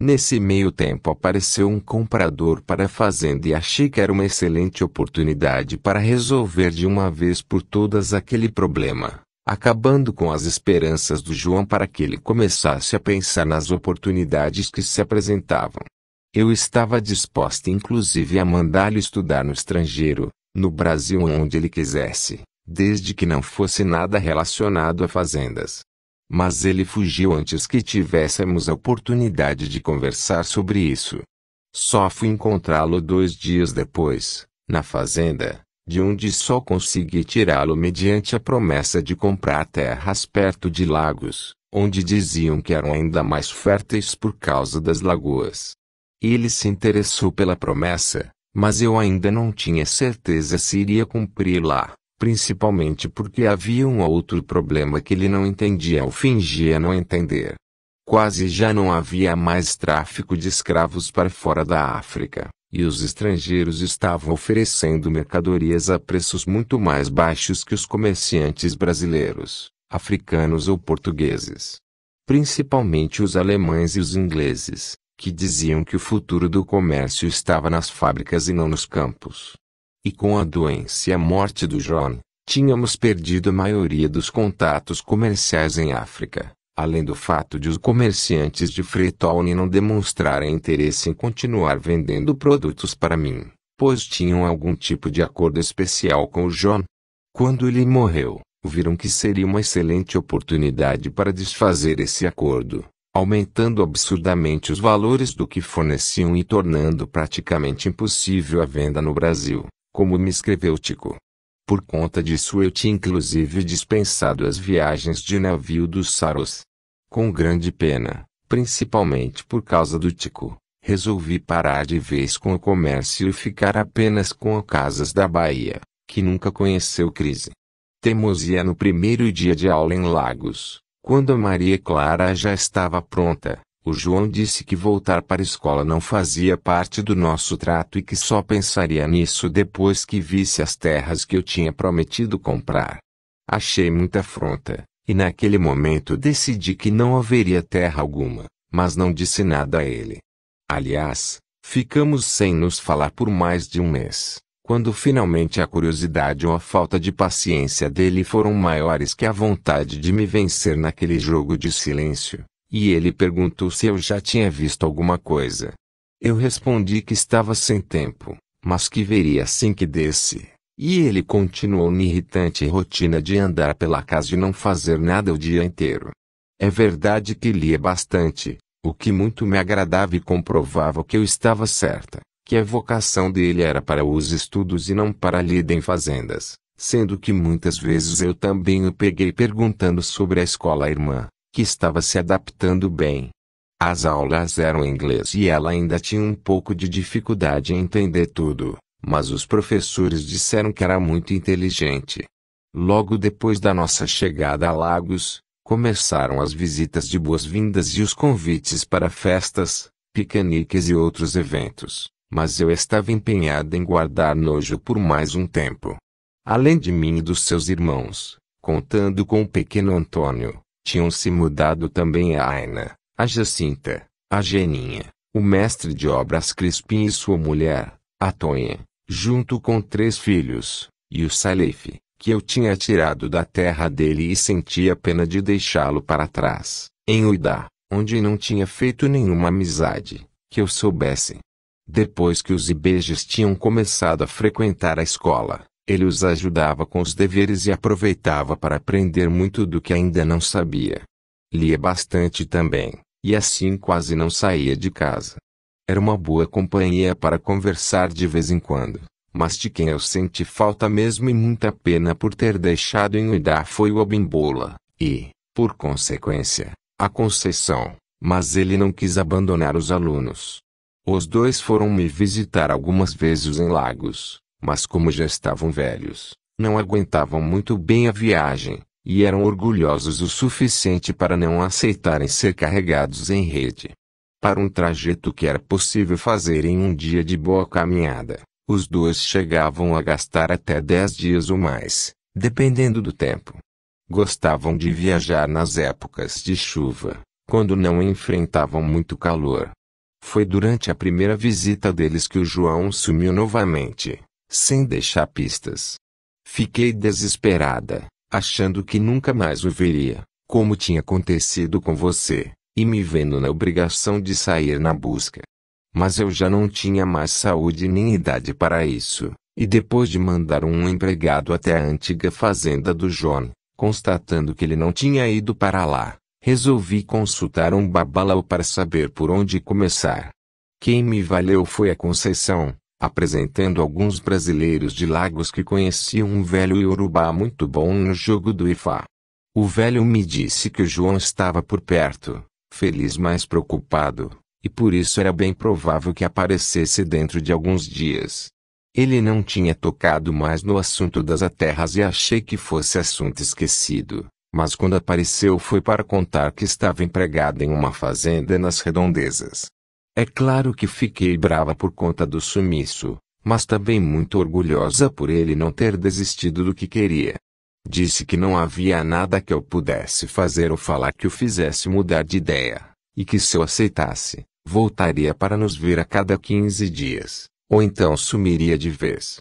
Nesse meio tempo apareceu um comprador para a fazenda e achei que era uma excelente oportunidade para resolver de uma vez por todas aquele problema, acabando com as esperanças do João para que ele começasse a pensar nas oportunidades que se apresentavam. Eu estava disposta inclusive a mandá-lo estudar no estrangeiro, no Brasil onde ele quisesse, desde que não fosse nada relacionado a fazendas. Mas ele fugiu antes que tivéssemos a oportunidade de conversar sobre isso. Só fui encontrá-lo dois dias depois, na fazenda, de onde só consegui tirá-lo mediante a promessa de comprar terras perto de lagos, onde diziam que eram ainda mais férteis por causa das lagoas. Ele se interessou pela promessa, mas eu ainda não tinha certeza se iria cumpri-la, principalmente porque havia um outro problema que ele não entendia ou fingia não entender. Quase já não havia mais tráfico de escravos para fora da África, e os estrangeiros estavam oferecendo mercadorias a preços muito mais baixos que os comerciantes brasileiros, africanos ou portugueses. Principalmente os alemães e os ingleses, que diziam que o futuro do comércio estava nas fábricas e não nos campos. E com a doença e a morte do John, tínhamos perdido a maioria dos contatos comerciais em África, além do fato de os comerciantes de Freetown não demonstrarem interesse em continuar vendendo produtos para mim, pois tinham algum tipo de acordo especial com o John. Quando ele morreu, viram que seria uma excelente oportunidade para desfazer esse acordo aumentando absurdamente os valores do que forneciam e tornando praticamente impossível a venda no Brasil, como me escreveu Tico. Por conta disso eu tinha inclusive dispensado as viagens de navio dos Saros. Com grande pena, principalmente por causa do Tico, resolvi parar de vez com o comércio e ficar apenas com as Casas da Bahia, que nunca conheceu crise. Temosia no primeiro dia de aula em Lagos quando a Maria Clara já estava pronta, o João disse que voltar para a escola não fazia parte do nosso trato e que só pensaria nisso depois que visse as terras que eu tinha prometido comprar. Achei muita afronta, e naquele momento decidi que não haveria terra alguma, mas não disse nada a ele. Aliás, ficamos sem nos falar por mais de um mês. Quando finalmente a curiosidade ou a falta de paciência dele foram maiores que a vontade de me vencer naquele jogo de silêncio, e ele perguntou se eu já tinha visto alguma coisa. Eu respondi que estava sem tempo, mas que veria assim que desse. E ele continuou na irritante rotina de andar pela casa e não fazer nada o dia inteiro. É verdade que lia bastante, o que muito me agradava e comprovava que eu estava certa que a vocação dele era para os estudos e não para a lida em fazendas, sendo que muitas vezes eu também o peguei perguntando sobre a escola irmã, que estava se adaptando bem. As aulas eram em inglês e ela ainda tinha um pouco de dificuldade em entender tudo, mas os professores disseram que era muito inteligente. Logo depois da nossa chegada a Lagos, começaram as visitas de boas-vindas e os convites para festas, piqueniques e outros eventos mas eu estava empenhada em guardar nojo por mais um tempo. Além de mim e dos seus irmãos, contando com o pequeno Antônio, tinham-se mudado também a Aina, a Jacinta, a Geninha, o mestre de obras Crispim e sua mulher, a Tonha, junto com três filhos, e o Salef, que eu tinha tirado da terra dele e sentia pena de deixá-lo para trás, em Uidá, onde não tinha feito nenhuma amizade, que eu soubesse. Depois que os Ibejes tinham começado a frequentar a escola, ele os ajudava com os deveres e aproveitava para aprender muito do que ainda não sabia. Lia bastante também, e assim quase não saía de casa. Era uma boa companhia para conversar de vez em quando, mas de quem eu senti falta mesmo e muita pena por ter deixado em Uidá foi o Abimbola, e, por consequência, a Conceição, mas ele não quis abandonar os alunos. Os dois foram me visitar algumas vezes em Lagos, mas como já estavam velhos, não aguentavam muito bem a viagem, e eram orgulhosos o suficiente para não aceitarem ser carregados em rede. Para um trajeto que era possível fazer em um dia de boa caminhada, os dois chegavam a gastar até dez dias ou mais, dependendo do tempo. Gostavam de viajar nas épocas de chuva, quando não enfrentavam muito calor, foi durante a primeira visita deles que o João sumiu novamente, sem deixar pistas. Fiquei desesperada, achando que nunca mais o veria, como tinha acontecido com você, e me vendo na obrigação de sair na busca. Mas eu já não tinha mais saúde nem idade para isso, e depois de mandar um empregado até a antiga fazenda do John, constatando que ele não tinha ido para lá, resolvi consultar um babalao para saber por onde começar. Quem me valeu foi a Conceição, apresentando alguns brasileiros de Lagos que conheciam um velho Yorubá muito bom no jogo do Ifá. O velho me disse que o João estava por perto, feliz mas preocupado, e por isso era bem provável que aparecesse dentro de alguns dias. Ele não tinha tocado mais no assunto das terras e achei que fosse assunto esquecido mas quando apareceu foi para contar que estava empregada em uma fazenda nas redondezas. É claro que fiquei brava por conta do sumiço, mas também muito orgulhosa por ele não ter desistido do que queria. Disse que não havia nada que eu pudesse fazer ou falar que o fizesse mudar de ideia, e que se eu aceitasse, voltaria para nos ver a cada 15 dias, ou então sumiria de vez.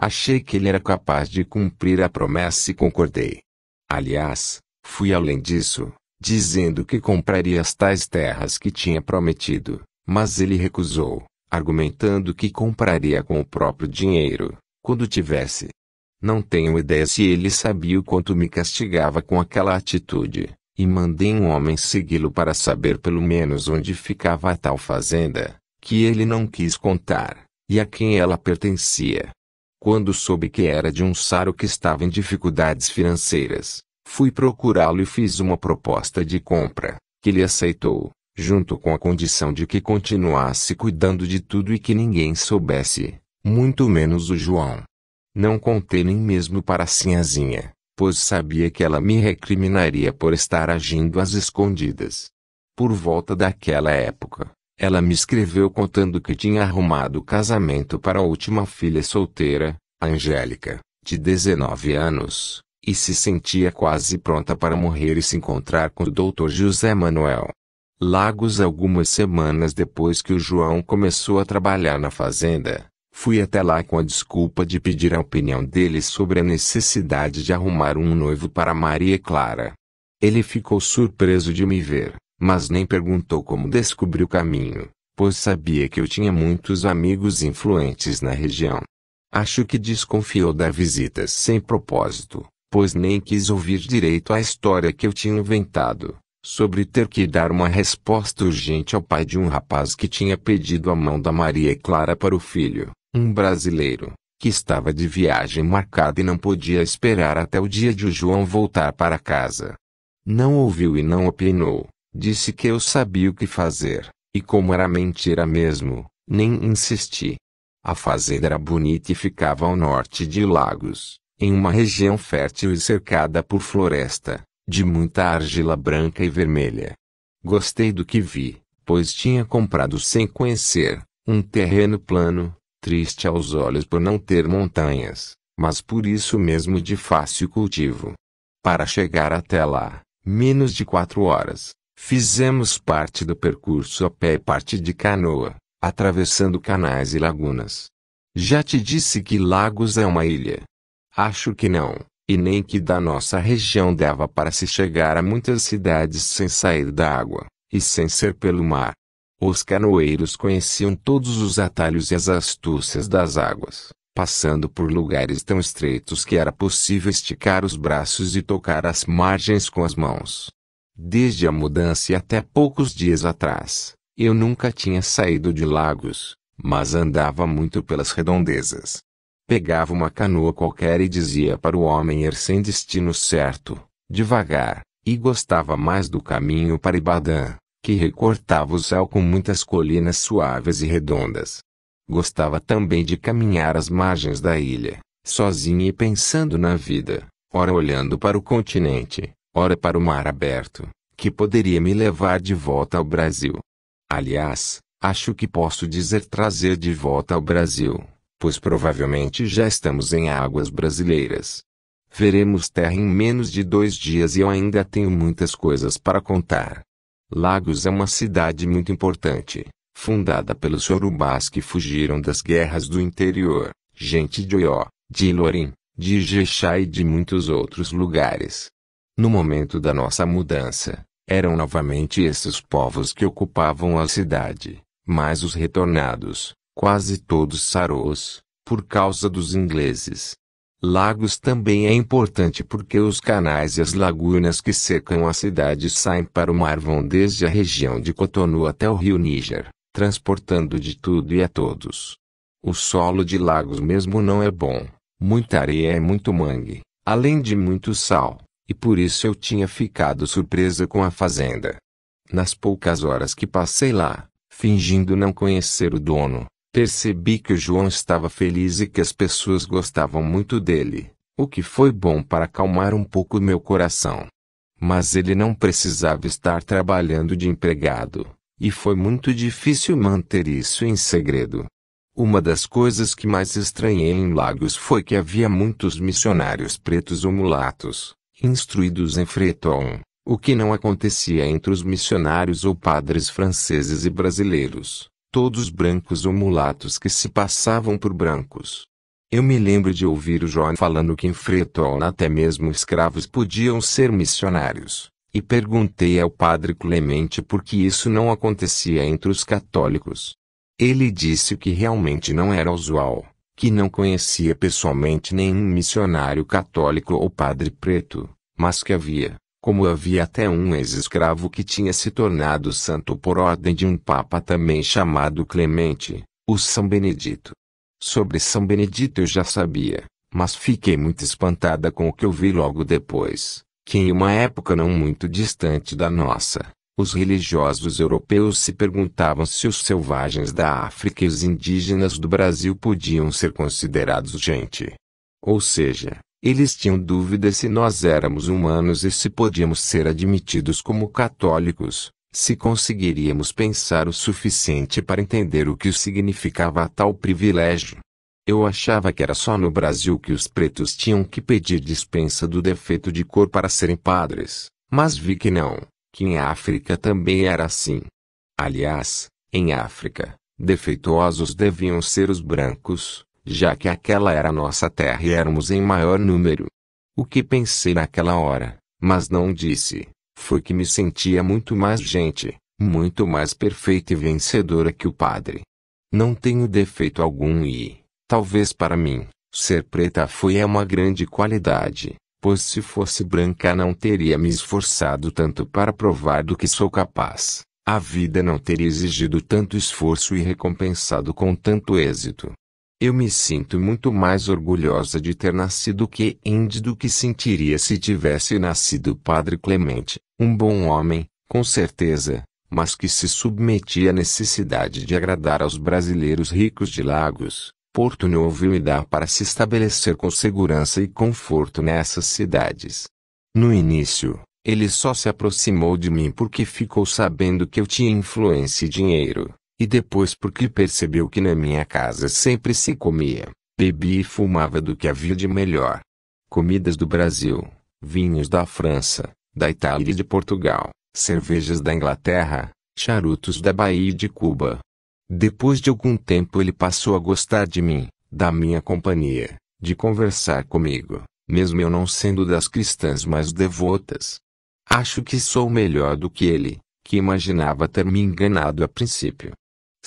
Achei que ele era capaz de cumprir a promessa e concordei. Aliás, fui além disso, dizendo que compraria as tais terras que tinha prometido, mas ele recusou, argumentando que compraria com o próprio dinheiro, quando tivesse. Não tenho ideia se ele sabia o quanto me castigava com aquela atitude, e mandei um homem segui-lo para saber pelo menos onde ficava a tal fazenda, que ele não quis contar, e a quem ela pertencia. Quando soube que era de um saro que estava em dificuldades financeiras, fui procurá-lo e fiz uma proposta de compra, que ele aceitou, junto com a condição de que continuasse cuidando de tudo e que ninguém soubesse, muito menos o João. Não contei nem mesmo para a Sinhazinha, pois sabia que ela me recriminaria por estar agindo às escondidas. Por volta daquela época, ela me escreveu contando que tinha arrumado casamento para a última filha solteira, Angélica, de 19 anos, e se sentia quase pronta para morrer e se encontrar com o Dr. José Manuel Lagos algumas semanas depois que o João começou a trabalhar na fazenda. Fui até lá com a desculpa de pedir a opinião dele sobre a necessidade de arrumar um noivo para Maria Clara. Ele ficou surpreso de me ver mas nem perguntou como descobri o caminho, pois sabia que eu tinha muitos amigos influentes na região. Acho que desconfiou da visita sem propósito, pois nem quis ouvir direito a história que eu tinha inventado, sobre ter que dar uma resposta urgente ao pai de um rapaz que tinha pedido a mão da Maria Clara para o filho, um brasileiro, que estava de viagem marcada e não podia esperar até o dia de o João voltar para casa. Não ouviu e não opinou Disse que eu sabia o que fazer, e como era mentira mesmo, nem insisti. A fazenda era bonita e ficava ao norte de Lagos, em uma região fértil e cercada por floresta, de muita argila branca e vermelha. Gostei do que vi, pois tinha comprado sem conhecer, um terreno plano, triste aos olhos por não ter montanhas, mas por isso mesmo de fácil cultivo. Para chegar até lá, menos de quatro horas, Fizemos parte do percurso a pé e parte de canoa, atravessando canais e lagunas. Já te disse que Lagos é uma ilha. Acho que não, e nem que da nossa região dava para se chegar a muitas cidades sem sair da água, e sem ser pelo mar. Os canoeiros conheciam todos os atalhos e as astúcias das águas, passando por lugares tão estreitos que era possível esticar os braços e tocar as margens com as mãos, Desde a mudança até poucos dias atrás, eu nunca tinha saído de Lagos, mas andava muito pelas redondezas. Pegava uma canoa qualquer e dizia para o homem ir sem destino certo, devagar, e gostava mais do caminho para Ibadan, que recortava o céu com muitas colinas suaves e redondas. Gostava também de caminhar às margens da ilha, sozinho e pensando na vida, ora olhando para o continente, ora para o mar aberto, que poderia me levar de volta ao Brasil. Aliás, acho que posso dizer trazer de volta ao Brasil, pois provavelmente já estamos em águas brasileiras. Veremos terra em menos de dois dias e eu ainda tenho muitas coisas para contar. Lagos é uma cidade muito importante, fundada pelos Yorubás que fugiram das guerras do interior, gente de Oió, de Ilorim, de Jexá e de muitos outros lugares. No momento da nossa mudança, eram novamente esses povos que ocupavam a cidade, mas os retornados, quase todos saros, por causa dos ingleses. Lagos também é importante porque os canais e as lagunas que secam a cidade saem para o mar vão desde a região de Cotonou até o rio Níger, transportando de tudo e a todos. O solo de lagos mesmo não é bom, muita areia e muito mangue, além de muito sal. E por isso eu tinha ficado surpresa com a fazenda. Nas poucas horas que passei lá, fingindo não conhecer o dono, percebi que o João estava feliz e que as pessoas gostavam muito dele, o que foi bom para acalmar um pouco meu coração. Mas ele não precisava estar trabalhando de empregado, e foi muito difícil manter isso em segredo. Uma das coisas que mais estranhei em Lagos foi que havia muitos missionários pretos ou mulatos, instruídos em Freton, o que não acontecia entre os missionários ou padres franceses e brasileiros, todos brancos ou mulatos que se passavam por brancos. Eu me lembro de ouvir o João falando que em Freton até mesmo escravos podiam ser missionários, e perguntei ao padre Clemente por que isso não acontecia entre os católicos. Ele disse que realmente não era usual, que não conhecia pessoalmente nenhum missionário católico ou padre preto, mas que havia, como havia até um ex-escravo que tinha se tornado santo por ordem de um papa também chamado Clemente, o São Benedito. Sobre São Benedito eu já sabia, mas fiquei muito espantada com o que eu vi logo depois, que em uma época não muito distante da nossa, os religiosos europeus se perguntavam se os selvagens da África e os indígenas do Brasil podiam ser considerados gente. Ou seja, eles tinham dúvida se nós éramos humanos e se podíamos ser admitidos como católicos, se conseguiríamos pensar o suficiente para entender o que significava tal privilégio. Eu achava que era só no Brasil que os pretos tinham que pedir dispensa do defeito de cor para serem padres, mas vi que não que em África também era assim. Aliás, em África, defeituosos deviam ser os brancos, já que aquela era nossa terra e éramos em maior número. O que pensei naquela hora, mas não disse, foi que me sentia muito mais gente, muito mais perfeita e vencedora que o padre. Não tenho defeito algum e, talvez para mim, ser preta foi é uma grande qualidade pois se fosse branca não teria me esforçado tanto para provar do que sou capaz. A vida não teria exigido tanto esforço e recompensado com tanto êxito. Eu me sinto muito mais orgulhosa de ter nascido que Andy do que sentiria se tivesse nascido Padre Clemente, um bom homem, com certeza, mas que se submetia à necessidade de agradar aos brasileiros ricos de Lagos, Porto Novo e dá para se estabelecer com segurança e conforto nessas cidades. No início, ele só se aproximou de mim porque ficou sabendo que eu tinha influência e dinheiro, e depois porque percebeu que na minha casa sempre se comia, bebia e fumava do que havia de melhor. Comidas do Brasil, vinhos da França, da Itália e de Portugal, cervejas da Inglaterra, charutos da Bahia e de Cuba, depois de algum tempo ele passou a gostar de mim, da minha companhia, de conversar comigo, mesmo eu não sendo das cristãs mais devotas. Acho que sou melhor do que ele, que imaginava ter me enganado a princípio.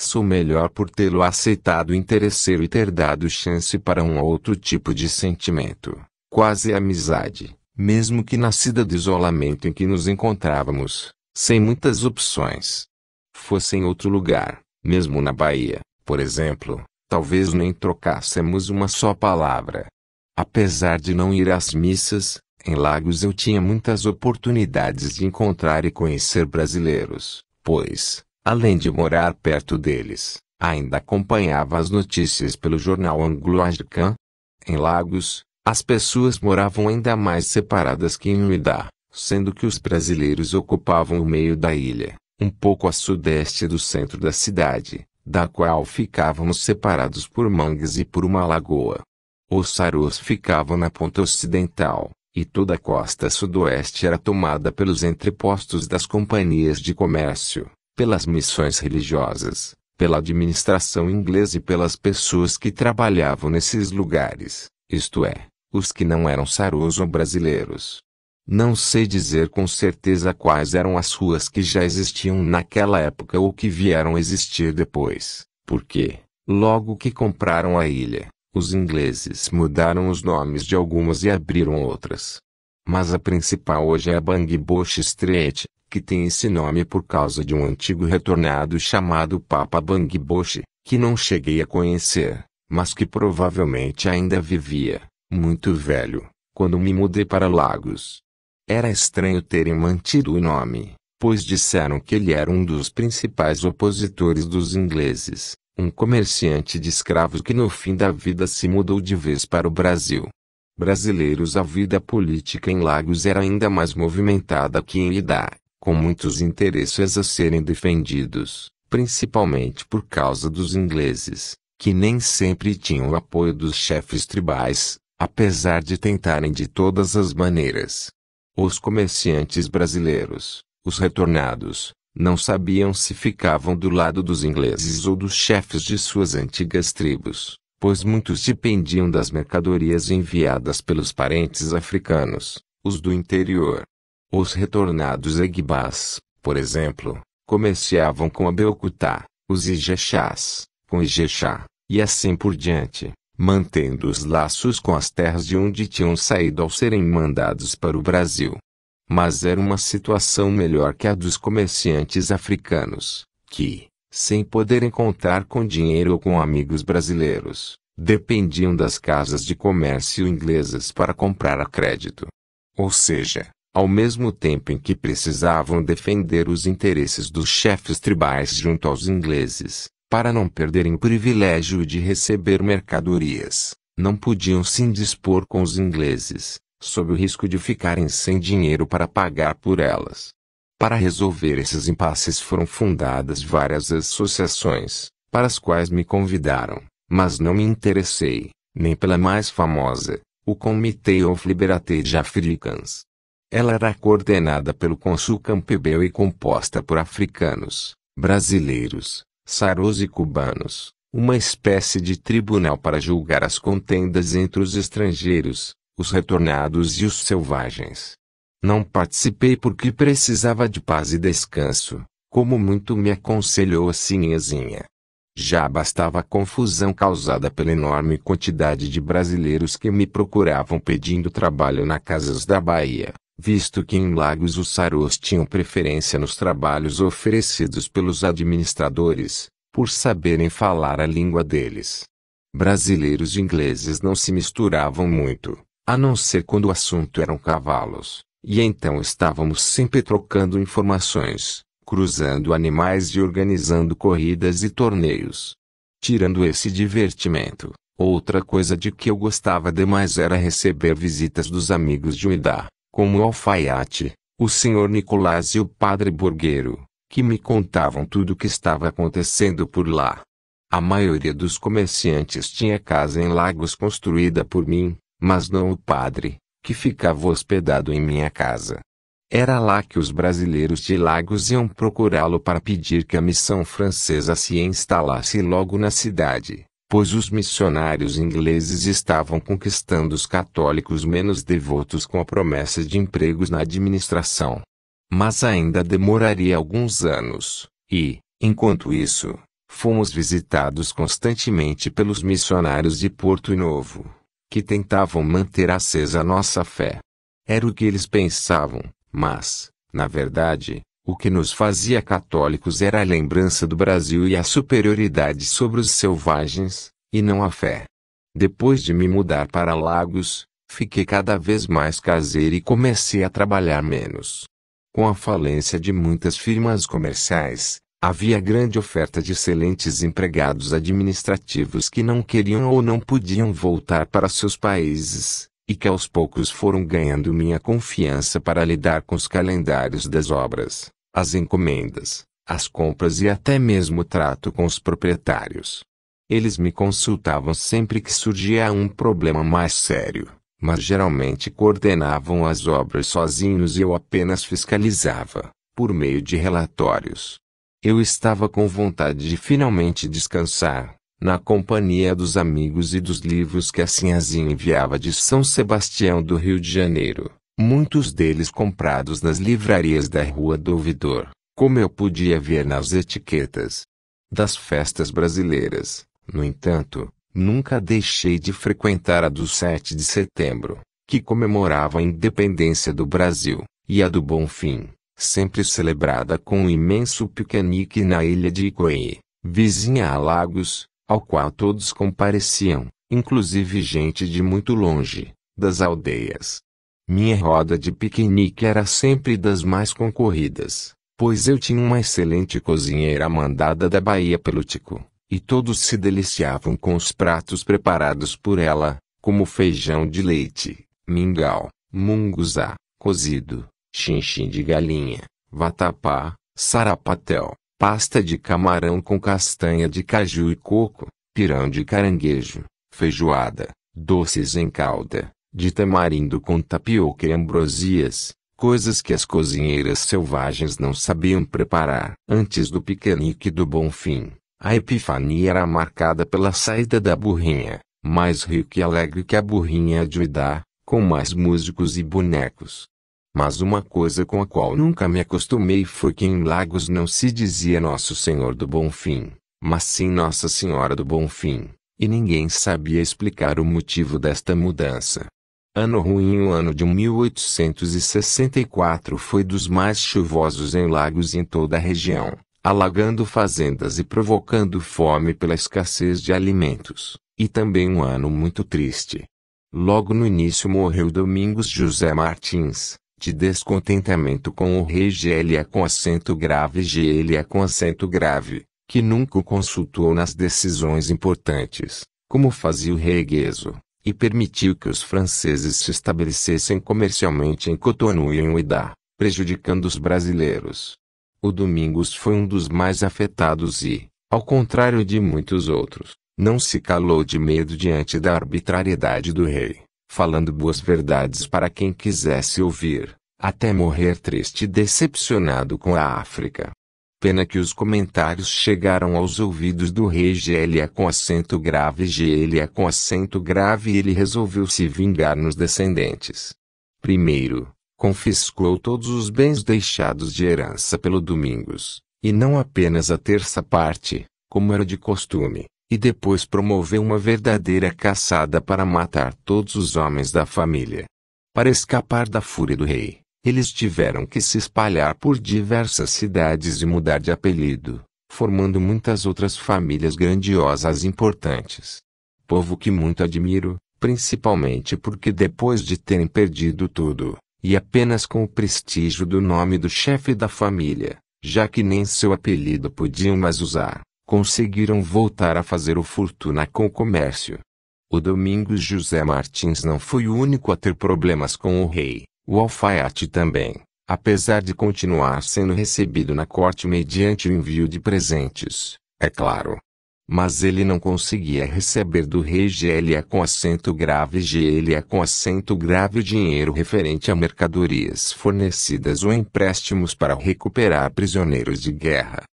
Sou melhor por tê-lo aceitado interesseiro e ter dado chance para um outro tipo de sentimento, quase amizade, mesmo que nascida do isolamento em que nos encontrávamos, sem muitas opções. Fosse em outro lugar, mesmo na Bahia, por exemplo, talvez nem trocássemos uma só palavra. Apesar de não ir às missas, em Lagos eu tinha muitas oportunidades de encontrar e conhecer brasileiros, pois, além de morar perto deles, ainda acompanhava as notícias pelo jornal anglo-american. Em Lagos, as pessoas moravam ainda mais separadas que em Uidá, sendo que os brasileiros ocupavam o meio da ilha, um pouco a sudeste do centro da cidade, da qual ficávamos separados por mangues e por uma lagoa. Os sarus ficavam na ponta ocidental, e toda a costa sudoeste era tomada pelos entrepostos das companhias de comércio, pelas missões religiosas, pela administração inglesa e pelas pessoas que trabalhavam nesses lugares, isto é, os que não eram sarus ou brasileiros. Não sei dizer com certeza quais eram as ruas que já existiam naquela época ou que vieram existir depois, porque, logo que compraram a ilha, os ingleses mudaram os nomes de algumas e abriram outras. Mas a principal hoje é a Bosch Street, que tem esse nome por causa de um antigo retornado chamado Papa Bosch, que não cheguei a conhecer, mas que provavelmente ainda vivia, muito velho, quando me mudei para Lagos. Era estranho terem mantido o nome, pois disseram que ele era um dos principais opositores dos ingleses, um comerciante de escravos que no fim da vida se mudou de vez para o Brasil. Brasileiros a vida política em Lagos era ainda mais movimentada que em Idá, com muitos interesses a serem defendidos, principalmente por causa dos ingleses, que nem sempre tinham o apoio dos chefes tribais, apesar de tentarem de todas as maneiras. Os comerciantes brasileiros, os retornados, não sabiam se ficavam do lado dos ingleses ou dos chefes de suas antigas tribos, pois muitos dependiam das mercadorias enviadas pelos parentes africanos, os do interior. Os retornados Egbás, por exemplo, comerciavam com a Beocutá, os Ijexás, com Ijexá, e assim por diante mantendo os laços com as terras de onde tinham saído ao serem mandados para o Brasil. Mas era uma situação melhor que a dos comerciantes africanos, que, sem poderem contar com dinheiro ou com amigos brasileiros, dependiam das casas de comércio inglesas para comprar a crédito. Ou seja, ao mesmo tempo em que precisavam defender os interesses dos chefes tribais junto aos ingleses, para não perderem o privilégio de receber mercadorias, não podiam se indispor com os ingleses, sob o risco de ficarem sem dinheiro para pagar por elas. Para resolver esses impasses foram fundadas várias associações, para as quais me convidaram, mas não me interessei, nem pela mais famosa, o Comitê of Liberté Africans. Ela era coordenada pelo consul Campbell e composta por africanos, brasileiros, saros e cubanos, uma espécie de tribunal para julgar as contendas entre os estrangeiros, os retornados e os selvagens. Não participei porque precisava de paz e descanso, como muito me aconselhou a Sinhezinha. Já bastava a confusão causada pela enorme quantidade de brasileiros que me procuravam pedindo trabalho na Casas da Bahia visto que em Lagos os saros tinham preferência nos trabalhos oferecidos pelos administradores, por saberem falar a língua deles. Brasileiros e ingleses não se misturavam muito, a não ser quando o assunto eram cavalos, e então estávamos sempre trocando informações, cruzando animais e organizando corridas e torneios. Tirando esse divertimento, outra coisa de que eu gostava demais era receber visitas dos amigos de Uidá como o alfaiate, o senhor Nicolás e o padre Burgueiro, que me contavam tudo o que estava acontecendo por lá. A maioria dos comerciantes tinha casa em Lagos construída por mim, mas não o padre, que ficava hospedado em minha casa. Era lá que os brasileiros de Lagos iam procurá-lo para pedir que a missão francesa se instalasse logo na cidade pois os missionários ingleses estavam conquistando os católicos menos devotos com a promessa de empregos na administração. Mas ainda demoraria alguns anos, e, enquanto isso, fomos visitados constantemente pelos missionários de Porto Novo, que tentavam manter acesa a nossa fé. Era o que eles pensavam, mas, na verdade, o que nos fazia católicos era a lembrança do Brasil e a superioridade sobre os selvagens, e não a fé. Depois de me mudar para Lagos, fiquei cada vez mais caseiro e comecei a trabalhar menos. Com a falência de muitas firmas comerciais, havia grande oferta de excelentes empregados administrativos que não queriam ou não podiam voltar para seus países, e que aos poucos foram ganhando minha confiança para lidar com os calendários das obras as encomendas, as compras e até mesmo o trato com os proprietários. Eles me consultavam sempre que surgia um problema mais sério, mas geralmente coordenavam as obras sozinhos e eu apenas fiscalizava, por meio de relatórios. Eu estava com vontade de finalmente descansar, na companhia dos amigos e dos livros que a Sinhazinha enviava de São Sebastião do Rio de Janeiro muitos deles comprados nas livrarias da Rua do Ouvidor, como eu podia ver nas etiquetas das festas brasileiras. No entanto, nunca deixei de frequentar a do 7 de setembro, que comemorava a independência do Brasil, e a do Bom Fim, sempre celebrada com um imenso piquenique na ilha de Icoei, vizinha a Lagos, ao qual todos compareciam, inclusive gente de muito longe, das aldeias. Minha roda de piquenique era sempre das mais concorridas, pois eu tinha uma excelente cozinheira mandada da Bahia pelo Tico, e todos se deliciavam com os pratos preparados por ela, como feijão de leite, mingau, munguzá, cozido, chinchim de galinha, vatapá, sarapatel, pasta de camarão com castanha de caju e coco, pirão de caranguejo, feijoada, doces em calda, de tamarindo com tapioca e ambrosias, coisas que as cozinheiras selvagens não sabiam preparar. Antes do piquenique do Bom Fim, a epifania era marcada pela saída da burrinha, mais rica e alegre que a burrinha de Uidá, com mais músicos e bonecos. Mas uma coisa com a qual nunca me acostumei foi que em Lagos não se dizia Nosso Senhor do Bom Fim, mas sim Nossa Senhora do Bom Fim, e ninguém sabia explicar o motivo desta mudança. Ano ruim o ano de 1864 foi dos mais chuvosos em lagos em toda a região, alagando fazendas e provocando fome pela escassez de alimentos, e também um ano muito triste. Logo no início morreu Domingos José Martins, de descontentamento com o rei Gélia com acento grave Gélia com acento grave, que nunca o consultou nas decisões importantes, como fazia o rei Gueso e permitiu que os franceses se estabelecessem comercialmente em Cotonou e em Uidá, prejudicando os brasileiros. O Domingos foi um dos mais afetados e, ao contrário de muitos outros, não se calou de medo diante da arbitrariedade do rei, falando boas verdades para quem quisesse ouvir, até morrer triste e decepcionado com a África. Pena que os comentários chegaram aos ouvidos do rei Gélia com acento grave. Gélia com acento grave e ele resolveu se vingar nos descendentes. Primeiro, confiscou todos os bens deixados de herança pelo Domingos, e não apenas a terça parte, como era de costume, e depois promoveu uma verdadeira caçada para matar todos os homens da família. Para escapar da fúria do rei, eles tiveram que se espalhar por diversas cidades e mudar de apelido, formando muitas outras famílias grandiosas e importantes. Povo que muito admiro, principalmente porque depois de terem perdido tudo, e apenas com o prestígio do nome do chefe da família, já que nem seu apelido podiam mais usar, conseguiram voltar a fazer o fortuna com o comércio. O Domingos José Martins não foi o único a ter problemas com o rei. O alfaiate também, apesar de continuar sendo recebido na corte mediante o envio de presentes, é claro. Mas ele não conseguia receber do rei Gélia com acento grave Gélia com acento grave o dinheiro referente a mercadorias fornecidas ou empréstimos para recuperar prisioneiros de guerra.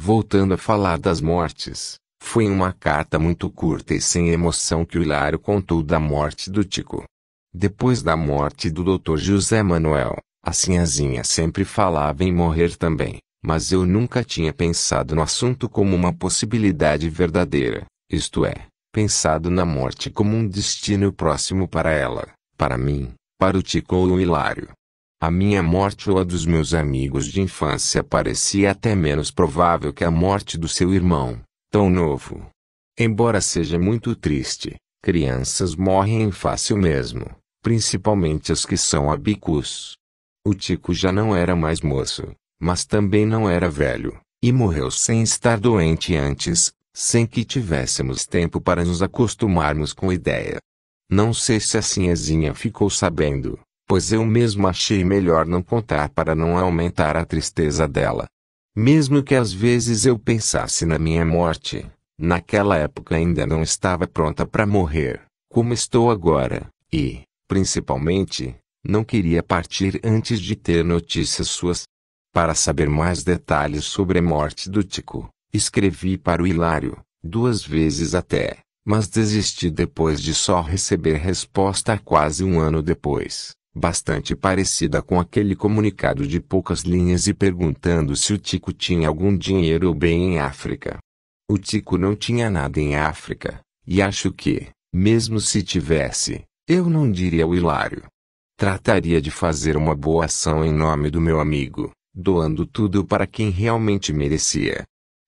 Voltando a falar das mortes, foi uma carta muito curta e sem emoção que o Hilário contou da morte do Tico. Depois da morte do Dr. José Manuel, a Sinhazinha sempre falava em morrer também, mas eu nunca tinha pensado no assunto como uma possibilidade verdadeira, isto é, pensado na morte como um destino próximo para ela, para mim, para o Tico ou o Hilário. A minha morte ou a dos meus amigos de infância parecia até menos provável que a morte do seu irmão, tão novo. Embora seja muito triste, crianças morrem fácil mesmo principalmente as que são abicus. O Tico já não era mais moço, mas também não era velho, e morreu sem estar doente antes, sem que tivéssemos tempo para nos acostumarmos com a ideia. Não sei se assim a Sinhazinha ficou sabendo, pois eu mesmo achei melhor não contar para não aumentar a tristeza dela. Mesmo que às vezes eu pensasse na minha morte, naquela época ainda não estava pronta para morrer, como estou agora, e, principalmente, não queria partir antes de ter notícias suas. Para saber mais detalhes sobre a morte do Tico, escrevi para o Hilário, duas vezes até, mas desisti depois de só receber resposta quase um ano depois bastante parecida com aquele comunicado de poucas linhas e perguntando se o Tico tinha algum dinheiro ou bem em África. O Tico não tinha nada em África, e acho que, mesmo se tivesse, eu não diria o Hilário. Trataria de fazer uma boa ação em nome do meu amigo, doando tudo para quem realmente merecia.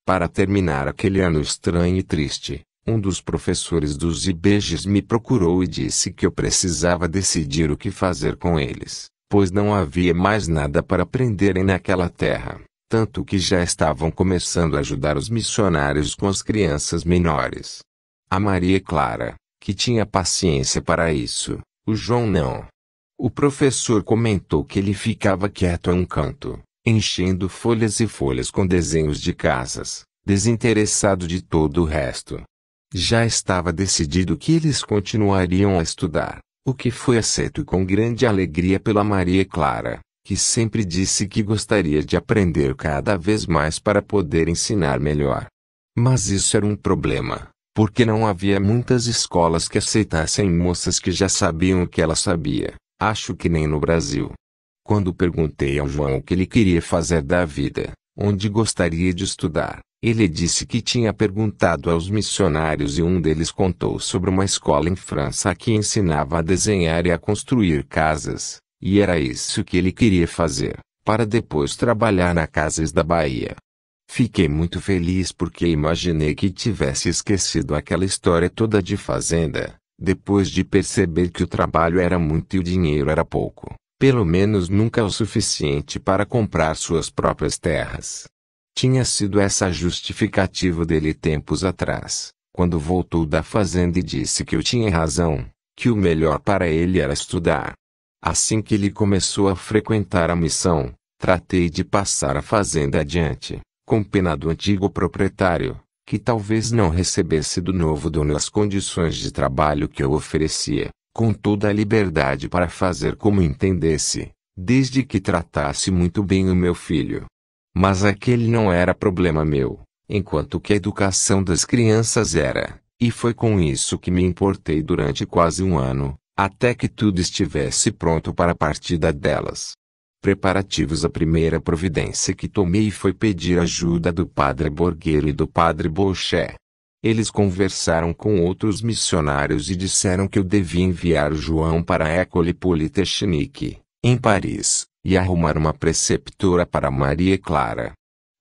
Para terminar aquele ano estranho e triste, um dos professores dos IBGs me procurou e disse que eu precisava decidir o que fazer com eles, pois não havia mais nada para aprenderem naquela terra, tanto que já estavam começando a ajudar os missionários com as crianças menores. A Maria Clara, que tinha paciência para isso, o João não. O professor comentou que ele ficava quieto a um canto, enchendo folhas e folhas com desenhos de casas, desinteressado de todo o resto. Já estava decidido que eles continuariam a estudar, o que foi aceito com grande alegria pela Maria Clara, que sempre disse que gostaria de aprender cada vez mais para poder ensinar melhor. Mas isso era um problema porque não havia muitas escolas que aceitassem moças que já sabiam o que ela sabia, acho que nem no Brasil. Quando perguntei ao João o que ele queria fazer da vida, onde gostaria de estudar, ele disse que tinha perguntado aos missionários e um deles contou sobre uma escola em França que ensinava a desenhar e a construir casas, e era isso que ele queria fazer, para depois trabalhar na Casas da Bahia. Fiquei muito feliz porque imaginei que tivesse esquecido aquela história toda de fazenda. Depois de perceber que o trabalho era muito e o dinheiro era pouco, pelo menos nunca o suficiente para comprar suas próprias terras. Tinha sido essa a justificativa dele tempos atrás, quando voltou da fazenda e disse que eu tinha razão, que o melhor para ele era estudar. Assim que ele começou a frequentar a missão, tratei de passar a fazenda adiante com pena do antigo proprietário, que talvez não recebesse do novo dono as condições de trabalho que eu oferecia, com toda a liberdade para fazer como entendesse, desde que tratasse muito bem o meu filho. Mas aquele não era problema meu, enquanto que a educação das crianças era, e foi com isso que me importei durante quase um ano, até que tudo estivesse pronto para a partida delas preparativos a primeira providência que tomei foi pedir ajuda do padre Borgueiro e do padre Boché. Eles conversaram com outros missionários e disseram que eu devia enviar João para a École Polytechnique, em Paris, e arrumar uma preceptora para Maria Clara.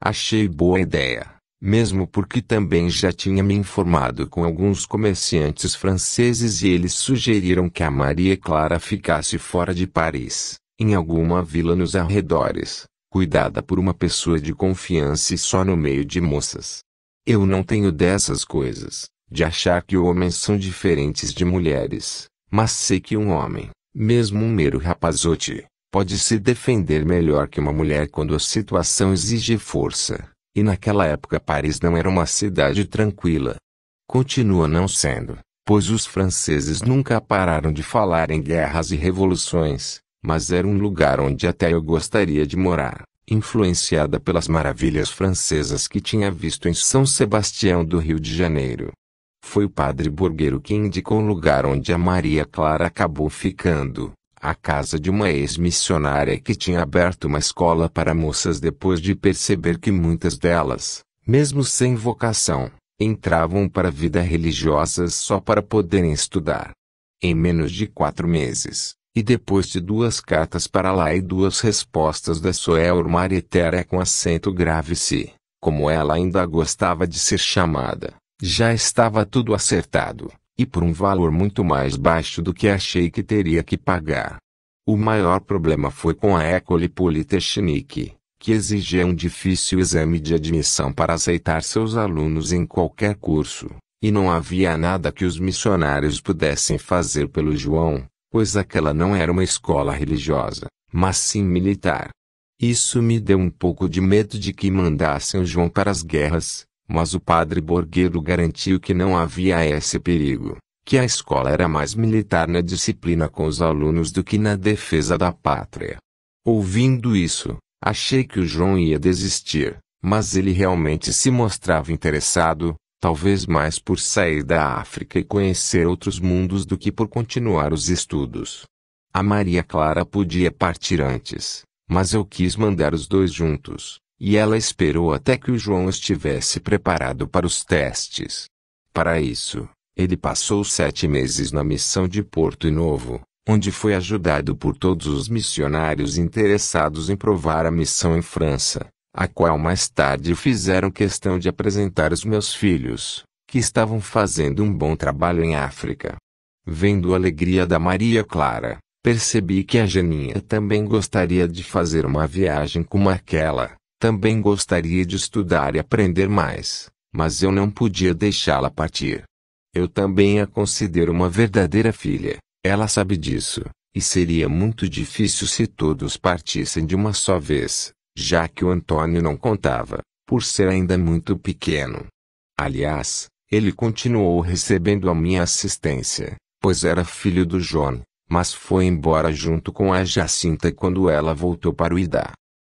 Achei boa ideia, mesmo porque também já tinha me informado com alguns comerciantes franceses e eles sugeriram que a Maria Clara ficasse fora de Paris em alguma vila nos arredores, cuidada por uma pessoa de confiança e só no meio de moças. Eu não tenho dessas coisas, de achar que homens são diferentes de mulheres, mas sei que um homem, mesmo um mero rapazote, pode se defender melhor que uma mulher quando a situação exige força, e naquela época Paris não era uma cidade tranquila. Continua não sendo, pois os franceses nunca pararam de falar em guerras e revoluções, mas era um lugar onde até eu gostaria de morar, influenciada pelas maravilhas francesas que tinha visto em São Sebastião do Rio de Janeiro. Foi o padre Borgueiro que indicou o lugar onde a Maria Clara acabou ficando, a casa de uma ex-missionária que tinha aberto uma escola para moças depois de perceber que muitas delas, mesmo sem vocação, entravam para a vida religiosa só para poderem estudar. Em menos de quatro meses, e depois de duas cartas para lá e duas respostas da Soeur Marietera com acento grave se, como ela ainda gostava de ser chamada, já estava tudo acertado, e por um valor muito mais baixo do que achei que teria que pagar. O maior problema foi com a École Polytechnique, que exigia um difícil exame de admissão para aceitar seus alunos em qualquer curso, e não havia nada que os missionários pudessem fazer pelo João, pois aquela não era uma escola religiosa, mas sim militar. Isso me deu um pouco de medo de que mandassem o João para as guerras, mas o padre Borgueiro garantiu que não havia esse perigo, que a escola era mais militar na disciplina com os alunos do que na defesa da pátria. Ouvindo isso, achei que o João ia desistir, mas ele realmente se mostrava interessado, talvez mais por sair da África e conhecer outros mundos do que por continuar os estudos. A Maria Clara podia partir antes, mas eu quis mandar os dois juntos, e ela esperou até que o João estivesse preparado para os testes. Para isso, ele passou sete meses na missão de Porto Novo, onde foi ajudado por todos os missionários interessados em provar a missão em França a qual mais tarde fizeram questão de apresentar os meus filhos, que estavam fazendo um bom trabalho em África. Vendo a alegria da Maria Clara, percebi que a Janinha também gostaria de fazer uma viagem como aquela, também gostaria de estudar e aprender mais, mas eu não podia deixá-la partir. Eu também a considero uma verdadeira filha, ela sabe disso, e seria muito difícil se todos partissem de uma só vez, já que o Antônio não contava, por ser ainda muito pequeno. Aliás, ele continuou recebendo a minha assistência, pois era filho do John, mas foi embora junto com a Jacinta quando ela voltou para o Idá.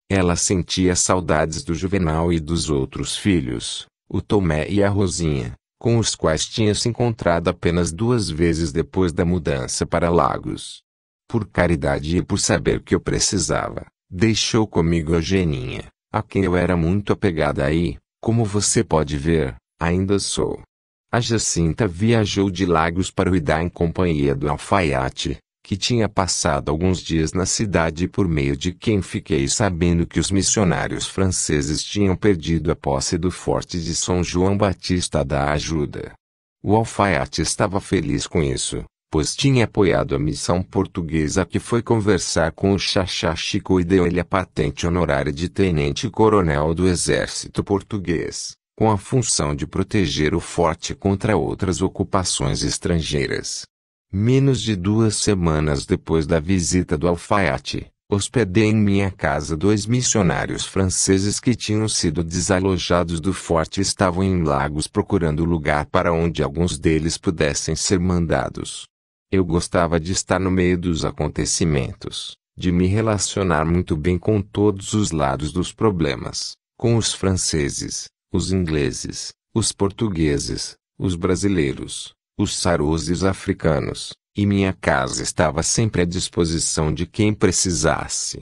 Ela sentia saudades do Juvenal e dos outros filhos, o Tomé e a Rosinha, com os quais tinha se encontrado apenas duas vezes depois da mudança para Lagos. Por caridade e por saber que eu precisava, Deixou comigo a Geninha, a quem eu era muito apegada e, como você pode ver, ainda sou. A Jacinta viajou de Lagos para o Idá em companhia do alfaiate, que tinha passado alguns dias na cidade por meio de quem fiquei sabendo que os missionários franceses tinham perdido a posse do forte de São João Batista da Ajuda. O alfaiate estava feliz com isso, pois tinha apoiado a missão portuguesa que foi conversar com o Chachá Chico e deu-lhe a patente honorária de tenente-coronel do exército português, com a função de proteger o forte contra outras ocupações estrangeiras. Menos de duas semanas depois da visita do alfaiate, hospedei em minha casa dois missionários franceses que tinham sido desalojados do forte e estavam em Lagos procurando lugar para onde alguns deles pudessem ser mandados. Eu gostava de estar no meio dos acontecimentos, de me relacionar muito bem com todos os lados dos problemas, com os franceses, os ingleses, os portugueses, os brasileiros, os sarozes africanos, e minha casa estava sempre à disposição de quem precisasse.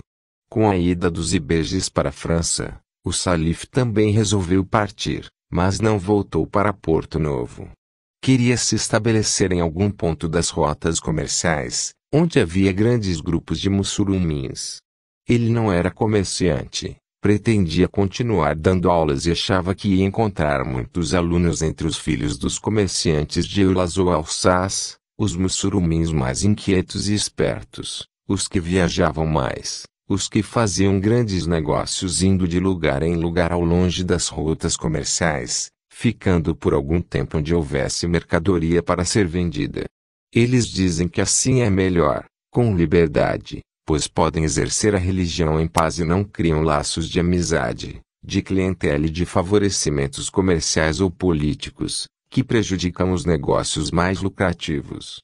Com a ida dos Iberges para a França, o Salif também resolveu partir, mas não voltou para Porto Novo queria se estabelecer em algum ponto das rotas comerciais, onde havia grandes grupos de muçulmins. Ele não era comerciante, pretendia continuar dando aulas e achava que ia encontrar muitos alunos entre os filhos dos comerciantes de Eulas ou Alsace, os muçulmins mais inquietos e espertos, os que viajavam mais, os que faziam grandes negócios indo de lugar em lugar ao longe das rotas comerciais, ficando por algum tempo onde houvesse mercadoria para ser vendida. Eles dizem que assim é melhor, com liberdade, pois podem exercer a religião em paz e não criam laços de amizade, de clientela e de favorecimentos comerciais ou políticos, que prejudicam os negócios mais lucrativos.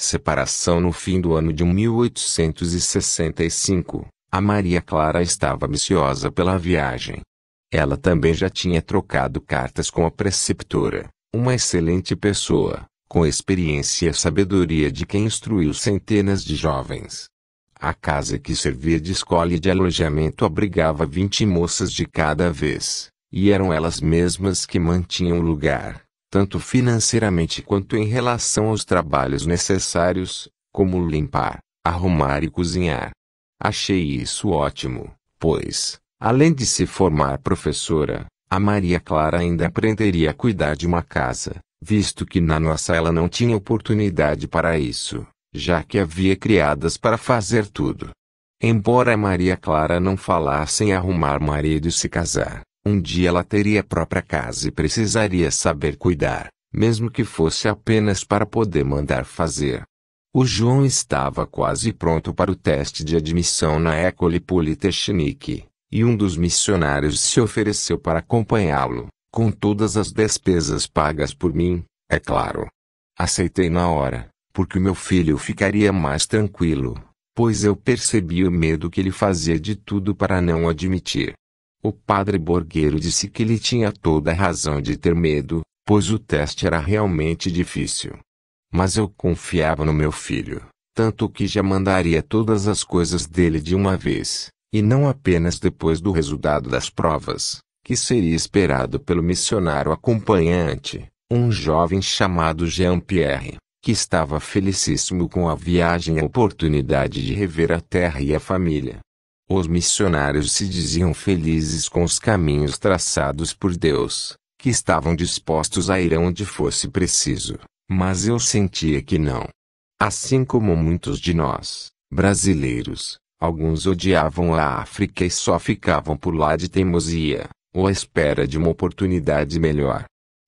Separação no fim do ano de 1865. A Maria Clara estava ambiciosa pela viagem. Ela também já tinha trocado cartas com a preceptora, uma excelente pessoa, com experiência e sabedoria de quem instruiu centenas de jovens. A casa que servia de escola e de alojamento abrigava vinte moças de cada vez, e eram elas mesmas que mantinham o lugar, tanto financeiramente quanto em relação aos trabalhos necessários, como limpar, arrumar e cozinhar. Achei isso ótimo, pois, Além de se formar professora, a Maria Clara ainda aprenderia a cuidar de uma casa, visto que na nossa ela não tinha oportunidade para isso, já que havia criadas para fazer tudo. Embora Maria Clara não falasse em arrumar marido e se casar, um dia ela teria a própria casa e precisaria saber cuidar, mesmo que fosse apenas para poder mandar fazer. O João estava quase pronto para o teste de admissão na École Polytechnique, e um dos missionários se ofereceu para acompanhá-lo, com todas as despesas pagas por mim, é claro. Aceitei na hora, porque o meu filho ficaria mais tranquilo, pois eu percebi o medo que ele fazia de tudo para não admitir. O padre Borgueiro disse que ele tinha toda a razão de ter medo, pois o teste era realmente difícil. Mas eu confiava no meu filho, tanto que já mandaria todas as coisas dele de uma vez. E não apenas depois do resultado das provas, que seria esperado pelo missionário acompanhante, um jovem chamado Jean-Pierre, que estava felicíssimo com a viagem e a oportunidade de rever a terra e a família. Os missionários se diziam felizes com os caminhos traçados por Deus, que estavam dispostos a ir onde fosse preciso, mas eu sentia que não. Assim como muitos de nós, brasileiros, Alguns odiavam a África e só ficavam por lá de teimosia, ou à espera de uma oportunidade melhor.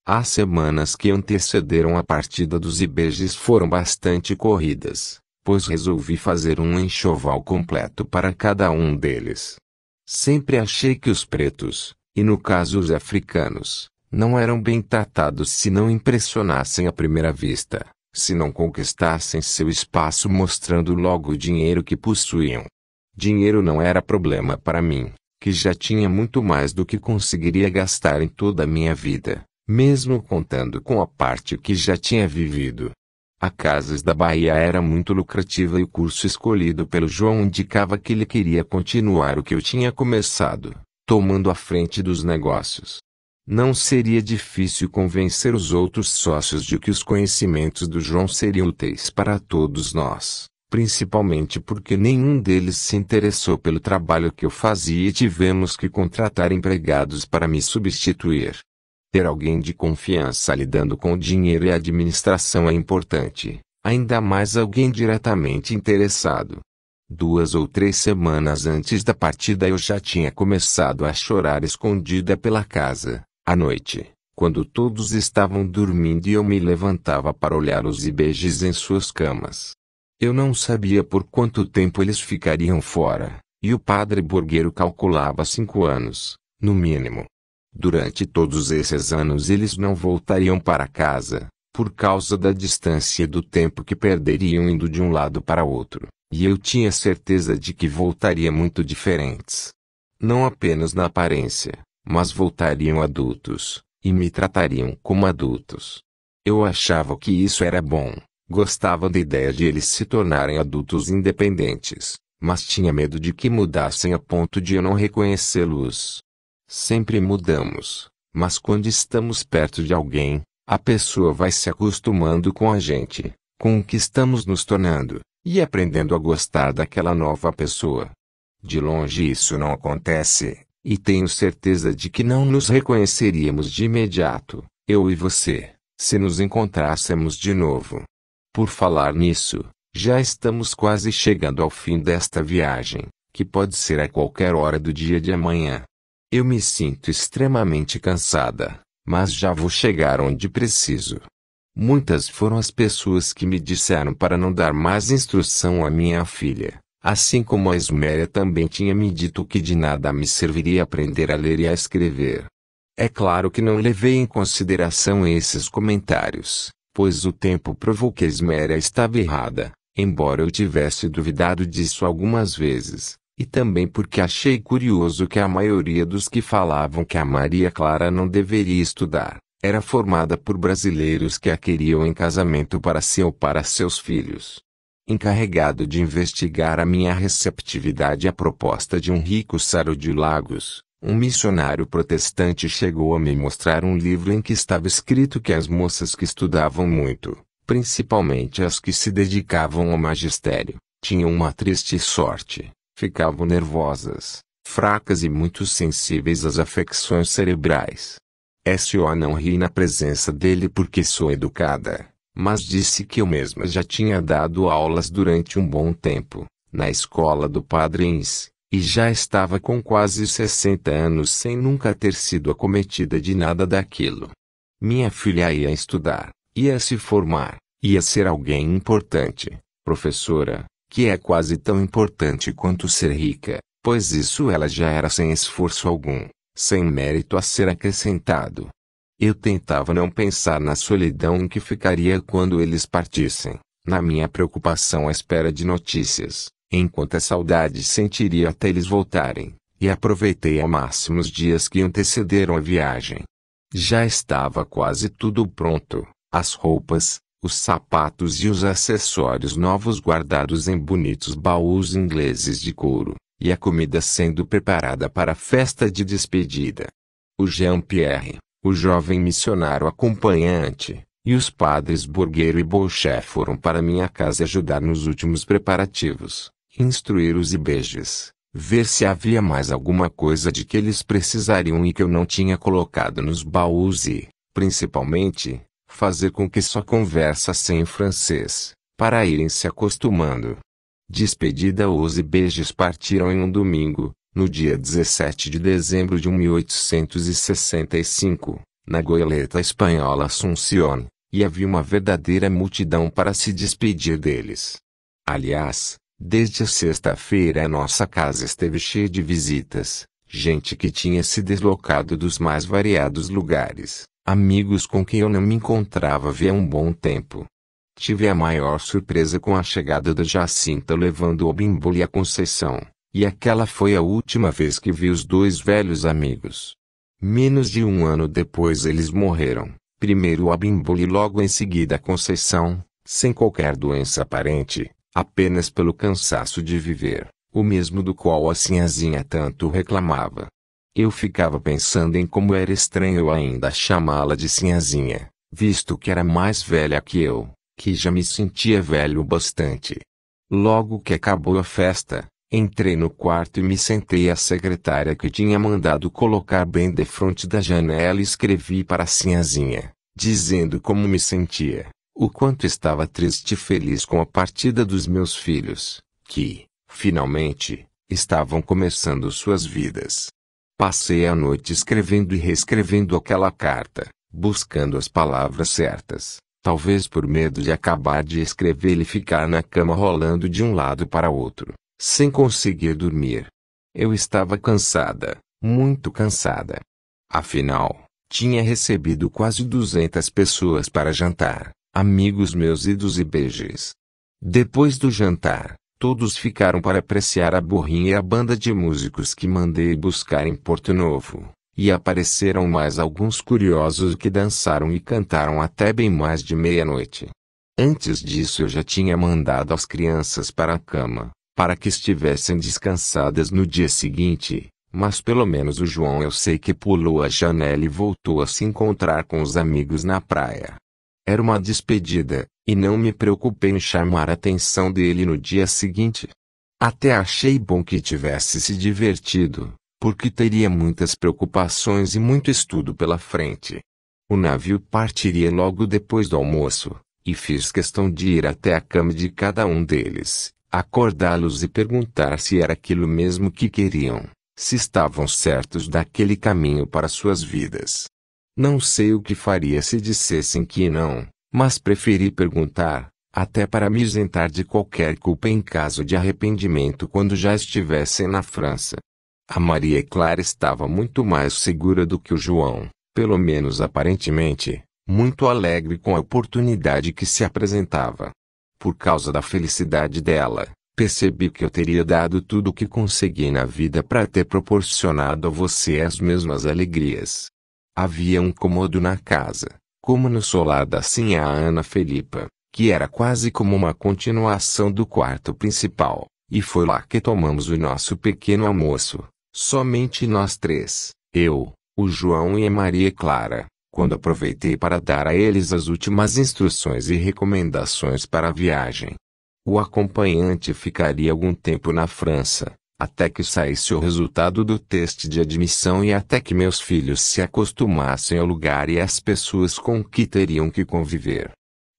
As semanas que antecederam a partida dos Ibejes foram bastante corridas, pois resolvi fazer um enxoval completo para cada um deles. Sempre achei que os pretos, e no caso os africanos, não eram bem tratados se não impressionassem à primeira vista, se não conquistassem seu espaço mostrando logo o dinheiro que possuíam, Dinheiro não era problema para mim, que já tinha muito mais do que conseguiria gastar em toda a minha vida, mesmo contando com a parte que já tinha vivido. A Casas da Bahia era muito lucrativa e o curso escolhido pelo João indicava que ele queria continuar o que eu tinha começado, tomando a frente dos negócios. Não seria difícil convencer os outros sócios de que os conhecimentos do João seriam úteis para todos nós principalmente porque nenhum deles se interessou pelo trabalho que eu fazia e tivemos que contratar empregados para me substituir. Ter alguém de confiança lidando com o dinheiro e a administração é importante, ainda mais alguém diretamente interessado. Duas ou três semanas antes da partida eu já tinha começado a chorar escondida pela casa, à noite, quando todos estavam dormindo e eu me levantava para olhar os ibejes em suas camas. Eu não sabia por quanto tempo eles ficariam fora, e o padre Borgueiro calculava cinco anos, no mínimo. Durante todos esses anos eles não voltariam para casa, por causa da distância do tempo que perderiam indo de um lado para outro, e eu tinha certeza de que voltariam muito diferentes. Não apenas na aparência, mas voltariam adultos, e me tratariam como adultos. Eu achava que isso era bom. Gostava da ideia de eles se tornarem adultos independentes, mas tinha medo de que mudassem a ponto de eu não reconhecê-los. Sempre mudamos, mas quando estamos perto de alguém, a pessoa vai se acostumando com a gente, com o que estamos nos tornando, e aprendendo a gostar daquela nova pessoa. De longe isso não acontece, e tenho certeza de que não nos reconheceríamos de imediato, eu e você, se nos encontrássemos de novo. Por falar nisso, já estamos quase chegando ao fim desta viagem, que pode ser a qualquer hora do dia de amanhã. Eu me sinto extremamente cansada, mas já vou chegar onde preciso. Muitas foram as pessoas que me disseram para não dar mais instrução à minha filha, assim como a Isméria também tinha me dito que de nada me serviria aprender a ler e a escrever. É claro que não levei em consideração esses comentários, pois o tempo provou que Esmera estava errada, embora eu tivesse duvidado disso algumas vezes, e também porque achei curioso que a maioria dos que falavam que a Maria Clara não deveria estudar, era formada por brasileiros que a queriam em casamento para si ou para seus filhos. Encarregado de investigar a minha receptividade à proposta de um rico Saro de Lagos, um missionário protestante chegou a me mostrar um livro em que estava escrito que as moças que estudavam muito, principalmente as que se dedicavam ao magistério, tinham uma triste sorte, ficavam nervosas, fracas e muito sensíveis às afecções cerebrais. S.O. não ri na presença dele porque sou educada, mas disse que eu mesma já tinha dado aulas durante um bom tempo, na escola do Padre Ince e já estava com quase 60 anos sem nunca ter sido acometida de nada daquilo. Minha filha ia estudar, ia se formar, ia ser alguém importante, professora, que é quase tão importante quanto ser rica, pois isso ela já era sem esforço algum, sem mérito a ser acrescentado. Eu tentava não pensar na solidão em que ficaria quando eles partissem, na minha preocupação à espera de notícias, enquanto a saudade sentiria até eles voltarem, e aproveitei ao máximo os dias que antecederam a viagem. Já estava quase tudo pronto, as roupas, os sapatos e os acessórios novos guardados em bonitos baús ingleses de couro, e a comida sendo preparada para a festa de despedida. O Jean-Pierre, o jovem missionário acompanhante, e os padres Burgueiro e Bouché foram para minha casa ajudar nos últimos preparativos instruir os ibejes, ver se havia mais alguma coisa de que eles precisariam e que eu não tinha colocado nos baús e, principalmente, fazer com que só conversassem em francês, para irem se acostumando. Despedida os ibejes partiram em um domingo, no dia 17 de dezembro de 1865, na goleta espanhola Asunción, e havia uma verdadeira multidão para se despedir deles. Aliás, Desde a sexta-feira a nossa casa esteve cheia de visitas, gente que tinha se deslocado dos mais variados lugares, amigos com quem eu não me encontrava havia um bom tempo. Tive a maior surpresa com a chegada da Jacinta levando o Bimbo e a Conceição, e aquela foi a última vez que vi os dois velhos amigos. Menos de um ano depois eles morreram, primeiro o Abimbo e logo em seguida a Conceição, sem qualquer doença aparente, apenas pelo cansaço de viver, o mesmo do qual a sinhazinha tanto reclamava. Eu ficava pensando em como era estranho eu ainda chamá-la de sinhazinha, visto que era mais velha que eu, que já me sentia velho bastante. Logo que acabou a festa, entrei no quarto e me sentei à secretária que tinha mandado colocar bem defronte da janela e escrevi para a sinhazinha, dizendo como me sentia o quanto estava triste e feliz com a partida dos meus filhos, que, finalmente, estavam começando suas vidas. Passei a noite escrevendo e reescrevendo aquela carta, buscando as palavras certas, talvez por medo de acabar de escrever e ficar na cama rolando de um lado para outro, sem conseguir dormir. Eu estava cansada, muito cansada. Afinal, tinha recebido quase 200 pessoas para jantar, amigos meus idos e beijos. Depois do jantar, todos ficaram para apreciar a burrinha e a banda de músicos que mandei buscar em Porto Novo, e apareceram mais alguns curiosos que dançaram e cantaram até bem mais de meia-noite. Antes disso eu já tinha mandado as crianças para a cama, para que estivessem descansadas no dia seguinte, mas pelo menos o João eu sei que pulou a janela e voltou a se encontrar com os amigos na praia. Era uma despedida, e não me preocupei em chamar a atenção dele no dia seguinte. Até achei bom que tivesse se divertido, porque teria muitas preocupações e muito estudo pela frente. O navio partiria logo depois do almoço, e fiz questão de ir até a cama de cada um deles, acordá-los e perguntar se era aquilo mesmo que queriam, se estavam certos daquele caminho para suas vidas. Não sei o que faria se dissessem que não, mas preferi perguntar, até para me isentar de qualquer culpa em caso de arrependimento quando já estivessem na França. A Maria Clara estava muito mais segura do que o João, pelo menos aparentemente, muito alegre com a oportunidade que se apresentava. Por causa da felicidade dela, percebi que eu teria dado tudo o que consegui na vida para ter proporcionado a você as mesmas alegrias. Havia um cômodo na casa, como no solar da sinha Ana Felipa, que era quase como uma continuação do quarto principal, e foi lá que tomamos o nosso pequeno almoço, somente nós três, eu, o João e a Maria Clara, quando aproveitei para dar a eles as últimas instruções e recomendações para a viagem. O acompanhante ficaria algum tempo na França, até que saísse o resultado do teste de admissão e até que meus filhos se acostumassem ao lugar e às pessoas com que teriam que conviver.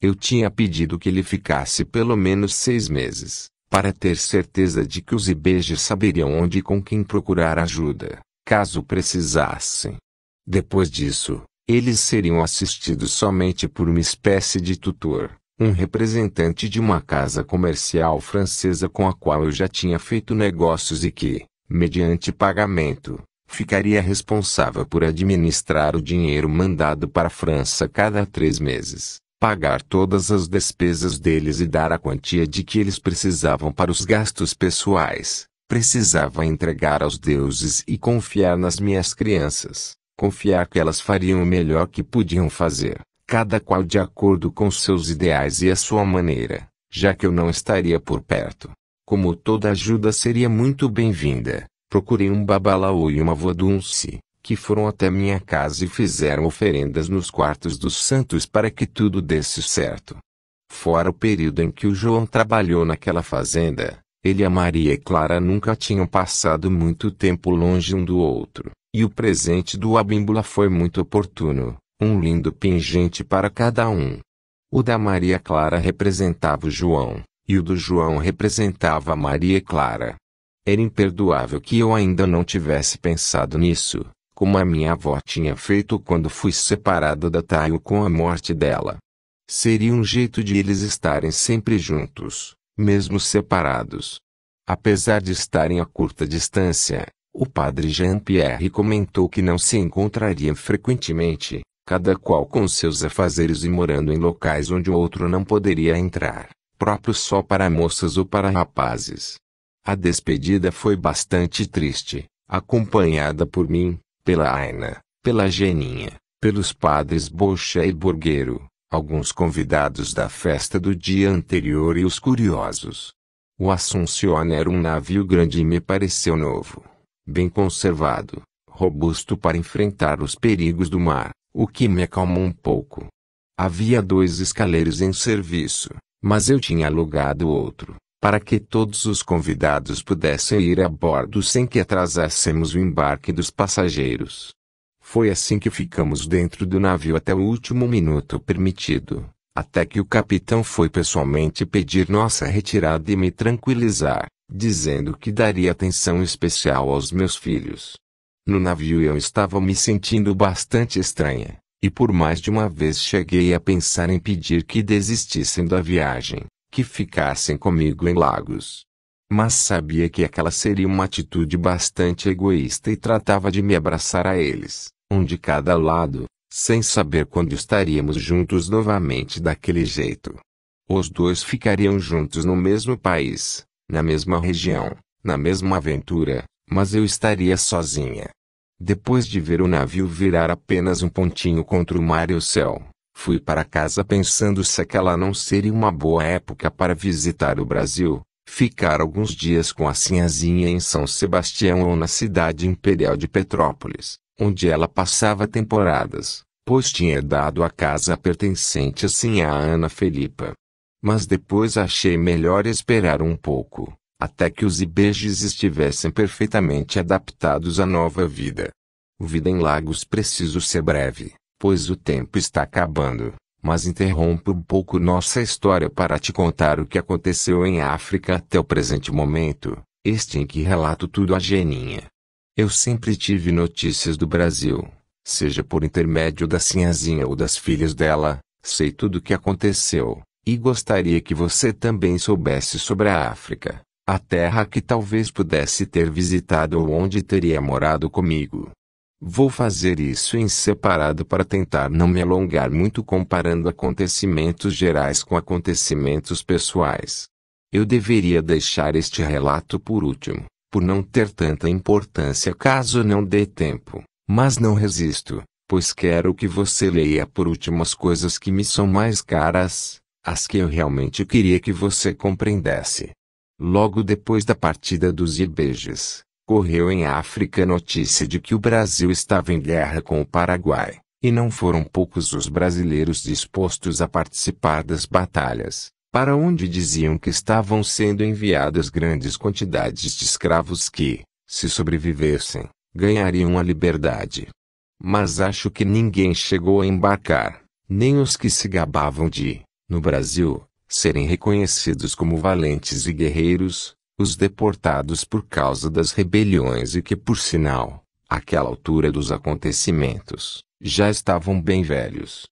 Eu tinha pedido que ele ficasse pelo menos seis meses, para ter certeza de que os ibejes saberiam onde e com quem procurar ajuda, caso precisassem. Depois disso, eles seriam assistidos somente por uma espécie de tutor, um representante de uma casa comercial francesa com a qual eu já tinha feito negócios e que, mediante pagamento, ficaria responsável por administrar o dinheiro mandado para a França cada três meses, pagar todas as despesas deles e dar a quantia de que eles precisavam para os gastos pessoais. Precisava entregar aos deuses e confiar nas minhas crianças, confiar que elas fariam o melhor que podiam fazer cada qual de acordo com seus ideais e a sua maneira, já que eu não estaria por perto. Como toda ajuda seria muito bem-vinda, procurei um babalaô e uma vodunce, que foram até minha casa e fizeram oferendas nos quartos dos santos para que tudo desse certo. Fora o período em que o João trabalhou naquela fazenda, ele e a Maria Clara nunca tinham passado muito tempo longe um do outro, e o presente do Abimbula foi muito oportuno. Um lindo pingente para cada um. O da Maria Clara representava o João, e o do João representava a Maria Clara. Era imperdoável que eu ainda não tivesse pensado nisso, como a minha avó tinha feito quando fui separada da Taio com a morte dela. Seria um jeito de eles estarem sempre juntos, mesmo separados. Apesar de estarem a curta distância, o padre Jean-Pierre comentou que não se encontrariam frequentemente, cada qual com seus afazeres e morando em locais onde o outro não poderia entrar, próprio só para moças ou para rapazes. A despedida foi bastante triste, acompanhada por mim, pela Aina, pela Geninha, pelos padres Bocha e Borgueiro, alguns convidados da festa do dia anterior e os curiosos. O Assuncion era um navio grande e me pareceu novo, bem conservado, robusto para enfrentar os perigos do mar o que me acalmou um pouco. Havia dois escaleiros em serviço, mas eu tinha alugado outro, para que todos os convidados pudessem ir a bordo sem que atrasássemos o embarque dos passageiros. Foi assim que ficamos dentro do navio até o último minuto permitido, até que o capitão foi pessoalmente pedir nossa retirada e me tranquilizar, dizendo que daria atenção especial aos meus filhos. No navio eu estava me sentindo bastante estranha, e por mais de uma vez cheguei a pensar em pedir que desistissem da viagem, que ficassem comigo em Lagos. Mas sabia que aquela seria uma atitude bastante egoísta e tratava de me abraçar a eles, um de cada lado, sem saber quando estaríamos juntos novamente daquele jeito. Os dois ficariam juntos no mesmo país, na mesma região, na mesma aventura, mas eu estaria sozinha. Depois de ver o navio virar apenas um pontinho contra o mar e o céu, fui para casa pensando se aquela não seria uma boa época para visitar o Brasil, ficar alguns dias com a sinhazinha em São Sebastião ou na cidade imperial de Petrópolis, onde ela passava temporadas, pois tinha dado a casa pertencente assim à Ana Felipa. Mas depois achei melhor esperar um pouco até que os ibejes estivessem perfeitamente adaptados à nova vida. Vida em Lagos preciso ser breve, pois o tempo está acabando, mas interrompo um pouco nossa história para te contar o que aconteceu em África até o presente momento, este em que relato tudo a Geninha. Eu sempre tive notícias do Brasil, seja por intermédio da Sinhazinha ou das filhas dela, sei tudo o que aconteceu, e gostaria que você também soubesse sobre a África, a terra que talvez pudesse ter visitado ou onde teria morado comigo. Vou fazer isso em separado para tentar não me alongar muito comparando acontecimentos gerais com acontecimentos pessoais. Eu deveria deixar este relato por último, por não ter tanta importância caso não dê tempo, mas não resisto, pois quero que você leia por último as coisas que me são mais caras, as que eu realmente queria que você compreendesse. Logo depois da partida dos Ibejes, correu em África a notícia de que o Brasil estava em guerra com o Paraguai, e não foram poucos os brasileiros dispostos a participar das batalhas, para onde diziam que estavam sendo enviadas grandes quantidades de escravos que, se sobrevivessem, ganhariam a liberdade. Mas acho que ninguém chegou a embarcar, nem os que se gabavam de, no Brasil, serem reconhecidos como valentes e guerreiros, os deportados por causa das rebeliões e que, por sinal, àquela altura dos acontecimentos, já estavam bem velhos.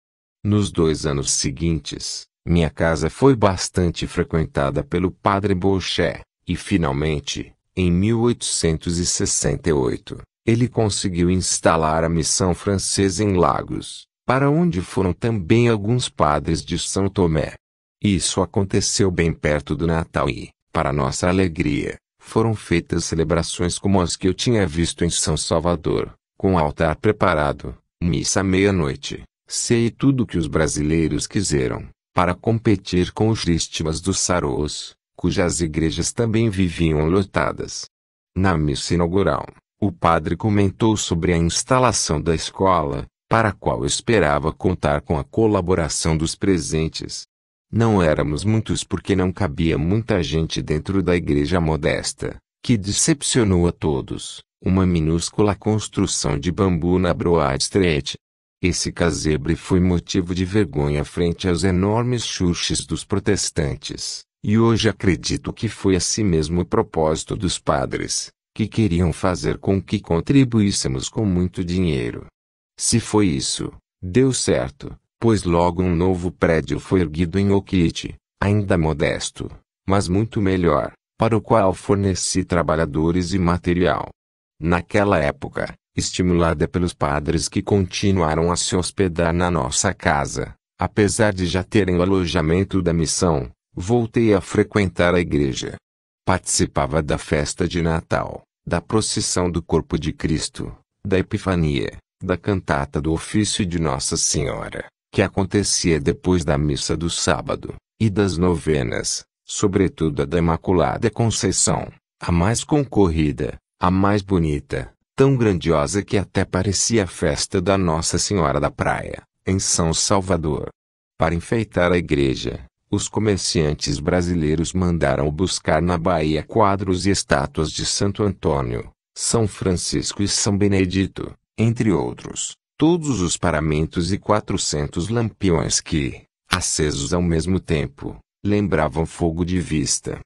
Nos dois anos seguintes, minha casa foi bastante frequentada pelo padre Bolché, e finalmente, em 1868, ele conseguiu instalar a missão francesa em Lagos, para onde foram também alguns padres de São Tomé. Isso aconteceu bem perto do Natal e, para nossa alegria, foram feitas celebrações como as que eu tinha visto em São Salvador, com altar preparado, missa meia-noite, sei tudo que os brasileiros quiseram, para competir com os rístimas dos saros, cujas igrejas também viviam lotadas. Na missa inaugural, o padre comentou sobre a instalação da escola, para a qual esperava contar com a colaboração dos presentes. Não éramos muitos porque não cabia muita gente dentro da igreja modesta, que decepcionou a todos, uma minúscula construção de bambu na Broad Street. Esse casebre foi motivo de vergonha frente aos enormes xuxes dos protestantes, e hoje acredito que foi assim mesmo o propósito dos padres, que queriam fazer com que contribuíssemos com muito dinheiro. Se foi isso, deu certo, pois logo um novo prédio foi erguido em Okite, ainda modesto, mas muito melhor, para o qual forneci trabalhadores e material. Naquela época, estimulada pelos padres que continuaram a se hospedar na nossa casa, apesar de já terem o alojamento da missão, voltei a frequentar a igreja. Participava da festa de Natal, da procissão do Corpo de Cristo, da Epifania, da cantata do ofício de Nossa Senhora, que acontecia depois da missa do sábado, e das novenas, sobretudo a da Imaculada Conceição, a mais concorrida, a mais bonita, tão grandiosa que até parecia a festa da Nossa Senhora da Praia, em São Salvador. Para enfeitar a igreja, os comerciantes brasileiros mandaram buscar na Bahia quadros e estátuas de Santo Antônio, São Francisco e São Benedito, entre outros todos os paramentos e quatrocentos lampiões que, acesos ao mesmo tempo, lembravam fogo de vista.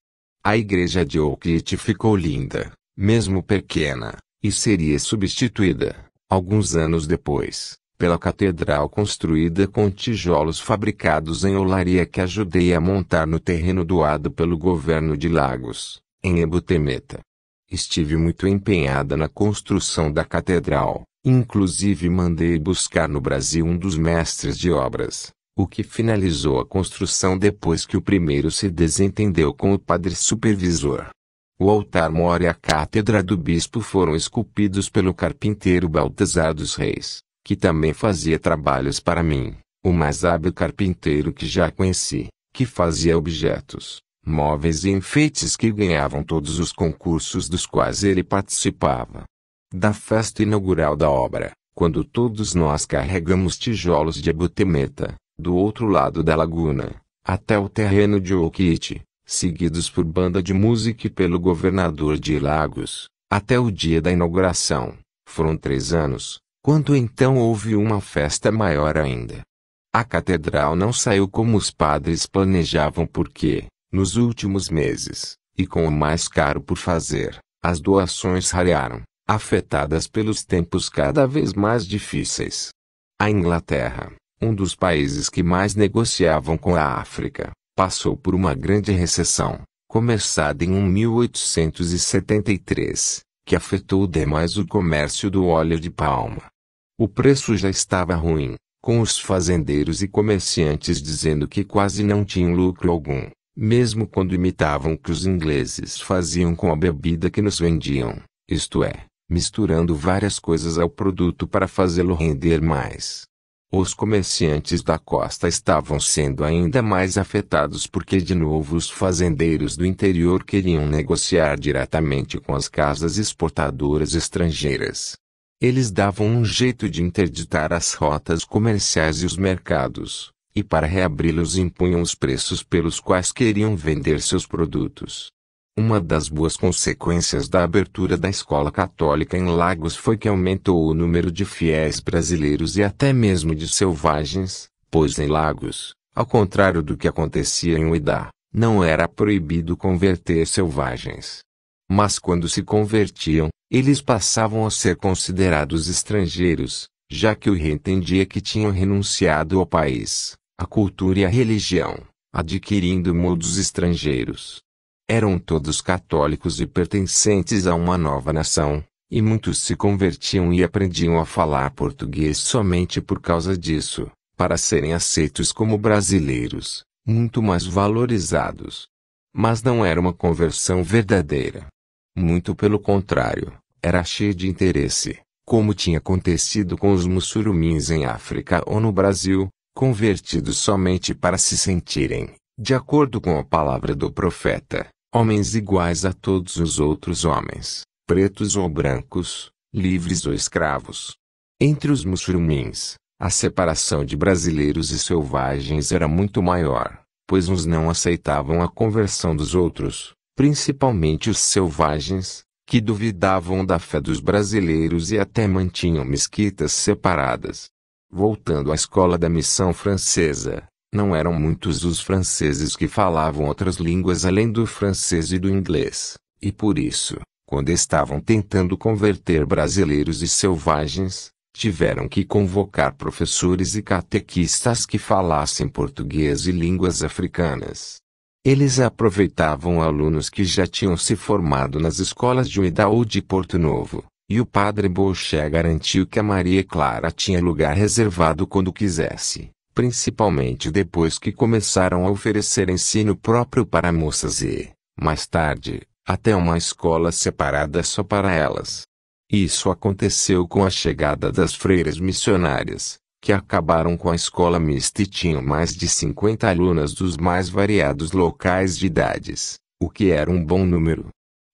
A igreja de Oakit ficou linda, mesmo pequena, e seria substituída, alguns anos depois, pela catedral construída com tijolos fabricados em olaria que ajudei a montar no terreno doado pelo governo de Lagos, em Ebutemeta. Estive muito empenhada na construção da catedral, Inclusive mandei buscar no Brasil um dos mestres de obras, o que finalizou a construção depois que o primeiro se desentendeu com o padre supervisor. O altar mor e a cátedra do bispo foram esculpidos pelo carpinteiro Baltazar dos Reis, que também fazia trabalhos para mim, o mais hábil carpinteiro que já conheci, que fazia objetos, móveis e enfeites que ganhavam todos os concursos dos quais ele participava da festa inaugural da obra, quando todos nós carregamos tijolos de abutemeta, do outro lado da laguna, até o terreno de Oquite, seguidos por banda de música e pelo governador de Lagos, até o dia da inauguração. Foram três anos, quando então houve uma festa maior ainda. A catedral não saiu como os padres planejavam porque, nos últimos meses, e com o mais caro por fazer, as doações rarearam afetadas pelos tempos cada vez mais difíceis. A Inglaterra, um dos países que mais negociavam com a África, passou por uma grande recessão, começada em 1873, que afetou demais o comércio do óleo de palma. O preço já estava ruim, com os fazendeiros e comerciantes dizendo que quase não tinham lucro algum, mesmo quando imitavam o que os ingleses faziam com a bebida que nos vendiam, isto é, misturando várias coisas ao produto para fazê-lo render mais. Os comerciantes da costa estavam sendo ainda mais afetados porque de novo os fazendeiros do interior queriam negociar diretamente com as casas exportadoras estrangeiras. Eles davam um jeito de interditar as rotas comerciais e os mercados, e para reabri-los impunham os preços pelos quais queriam vender seus produtos. Uma das boas consequências da abertura da escola católica em Lagos foi que aumentou o número de fiéis brasileiros e até mesmo de selvagens, pois em Lagos, ao contrário do que acontecia em Uidá, não era proibido converter selvagens. Mas quando se convertiam, eles passavam a ser considerados estrangeiros, já que o rei entendia que tinham renunciado ao país, à cultura e à religião, adquirindo modos estrangeiros. Eram todos católicos e pertencentes a uma nova nação, e muitos se convertiam e aprendiam a falar português somente por causa disso, para serem aceitos como brasileiros, muito mais valorizados. Mas não era uma conversão verdadeira. Muito pelo contrário, era cheia de interesse, como tinha acontecido com os muçulmins em África ou no Brasil, convertidos somente para se sentirem, de acordo com a palavra do profeta, homens iguais a todos os outros homens, pretos ou brancos, livres ou escravos. Entre os muçulmins, a separação de brasileiros e selvagens era muito maior, pois uns não aceitavam a conversão dos outros, principalmente os selvagens, que duvidavam da fé dos brasileiros e até mantinham mesquitas separadas. Voltando à escola da missão francesa, não eram muitos os franceses que falavam outras línguas além do francês e do inglês, e por isso, quando estavam tentando converter brasileiros e selvagens, tiveram que convocar professores e catequistas que falassem português e línguas africanas. Eles aproveitavam alunos que já tinham se formado nas escolas de Ueda ou de Porto Novo, e o padre Boché garantiu que a Maria Clara tinha lugar reservado quando quisesse principalmente depois que começaram a oferecer ensino próprio para moças e, mais tarde, até uma escola separada só para elas. Isso aconteceu com a chegada das freiras missionárias, que acabaram com a escola mista e tinham mais de 50 alunas dos mais variados locais de idades, o que era um bom número.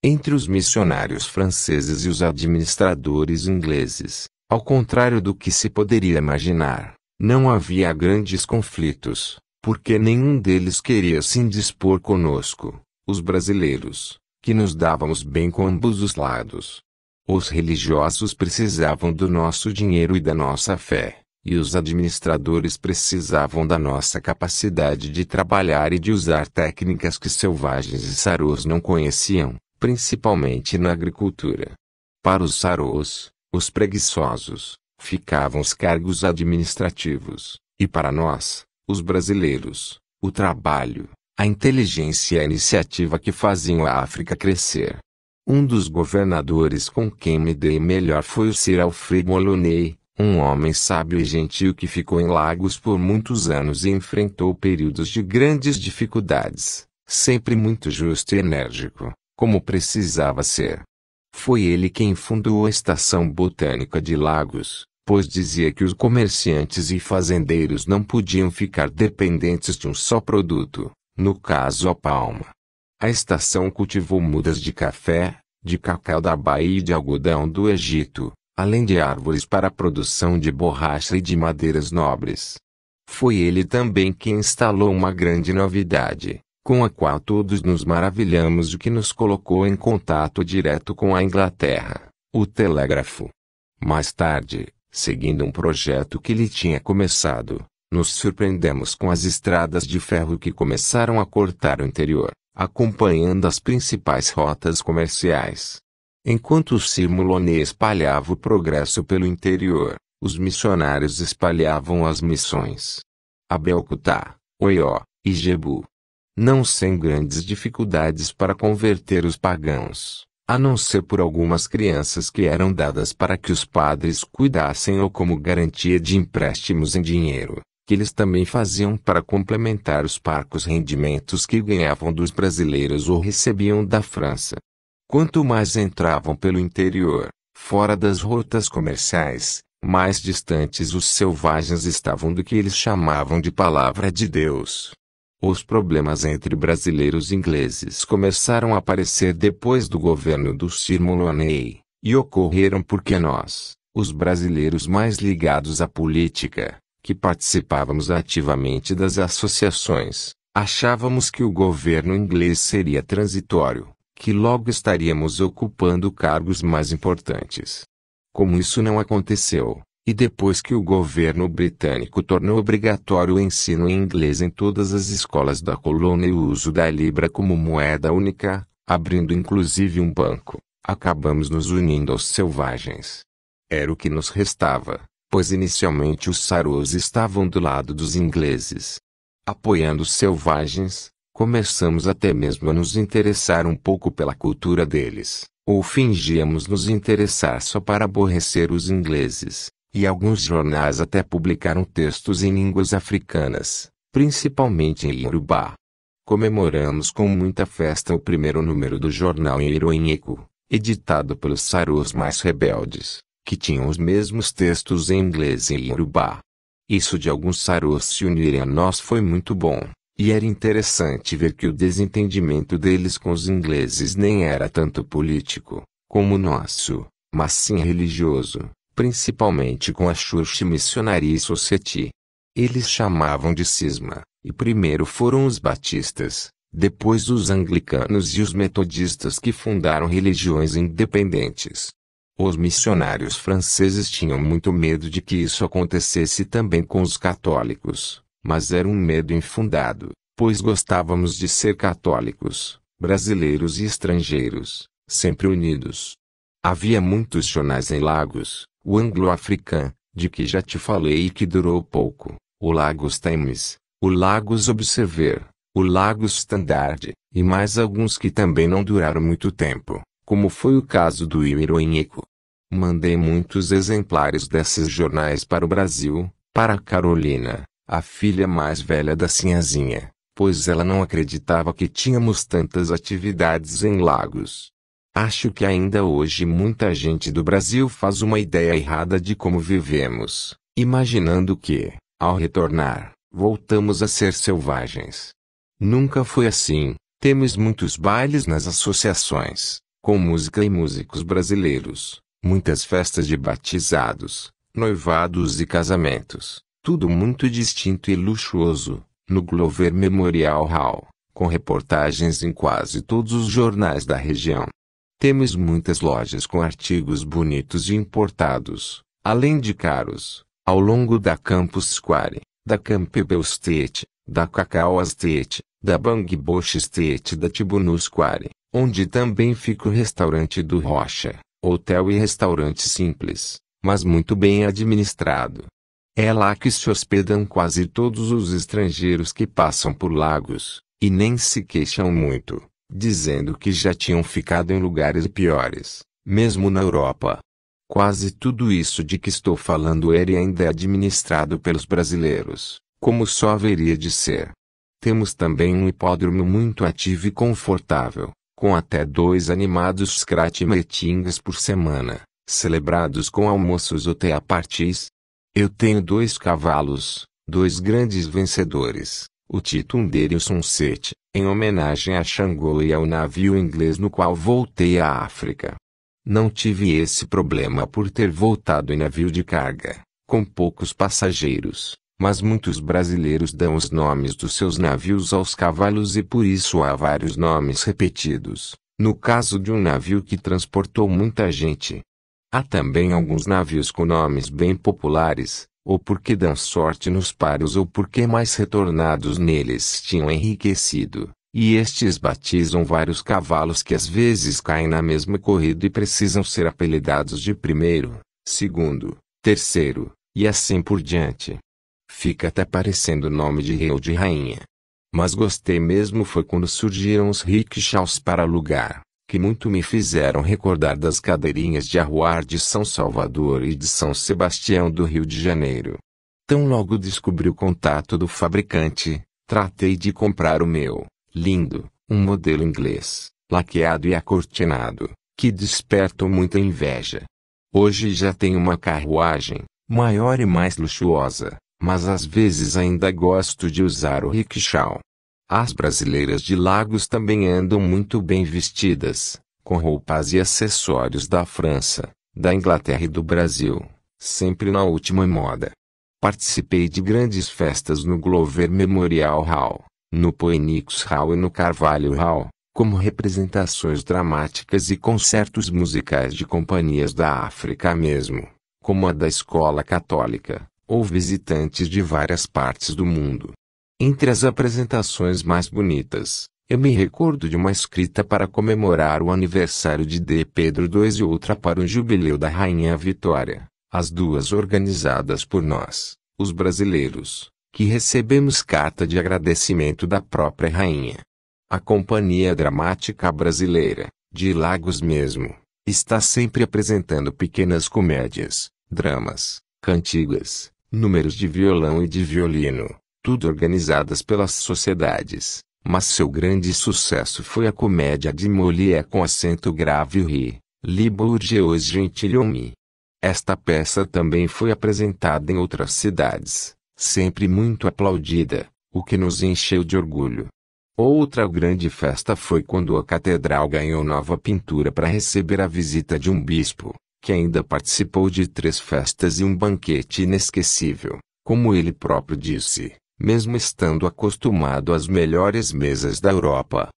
Entre os missionários franceses e os administradores ingleses, ao contrário do que se poderia imaginar, não havia grandes conflitos, porque nenhum deles queria se indispor conosco, os brasileiros, que nos dávamos bem com ambos os lados. Os religiosos precisavam do nosso dinheiro e da nossa fé, e os administradores precisavam da nossa capacidade de trabalhar e de usar técnicas que selvagens e sarôs não conheciam, principalmente na agricultura. Para os sarôs, os preguiçosos, ficavam os cargos administrativos, e para nós, os brasileiros, o trabalho, a inteligência e a iniciativa que faziam a África crescer. Um dos governadores com quem me dei melhor foi o Sir Alfred Moloney, um homem sábio e gentil que ficou em Lagos por muitos anos e enfrentou períodos de grandes dificuldades, sempre muito justo e enérgico, como precisava ser. Foi ele quem fundou a Estação Botânica de Lagos, pois dizia que os comerciantes e fazendeiros não podiam ficar dependentes de um só produto, no caso a palma. A estação cultivou mudas de café, de cacau da Bahia e de algodão do Egito, além de árvores para a produção de borracha e de madeiras nobres. Foi ele também quem instalou uma grande novidade, com a qual todos nos maravilhamos e que nos colocou em contato direto com a Inglaterra, o telégrafo. Mais tarde, Seguindo um projeto que lhe tinha começado, nos surpreendemos com as estradas de ferro que começaram a cortar o interior, acompanhando as principais rotas comerciais. Enquanto o Simulone espalhava o progresso pelo interior, os missionários espalhavam as missões. A Belcutá, Oió e Jebu. Não sem grandes dificuldades para converter os pagãos a não ser por algumas crianças que eram dadas para que os padres cuidassem ou como garantia de empréstimos em dinheiro, que eles também faziam para complementar os parcos rendimentos que ganhavam dos brasileiros ou recebiam da França. Quanto mais entravam pelo interior, fora das rotas comerciais, mais distantes os selvagens estavam do que eles chamavam de palavra de Deus. Os problemas entre brasileiros e ingleses começaram a aparecer depois do governo do Sir Mulroney, e ocorreram porque nós, os brasileiros mais ligados à política, que participávamos ativamente das associações, achávamos que o governo inglês seria transitório, que logo estaríamos ocupando cargos mais importantes. Como isso não aconteceu, e depois que o governo britânico tornou obrigatório o ensino em inglês em todas as escolas da colônia e o uso da libra como moeda única, abrindo inclusive um banco, acabamos nos unindo aos selvagens. Era o que nos restava, pois inicialmente os saros estavam do lado dos ingleses. Apoiando os selvagens, começamos até mesmo a nos interessar um pouco pela cultura deles, ou fingíamos nos interessar só para aborrecer os ingleses e alguns jornais até publicaram textos em línguas africanas, principalmente em Yorubá. Comemoramos com muita festa o primeiro número do jornal em Iroinheco, editado pelos Saros mais rebeldes, que tinham os mesmos textos em inglês e Yorubá. Isso de alguns Saros se unirem a nós foi muito bom. E era interessante ver que o desentendimento deles com os ingleses nem era tanto político, como o nosso, mas sim religioso principalmente com a Church Missionary Society. Eles chamavam de cisma, e primeiro foram os batistas, depois os anglicanos e os metodistas que fundaram religiões independentes. Os missionários franceses tinham muito medo de que isso acontecesse também com os católicos, mas era um medo infundado, pois gostávamos de ser católicos, brasileiros e estrangeiros, sempre unidos. Havia muitos jornais em Lagos, o Anglo-African, de que já te falei e que durou pouco, o Lagos Times, o Lagos Observer, o Lagos Standard, e mais alguns que também não duraram muito tempo, como foi o caso do Imeroinheco. Mandei muitos exemplares desses jornais para o Brasil, para Carolina, a filha mais velha da Sinhazinha, pois ela não acreditava que tínhamos tantas atividades em Lagos. Acho que ainda hoje muita gente do Brasil faz uma ideia errada de como vivemos, imaginando que, ao retornar, voltamos a ser selvagens. Nunca foi assim. Temos muitos bailes nas associações, com música e músicos brasileiros, muitas festas de batizados, noivados e casamentos, tudo muito distinto e luxuoso, no Glover Memorial Hall, com reportagens em quase todos os jornais da região. Temos muitas lojas com artigos bonitos e importados, além de caros, ao longo da Campus Square, da Campbell Street, da Cacao Street, da Bosch Street e da Tibunu Square, onde também fica o restaurante do Rocha, hotel e restaurante simples, mas muito bem administrado. É lá que se hospedam quase todos os estrangeiros que passam por Lagos, e nem se queixam muito dizendo que já tinham ficado em lugares piores, mesmo na Europa. Quase tudo isso de que estou falando é e ainda é administrado pelos brasileiros, como só haveria de ser. Temos também um hipódromo muito ativo e confortável, com até dois animados scratch meetings por semana, celebrados com almoços ou teapartis. parties. Eu tenho dois cavalos, dois grandes vencedores, o Tito e o Sunset em homenagem a Xangô e ao navio inglês no qual voltei à África. Não tive esse problema por ter voltado em navio de carga, com poucos passageiros, mas muitos brasileiros dão os nomes dos seus navios aos cavalos e por isso há vários nomes repetidos, no caso de um navio que transportou muita gente. Há também alguns navios com nomes bem populares, ou porque dão sorte nos paros ou porque mais retornados neles tinham enriquecido, e estes batizam vários cavalos que às vezes caem na mesma corrida e precisam ser apelidados de primeiro, segundo, terceiro, e assim por diante. Fica até parecendo o nome de rei ou de rainha. Mas gostei mesmo foi quando surgiram os rickshaws para alugar que muito me fizeram recordar das cadeirinhas de arruar de São Salvador e de São Sebastião do Rio de Janeiro. Tão logo descobri o contato do fabricante, tratei de comprar o meu, lindo, um modelo inglês, laqueado e acortinado, que despertam muita inveja. Hoje já tenho uma carruagem, maior e mais luxuosa, mas às vezes ainda gosto de usar o rickshaw. As brasileiras de Lagos também andam muito bem vestidas, com roupas e acessórios da França, da Inglaterra e do Brasil, sempre na última moda. Participei de grandes festas no Glover Memorial Hall, no Poenix Hall e no Carvalho Hall, como representações dramáticas e concertos musicais de companhias da África mesmo, como a da Escola Católica, ou visitantes de várias partes do mundo. Entre as apresentações mais bonitas, eu me recordo de uma escrita para comemorar o aniversário de D. Pedro II e outra para o jubileu da Rainha Vitória, as duas organizadas por nós, os brasileiros, que recebemos carta de agradecimento da própria Rainha. A Companhia Dramática Brasileira, de Lagos mesmo, está sempre apresentando pequenas comédias, dramas, cantigas, números de violão e de violino tudo organizadas pelas sociedades, mas seu grande sucesso foi a comédia de Molière com acento grave e ri, Libourgeois Gentilhomme. Esta peça também foi apresentada em outras cidades, sempre muito aplaudida, o que nos encheu de orgulho. Outra grande festa foi quando a catedral ganhou nova pintura para receber a visita de um bispo, que ainda participou de três festas e um banquete inesquecível, como ele próprio disse mesmo estando acostumado às melhores mesas da Europa.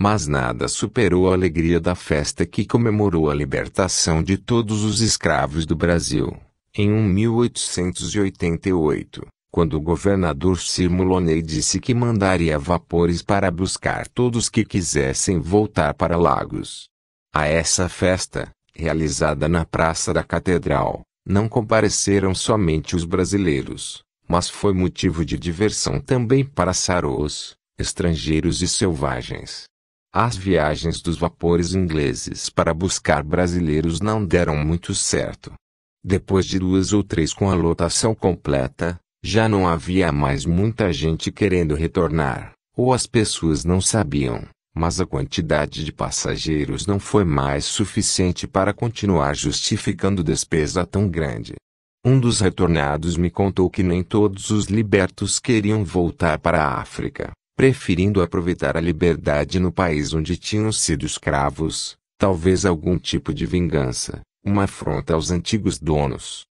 Mas nada superou a alegria da festa que comemorou a libertação de todos os escravos do Brasil, em 1888, quando o governador Sirmulonei disse que mandaria vapores para buscar todos que quisessem voltar para Lagos. A essa festa, realizada na Praça da Catedral, não compareceram somente os brasileiros, mas foi motivo de diversão também para saros, estrangeiros e selvagens. As viagens dos vapores ingleses para buscar brasileiros não deram muito certo. Depois de duas ou três com a lotação completa, já não havia mais muita gente querendo retornar, ou as pessoas não sabiam, mas a quantidade de passageiros não foi mais suficiente para continuar justificando despesa tão grande. Um dos retornados me contou que nem todos os libertos queriam voltar para a África, preferindo aproveitar a liberdade no país onde tinham sido escravos, talvez algum tipo de vingança, uma afronta aos antigos donos.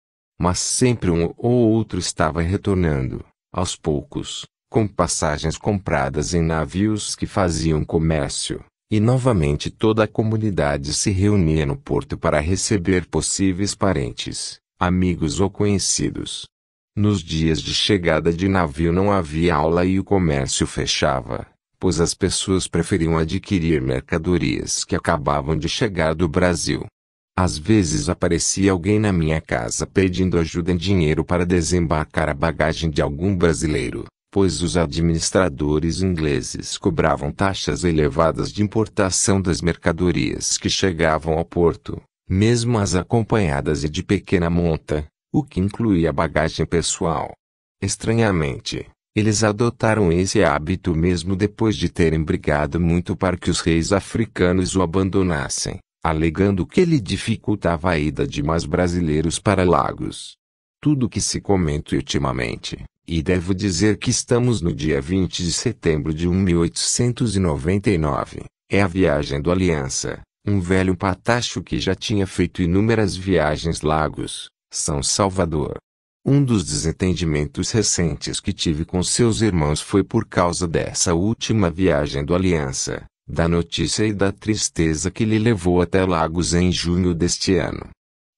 Mas sempre um ou outro estava retornando, aos poucos, com passagens compradas em navios que faziam comércio, e novamente toda a comunidade se reunia no porto para receber possíveis parentes amigos ou conhecidos. Nos dias de chegada de navio não havia aula e o comércio fechava, pois as pessoas preferiam adquirir mercadorias que acabavam de chegar do Brasil. Às vezes aparecia alguém na minha casa pedindo ajuda em dinheiro para desembarcar a bagagem de algum brasileiro, pois os administradores ingleses cobravam taxas elevadas de importação das mercadorias que chegavam ao porto mesmo as acompanhadas e de pequena monta, o que incluía bagagem pessoal. Estranhamente, eles adotaram esse hábito mesmo depois de terem brigado muito para que os reis africanos o abandonassem, alegando que ele dificultava a ida de mais brasileiros para Lagos. Tudo que se comenta ultimamente, e devo dizer que estamos no dia 20 de setembro de 1899, é a viagem do Aliança, um velho patacho que já tinha feito inúmeras viagens Lagos, São Salvador. Um dos desentendimentos recentes que tive com seus irmãos foi por causa dessa última viagem do Aliança, da notícia e da tristeza que lhe levou até Lagos em junho deste ano.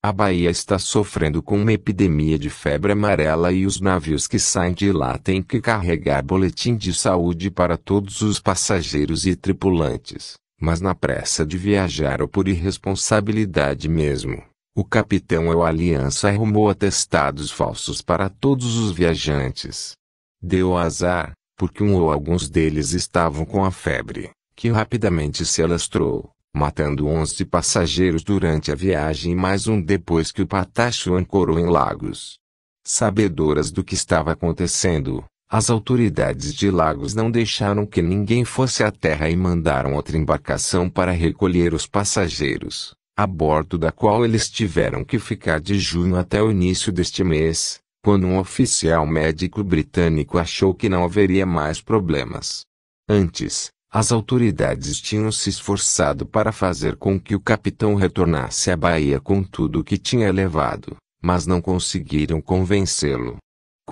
A Bahia está sofrendo com uma epidemia de febre amarela e os navios que saem de lá têm que carregar boletim de saúde para todos os passageiros e tripulantes. Mas na pressa de viajar ou por irresponsabilidade mesmo, o capitão ou aliança arrumou atestados falsos para todos os viajantes. Deu azar, porque um ou alguns deles estavam com a febre, que rapidamente se alastrou, matando onze passageiros durante a viagem e mais um depois que o Patacho ancorou em Lagos. Sabedoras do que estava acontecendo, as autoridades de Lagos não deixaram que ninguém fosse à terra e mandaram outra embarcação para recolher os passageiros, a bordo da qual eles tiveram que ficar de junho até o início deste mês, quando um oficial médico britânico achou que não haveria mais problemas. Antes, as autoridades tinham se esforçado para fazer com que o capitão retornasse à Bahia com tudo o que tinha levado, mas não conseguiram convencê-lo.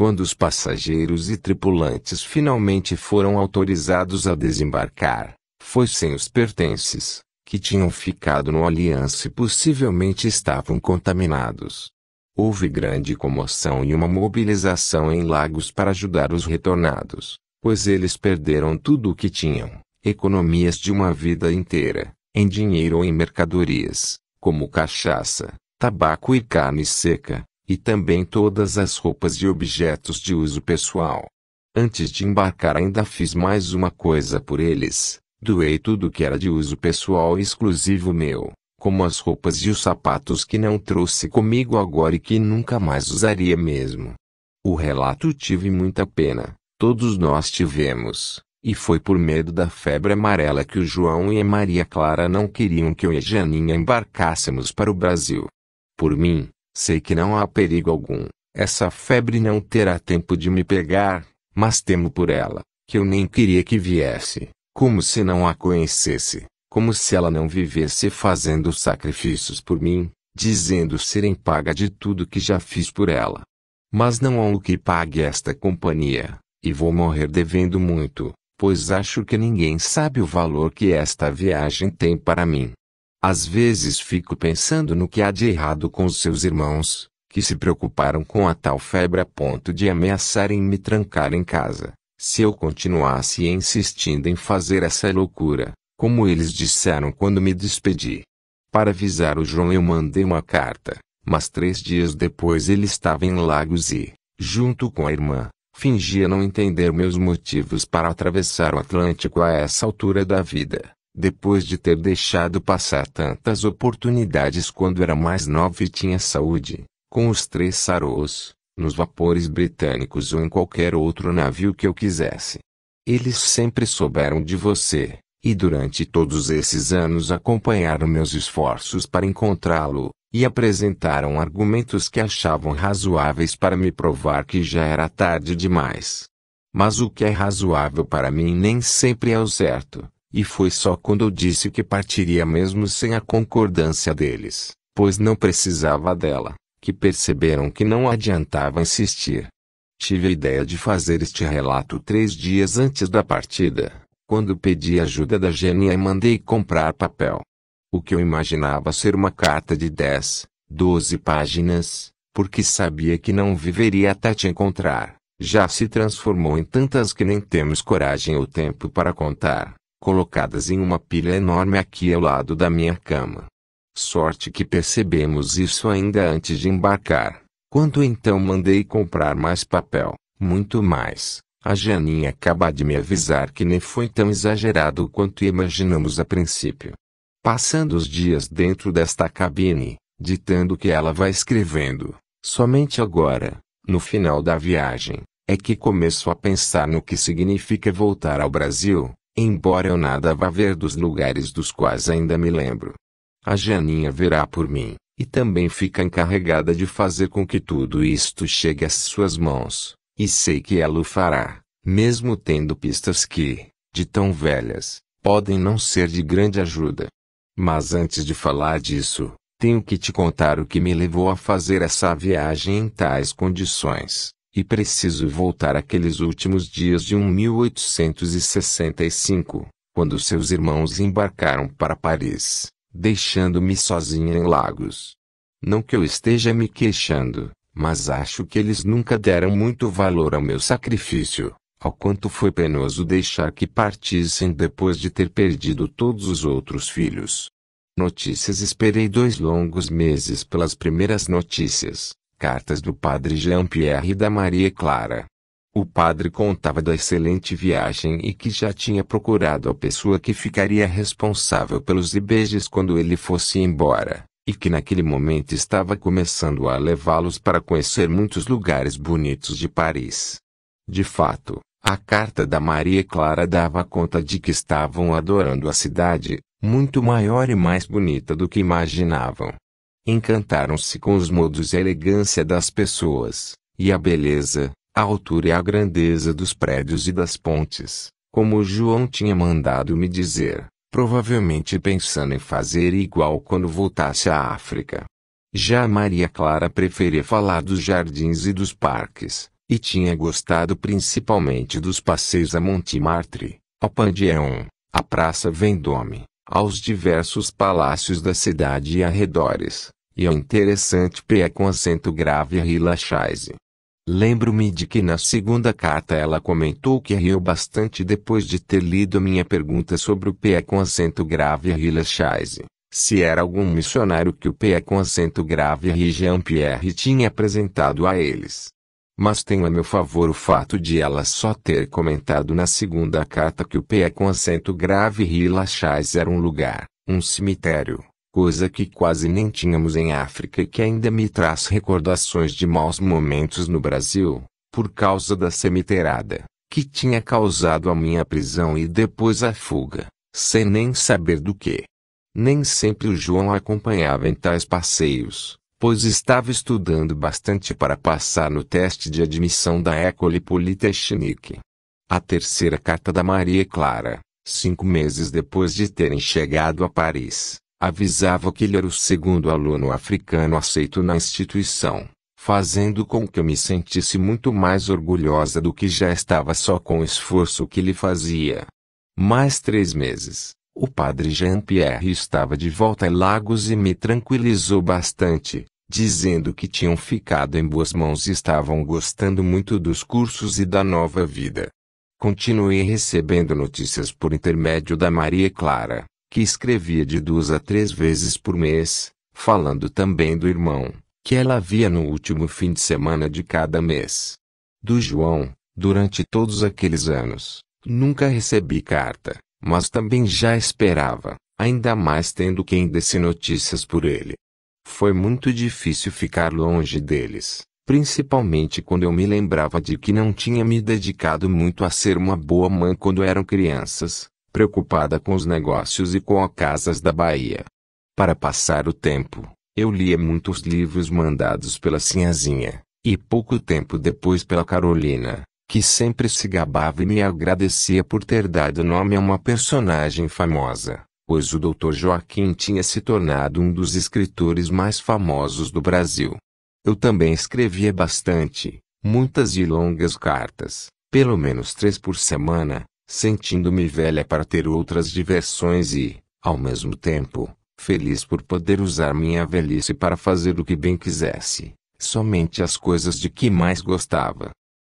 Quando os passageiros e tripulantes finalmente foram autorizados a desembarcar, foi sem os pertences, que tinham ficado no Aliança e possivelmente estavam contaminados. Houve grande comoção e uma mobilização em Lagos para ajudar os retornados, pois eles perderam tudo o que tinham, economias de uma vida inteira, em dinheiro ou em mercadorias, como cachaça, tabaco e carne seca, e também todas as roupas e objetos de uso pessoal. Antes de embarcar, ainda fiz mais uma coisa por eles: doei tudo que era de uso pessoal exclusivo meu, como as roupas e os sapatos que não trouxe comigo agora e que nunca mais usaria mesmo. O relato tive muita pena, todos nós tivemos, e foi por medo da febre amarela que o João e a Maria Clara não queriam que eu e Janinha embarcássemos para o Brasil. Por mim, Sei que não há perigo algum. Essa febre não terá tempo de me pegar, mas temo por ela, que eu nem queria que viesse, como se não a conhecesse, como se ela não vivesse fazendo sacrifícios por mim, dizendo serem paga de tudo que já fiz por ela. Mas não há o que pague esta companhia, e vou morrer devendo muito, pois acho que ninguém sabe o valor que esta viagem tem para mim. Às vezes fico pensando no que há de errado com os seus irmãos, que se preocuparam com a tal febre a ponto de ameaçarem me trancar em casa. Se eu continuasse insistindo em fazer essa loucura, como eles disseram quando me despedi. Para avisar o João eu mandei uma carta, mas três dias depois ele estava em Lagos e, junto com a irmã, fingia não entender meus motivos para atravessar o Atlântico a essa altura da vida depois de ter deixado passar tantas oportunidades quando era mais nova e tinha saúde, com os três saros, nos vapores britânicos ou em qualquer outro navio que eu quisesse. Eles sempre souberam de você, e durante todos esses anos acompanharam meus esforços para encontrá-lo, e apresentaram argumentos que achavam razoáveis para me provar que já era tarde demais. Mas o que é razoável para mim nem sempre é o certo. E foi só quando eu disse que partiria mesmo sem a concordância deles, pois não precisava dela, que perceberam que não adiantava insistir. Tive a ideia de fazer este relato três dias antes da partida, quando pedi ajuda da Gênia e mandei comprar papel. O que eu imaginava ser uma carta de 10, 12 páginas, porque sabia que não viveria até te encontrar, já se transformou em tantas que nem temos coragem ou tempo para contar colocadas em uma pilha enorme aqui ao lado da minha cama. Sorte que percebemos isso ainda antes de embarcar, quando então mandei comprar mais papel, muito mais. A Janinha acaba de me avisar que nem foi tão exagerado quanto imaginamos a princípio. Passando os dias dentro desta cabine, ditando o que ela vai escrevendo, somente agora, no final da viagem, é que começo a pensar no que significa voltar ao Brasil, Embora eu nada vá ver dos lugares dos quais ainda me lembro. A Janinha verá por mim, e também fica encarregada de fazer com que tudo isto chegue às suas mãos, e sei que ela o fará, mesmo tendo pistas que, de tão velhas, podem não ser de grande ajuda. Mas antes de falar disso, tenho que te contar o que me levou a fazer essa viagem em tais condições. E preciso voltar àqueles últimos dias de 1865, quando seus irmãos embarcaram para Paris, deixando-me sozinha em Lagos. Não que eu esteja me queixando, mas acho que eles nunca deram muito valor ao meu sacrifício, ao quanto foi penoso deixar que partissem depois de ter perdido todos os outros filhos. Notícias Esperei dois longos meses pelas primeiras notícias. Cartas do padre Jean-Pierre e da Maria Clara. O padre contava da excelente viagem e que já tinha procurado a pessoa que ficaria responsável pelos IBGs quando ele fosse embora, e que naquele momento estava começando a levá-los para conhecer muitos lugares bonitos de Paris. De fato, a carta da Maria Clara dava conta de que estavam adorando a cidade, muito maior e mais bonita do que imaginavam, Encantaram-se com os modos e a elegância das pessoas, e a beleza, a altura e a grandeza dos prédios e das pontes, como João tinha mandado me dizer, provavelmente pensando em fazer igual quando voltasse à África. Já Maria Clara preferia falar dos jardins e dos parques, e tinha gostado principalmente dos passeios a Montmartre, ao Pandion, à Praça Vendôme, aos diversos palácios da cidade e arredores, e ao interessante P.E. com acento grave Rilachaise. Lembro-me de que na segunda carta ela comentou que riu bastante depois de ter lido a minha pergunta sobre o P.E. com acento grave Rilachaise. Se era algum missionário que o P.E. com acento grave Jean-Pierre tinha apresentado a eles mas tenho a meu favor o fato de ela só ter comentado na segunda carta que o pé com acento grave Rilachás era um lugar, um cemitério, coisa que quase nem tínhamos em África e que ainda me traz recordações de maus momentos no Brasil, por causa da cemiterada, que tinha causado a minha prisão e depois a fuga, sem nem saber do que. Nem sempre o João acompanhava em tais passeios pois estava estudando bastante para passar no teste de admissão da École Polytechnique. A terceira carta da Maria Clara, cinco meses depois de terem chegado a Paris, avisava que ele era o segundo aluno africano aceito na instituição, fazendo com que eu me sentisse muito mais orgulhosa do que já estava só com o esforço que lhe fazia. Mais três meses, o padre Jean-Pierre estava de volta a Lagos e me tranquilizou bastante, dizendo que tinham ficado em boas mãos e estavam gostando muito dos cursos e da nova vida. Continuei recebendo notícias por intermédio da Maria Clara, que escrevia de duas a três vezes por mês, falando também do irmão, que ela via no último fim de semana de cada mês. Do João, durante todos aqueles anos, nunca recebi carta, mas também já esperava, ainda mais tendo quem desse notícias por ele. Foi muito difícil ficar longe deles, principalmente quando eu me lembrava de que não tinha me dedicado muito a ser uma boa mãe quando eram crianças, preocupada com os negócios e com as casas da Bahia. Para passar o tempo, eu lia muitos livros mandados pela Sinhazinha, e pouco tempo depois pela Carolina, que sempre se gabava e me agradecia por ter dado nome a uma personagem famosa pois o Dr. Joaquim tinha se tornado um dos escritores mais famosos do Brasil. Eu também escrevia bastante, muitas e longas cartas, pelo menos três por semana, sentindo-me velha para ter outras diversões e, ao mesmo tempo, feliz por poder usar minha velhice para fazer o que bem quisesse, somente as coisas de que mais gostava.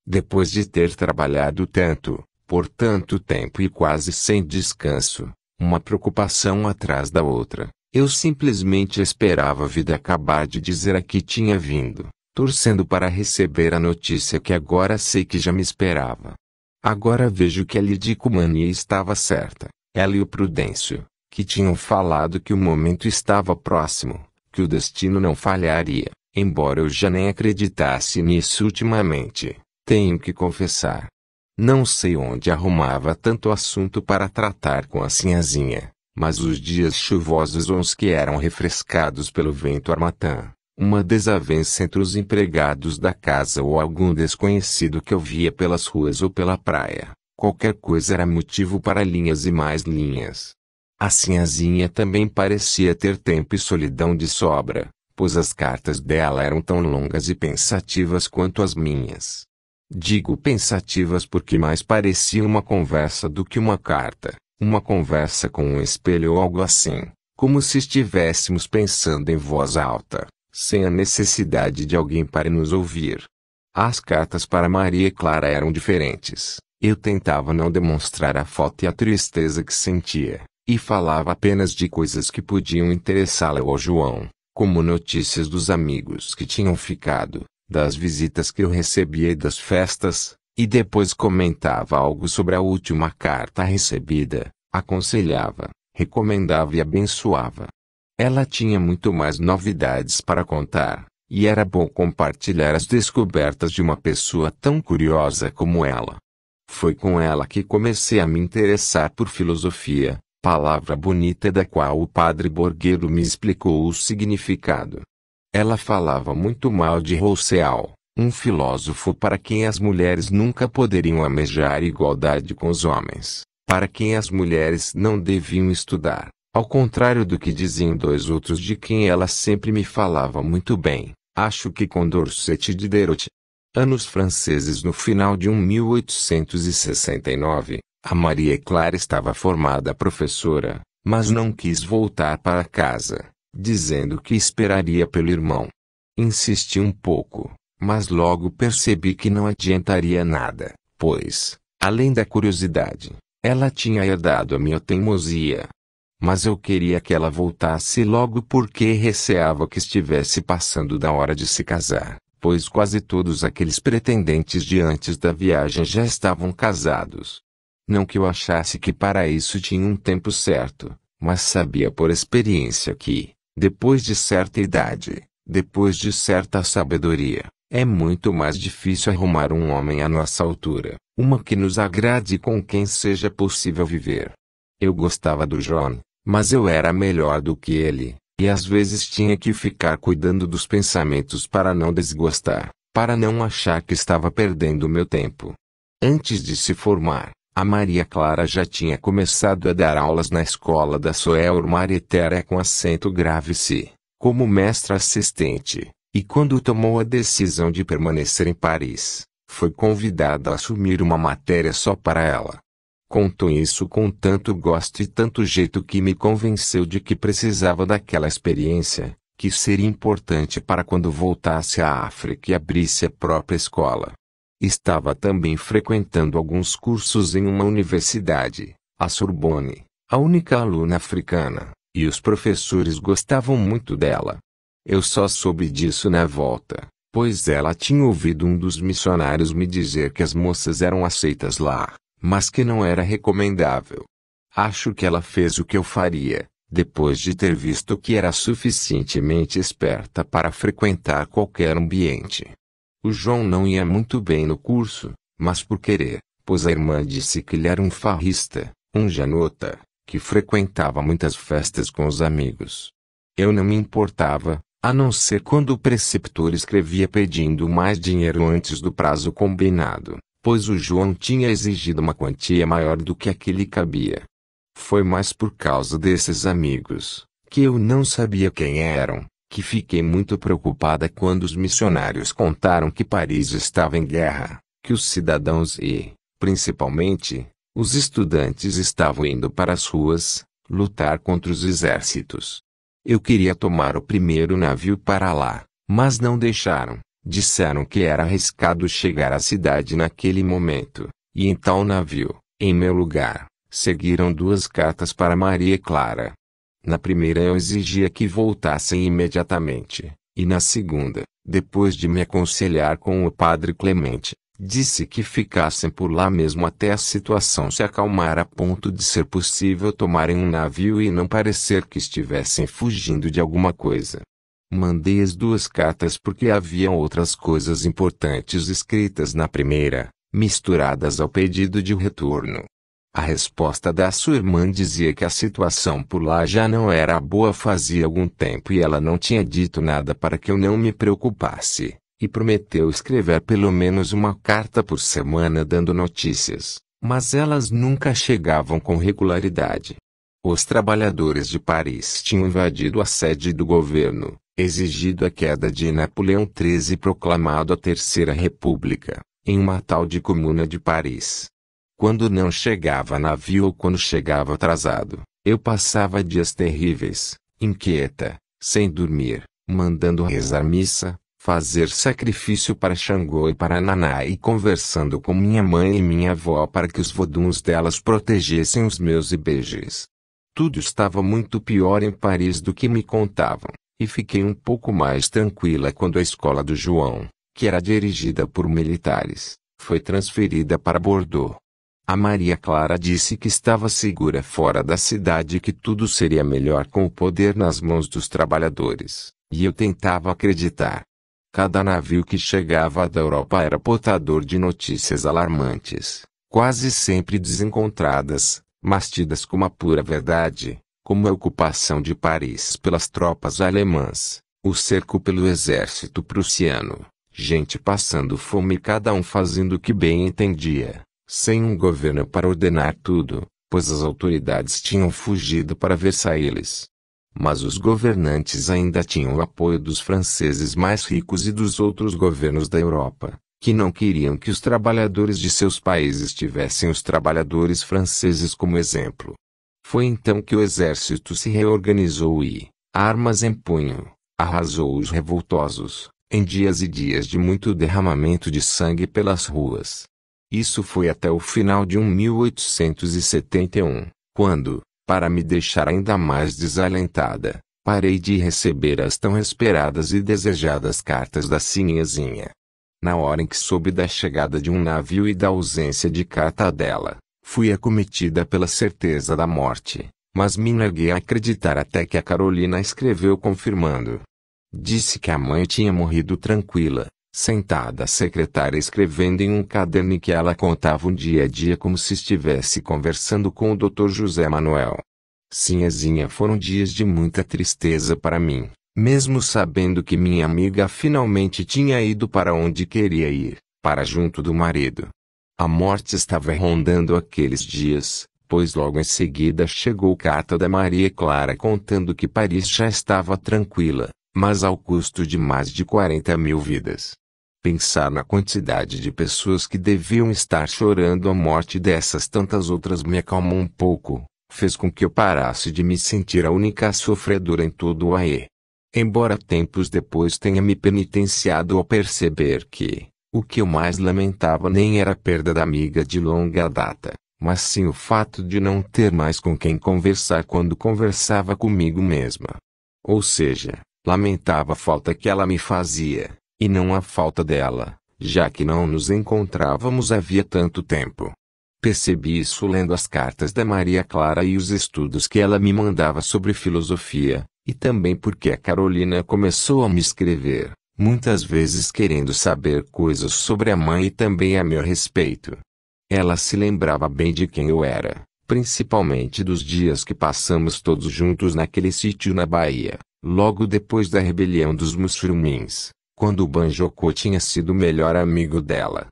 Depois de ter trabalhado tanto, por tanto tempo e quase sem descanso, uma preocupação atrás da outra. Eu simplesmente esperava a vida acabar de dizer a que tinha vindo, torcendo para receber a notícia que agora sei que já me esperava. Agora vejo que a Lidicumania estava certa. Ela e o Prudêncio, que tinham falado que o momento estava próximo, que o destino não falharia, embora eu já nem acreditasse nisso ultimamente, tenho que confessar. Não sei onde arrumava tanto assunto para tratar com a sinhazinha, mas os dias chuvosos ou os que eram refrescados pelo vento armatã, uma desavença entre os empregados da casa ou algum desconhecido que eu via pelas ruas ou pela praia, qualquer coisa era motivo para linhas e mais linhas. A sinhazinha também parecia ter tempo e solidão de sobra, pois as cartas dela eram tão longas e pensativas quanto as minhas. Digo pensativas porque mais parecia uma conversa do que uma carta, uma conversa com um espelho ou algo assim, como se estivéssemos pensando em voz alta, sem a necessidade de alguém para nos ouvir. As cartas para Maria Clara eram diferentes. Eu tentava não demonstrar a foto e a tristeza que sentia, e falava apenas de coisas que podiam interessá-la ou João, como notícias dos amigos que tinham ficado, das visitas que eu recebia e das festas, e depois comentava algo sobre a última carta recebida, aconselhava, recomendava e abençoava. Ela tinha muito mais novidades para contar, e era bom compartilhar as descobertas de uma pessoa tão curiosa como ela. Foi com ela que comecei a me interessar por filosofia, palavra bonita da qual o padre Borgueiro me explicou o significado. Ela falava muito mal de Rousseau, um filósofo para quem as mulheres nunca poderiam amejar igualdade com os homens, para quem as mulheres não deviam estudar, ao contrário do que diziam dois outros de quem ela sempre me falava muito bem, acho que com Dorset Diderot. Anos franceses no final de 1869, a Maria Clara estava formada professora, mas não quis voltar para casa dizendo que esperaria pelo irmão. Insisti um pouco, mas logo percebi que não adiantaria nada, pois, além da curiosidade, ela tinha herdado a minha teimosia. Mas eu queria que ela voltasse logo porque receava que estivesse passando da hora de se casar, pois quase todos aqueles pretendentes de antes da viagem já estavam casados. Não que eu achasse que para isso tinha um tempo certo, mas sabia por experiência que, depois de certa idade, depois de certa sabedoria, é muito mais difícil arrumar um homem à nossa altura, uma que nos agrade e com quem seja possível viver. Eu gostava do John, mas eu era melhor do que ele, e às vezes tinha que ficar cuidando dos pensamentos para não desgostar, para não achar que estava perdendo meu tempo. Antes de se formar, a Maria Clara já tinha começado a dar aulas na escola da Soel Maritera com acento grave se, como mestra assistente, e quando tomou a decisão de permanecer em Paris, foi convidada a assumir uma matéria só para ela. Contou isso com tanto gosto e tanto jeito que me convenceu de que precisava daquela experiência, que seria importante para quando voltasse à África e abrisse a própria escola. Estava também frequentando alguns cursos em uma universidade, a Sorbonne, a única aluna africana, e os professores gostavam muito dela. Eu só soube disso na volta, pois ela tinha ouvido um dos missionários me dizer que as moças eram aceitas lá, mas que não era recomendável. Acho que ela fez o que eu faria, depois de ter visto que era suficientemente esperta para frequentar qualquer ambiente. O João não ia muito bem no curso, mas por querer, pois a irmã disse que ele era um farrista, um janota, que frequentava muitas festas com os amigos. Eu não me importava, a não ser quando o preceptor escrevia pedindo mais dinheiro antes do prazo combinado, pois o João tinha exigido uma quantia maior do que a que lhe cabia. Foi mais por causa desses amigos, que eu não sabia quem eram, que fiquei muito preocupada quando os missionários contaram que Paris estava em guerra, que os cidadãos e, principalmente, os estudantes estavam indo para as ruas, lutar contra os exércitos. Eu queria tomar o primeiro navio para lá, mas não deixaram. Disseram que era arriscado chegar à cidade naquele momento, e em então tal navio, em meu lugar, seguiram duas cartas para Maria Clara, na primeira eu exigia que voltassem imediatamente, e na segunda, depois de me aconselhar com o padre Clemente, disse que ficassem por lá mesmo até a situação se acalmar a ponto de ser possível tomarem um navio e não parecer que estivessem fugindo de alguma coisa. Mandei as duas cartas porque havia outras coisas importantes escritas na primeira, misturadas ao pedido de retorno. A resposta da sua irmã dizia que a situação por lá já não era boa fazia algum tempo e ela não tinha dito nada para que eu não me preocupasse, e prometeu escrever pelo menos uma carta por semana dando notícias, mas elas nunca chegavam com regularidade. Os trabalhadores de Paris tinham invadido a sede do governo, exigido a queda de Napoleão XIII e proclamado a Terceira República, em uma tal de Comuna de Paris quando não chegava navio ou quando chegava atrasado, eu passava dias terríveis, inquieta, sem dormir, mandando rezar missa, fazer sacrifício para Xangô e para Naná e conversando com minha mãe e minha avó para que os voduns delas protegessem os meus IBGs. Tudo estava muito pior em Paris do que me contavam, e fiquei um pouco mais tranquila quando a escola do João, que era dirigida por militares, foi transferida para Bordeaux. A Maria Clara disse que estava segura fora da cidade e que tudo seria melhor com o poder nas mãos dos trabalhadores, e eu tentava acreditar. Cada navio que chegava da Europa era portador de notícias alarmantes, quase sempre desencontradas, mas tidas como a pura verdade, como a ocupação de Paris pelas tropas alemãs, o cerco pelo exército prussiano, gente passando fome e cada um fazendo o que bem entendia sem um governo para ordenar tudo, pois as autoridades tinham fugido para Versailles. Mas os governantes ainda tinham o apoio dos franceses mais ricos e dos outros governos da Europa, que não queriam que os trabalhadores de seus países tivessem os trabalhadores franceses como exemplo. Foi então que o exército se reorganizou e, armas em punho, arrasou os revoltosos, em dias e dias de muito derramamento de sangue pelas ruas. Isso foi até o final de 1871, quando, para me deixar ainda mais desalentada, parei de receber as tão esperadas e desejadas cartas da Sinhezinha. Na hora em que soube da chegada de um navio e da ausência de carta dela, fui acometida pela certeza da morte, mas me neguei a acreditar até que a Carolina escreveu confirmando. Disse que a mãe tinha morrido tranquila, sentada a secretária escrevendo em um caderno em que ela contava o dia a dia como se estivesse conversando com o Dr. José Manuel. Sinhazinha foram dias de muita tristeza para mim, mesmo sabendo que minha amiga finalmente tinha ido para onde queria ir, para junto do marido. A morte estava rondando aqueles dias, pois logo em seguida chegou carta da Maria Clara contando que Paris já estava tranquila, mas ao custo de mais de 40 mil vidas pensar na quantidade de pessoas que deviam estar chorando a morte dessas tantas outras me acalmou um pouco, fez com que eu parasse de me sentir a única sofredora em todo o AE. Embora tempos depois tenha me penitenciado ao perceber que, o que eu mais lamentava nem era a perda da amiga de longa data, mas sim o fato de não ter mais com quem conversar quando conversava comigo mesma. Ou seja, lamentava a falta que ela me fazia, e não a falta dela, já que não nos encontrávamos havia tanto tempo. Percebi isso lendo as cartas da Maria Clara e os estudos que ela me mandava sobre filosofia, e também porque a Carolina começou a me escrever, muitas vezes querendo saber coisas sobre a mãe e também a meu respeito. Ela se lembrava bem de quem eu era, principalmente dos dias que passamos todos juntos naquele sítio na Bahia, logo depois da rebelião dos muçulmins quando o Banjoko tinha sido o melhor amigo dela.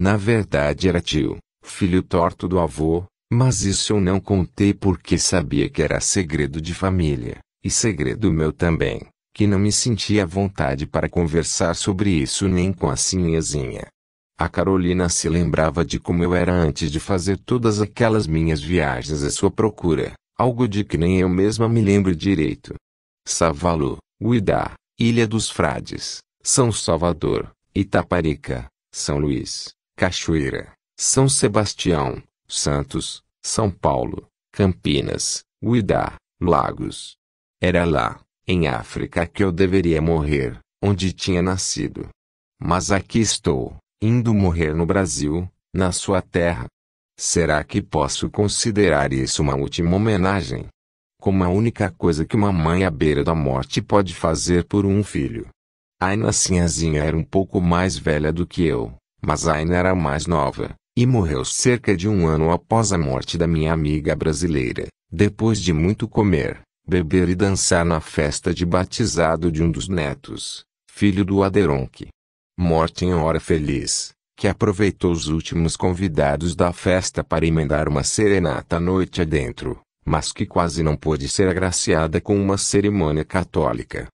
Na verdade era tio, filho torto do avô, mas isso eu não contei porque sabia que era segredo de família, e segredo meu também, que não me sentia à vontade para conversar sobre isso nem com a sinhazinha. A Carolina se lembrava de como eu era antes de fazer todas aquelas minhas viagens à sua procura, algo de que nem eu mesma me lembro direito. Savalu, Uidá, Ilha dos Frades. São Salvador, Itaparica, São Luís, Cachoeira, São Sebastião, Santos, São Paulo, Campinas, Uidá, Lagos. Era lá, em África, que eu deveria morrer, onde tinha nascido. Mas aqui estou, indo morrer no Brasil, na sua terra. Será que posso considerar isso uma última homenagem? Como a única coisa que uma mãe à beira da morte pode fazer por um filho. Aina Sinhazinha assim, era um pouco mais velha do que eu, mas Aina era mais nova, e morreu cerca de um ano após a morte da minha amiga brasileira, depois de muito comer, beber e dançar na festa de batizado de um dos netos, filho do Aderonque. Morte em hora feliz, que aproveitou os últimos convidados da festa para emendar uma serenata à noite adentro, mas que quase não pôde ser agraciada com uma cerimônia católica.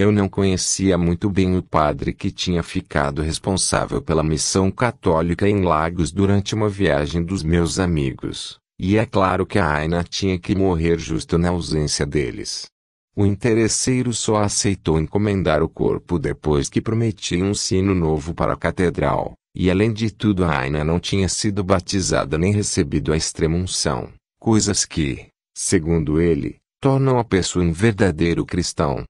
Eu não conhecia muito bem o padre que tinha ficado responsável pela missão católica em Lagos durante uma viagem dos meus amigos, e é claro que a Aina tinha que morrer justo na ausência deles. O interesseiro só aceitou encomendar o corpo depois que prometi um sino novo para a catedral, e além de tudo a Aina não tinha sido batizada nem recebido a extrema unção, coisas que, segundo ele, tornam a pessoa um verdadeiro cristão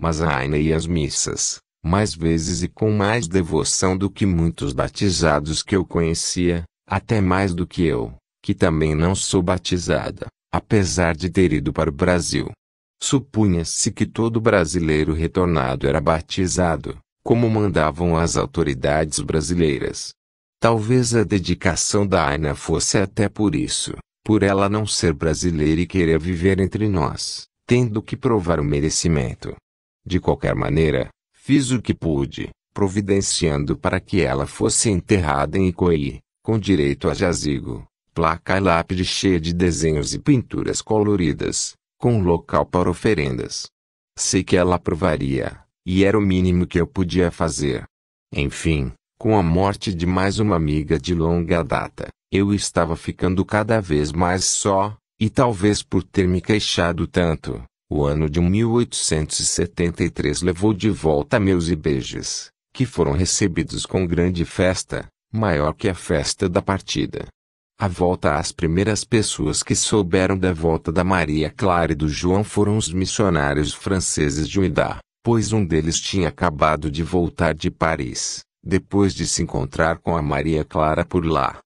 mas a aina e as missas, mais vezes e com mais devoção do que muitos batizados que eu conhecia, até mais do que eu, que também não sou batizada, apesar de ter ido para o Brasil. Supunha-se que todo brasileiro retornado era batizado, como mandavam as autoridades brasileiras. Talvez a dedicação da Aina fosse até por isso, por ela não ser brasileira e querer viver entre nós, tendo que provar o merecimento. De qualquer maneira, fiz o que pude, providenciando para que ela fosse enterrada em Icoí, com direito a jazigo, placa e lápide cheia de desenhos e pinturas coloridas, com local para oferendas. Sei que ela aprovaria, e era o mínimo que eu podia fazer. Enfim, com a morte de mais uma amiga de longa data, eu estava ficando cada vez mais só, e talvez por ter me queixado tanto, o ano de 1873 levou de volta meus beijos, que foram recebidos com grande festa, maior que a festa da partida. A volta às primeiras pessoas que souberam da volta da Maria Clara e do João foram os missionários franceses de Uidá, pois um deles tinha acabado de voltar de Paris, depois de se encontrar com a Maria Clara por lá.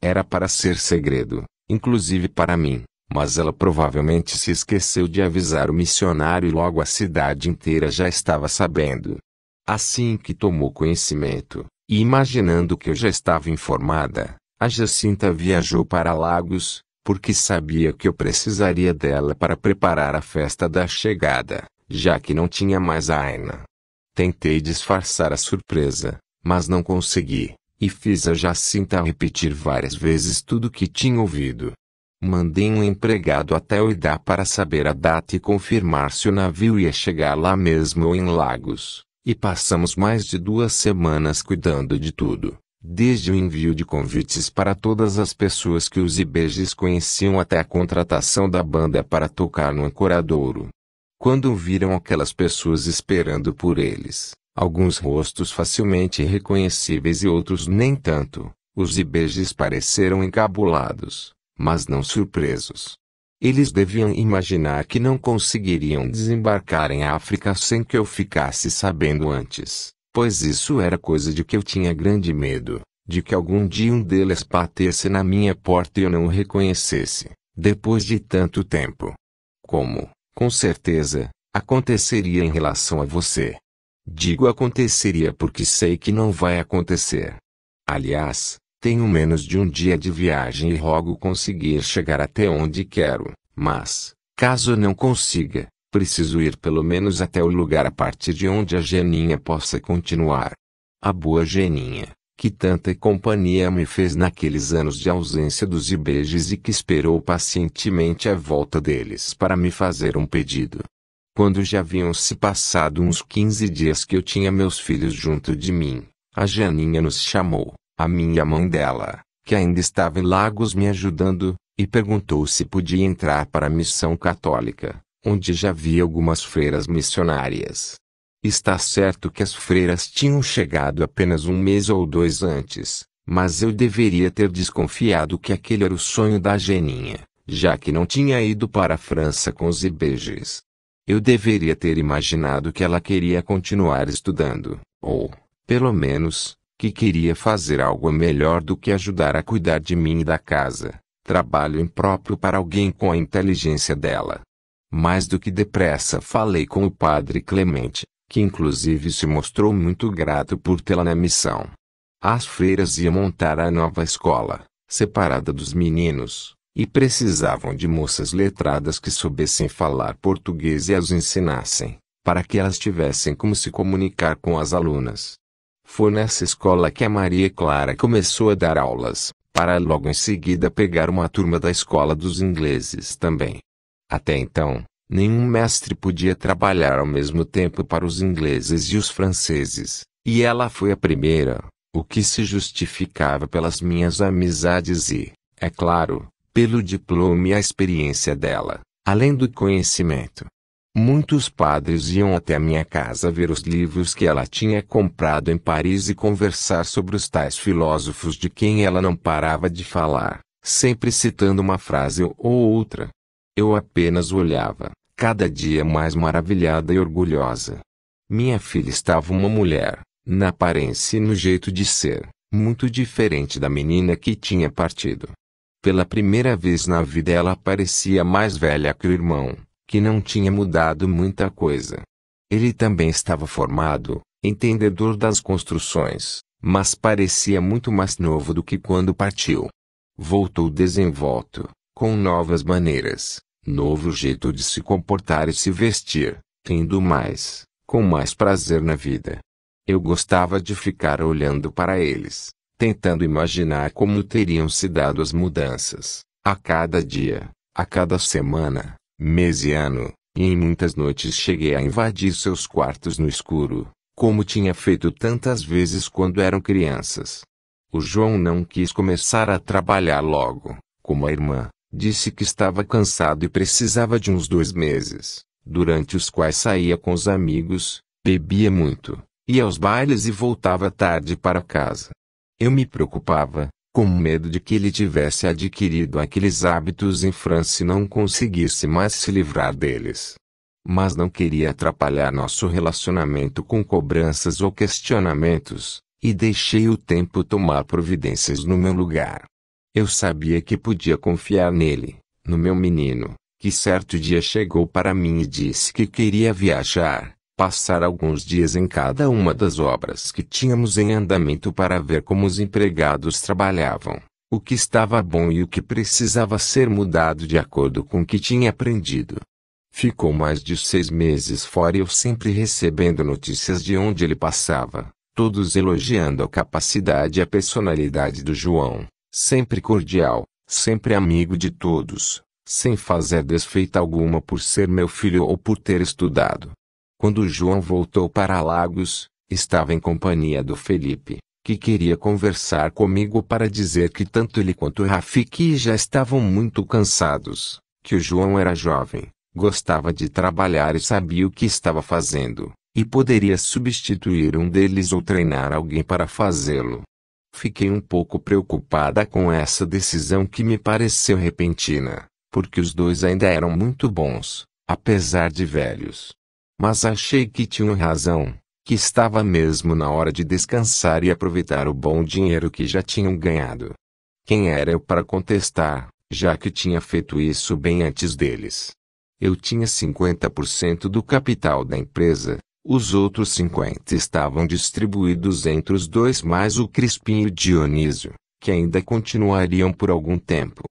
Era para ser segredo, inclusive para mim mas ela provavelmente se esqueceu de avisar o missionário e logo a cidade inteira já estava sabendo. Assim que tomou conhecimento, e imaginando que eu já estava informada, a Jacinta viajou para Lagos, porque sabia que eu precisaria dela para preparar a festa da chegada, já que não tinha mais a Aina. Tentei disfarçar a surpresa, mas não consegui, e fiz a Jacinta repetir várias vezes tudo o que tinha ouvido. Mandei um empregado até Idá para saber a data e confirmar se o navio ia chegar lá mesmo ou em Lagos, e passamos mais de duas semanas cuidando de tudo, desde o envio de convites para todas as pessoas que os Ibejes conheciam até a contratação da banda para tocar no Ancoradouro. Quando viram aquelas pessoas esperando por eles, alguns rostos facilmente reconhecíveis e outros nem tanto, os Ibejes pareceram encabulados mas não surpresos. Eles deviam imaginar que não conseguiriam desembarcar em África sem que eu ficasse sabendo antes, pois isso era coisa de que eu tinha grande medo, de que algum dia um deles batesse na minha porta e eu não o reconhecesse, depois de tanto tempo. Como, com certeza, aconteceria em relação a você. Digo aconteceria porque sei que não vai acontecer. Aliás, tenho menos de um dia de viagem e rogo conseguir chegar até onde quero, mas, caso não consiga, preciso ir pelo menos até o lugar a partir de onde a Geninha possa continuar. A boa Geninha, que tanta companhia me fez naqueles anos de ausência dos Ibejes e que esperou pacientemente a volta deles para me fazer um pedido. Quando já haviam se passado uns 15 dias que eu tinha meus filhos junto de mim, a Janinha nos chamou. A minha mãe dela, que ainda estava em Lagos me ajudando, e perguntou se podia entrar para a missão católica, onde já havia algumas freiras missionárias. Está certo que as freiras tinham chegado apenas um mês ou dois antes, mas eu deveria ter desconfiado que aquele era o sonho da Geninha, já que não tinha ido para a França com os Ibeges. Eu deveria ter imaginado que ela queria continuar estudando, ou, pelo menos, que queria fazer algo melhor do que ajudar a cuidar de mim e da casa, trabalho impróprio para alguém com a inteligência dela. Mais do que depressa falei com o padre Clemente, que inclusive se mostrou muito grato por tê-la na missão. As freiras iam montar a nova escola, separada dos meninos, e precisavam de moças letradas que soubessem falar português e as ensinassem, para que elas tivessem como se comunicar com as alunas. Foi nessa escola que a Maria Clara começou a dar aulas, para logo em seguida pegar uma turma da escola dos ingleses também. Até então, nenhum mestre podia trabalhar ao mesmo tempo para os ingleses e os franceses, e ela foi a primeira, o que se justificava pelas minhas amizades e, é claro, pelo diploma e a experiência dela, além do conhecimento. Muitos padres iam até minha casa ver os livros que ela tinha comprado em Paris e conversar sobre os tais filósofos de quem ela não parava de falar, sempre citando uma frase ou outra. Eu apenas olhava, cada dia mais maravilhada e orgulhosa. Minha filha estava uma mulher, na aparência e no jeito de ser, muito diferente da menina que tinha partido. Pela primeira vez na vida ela parecia mais velha que o irmão que não tinha mudado muita coisa. Ele também estava formado, entendedor das construções, mas parecia muito mais novo do que quando partiu. Voltou desenvolto, com novas maneiras, novo jeito de se comportar e se vestir, tendo mais, com mais prazer na vida. Eu gostava de ficar olhando para eles, tentando imaginar como teriam se dado as mudanças, a cada dia, a cada semana, mesiano, e em muitas noites cheguei a invadir seus quartos no escuro, como tinha feito tantas vezes quando eram crianças. O João não quis começar a trabalhar logo, como a irmã, disse que estava cansado e precisava de uns dois meses, durante os quais saía com os amigos, bebia muito, ia aos bailes e voltava tarde para casa. Eu me preocupava, com medo de que ele tivesse adquirido aqueles hábitos em França e não conseguisse mais se livrar deles. Mas não queria atrapalhar nosso relacionamento com cobranças ou questionamentos, e deixei o tempo tomar providências no meu lugar. Eu sabia que podia confiar nele, no meu menino, que certo dia chegou para mim e disse que queria viajar, passar alguns dias em cada uma das obras que tínhamos em andamento para ver como os empregados trabalhavam, o que estava bom e o que precisava ser mudado de acordo com o que tinha aprendido. Ficou mais de seis meses fora e eu sempre recebendo notícias de onde ele passava, todos elogiando a capacidade e a personalidade do João, sempre cordial, sempre amigo de todos, sem fazer desfeita alguma por ser meu filho ou por ter estudado. Quando João voltou para Lagos, estava em companhia do Felipe, que queria conversar comigo para dizer que tanto ele quanto Rafiki já estavam muito cansados, que o João era jovem, gostava de trabalhar e sabia o que estava fazendo, e poderia substituir um deles ou treinar alguém para fazê-lo. Fiquei um pouco preocupada com essa decisão que me pareceu repentina, porque os dois ainda eram muito bons, apesar de velhos mas achei que tinham razão, que estava mesmo na hora de descansar e aproveitar o bom dinheiro que já tinham ganhado. Quem era eu para contestar, já que tinha feito isso bem antes deles? Eu tinha 50% do capital da empresa, os outros 50 estavam distribuídos entre os dois mais o Crispim e o Dionísio, que ainda continuariam por algum tempo.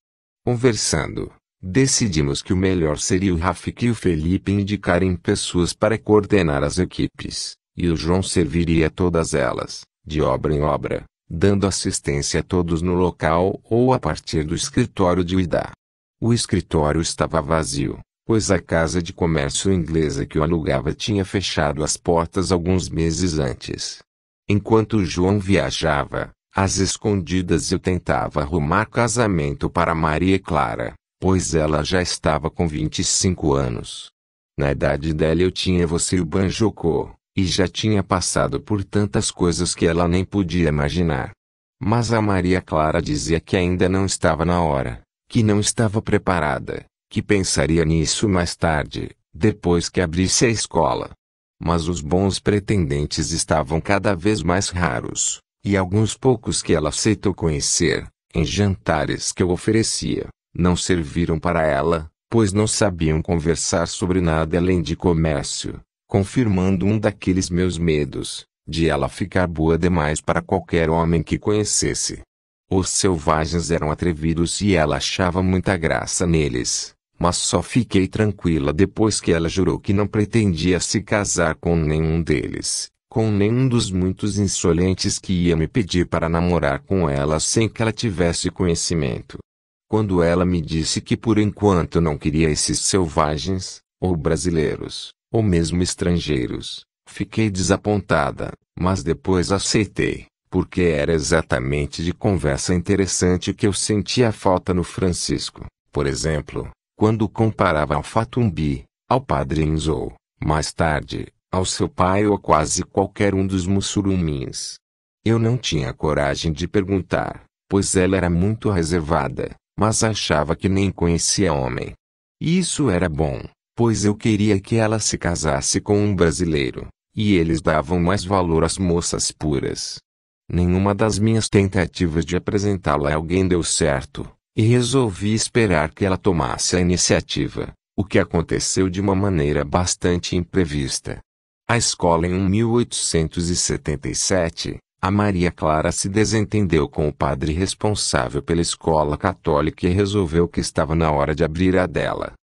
Conversando, Decidimos que o melhor seria o Rafik e o Felipe indicarem pessoas para coordenar as equipes, e o João serviria todas elas, de obra em obra, dando assistência a todos no local ou a partir do escritório de Uidá. O escritório estava vazio, pois a casa de comércio inglesa que o alugava tinha fechado as portas alguns meses antes. Enquanto o João viajava, às escondidas eu tentava arrumar casamento para Maria Clara pois ela já estava com 25 anos. Na idade dela eu tinha você e o Banjoko, e já tinha passado por tantas coisas que ela nem podia imaginar. Mas a Maria Clara dizia que ainda não estava na hora, que não estava preparada, que pensaria nisso mais tarde, depois que abrisse a escola. Mas os bons pretendentes estavam cada vez mais raros, e alguns poucos que ela aceitou conhecer, em jantares que eu oferecia, não serviram para ela, pois não sabiam conversar sobre nada além de comércio, confirmando um daqueles meus medos, de ela ficar boa demais para qualquer homem que conhecesse. Os selvagens eram atrevidos e ela achava muita graça neles, mas só fiquei tranquila depois que ela jurou que não pretendia se casar com nenhum deles, com nenhum dos muitos insolentes que ia me pedir para namorar com ela sem que ela tivesse conhecimento. Quando ela me disse que por enquanto não queria esses selvagens, ou brasileiros, ou mesmo estrangeiros, fiquei desapontada, mas depois aceitei, porque era exatamente de conversa interessante que eu sentia falta no Francisco, por exemplo, quando comparava ao Fatumbi, ao Padre Inzou, mais tarde, ao seu pai ou a quase qualquer um dos mussurumins. Eu não tinha coragem de perguntar, pois ela era muito reservada, mas achava que nem conhecia homem. E isso era bom, pois eu queria que ela se casasse com um brasileiro, e eles davam mais valor às moças puras. Nenhuma das minhas tentativas de apresentá-la a alguém deu certo, e resolvi esperar que ela tomasse a iniciativa, o que aconteceu de uma maneira bastante imprevista. A escola em 1877, a Maria Clara se desentendeu com o padre responsável pela escola católica e resolveu que estava na hora de abrir a dela.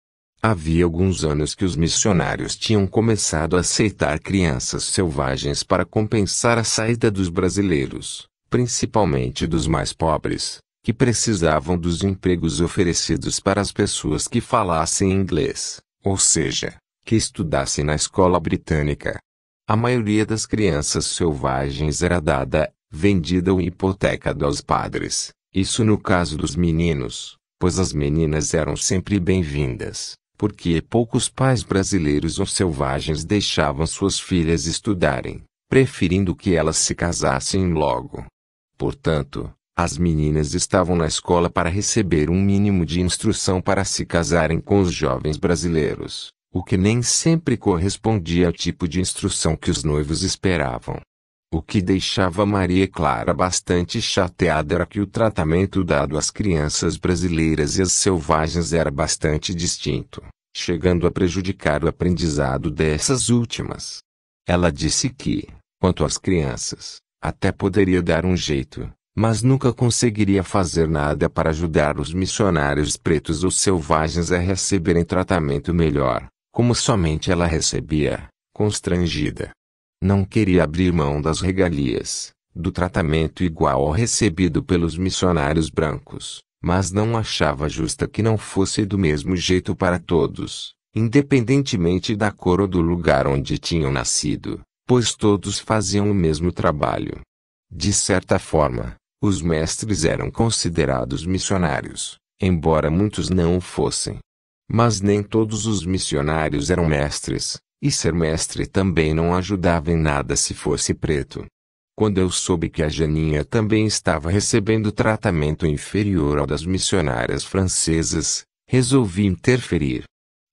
Havia alguns anos que os missionários tinham começado a aceitar crianças selvagens para compensar a saída dos brasileiros, principalmente dos mais pobres, que precisavam dos empregos oferecidos para as pessoas que falassem inglês, ou seja, que estudassem na escola britânica. A maioria das crianças selvagens era dada, vendida ou hipotecada aos padres, isso no caso dos meninos, pois as meninas eram sempre bem-vindas, porque poucos pais brasileiros ou selvagens deixavam suas filhas estudarem, preferindo que elas se casassem logo. Portanto, as meninas estavam na escola para receber um mínimo de instrução para se casarem com os jovens brasileiros o que nem sempre correspondia ao tipo de instrução que os noivos esperavam. O que deixava Maria Clara bastante chateada era que o tratamento dado às crianças brasileiras e às selvagens era bastante distinto, chegando a prejudicar o aprendizado dessas últimas. Ela disse que, quanto às crianças, até poderia dar um jeito, mas nunca conseguiria fazer nada para ajudar os missionários pretos ou selvagens a receberem tratamento melhor como somente ela recebia, constrangida. Não queria abrir mão das regalias, do tratamento igual ao recebido pelos missionários brancos, mas não achava justa que não fosse do mesmo jeito para todos, independentemente da cor ou do lugar onde tinham nascido, pois todos faziam o mesmo trabalho. De certa forma, os mestres eram considerados missionários, embora muitos não o fossem. Mas nem todos os missionários eram mestres, e ser mestre também não ajudava em nada se fosse preto. Quando eu soube que a Janinha também estava recebendo tratamento inferior ao das missionárias francesas, resolvi interferir.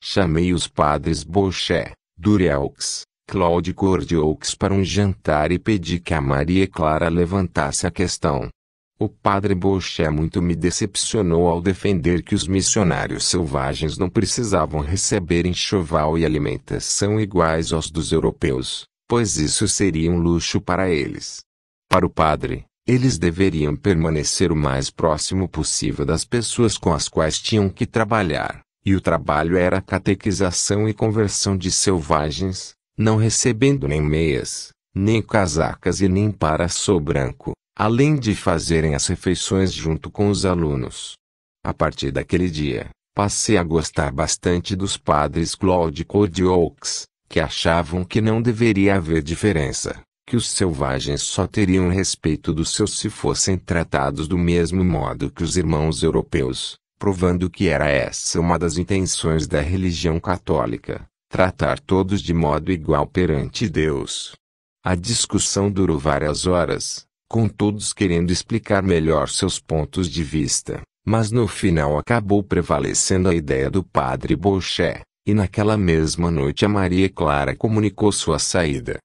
Chamei os padres Bochet, Dureux, Claude Cordioux para um jantar e pedi que a Maria Clara levantasse a questão. O padre Boché muito me decepcionou ao defender que os missionários selvagens não precisavam receber enxoval e alimentação iguais aos dos europeus, pois isso seria um luxo para eles. Para o padre, eles deveriam permanecer o mais próximo possível das pessoas com as quais tinham que trabalhar, e o trabalho era a catequização e conversão de selvagens, não recebendo nem meias, nem casacas e nem para branco além de fazerem as refeições junto com os alunos. A partir daquele dia, passei a gostar bastante dos padres Cláudico de que achavam que não deveria haver diferença, que os selvagens só teriam respeito dos seus se fossem tratados do mesmo modo que os irmãos europeus, provando que era essa uma das intenções da religião católica, tratar todos de modo igual perante Deus. A discussão durou várias horas, com todos querendo explicar melhor seus pontos de vista, mas no final acabou prevalecendo a ideia do padre Bochê e naquela mesma noite a Maria Clara comunicou sua saída.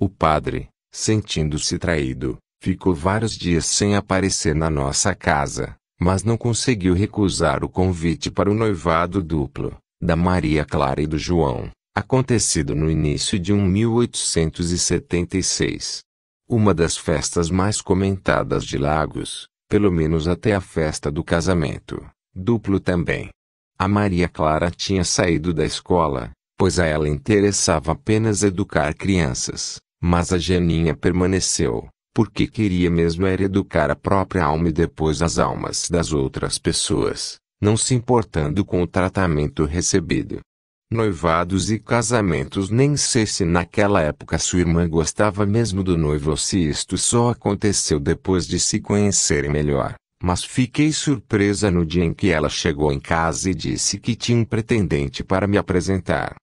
O padre, sentindo-se traído, ficou vários dias sem aparecer na nossa casa, mas não conseguiu recusar o convite para o noivado duplo, da Maria Clara e do João, acontecido no início de 1876 uma das festas mais comentadas de Lagos, pelo menos até a festa do casamento, duplo também. A Maria Clara tinha saído da escola, pois a ela interessava apenas educar crianças, mas a Janinha permaneceu, porque queria mesmo era educar a própria alma e depois as almas das outras pessoas, não se importando com o tratamento recebido. Noivados e casamentos nem sei se naquela época sua irmã gostava mesmo do noivo ou se isto só aconteceu depois de se conhecerem melhor. Mas fiquei surpresa no dia em que ela chegou em casa e disse que tinha um pretendente para me apresentar.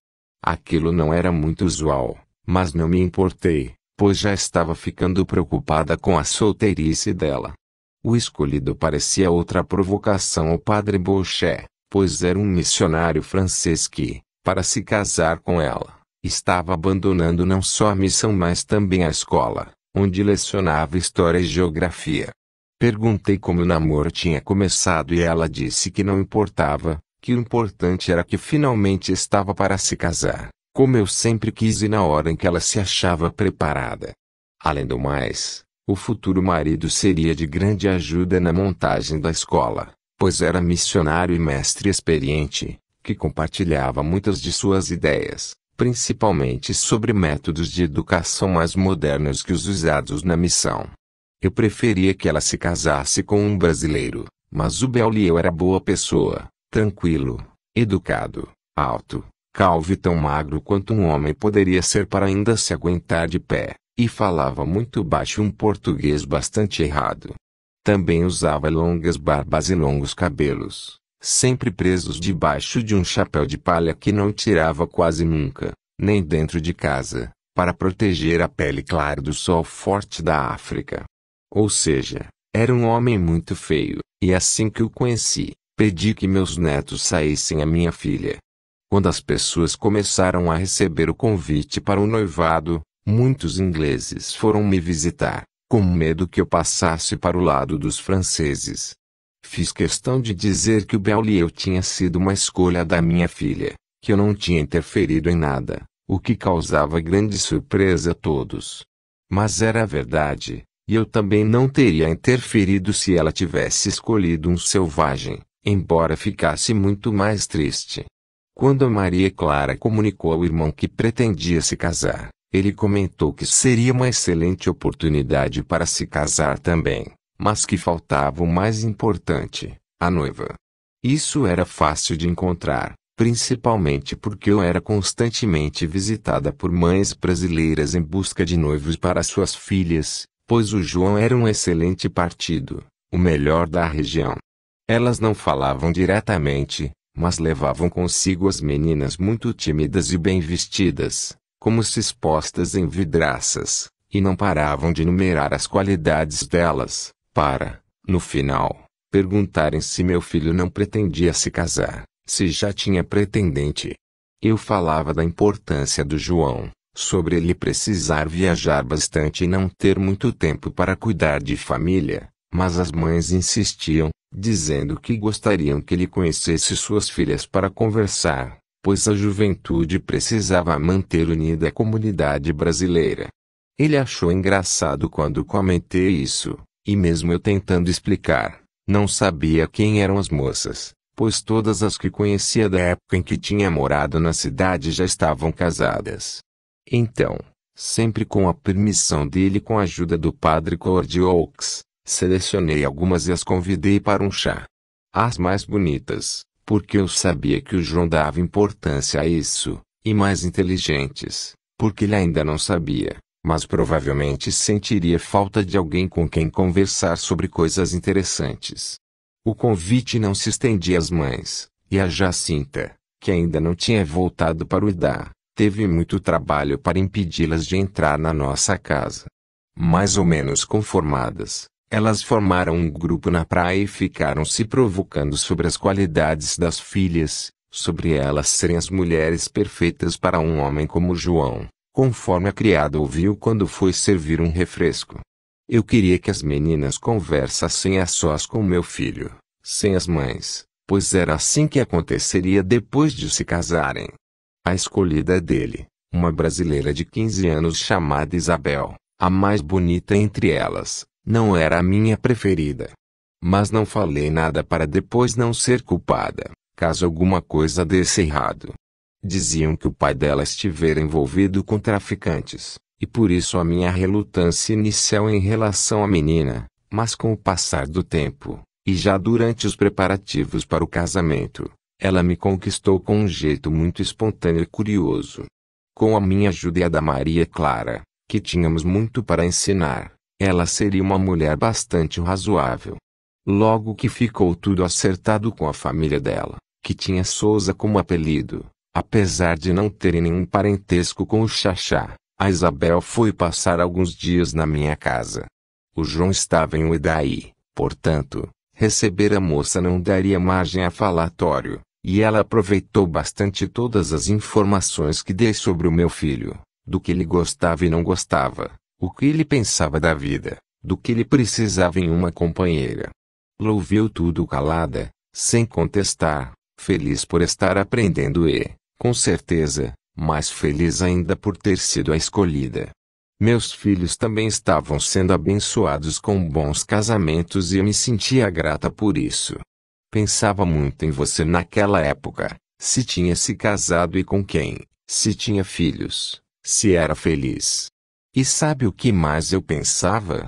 Aquilo não era muito usual, mas não me importei, pois já estava ficando preocupada com a solteirice dela. O escolhido parecia outra provocação ao padre Boucher, pois era um missionário francês que, para se casar com ela, estava abandonando não só a missão mas também a escola, onde lecionava história e geografia. Perguntei como o namoro tinha começado e ela disse que não importava, que o importante era que finalmente estava para se casar, como eu sempre quis e na hora em que ela se achava preparada. Além do mais, o futuro marido seria de grande ajuda na montagem da escola, pois era missionário e mestre experiente, que compartilhava muitas de suas ideias, principalmente sobre métodos de educação mais modernos que os usados na missão. Eu preferia que ela se casasse com um brasileiro, mas o Beaulieu era boa pessoa, tranquilo, educado, alto, calvo e tão magro quanto um homem poderia ser para ainda se aguentar de pé, e falava muito baixo um português bastante errado. Também usava longas barbas e longos cabelos, sempre presos debaixo de um chapéu de palha que não tirava quase nunca, nem dentro de casa, para proteger a pele clara do sol forte da África. Ou seja, era um homem muito feio, e assim que o conheci, pedi que meus netos saíssem a minha filha. Quando as pessoas começaram a receber o convite para o noivado, muitos ingleses foram me visitar, com medo que eu passasse para o lado dos franceses. Fiz questão de dizer que o eu tinha sido uma escolha da minha filha, que eu não tinha interferido em nada, o que causava grande surpresa a todos. Mas era verdade, e eu também não teria interferido se ela tivesse escolhido um selvagem, embora ficasse muito mais triste. Quando a Maria Clara comunicou ao irmão que pretendia se casar, ele comentou que seria uma excelente oportunidade para se casar também mas que faltava o mais importante, a noiva. Isso era fácil de encontrar, principalmente porque eu era constantemente visitada por mães brasileiras em busca de noivos para suas filhas, pois o João era um excelente partido, o melhor da região. Elas não falavam diretamente, mas levavam consigo as meninas muito tímidas e bem vestidas, como se expostas em vidraças, e não paravam de numerar as qualidades delas, para, no final, perguntarem se meu filho não pretendia se casar, se já tinha pretendente. Eu falava da importância do João, sobre ele precisar viajar bastante e não ter muito tempo para cuidar de família, mas as mães insistiam, dizendo que gostariam que ele conhecesse suas filhas para conversar, pois a juventude precisava manter unida a comunidade brasileira. Ele achou engraçado quando comentei isso, e mesmo eu tentando explicar, não sabia quem eram as moças, pois todas as que conhecia da época em que tinha morado na cidade já estavam casadas. Então, sempre com a permissão dele e com a ajuda do padre Oaks, selecionei algumas e as convidei para um chá. As mais bonitas, porque eu sabia que o João dava importância a isso, e mais inteligentes, porque ele ainda não sabia, mas provavelmente sentiria falta de alguém com quem conversar sobre coisas interessantes. O convite não se estendia às mães, e a Jacinta, que ainda não tinha voltado para o Idá, teve muito trabalho para impedi-las de entrar na nossa casa. Mais ou menos conformadas, elas formaram um grupo na praia e ficaram se provocando sobre as qualidades das filhas, sobre elas serem as mulheres perfeitas para um homem como João, conforme a criada ouviu quando foi servir um refresco. Eu queria que as meninas conversassem a sós com meu filho, sem as mães, pois era assim que aconteceria depois de se casarem. A escolhida é dele, uma brasileira de 15 anos chamada Isabel, a mais bonita entre elas, não era a minha preferida. Mas não falei nada para depois não ser culpada, caso alguma coisa desse errado. Diziam que o pai dela estivera envolvido com traficantes, e por isso a minha relutância inicial em relação à menina, mas com o passar do tempo, e já durante os preparativos para o casamento, ela me conquistou com um jeito muito espontâneo e curioso. Com a minha ajuda e a da Maria Clara, que tínhamos muito para ensinar, ela seria uma mulher bastante razoável. Logo que ficou tudo acertado com a família dela, que tinha Souza como apelido, Apesar de não terem nenhum parentesco com o Xaxá, a Isabel foi passar alguns dias na minha casa. O João estava em Udaí, portanto, receber a moça não daria margem a falatório, e ela aproveitou bastante todas as informações que dei sobre o meu filho, do que ele gostava e não gostava, o que ele pensava da vida, do que ele precisava em uma companheira. Louviu tudo calada, sem contestar, feliz por estar aprendendo e, com certeza, mais feliz ainda por ter sido a escolhida. Meus filhos também estavam sendo abençoados com bons casamentos e eu me sentia grata por isso. Pensava muito em você naquela época, se tinha se casado e com quem, se tinha filhos, se era feliz. E sabe o que mais eu pensava?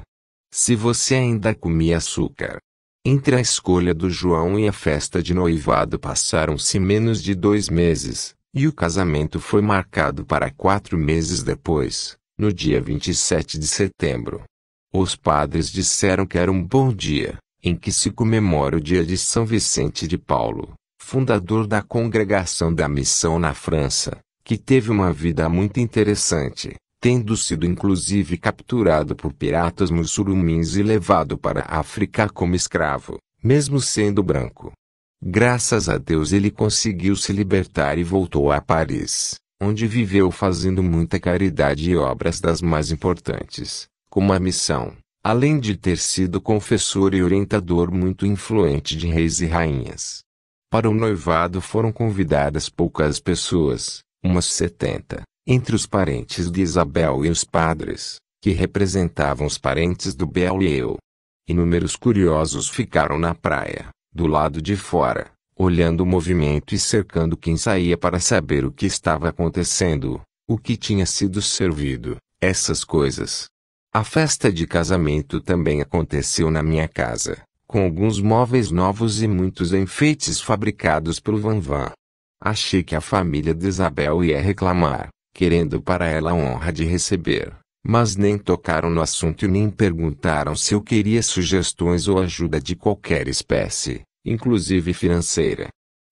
Se você ainda comia açúcar. Entre a escolha do João e a festa de noivado passaram-se menos de dois meses, e o casamento foi marcado para quatro meses depois, no dia 27 de setembro. Os padres disseram que era um bom dia, em que se comemora o dia de São Vicente de Paulo, fundador da Congregação da Missão na França, que teve uma vida muito interessante, tendo sido inclusive capturado por piratas muçulmins e levado para a África como escravo, mesmo sendo branco. Graças a Deus ele conseguiu se libertar e voltou a Paris, onde viveu fazendo muita caridade e obras das mais importantes, como a missão, além de ter sido confessor e orientador muito influente de reis e rainhas. Para o noivado foram convidadas poucas pessoas, umas setenta, entre os parentes de Isabel e os padres, que representavam os parentes do Bel e eu. Inúmeros curiosos ficaram na praia, do lado de fora, olhando o movimento e cercando quem saía para saber o que estava acontecendo, o que tinha sido servido, essas coisas. A festa de casamento também aconteceu na minha casa, com alguns móveis novos e muitos enfeites fabricados pelo Van. Achei que a família de Isabel ia reclamar, querendo para ela a honra de receber, mas nem tocaram no assunto e nem perguntaram se eu queria sugestões ou ajuda de qualquer espécie, inclusive financeira.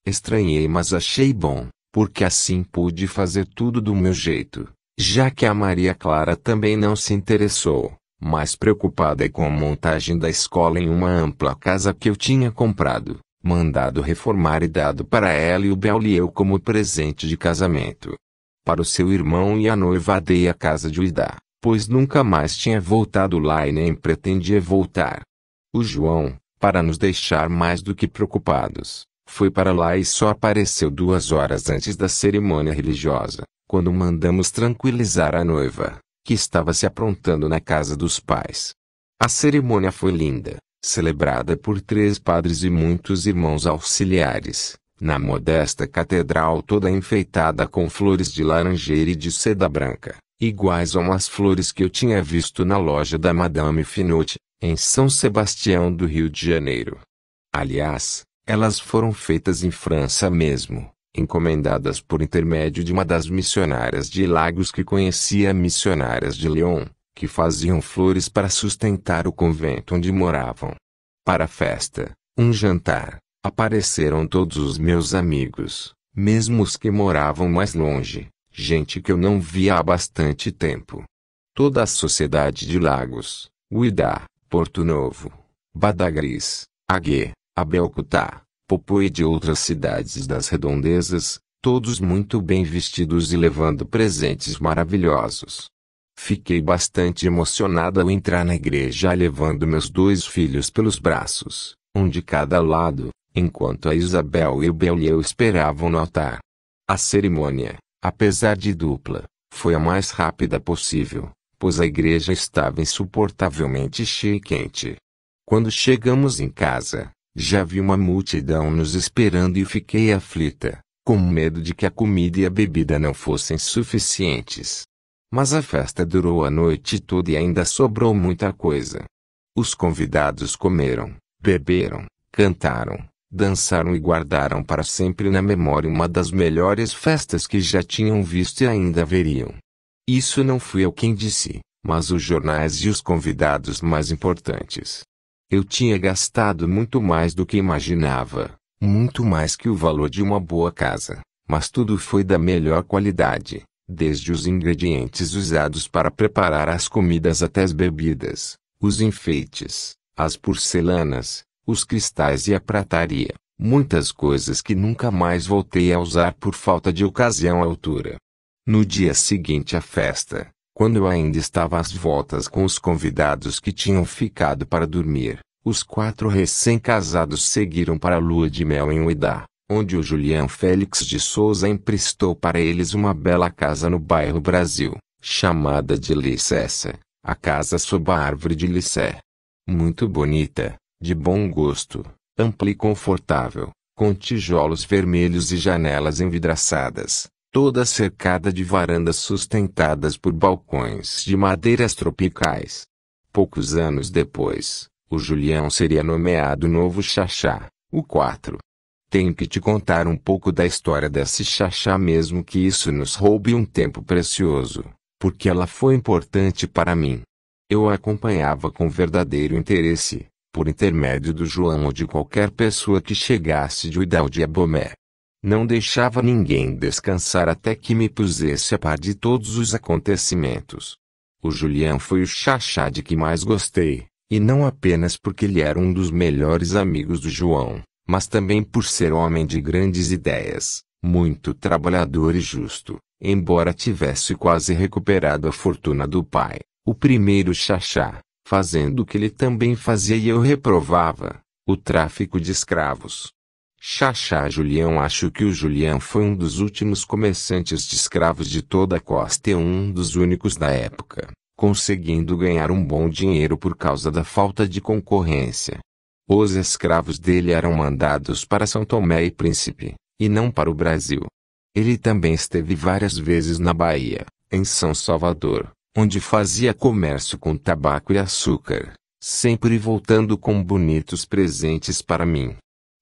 Estranhei, mas achei bom, porque assim pude fazer tudo do meu jeito, já que a Maria Clara também não se interessou, mais preocupada com a montagem da escola em uma ampla casa que eu tinha comprado, mandado reformar e dado para ela e o Bellieu como presente de casamento. Para o seu irmão e a noiva dei a casa de Uidá pois nunca mais tinha voltado lá e nem pretendia voltar. O João, para nos deixar mais do que preocupados, foi para lá e só apareceu duas horas antes da cerimônia religiosa, quando mandamos tranquilizar a noiva, que estava se aprontando na casa dos pais. A cerimônia foi linda, celebrada por três padres e muitos irmãos auxiliares, na modesta catedral toda enfeitada com flores de laranjeira e de seda branca iguais a umas flores que eu tinha visto na loja da Madame Finot, em São Sebastião do Rio de Janeiro. Aliás, elas foram feitas em França mesmo, encomendadas por intermédio de uma das missionárias de Lagos que conhecia missionárias de Lyon, que faziam flores para sustentar o convento onde moravam. Para a festa, um jantar, apareceram todos os meus amigos, mesmo os que moravam mais longe, gente que eu não via há bastante tempo. Toda a sociedade de Lagos, Uidá, Porto Novo, Badagris, Aguê, Abelcutá, Popó e de outras cidades das redondezas, todos muito bem vestidos e levando presentes maravilhosos. Fiquei bastante emocionada ao entrar na igreja levando meus dois filhos pelos braços, um de cada lado, enquanto a Isabel e o Belieu esperavam no altar. A cerimônia, apesar de dupla, foi a mais rápida possível, pois a igreja estava insuportavelmente cheia e quente. Quando chegamos em casa, já vi uma multidão nos esperando e fiquei aflita, com medo de que a comida e a bebida não fossem suficientes. Mas a festa durou a noite toda e ainda sobrou muita coisa. Os convidados comeram, beberam, cantaram, dançaram e guardaram para sempre na memória uma das melhores festas que já tinham visto e ainda veriam. Isso não fui eu quem disse, mas os jornais e os convidados mais importantes. Eu tinha gastado muito mais do que imaginava, muito mais que o valor de uma boa casa, mas tudo foi da melhor qualidade, desde os ingredientes usados para preparar as comidas até as bebidas, os enfeites, as porcelanas, os cristais e a prataria, muitas coisas que nunca mais voltei a usar por falta de ocasião à altura. No dia seguinte à festa, quando eu ainda estava às voltas com os convidados que tinham ficado para dormir, os quatro recém-casados seguiram para a lua de mel em Uidá, onde o Julião Félix de Souza emprestou para eles uma bela casa no bairro Brasil, chamada de Licessa, a casa sob a árvore de Licé. Muito bonita, de bom gosto, ampla e confortável, com tijolos vermelhos e janelas envidraçadas, toda cercada de varandas sustentadas por balcões de madeiras tropicais. Poucos anos depois, o Julião seria nomeado novo Xaxá, o 4. Tenho que te contar um pouco da história desse Xaxá mesmo que isso nos roube um tempo precioso, porque ela foi importante para mim. Eu a acompanhava com verdadeiro interesse, por intermédio do João ou de qualquer pessoa que chegasse de Uidal a Bomé. Não deixava ninguém descansar até que me pusesse a par de todos os acontecimentos. O Julião foi o chachá de que mais gostei, e não apenas porque ele era um dos melhores amigos do João, mas também por ser homem de grandes ideias, muito trabalhador e justo, embora tivesse quase recuperado a fortuna do pai, o primeiro chachá fazendo o que ele também fazia e eu reprovava, o tráfico de escravos. Chachá Julião Acho que o Julião foi um dos últimos comerciantes de escravos de toda a costa e um dos únicos da época, conseguindo ganhar um bom dinheiro por causa da falta de concorrência. Os escravos dele eram mandados para São Tomé e Príncipe, e não para o Brasil. Ele também esteve várias vezes na Bahia, em São Salvador, onde fazia comércio com tabaco e açúcar, sempre voltando com bonitos presentes para mim.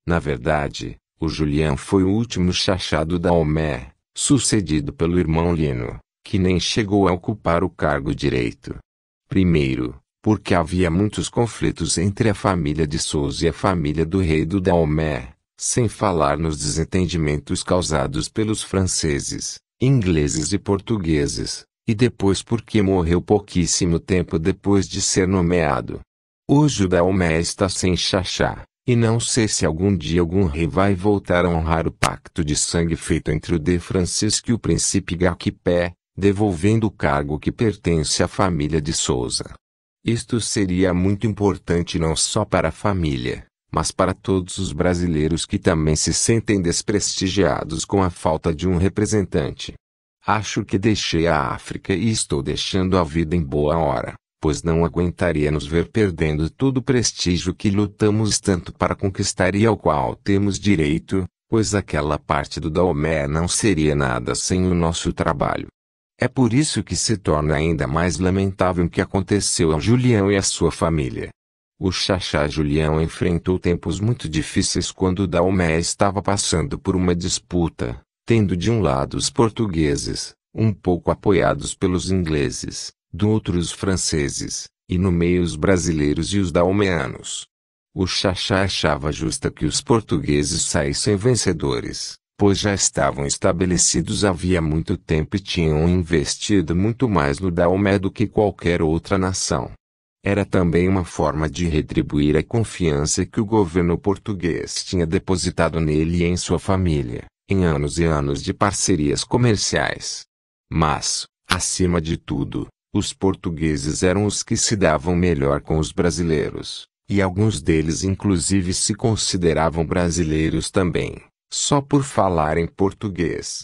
Na verdade, o Julião foi o último chachado da Homé, sucedido pelo irmão Lino, que nem chegou a ocupar o cargo direito. Primeiro, porque havia muitos conflitos entre a família de Souza e a família do rei do Daomé, sem falar nos desentendimentos causados pelos franceses, ingleses e portugueses, e depois porque morreu pouquíssimo tempo depois de ser nomeado. Hoje o Daomé está sem Xaxá, e não sei se algum dia algum rei vai voltar a honrar o pacto de sangue feito entre o D. Francisco e o príncipe Gaquipé, devolvendo o cargo que pertence à família de Souza. Isto seria muito importante não só para a família, mas para todos os brasileiros que também se sentem desprestigiados com a falta de um representante. Acho que deixei a África e estou deixando a vida em boa hora, pois não aguentaria nos ver perdendo todo o prestígio que lutamos tanto para conquistar e ao qual temos direito, pois aquela parte do Daomé não seria nada sem o nosso trabalho. É por isso que se torna ainda mais lamentável o que aconteceu ao Julião e a sua família. O Xaxá Julião enfrentou tempos muito difíceis quando Daomé estava passando por uma disputa, tendo de um lado os portugueses, um pouco apoiados pelos ingleses, do outro os franceses, e no meio os brasileiros e os dalmeanos. O Chachá achava justa que os portugueses saíssem vencedores, pois já estavam estabelecidos havia muito tempo e tinham investido muito mais no Daomé do que qualquer outra nação. Era também uma forma de retribuir a confiança que o governo português tinha depositado nele e em sua família em anos e anos de parcerias comerciais. Mas, acima de tudo, os portugueses eram os que se davam melhor com os brasileiros, e alguns deles inclusive se consideravam brasileiros também, só por falar em português.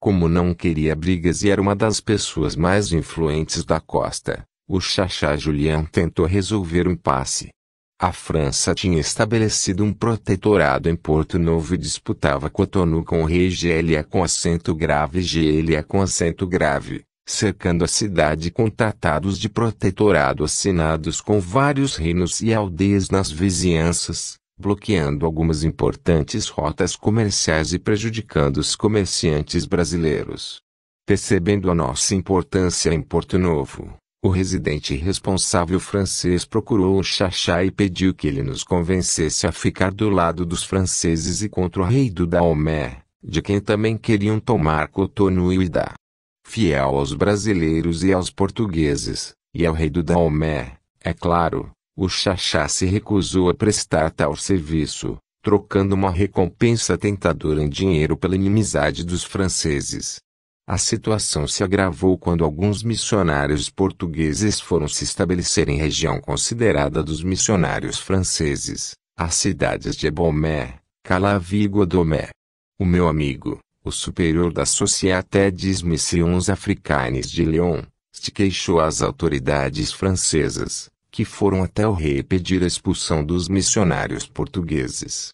Como não queria brigas e era uma das pessoas mais influentes da costa, o Chachá Julião tentou resolver um passe. A França tinha estabelecido um protetorado em Porto Novo e disputava Cotonou com o rei Gélia com acento grave Gélia com acento grave, cercando a cidade com tratados de protetorado assinados com vários reinos e aldeias nas vizinhanças, bloqueando algumas importantes rotas comerciais e prejudicando os comerciantes brasileiros. Percebendo a nossa importância em Porto Novo, o residente responsável francês procurou o Xaxá e pediu que ele nos convencesse a ficar do lado dos franceses e contra o rei do Daomé, de quem também queriam tomar Cotonou e Ida. Fiel aos brasileiros e aos portugueses, e ao rei do Daomé, é claro, o Xaxá se recusou a prestar tal serviço, trocando uma recompensa tentadora em dinheiro pela inimizade dos franceses. A situação se agravou quando alguns missionários portugueses foram se estabelecer em região considerada dos missionários franceses, as cidades de Bomé, Calavi e Domé. O meu amigo, o superior da Société des Missions Africaines de Lyon, se queixou às autoridades francesas, que foram até o rei pedir a expulsão dos missionários portugueses.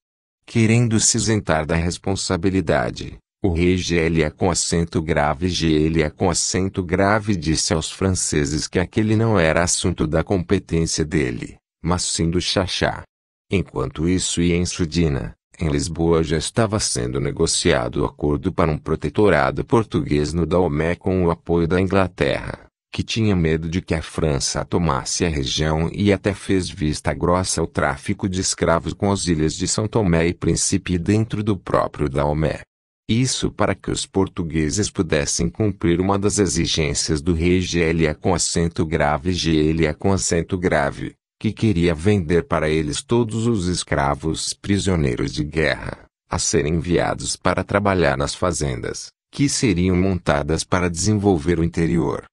Querendo se isentar da responsabilidade, o rei Gélia com acento grave Gélia com acento grave disse aos franceses que aquele não era assunto da competência dele, mas sim do Chachá. Enquanto isso e em Sudina, em Lisboa já estava sendo negociado o acordo para um protetorado português no Daomé com o apoio da Inglaterra, que tinha medo de que a França tomasse a região e até fez vista grossa ao tráfico de escravos com as ilhas de São Tomé e Príncipe dentro do próprio Daomé. Isso para que os portugueses pudessem cumprir uma das exigências do rei GLA com acento grave GLA com acento grave, que queria vender para eles todos os escravos prisioneiros de guerra, a serem enviados para trabalhar nas fazendas, que seriam montadas para desenvolver o interior.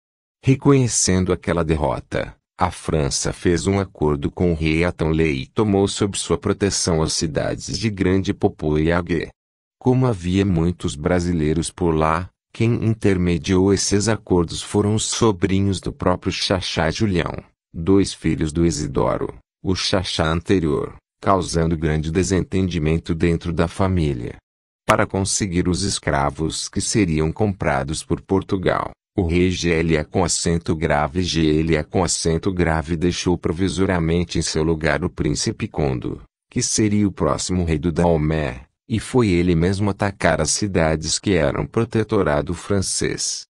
Reconhecendo aquela derrota, a França fez um acordo com o rei Atanley e tomou sob sua proteção as cidades de Grande Popo e Aguê. Como havia muitos brasileiros por lá, quem intermediou esses acordos foram os sobrinhos do próprio Xaxá Julião, dois filhos do Isidoro, o Xaxá anterior, causando grande desentendimento dentro da família. Para conseguir os escravos que seriam comprados por Portugal, o rei Gélia com acento grave Gélia com acento grave deixou provisoriamente em seu lugar o príncipe Condo, que seria o próximo rei do Daomé e foi ele mesmo atacar as cidades que eram protetorado francês.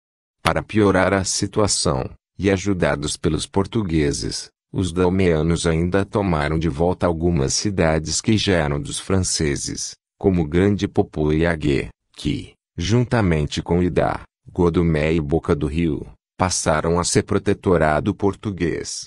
Para piorar a situação, e ajudados pelos portugueses, os dalmeanos ainda tomaram de volta algumas cidades que já eram dos franceses, como Grande Popo e Aguê, que, juntamente com Idá, Godomé e Boca do Rio, passaram a ser protetorado português.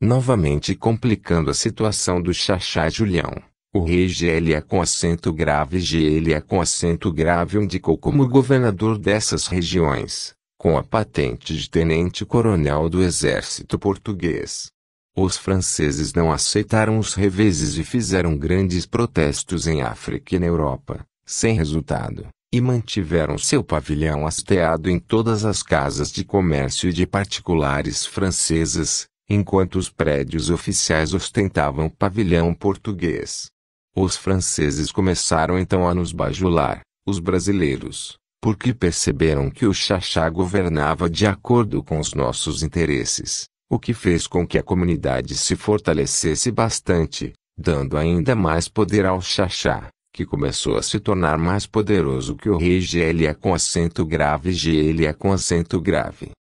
Novamente complicando a situação do Xaxá Julião, o rei Gélia com acento grave Gélia com acento grave indicou como governador dessas regiões, com a patente de tenente-coronel do exército português. Os franceses não aceitaram os reveses e fizeram grandes protestos em África e na Europa, sem resultado, e mantiveram seu pavilhão hasteado em todas as casas de comércio e de particulares francesas, enquanto os prédios oficiais ostentavam pavilhão português. Os franceses começaram então a nos bajular, os brasileiros, porque perceberam que o Xaxá governava de acordo com os nossos interesses, o que fez com que a comunidade se fortalecesse bastante, dando ainda mais poder ao Xaxá, que começou a se tornar mais poderoso que o rei Gélia com acento grave Gélia com acento grave.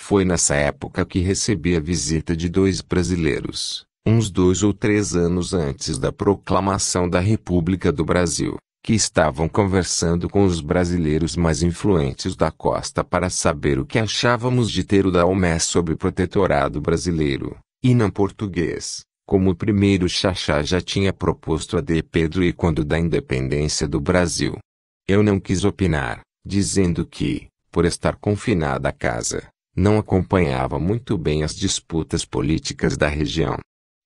Foi nessa época que recebi a visita de dois brasileiros, uns dois ou três anos antes da proclamação da República do Brasil, que estavam conversando com os brasileiros mais influentes da costa para saber o que achávamos de ter o Daomé sob protetorado brasileiro, e não português, como o primeiro Xaxá já tinha proposto a D. Pedro e quando da independência do Brasil. Eu não quis opinar, dizendo que, por estar confinada à casa, não acompanhava muito bem as disputas políticas da região.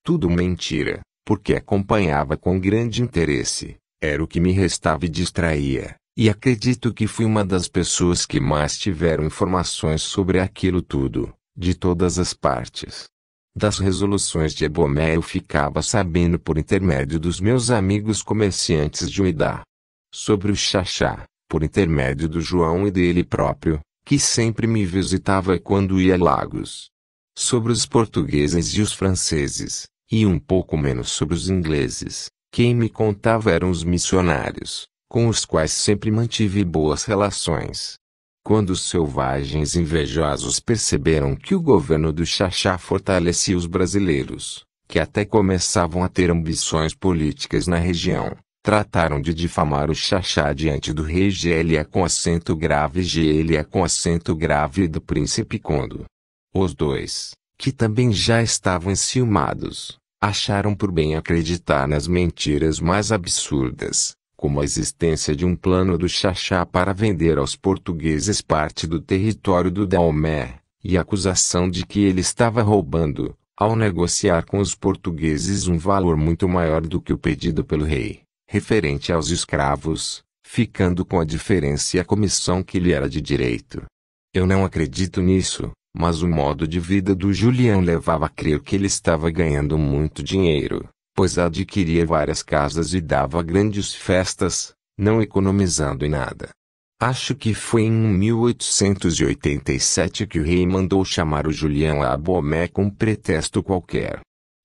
Tudo mentira, porque acompanhava com grande interesse, era o que me restava e distraía, e acredito que fui uma das pessoas que mais tiveram informações sobre aquilo tudo, de todas as partes. Das resoluções de Ebomé eu ficava sabendo por intermédio dos meus amigos comerciantes de Uidá. Sobre o Xaxá, por intermédio do João e dele próprio, que sempre me visitava quando ia a Lagos. Sobre os portugueses e os franceses, e um pouco menos sobre os ingleses. Quem me contava eram os missionários, com os quais sempre mantive boas relações. Quando os selvagens invejosos perceberam que o governo do Xaxá fortalecia os brasileiros, que até começavam a ter ambições políticas na região, trataram de difamar o Xaxá diante do rei Gélia com acento grave Gélia com acento grave do príncipe Condo. Os dois, que também já estavam enciumados, acharam por bem acreditar nas mentiras mais absurdas, como a existência de um plano do Xaxá para vender aos portugueses parte do território do Daomé, e a acusação de que ele estava roubando, ao negociar com os portugueses um valor muito maior do que o pedido pelo rei, referente aos escravos, ficando com a diferença e a comissão que lhe era de direito. Eu não acredito nisso, mas o modo de vida do Julião levava a crer que ele estava ganhando muito dinheiro, pois adquiria várias casas e dava grandes festas, não economizando em nada. Acho que foi em 1887 que o rei mandou chamar o Julião a Abomé com um pretexto qualquer.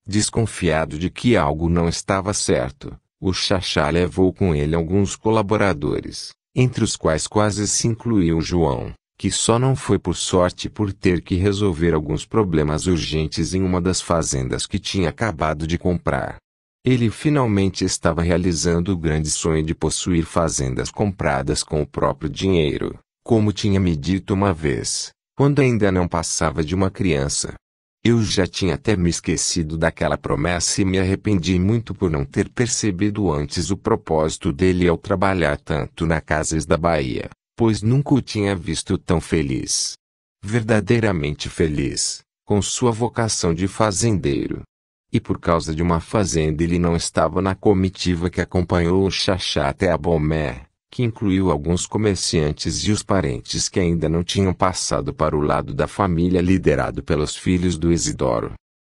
Desconfiado de que algo não estava certo, o Xaxá levou com ele alguns colaboradores, entre os quais quase se incluiu João que só não foi por sorte por ter que resolver alguns problemas urgentes em uma das fazendas que tinha acabado de comprar. Ele finalmente estava realizando o grande sonho de possuir fazendas compradas com o próprio dinheiro, como tinha me dito uma vez, quando ainda não passava de uma criança. Eu já tinha até me esquecido daquela promessa e me arrependi muito por não ter percebido antes o propósito dele ao trabalhar tanto na Casas da Bahia pois nunca o tinha visto tão feliz. Verdadeiramente feliz, com sua vocação de fazendeiro. E por causa de uma fazenda ele não estava na comitiva que acompanhou o Xaxá até a Bomé, que incluiu alguns comerciantes e os parentes que ainda não tinham passado para o lado da família liderado pelos filhos do Isidoro.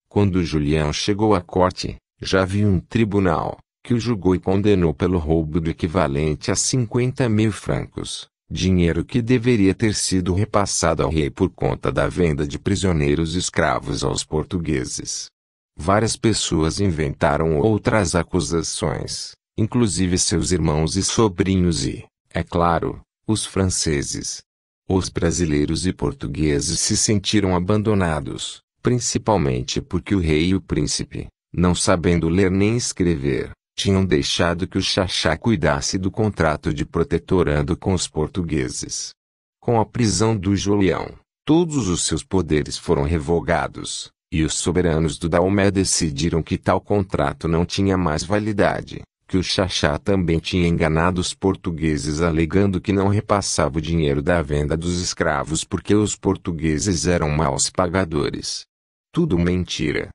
Quando Julião chegou à corte, já havia um tribunal, que o julgou e condenou pelo roubo do equivalente a 50 mil francos dinheiro que deveria ter sido repassado ao rei por conta da venda de prisioneiros escravos aos portugueses. Várias pessoas inventaram outras acusações, inclusive seus irmãos e sobrinhos e, é claro, os franceses. Os brasileiros e portugueses se sentiram abandonados, principalmente porque o rei e o príncipe, não sabendo ler nem escrever, tinham deixado que o Xaxá cuidasse do contrato de protetorando com os portugueses. Com a prisão do Julião, todos os seus poderes foram revogados, e os soberanos do Daomé decidiram que tal contrato não tinha mais validade, que o Xaxá também tinha enganado os portugueses alegando que não repassava o dinheiro da venda dos escravos porque os portugueses eram maus pagadores. Tudo mentira.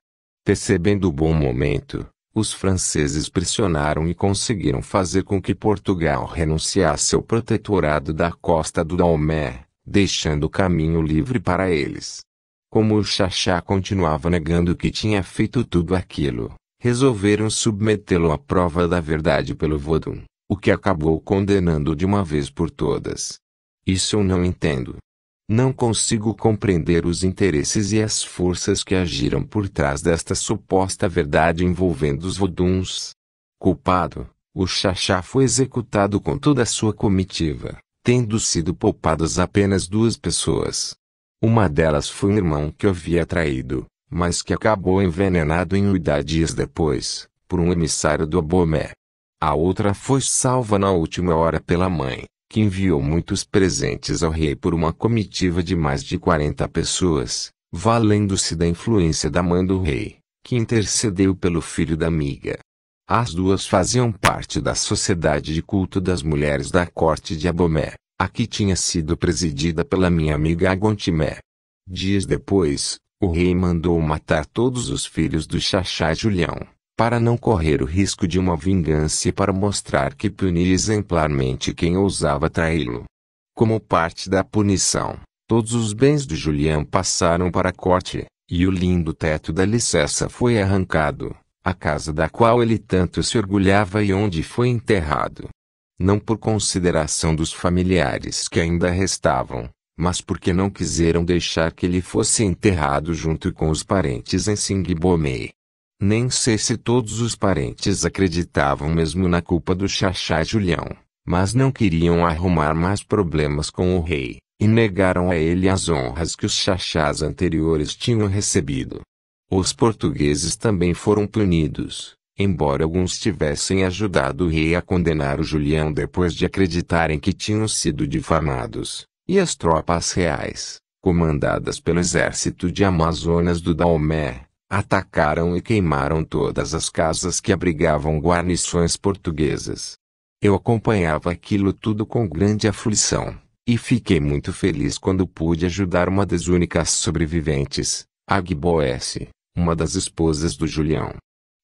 Percebendo o bom momento, os franceses pressionaram e conseguiram fazer com que Portugal renunciasse ao protetorado da costa do Dalmé, deixando o caminho livre para eles. Como o Xaxá continuava negando que tinha feito tudo aquilo, resolveram submetê-lo à prova da verdade pelo Vodun, o que acabou condenando de uma vez por todas. Isso eu não entendo. Não consigo compreender os interesses e as forças que agiram por trás desta suposta verdade envolvendo os voduns. Culpado, o Xaxá foi executado com toda a sua comitiva, tendo sido poupadas apenas duas pessoas. Uma delas foi um irmão que havia traído, mas que acabou envenenado em Uidá dias depois, por um emissário do Abomé. A outra foi salva na última hora pela mãe, que enviou muitos presentes ao rei por uma comitiva de mais de 40 pessoas, valendo-se da influência da mãe do rei, que intercedeu pelo filho da amiga. As duas faziam parte da sociedade de culto das mulheres da corte de Abomé, a que tinha sido presidida pela minha amiga Agontimé. Dias depois, o rei mandou matar todos os filhos do Xaxá Julião, para não correr o risco de uma vingança e para mostrar que punia exemplarmente quem ousava traí-lo. Como parte da punição, todos os bens de Julião passaram para a corte, e o lindo teto da licença foi arrancado, a casa da qual ele tanto se orgulhava e onde foi enterrado. Não por consideração dos familiares que ainda restavam, mas porque não quiseram deixar que ele fosse enterrado junto com os parentes em Singbomei. Nem sei se todos os parentes acreditavam mesmo na culpa do Chachá Julião, mas não queriam arrumar mais problemas com o rei, e negaram a ele as honras que os Chachás anteriores tinham recebido. Os portugueses também foram punidos, embora alguns tivessem ajudado o rei a condenar o Julião depois de acreditarem que tinham sido difamados, e as tropas reais, comandadas pelo exército de Amazonas do Dalmé, atacaram e queimaram todas as casas que abrigavam guarnições portuguesas. Eu acompanhava aquilo tudo com grande aflição, e fiquei muito feliz quando pude ajudar uma das únicas sobreviventes, Agboese, uma das esposas do Julião.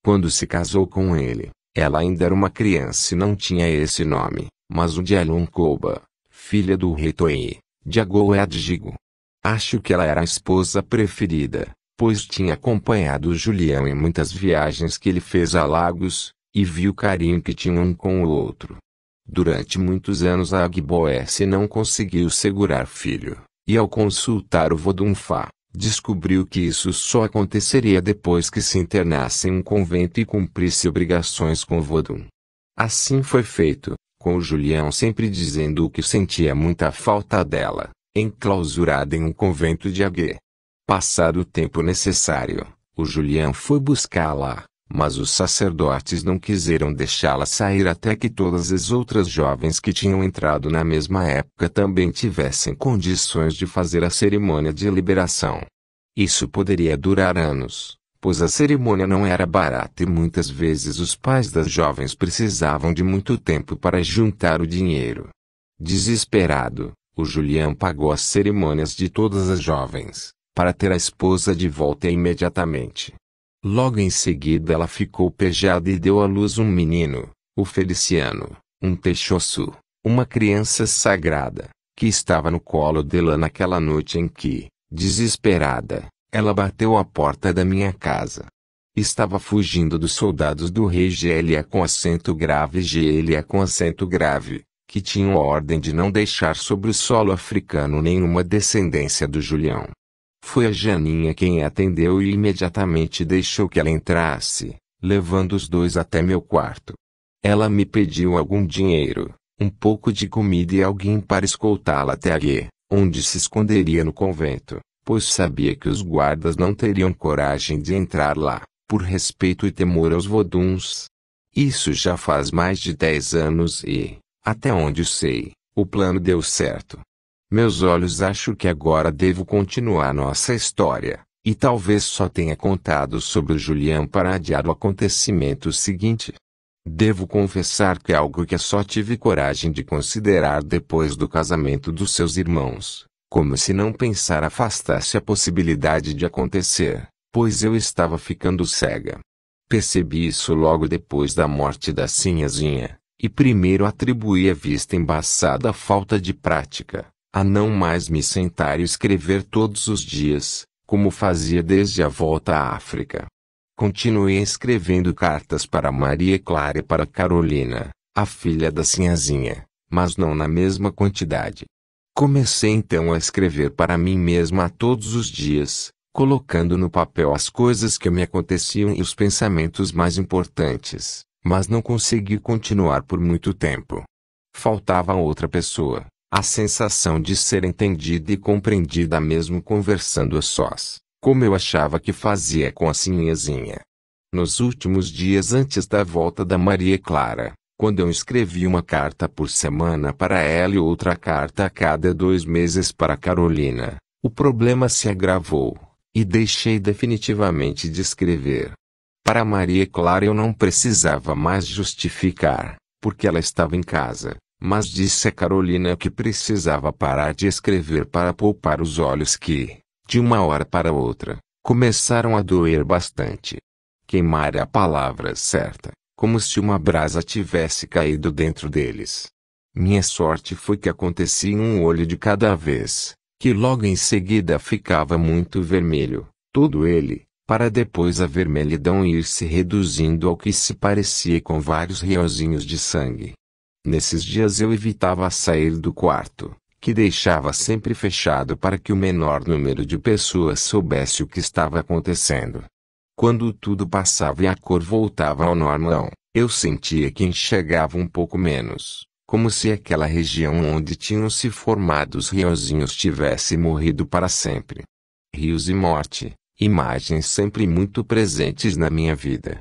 Quando se casou com ele, ela ainda era uma criança e não tinha esse nome, mas o de Aloncoba, filha do rei Toei, de Agoé Adjigo. Acho que ela era a esposa preferida, pois tinha acompanhado Julião em muitas viagens que ele fez a Lagos, e viu o carinho que tinham um com o outro. Durante muitos anos a Agboese não conseguiu segurar filho, e ao consultar o Vodunfá, descobriu que isso só aconteceria depois que se internasse em um convento e cumprisse obrigações com o Vodun. Assim foi feito, com o Julião sempre dizendo o que sentia muita falta dela, enclausurada em um convento de Aguê. Passado o tempo necessário, o Julião foi buscá-la, mas os sacerdotes não quiseram deixá-la sair até que todas as outras jovens que tinham entrado na mesma época também tivessem condições de fazer a cerimônia de liberação. Isso poderia durar anos, pois a cerimônia não era barata e muitas vezes os pais das jovens precisavam de muito tempo para juntar o dinheiro. Desesperado, o Julião pagou as cerimônias de todas as jovens para ter a esposa de volta imediatamente. Logo em seguida ela ficou pejada e deu à luz um menino, o Feliciano, um Teixoçu, uma criança sagrada, que estava no colo dela naquela noite em que, desesperada, ela bateu à porta da minha casa. Estava fugindo dos soldados do rei Gélia com acento grave Gélia com acento grave, que tinham a ordem de não deixar sobre o solo africano nenhuma descendência do Julião. Foi a Janinha quem atendeu e imediatamente deixou que ela entrasse, levando os dois até meu quarto. Ela me pediu algum dinheiro, um pouco de comida e alguém para escoltá-la até ali, onde se esconderia no convento, pois sabia que os guardas não teriam coragem de entrar lá, por respeito e temor aos voduns. Isso já faz mais de dez anos e, até onde sei, o plano deu certo. Meus olhos acham que agora devo continuar nossa história, e talvez só tenha contado sobre o Julian para adiar o acontecimento seguinte. Devo confessar que é algo que só tive coragem de considerar depois do casamento dos seus irmãos, como se não pensar afastasse a possibilidade de acontecer, pois eu estava ficando cega. Percebi isso logo depois da morte da Sinhazinha, e primeiro atribuí a vista embaçada à falta de prática a não mais me sentar e escrever todos os dias, como fazia desde a volta à África. Continuei escrevendo cartas para Maria Clara e para Carolina, a filha da Sinhazinha, mas não na mesma quantidade. Comecei então a escrever para mim mesma todos os dias, colocando no papel as coisas que me aconteciam e os pensamentos mais importantes, mas não consegui continuar por muito tempo. Faltava outra pessoa, a sensação de ser entendida e compreendida mesmo conversando a sós, como eu achava que fazia com a sinhazinha. Nos últimos dias antes da volta da Maria Clara, quando eu escrevi uma carta por semana para ela e outra carta a cada dois meses para Carolina, o problema se agravou, e deixei definitivamente de escrever. Para Maria Clara eu não precisava mais justificar, porque ela estava em casa, mas disse a Carolina que precisava parar de escrever para poupar os olhos que, de uma hora para outra, começaram a doer bastante. Queimar é a palavra certa, como se uma brasa tivesse caído dentro deles. Minha sorte foi que acontecia um olho de cada vez, que logo em seguida ficava muito vermelho, todo ele, para depois a vermelhidão ir se reduzindo ao que se parecia com vários riozinhos de sangue. Nesses dias eu evitava sair do quarto, que deixava sempre fechado para que o menor número de pessoas soubesse o que estava acontecendo. Quando tudo passava e a cor voltava ao normal, eu sentia que enxergava um pouco menos, como se aquela região onde tinham se formado os riozinhos tivesse morrido para sempre. Rios e morte, imagens sempre muito presentes na minha vida.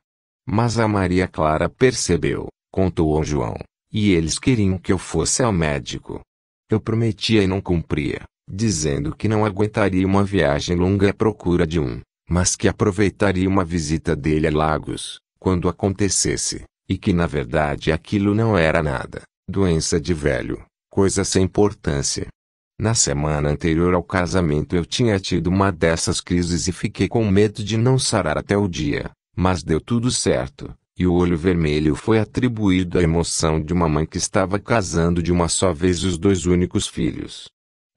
Mas a Maria Clara percebeu, contou ao João, e eles queriam que eu fosse ao médico. Eu prometia e não cumpria, dizendo que não aguentaria uma viagem longa à procura de um, mas que aproveitaria uma visita dele a Lagos, quando acontecesse, e que na verdade aquilo não era nada, doença de velho, coisa sem importância. Na semana anterior ao casamento eu tinha tido uma dessas crises e fiquei com medo de não sarar até o dia, mas deu tudo certo e o olho vermelho foi atribuído à emoção de uma mãe que estava casando de uma só vez os dois únicos filhos.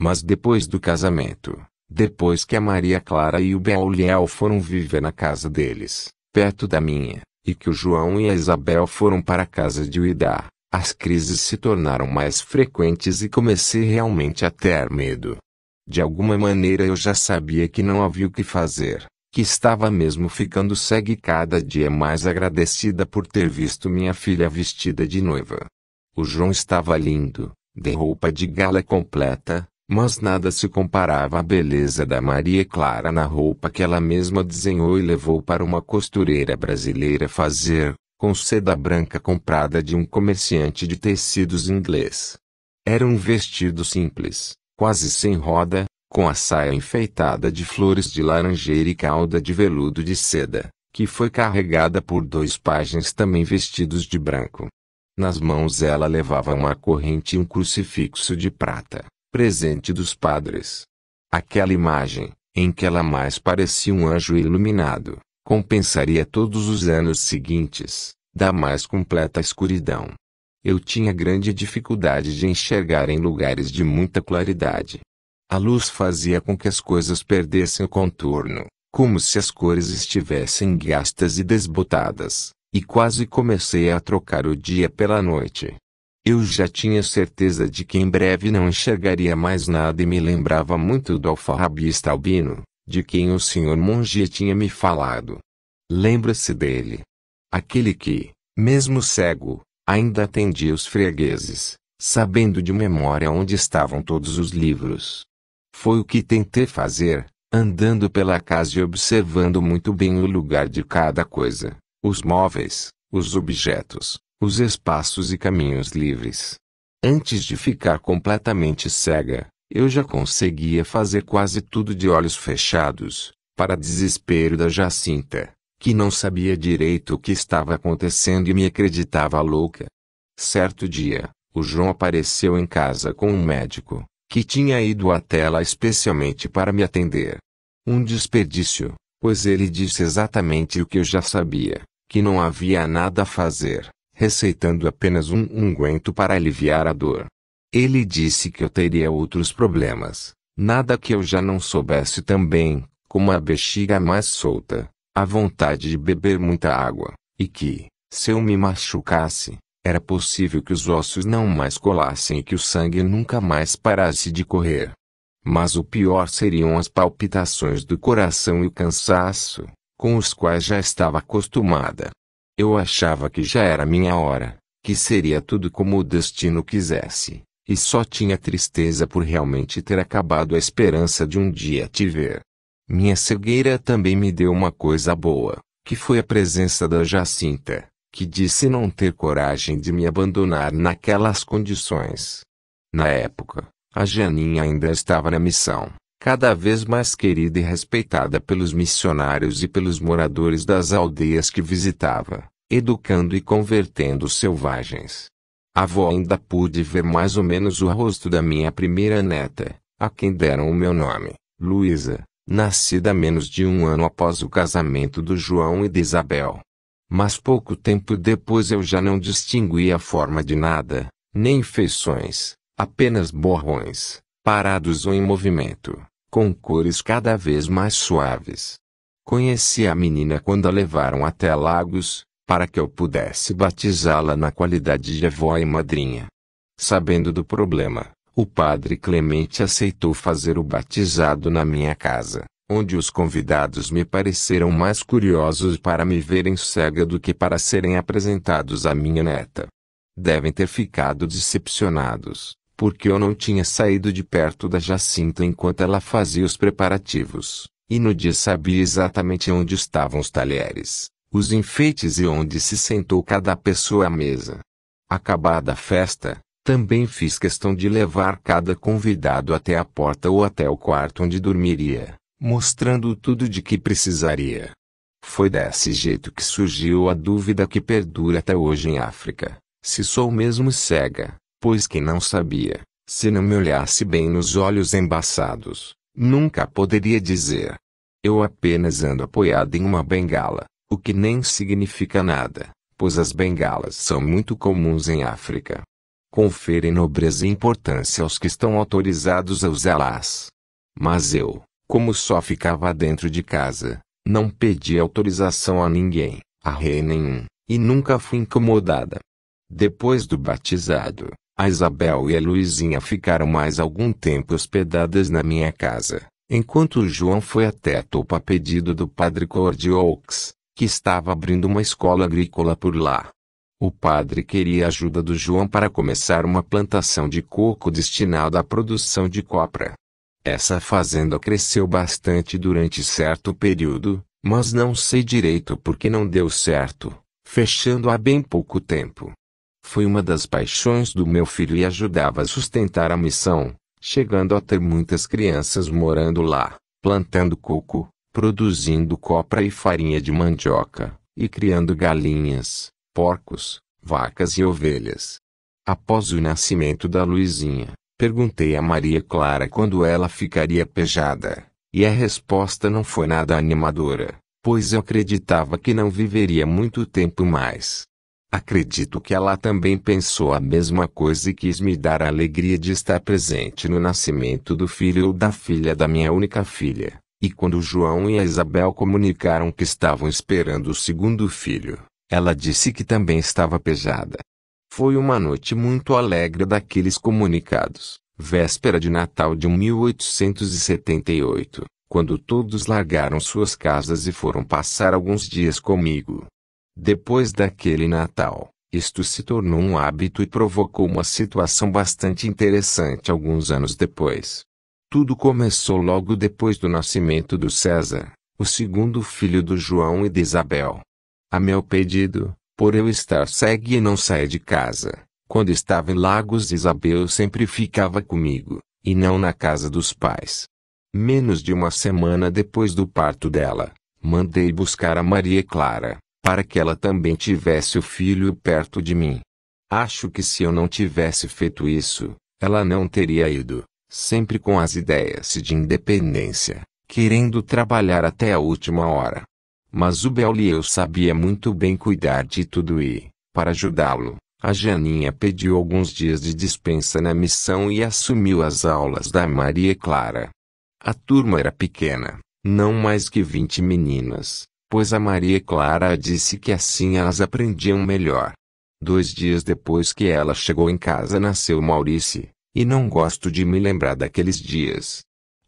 Mas depois do casamento, depois que a Maria Clara e o Belial foram viver na casa deles, perto da minha, e que o João e a Isabel foram para a casa de Uidá, as crises se tornaram mais frequentes e comecei realmente a ter medo. De alguma maneira eu já sabia que não havia o que fazer, que estava mesmo ficando cega e cada dia mais agradecida por ter visto minha filha vestida de noiva. O João estava lindo, de roupa de gala completa, mas nada se comparava à beleza da Maria Clara na roupa que ela mesma desenhou e levou para uma costureira brasileira fazer, com seda branca comprada de um comerciante de tecidos inglês. Era um vestido simples, quase sem roda, com a saia enfeitada de flores de laranjeira e cauda de veludo de seda, que foi carregada por dois pajens também vestidos de branco. Nas mãos ela levava uma corrente e um crucifixo de prata, presente dos padres. Aquela imagem, em que ela mais parecia um anjo iluminado, compensaria todos os anos seguintes, da mais completa escuridão. Eu tinha grande dificuldade de enxergar em lugares de muita claridade. A luz fazia com que as coisas perdessem o contorno, como se as cores estivessem gastas e desbotadas, e quase comecei a trocar o dia pela noite. Eu já tinha certeza de que em breve não enxergaria mais nada e me lembrava muito do alfarrabista albino, de quem o senhor Monge tinha me falado. Lembra-se dele? Aquele que, mesmo cego, ainda atendia os fregueses, sabendo de memória onde estavam todos os livros, foi o que tentei fazer, andando pela casa e observando muito bem o lugar de cada coisa, os móveis, os objetos, os espaços e caminhos livres. Antes de ficar completamente cega, eu já conseguia fazer quase tudo de olhos fechados, para desespero da Jacinta, que não sabia direito o que estava acontecendo e me acreditava louca. Certo dia, o João apareceu em casa com um médico, que tinha ido até lá especialmente para me atender. Um desperdício, pois ele disse exatamente o que eu já sabia, que não havia nada a fazer, receitando apenas um unguento para aliviar a dor. Ele disse que eu teria outros problemas, nada que eu já não soubesse também, como a bexiga mais solta, a vontade de beber muita água, e que, se eu me machucasse, era possível que os ossos não mais colassem e que o sangue nunca mais parasse de correr. Mas o pior seriam as palpitações do coração e o cansaço, com os quais já estava acostumada. Eu achava que já era minha hora, que seria tudo como o destino quisesse, e só tinha tristeza por realmente ter acabado a esperança de um dia te ver. Minha cegueira também me deu uma coisa boa, que foi a presença da Jacinta que disse não ter coragem de me abandonar naquelas condições. Na época, a Janinha ainda estava na missão, cada vez mais querida e respeitada pelos missionários e pelos moradores das aldeias que visitava, educando e convertendo selvagens. A avó ainda pude ver mais ou menos o rosto da minha primeira neta, a quem deram o meu nome, Luísa, nascida menos de um ano após o casamento do João e de Isabel. Mas pouco tempo depois eu já não distinguia forma de nada, nem feições, apenas borrões, parados ou em movimento, com cores cada vez mais suaves. Conheci a menina quando a levaram até Lagos, para que eu pudesse batizá-la na qualidade de avó e madrinha. Sabendo do problema, o padre Clemente aceitou fazer o batizado na minha casa, onde os convidados me pareceram mais curiosos para me verem cega do que para serem apresentados à minha neta. Devem ter ficado decepcionados, porque eu não tinha saído de perto da Jacinta enquanto ela fazia os preparativos, e no dia sabia exatamente onde estavam os talheres, os enfeites e onde se sentou cada pessoa à mesa. Acabada a festa, também fiz questão de levar cada convidado até a porta ou até o quarto onde dormiria mostrando tudo de que precisaria. Foi desse jeito que surgiu a dúvida que perdura até hoje em África: se sou mesmo cega, pois quem não sabia, se não me olhasse bem nos olhos embaçados, nunca poderia dizer. Eu apenas ando apoiado em uma bengala, o que nem significa nada, pois as bengalas são muito comuns em África. Conferem nobreza e importância aos que estão autorizados a usá-las. Mas eu, como só ficava dentro de casa, não pedi autorização a ninguém, a rei nenhum, e nunca fui incomodada. Depois do batizado, a Isabel e a Luizinha ficaram mais algum tempo hospedadas na minha casa, enquanto João foi até Topa pedido do padre Cordioux, que estava abrindo uma escola agrícola por lá. O padre queria a ajuda do João para começar uma plantação de coco destinada à produção de copra. Essa fazenda cresceu bastante durante certo período, mas não sei direito porque não deu certo, fechando há bem pouco tempo. Foi uma das paixões do meu filho e ajudava a sustentar a missão, chegando a ter muitas crianças morando lá, plantando coco, produzindo copra e farinha de mandioca, e criando galinhas, porcos, vacas e ovelhas. Após o nascimento da Luizinha, Perguntei a Maria Clara quando ela ficaria pejada, e a resposta não foi nada animadora, pois eu acreditava que não viveria muito tempo mais. Acredito que ela também pensou a mesma coisa e quis me dar a alegria de estar presente no nascimento do filho ou da filha da minha única filha. E quando João e a Isabel comunicaram que estavam esperando o segundo filho, ela disse que também estava pejada. Foi uma noite muito alegre daqueles comunicados, véspera de Natal de 1878, quando todos largaram suas casas e foram passar alguns dias comigo. Depois daquele Natal, isto se tornou um hábito e provocou uma situação bastante interessante alguns anos depois. Tudo começou logo depois do nascimento do César, o segundo filho do João e de Isabel. A meu pedido, por eu estar cego e não sair de casa. Quando estava em Lagos Isabel sempre ficava comigo, e não na casa dos pais. Menos de uma semana depois do parto dela, mandei buscar a Maria Clara, para que ela também tivesse o filho perto de mim. Acho que se eu não tivesse feito isso, ela não teria ido, sempre com as ideias de independência, querendo trabalhar até a última hora. Mas o Bellieu sabia muito bem cuidar de tudo e, para ajudá-lo, a Janinha pediu alguns dias de dispensa na missão e assumiu as aulas da Maria Clara. A turma era pequena, não mais que vinte meninas, pois a Maria Clara disse que assim elas aprendiam melhor. Dois dias depois que ela chegou em casa nasceu Maurice, e não gosto de me lembrar daqueles dias.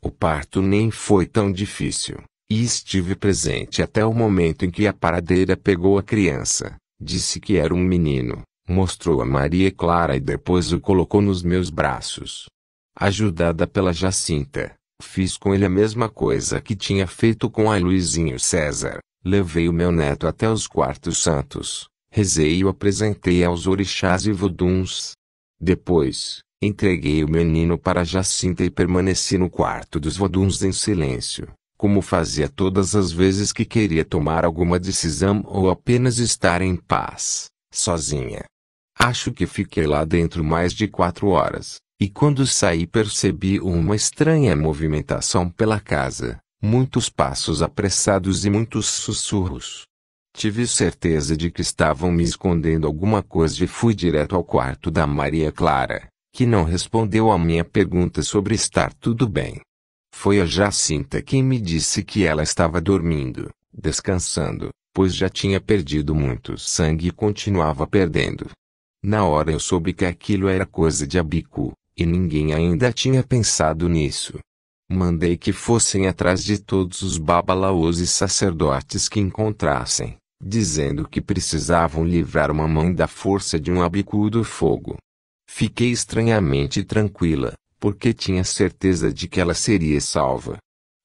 O parto nem foi tão difícil. E estive presente até o momento em que a paradeira pegou a criança, disse que era um menino, mostrou a Maria Clara e depois o colocou nos meus braços. Ajudada pela Jacinta, fiz com ele a mesma coisa que tinha feito com a Luizinho César. Levei o meu neto até os quartos santos, rezei e o apresentei aos orixás e voduns. Depois, entreguei o menino para Jacinta e permaneci no quarto dos voduns em silêncio como fazia todas as vezes que queria tomar alguma decisão ou apenas estar em paz, sozinha. Acho que fiquei lá dentro mais de quatro horas, e quando saí percebi uma estranha movimentação pela casa, muitos passos apressados e muitos sussurros. Tive certeza de que estavam me escondendo alguma coisa e fui direto ao quarto da Maria Clara, que não respondeu à minha pergunta sobre estar tudo bem. Foi a Jacinta quem me disse que ela estava dormindo, descansando, pois já tinha perdido muito sangue e continuava perdendo. Na hora eu soube que aquilo era coisa de abicu, e ninguém ainda tinha pensado nisso. Mandei que fossem atrás de todos os babalaos e sacerdotes que encontrassem, dizendo que precisavam livrar uma mão da força de um abicu do fogo. Fiquei estranhamente tranquila, porque tinha certeza de que ela seria salva.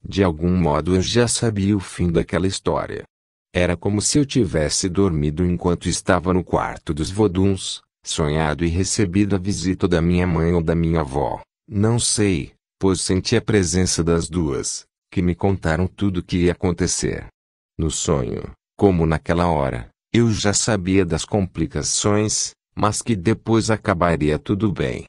De algum modo eu já sabia o fim daquela história. Era como se eu tivesse dormido enquanto estava no quarto dos voduns, sonhado e recebido a visita da minha mãe ou da minha avó, não sei, pois senti a presença das duas, que me contaram tudo o que ia acontecer. No sonho, como naquela hora, eu já sabia das complicações, mas que depois acabaria tudo bem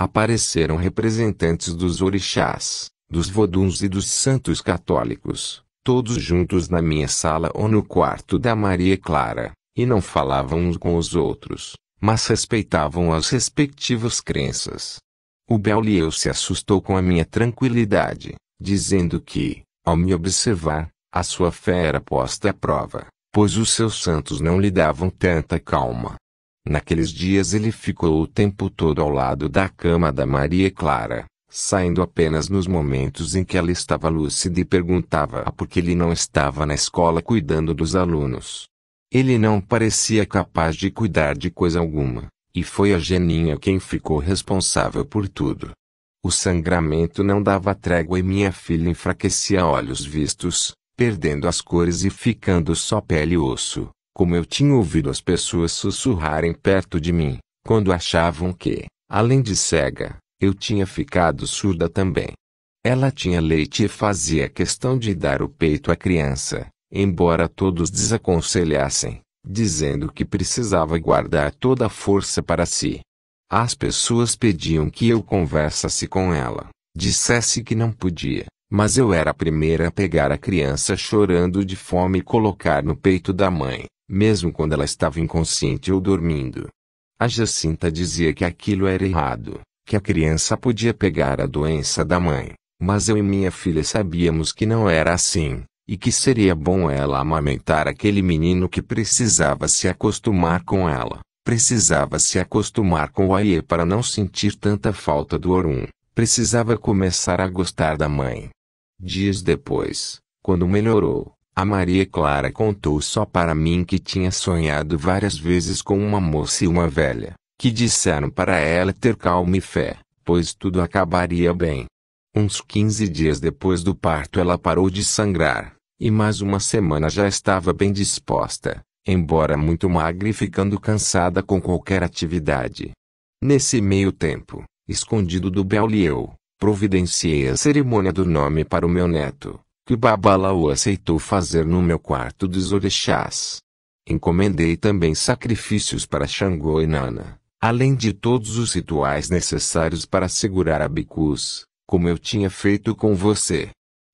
apareceram representantes dos orixás, dos voduns e dos santos católicos, todos juntos na minha sala ou no quarto da Maria Clara, e não falavam uns com os outros, mas respeitavam as respectivas crenças. O Belieu se assustou com a minha tranquilidade, dizendo que, ao me observar, a sua fé era posta à prova, pois os seus santos não lhe davam tanta calma. Naqueles dias ele ficou o tempo todo ao lado da cama da Maria Clara, saindo apenas nos momentos em que ela estava lúcida e perguntava ah, por que ele não estava na escola cuidando dos alunos. Ele não parecia capaz de cuidar de coisa alguma, e foi a Geninha quem ficou responsável por tudo. O sangramento não dava trégua e minha filha enfraquecia olhos vistos, perdendo as cores e ficando só pele e osso como eu tinha ouvido as pessoas sussurrarem perto de mim, quando achavam que, além de cega, eu tinha ficado surda também. Ela tinha leite e fazia questão de dar o peito à criança, embora todos desaconselhassem, dizendo que precisava guardar toda a força para si. As pessoas pediam que eu conversasse com ela, dissesse que não podia, mas eu era a primeira a pegar a criança chorando de fome e colocar no peito da mãe, mesmo quando ela estava inconsciente ou dormindo. A Jacinta dizia que aquilo era errado, que a criança podia pegar a doença da mãe, mas eu e minha filha sabíamos que não era assim, e que seria bom ela amamentar aquele menino que precisava se acostumar com ela, precisava se acostumar com o Aie para não sentir tanta falta do Orum, precisava começar a gostar da mãe. Dias depois, quando melhorou, a Maria Clara contou só para mim que tinha sonhado várias vezes com uma moça e uma velha, que disseram para ela ter calma e fé, pois tudo acabaria bem. Uns 15 dias depois do parto ela parou de sangrar, e mais uma semana já estava bem disposta, embora muito magra e ficando cansada com qualquer atividade. Nesse meio tempo, escondido do Bel eu, providenciei a cerimônia do nome para o meu neto, que Babalaô aceitou fazer no meu quarto dos orixás. Encomendei também sacrifícios para Xangô e Nana, além de todos os rituais necessários para segurar a Bicus, como eu tinha feito com você.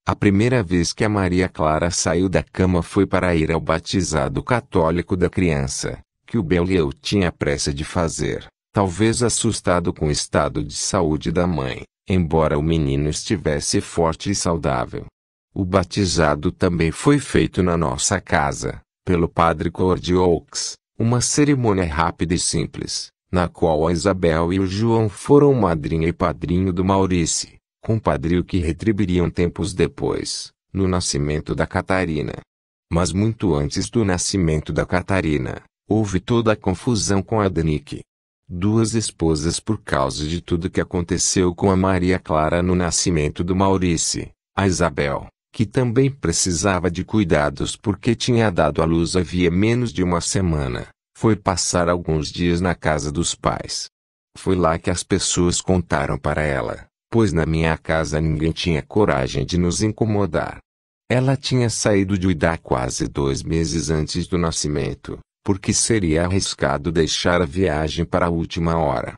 A primeira vez que a Maria Clara saiu da cama foi para ir ao batizado católico da criança, que o Belieu tinha pressa de fazer, talvez assustado com o estado de saúde da mãe, embora o menino estivesse forte e saudável. O batizado também foi feito na nossa casa, pelo padre Cordioux, uma cerimônia rápida e simples, na qual a Isabel e o João foram madrinha e padrinho do Maurício, padrinho que retribiriam tempos depois, no nascimento da Catarina. Mas muito antes do nascimento da Catarina, houve toda a confusão com a Danique. Duas esposas por causa de tudo que aconteceu com a Maria Clara no nascimento do Maurício, a Isabel, que também precisava de cuidados porque tinha dado à luz havia menos de uma semana, foi passar alguns dias na casa dos pais. Foi lá que as pessoas contaram para ela, pois na minha casa ninguém tinha coragem de nos incomodar. Ela tinha saído de Uidá quase dois meses antes do nascimento, porque seria arriscado deixar a viagem para a última hora.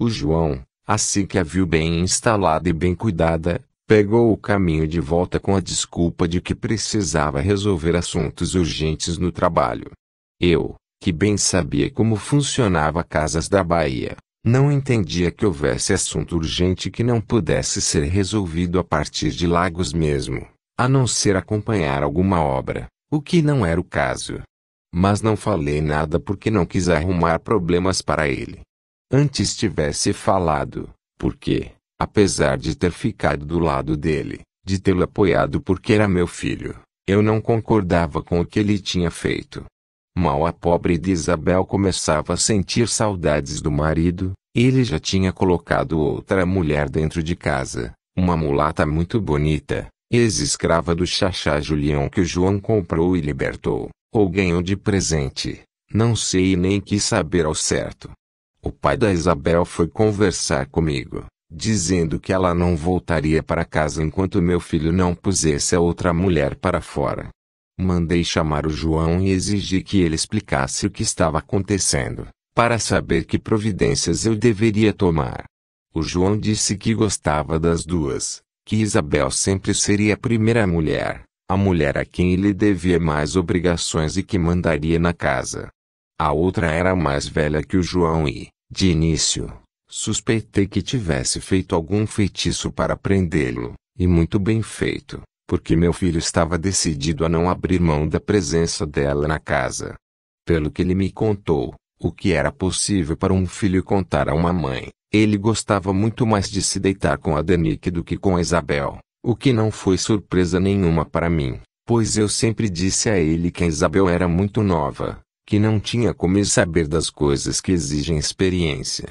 O João, assim que a viu bem instalada e bem cuidada, pegou o caminho de volta com a desculpa de que precisava resolver assuntos urgentes no trabalho. Eu, que bem sabia como funcionava Casas da Bahia, não entendia que houvesse assunto urgente que não pudesse ser resolvido a partir de Lagos mesmo, a não ser acompanhar alguma obra, o que não era o caso. Mas não falei nada porque não quis arrumar problemas para ele. Antes tivesse falado, porque, Apesar de ter ficado do lado dele, de tê-lo apoiado porque era meu filho, eu não concordava com o que ele tinha feito. Mal a pobre de Isabel começava a sentir saudades do marido, ele já tinha colocado outra mulher dentro de casa, uma mulata muito bonita, ex-escrava do Xaxá Julião que o João comprou e libertou, ou ganhou de presente, não sei e nem quis saber ao certo. O pai da Isabel foi conversar comigo, dizendo que ela não voltaria para casa enquanto meu filho não pusesse a outra mulher para fora. Mandei chamar o João e exigi que ele explicasse o que estava acontecendo, para saber que providências eu deveria tomar. O João disse que gostava das duas, que Isabel sempre seria a primeira mulher, a mulher a quem ele devia mais obrigações e que mandaria na casa. A outra era mais velha que o João e, de início, Suspeitei que tivesse feito algum feitiço para prendê-lo, e muito bem feito, porque meu filho estava decidido a não abrir mão da presença dela na casa. Pelo que ele me contou, o que era possível para um filho contar a uma mãe, ele gostava muito mais de se deitar com a Danique do que com a Isabel, o que não foi surpresa nenhuma para mim, pois eu sempre disse a ele que a Isabel era muito nova, que não tinha como saber das coisas que exigem experiência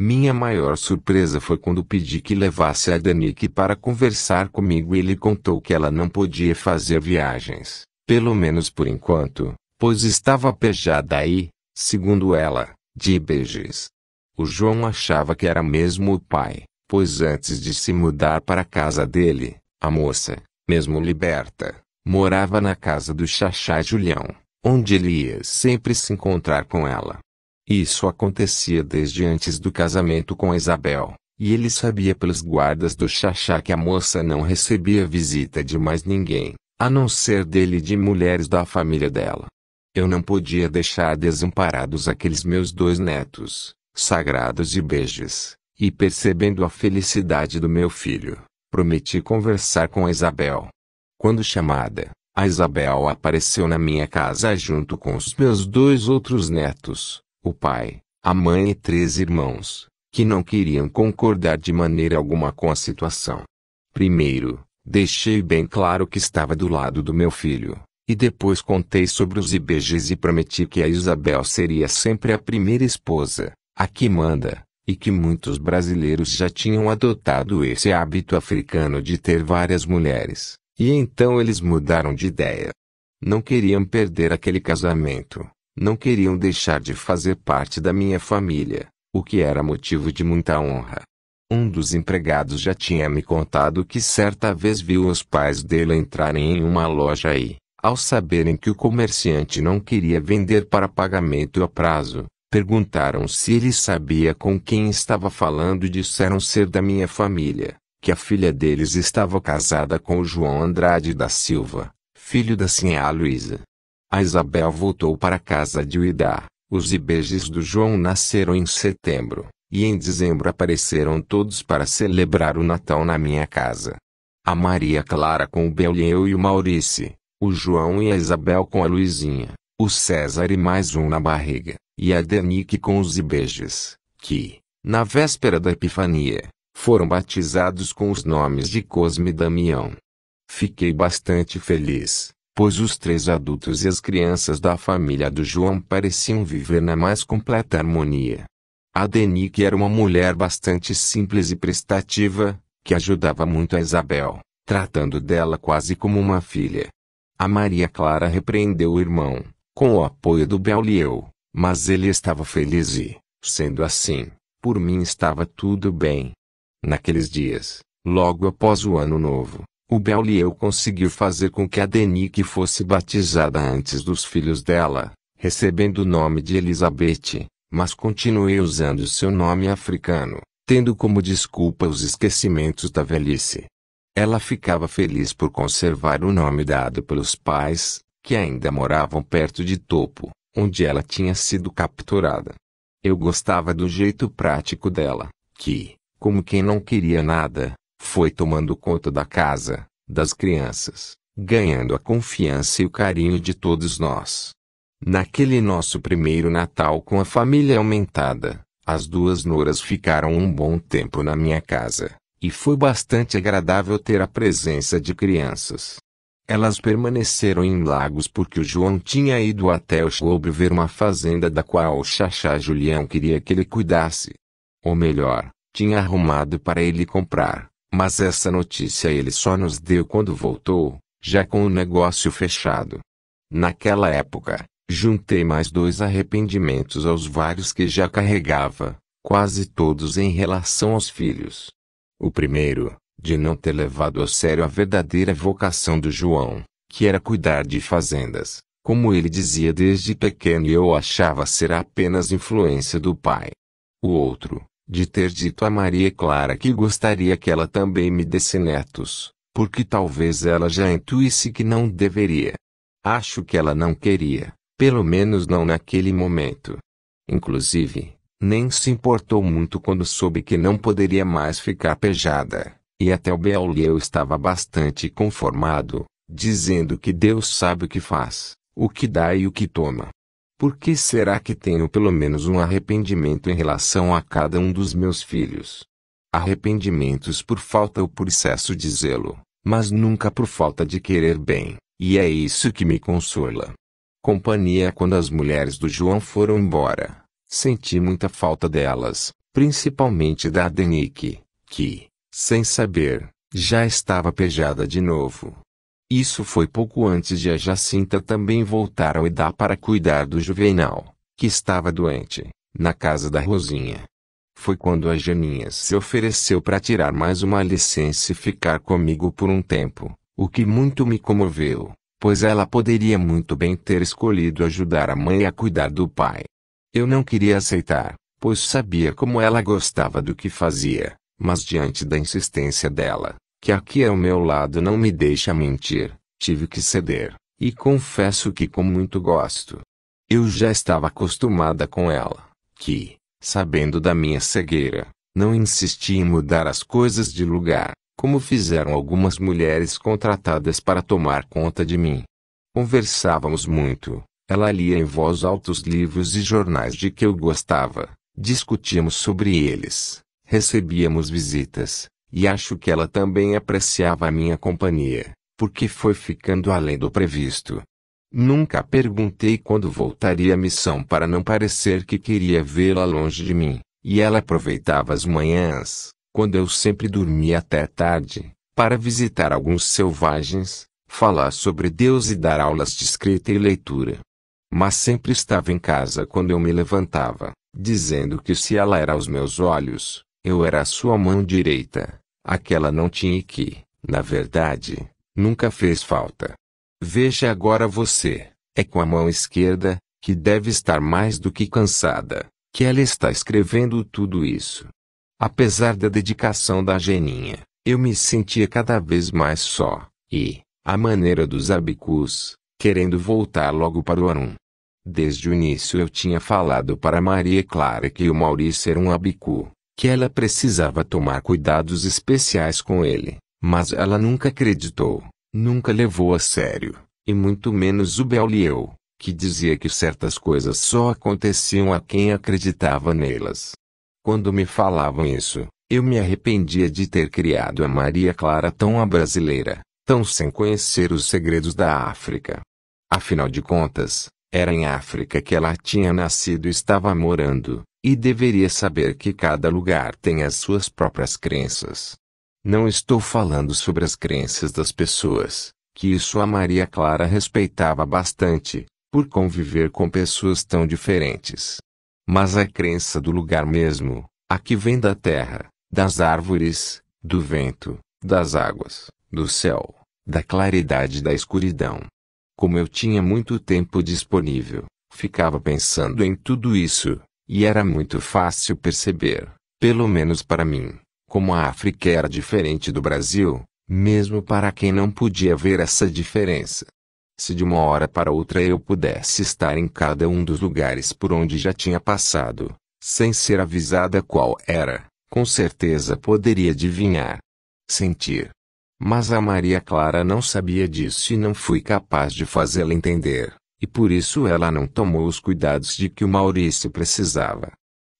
minha maior surpresa foi quando pedi que levasse a Danique para conversar comigo e ele contou que ela não podia fazer viagens, pelo menos por enquanto, pois estava pejada aí, segundo ela, de beijos. O João achava que era mesmo o pai, pois antes de se mudar para a casa dele, a moça, mesmo liberta, morava na casa do Xaxá Julião, onde ele ia sempre se encontrar com ela. Isso acontecia desde antes do casamento com Isabel, e ele sabia pelos guardas do chachá que a moça não recebia visita de mais ninguém, a não ser dele e de mulheres da família dela. Eu não podia deixar desamparados aqueles meus dois netos, sagrados de beijos, e percebendo a felicidade do meu filho, prometi conversar com Isabel. Quando chamada, a Isabel apareceu na minha casa junto com os meus dois outros netos, o pai, a mãe e três irmãos, que não queriam concordar de maneira alguma com a situação. Primeiro, deixei bem claro que estava do lado do meu filho, e depois contei sobre os IBGs e prometi que a Isabel seria sempre a primeira esposa, a que manda, e que muitos brasileiros já tinham adotado esse hábito africano de ter várias mulheres, e então eles mudaram de ideia. Não queriam perder aquele casamento, não queriam deixar de fazer parte da minha família, o que era motivo de muita honra. Um dos empregados já tinha me contado que certa vez viu os pais dele entrarem em uma loja e, ao saberem que o comerciante não queria vender para pagamento a prazo, perguntaram se ele sabia com quem estava falando e disseram ser da minha família, que a filha deles estava casada com o João Andrade da Silva, filho da senhora Luísa, a Isabel voltou para a casa de Uidá. Os ibejes do João nasceram em setembro, e em dezembro apareceram todos para celebrar o Natal na minha casa. A Maria Clara com o Belieu e o Maurice, o João e a Isabel com a Luizinha, o César e mais um na barriga, e a Denique com os ibejes, que, na véspera da Epifania, foram batizados com os nomes de Cosme e Damião. Fiquei bastante feliz, pois os três adultos e as crianças da família do João pareciam viver na mais completa harmonia. A Denique era uma mulher bastante simples e prestativa, que ajudava muito a Isabel, tratando dela quase como uma filha. A Maria Clara repreendeu o irmão, com o apoio do Bellieu, mas ele estava feliz e, sendo assim, por mim estava tudo bem. Naqueles dias, logo após o ano novo, o Beaulieu conseguiu fazer com que a Denique fosse batizada antes dos filhos dela, recebendo o nome de Elizabeth, mas continuei usando seu nome africano, tendo como desculpa os esquecimentos da velhice. Ela ficava feliz por conservar o nome dado pelos pais, que ainda moravam perto de Topo, onde ela tinha sido capturada. Eu gostava do jeito prático dela, que, como quem não queria nada, foi tomando conta da casa, das crianças, ganhando a confiança e o carinho de todos nós. Naquele nosso primeiro Natal com a família aumentada, as duas noras ficaram um bom tempo na minha casa, e foi bastante agradável ter a presença de crianças. Elas permaneceram em Lagos porque o João tinha ido até o Chobre ver uma fazenda da qual o Chachá Julião queria que ele cuidasse. Ou melhor, tinha arrumado para ele comprar. Mas essa notícia ele só nos deu quando voltou, já com o negócio fechado. Naquela época, juntei mais dois arrependimentos aos vários que já carregava, quase todos em relação aos filhos. O primeiro, de não ter levado a sério a verdadeira vocação do João, que era cuidar de fazendas, como ele dizia desde pequeno e eu achava ser apenas influência do pai. O outro, de ter dito a Maria Clara que gostaria que ela também me desse netos, porque talvez ela já intuísse que não deveria. Acho que ela não queria, pelo menos não naquele momento. Inclusive, nem se importou muito quando soube que não poderia mais ficar pejada, e até o Beaulieu estava bastante conformado, dizendo que Deus sabe o que faz, o que dá e o que toma. Por que será que tenho pelo menos um arrependimento em relação a cada um dos meus filhos? Arrependimentos por falta ou por excesso de zelo, mas nunca por falta de querer bem, e é isso que me consola. Companhia é quando as mulheres do João foram embora, senti muita falta delas, principalmente da Adenique, que, sem saber, já estava pejada de novo. Isso foi pouco antes de a Jacinta também voltar ao Edá para cuidar do Juvenal, que estava doente, na casa da Rosinha. Foi quando a Janinha se ofereceu para tirar mais uma licença e ficar comigo por um tempo, o que muito me comoveu, pois ela poderia muito bem ter escolhido ajudar a mãe a cuidar do pai. Eu não queria aceitar, pois sabia como ela gostava do que fazia, mas diante da insistência dela, que aqui ao meu lado não me deixa mentir, tive que ceder, e confesso que com muito gosto. Eu já estava acostumada com ela, que, sabendo da minha cegueira, não insisti em mudar as coisas de lugar, como fizeram algumas mulheres contratadas para tomar conta de mim. Conversávamos muito, ela lia em voz alta os livros e jornais de que eu gostava, discutíamos sobre eles, recebíamos visitas, e acho que ela também apreciava a minha companhia, porque foi ficando além do previsto. Nunca perguntei quando voltaria à missão para não parecer que queria vê-la longe de mim, e ela aproveitava as manhãs, quando eu sempre dormia até tarde, para visitar alguns selvagens, falar sobre Deus e dar aulas de escrita e leitura. Mas sempre estava em casa quando eu me levantava, dizendo que se ela era os meus olhos, eu era a sua mão direita, Aquela não tinha e que, na verdade, nunca fez falta. Veja agora você, é com a mão esquerda, que deve estar mais do que cansada, que ela está escrevendo tudo isso. Apesar da dedicação da geninha, eu me sentia cada vez mais só, e, à maneira dos abicus, querendo voltar logo para o Arum. Desde o início eu tinha falado para Maria Clara que o Maurício era um abicu, que ela precisava tomar cuidados especiais com ele, mas ela nunca acreditou, nunca levou a sério, e muito menos o Beaulieu, que dizia que certas coisas só aconteciam a quem acreditava nelas. Quando me falavam isso, eu me arrependia de ter criado a Maria Clara tão a brasileira, tão sem conhecer os segredos da África. Afinal de contas, era em África que ela tinha nascido e estava morando, e deveria saber que cada lugar tem as suas próprias crenças. Não estou falando sobre as crenças das pessoas, que isso a Maria Clara respeitava bastante, por conviver com pessoas tão diferentes. Mas a crença do lugar mesmo, a que vem da terra, das árvores, do vento, das águas, do céu, da claridade e da escuridão. Como eu tinha muito tempo disponível, ficava pensando em tudo isso, e era muito fácil perceber, pelo menos para mim, como a África era diferente do Brasil, mesmo para quem não podia ver essa diferença. Se de uma hora para outra eu pudesse estar em cada um dos lugares por onde já tinha passado, sem ser avisada qual era, com certeza poderia adivinhar, sentir, mas a Maria Clara não sabia disso e não fui capaz de fazê-la entender, e por isso ela não tomou os cuidados de que o Maurício precisava.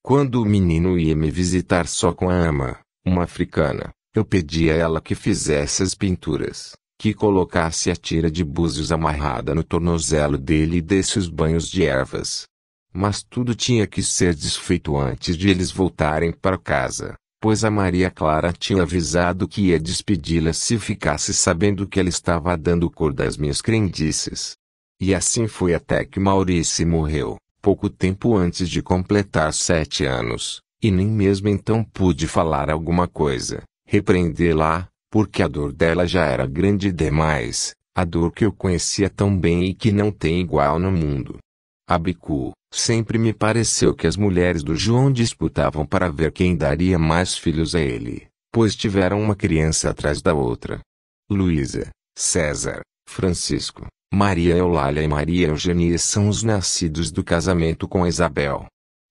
Quando o menino ia me visitar só com a ama, uma africana, eu pedi a ela que fizesse as pinturas, que colocasse a tira de búzios amarrada no tornozelo dele e desse os banhos de ervas. Mas tudo tinha que ser desfeito antes de eles voltarem para casa pois a Maria Clara tinha avisado que ia despedi-la se ficasse sabendo que ela estava dando cor das minhas crendices. E assim foi até que Maurício morreu, pouco tempo antes de completar sete anos, e nem mesmo então pude falar alguma coisa, repreendê-la, porque a dor dela já era grande demais, a dor que eu conhecia tão bem e que não tem igual no mundo. Abicu, Sempre me pareceu que as mulheres do João disputavam para ver quem daria mais filhos a ele, pois tiveram uma criança atrás da outra. Luísa, César, Francisco, Maria Eulália e Maria Eugênia são os nascidos do casamento com Isabel.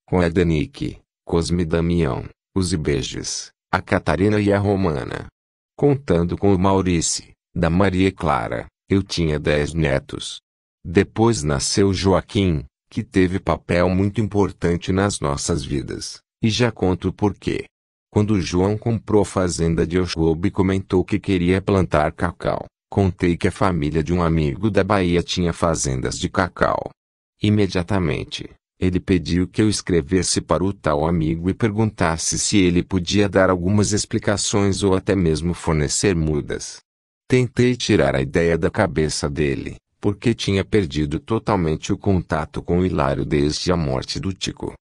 Com Edenique, Cosme Damião, os Ibejes, a Catarina e a Romana. Contando com o Maurice, da Maria Clara, eu tinha dez netos. Depois nasceu Joaquim, que teve papel muito importante nas nossas vidas, e já conto por quê. Quando João comprou a fazenda de Oshob e comentou que queria plantar cacau, contei que a família de um amigo da Bahia tinha fazendas de cacau. Imediatamente, ele pediu que eu escrevesse para o tal amigo e perguntasse se ele podia dar algumas explicações ou até mesmo fornecer mudas. Tentei tirar a ideia da cabeça dele, porque tinha perdido totalmente o contato com Hilário desde a morte do Tico.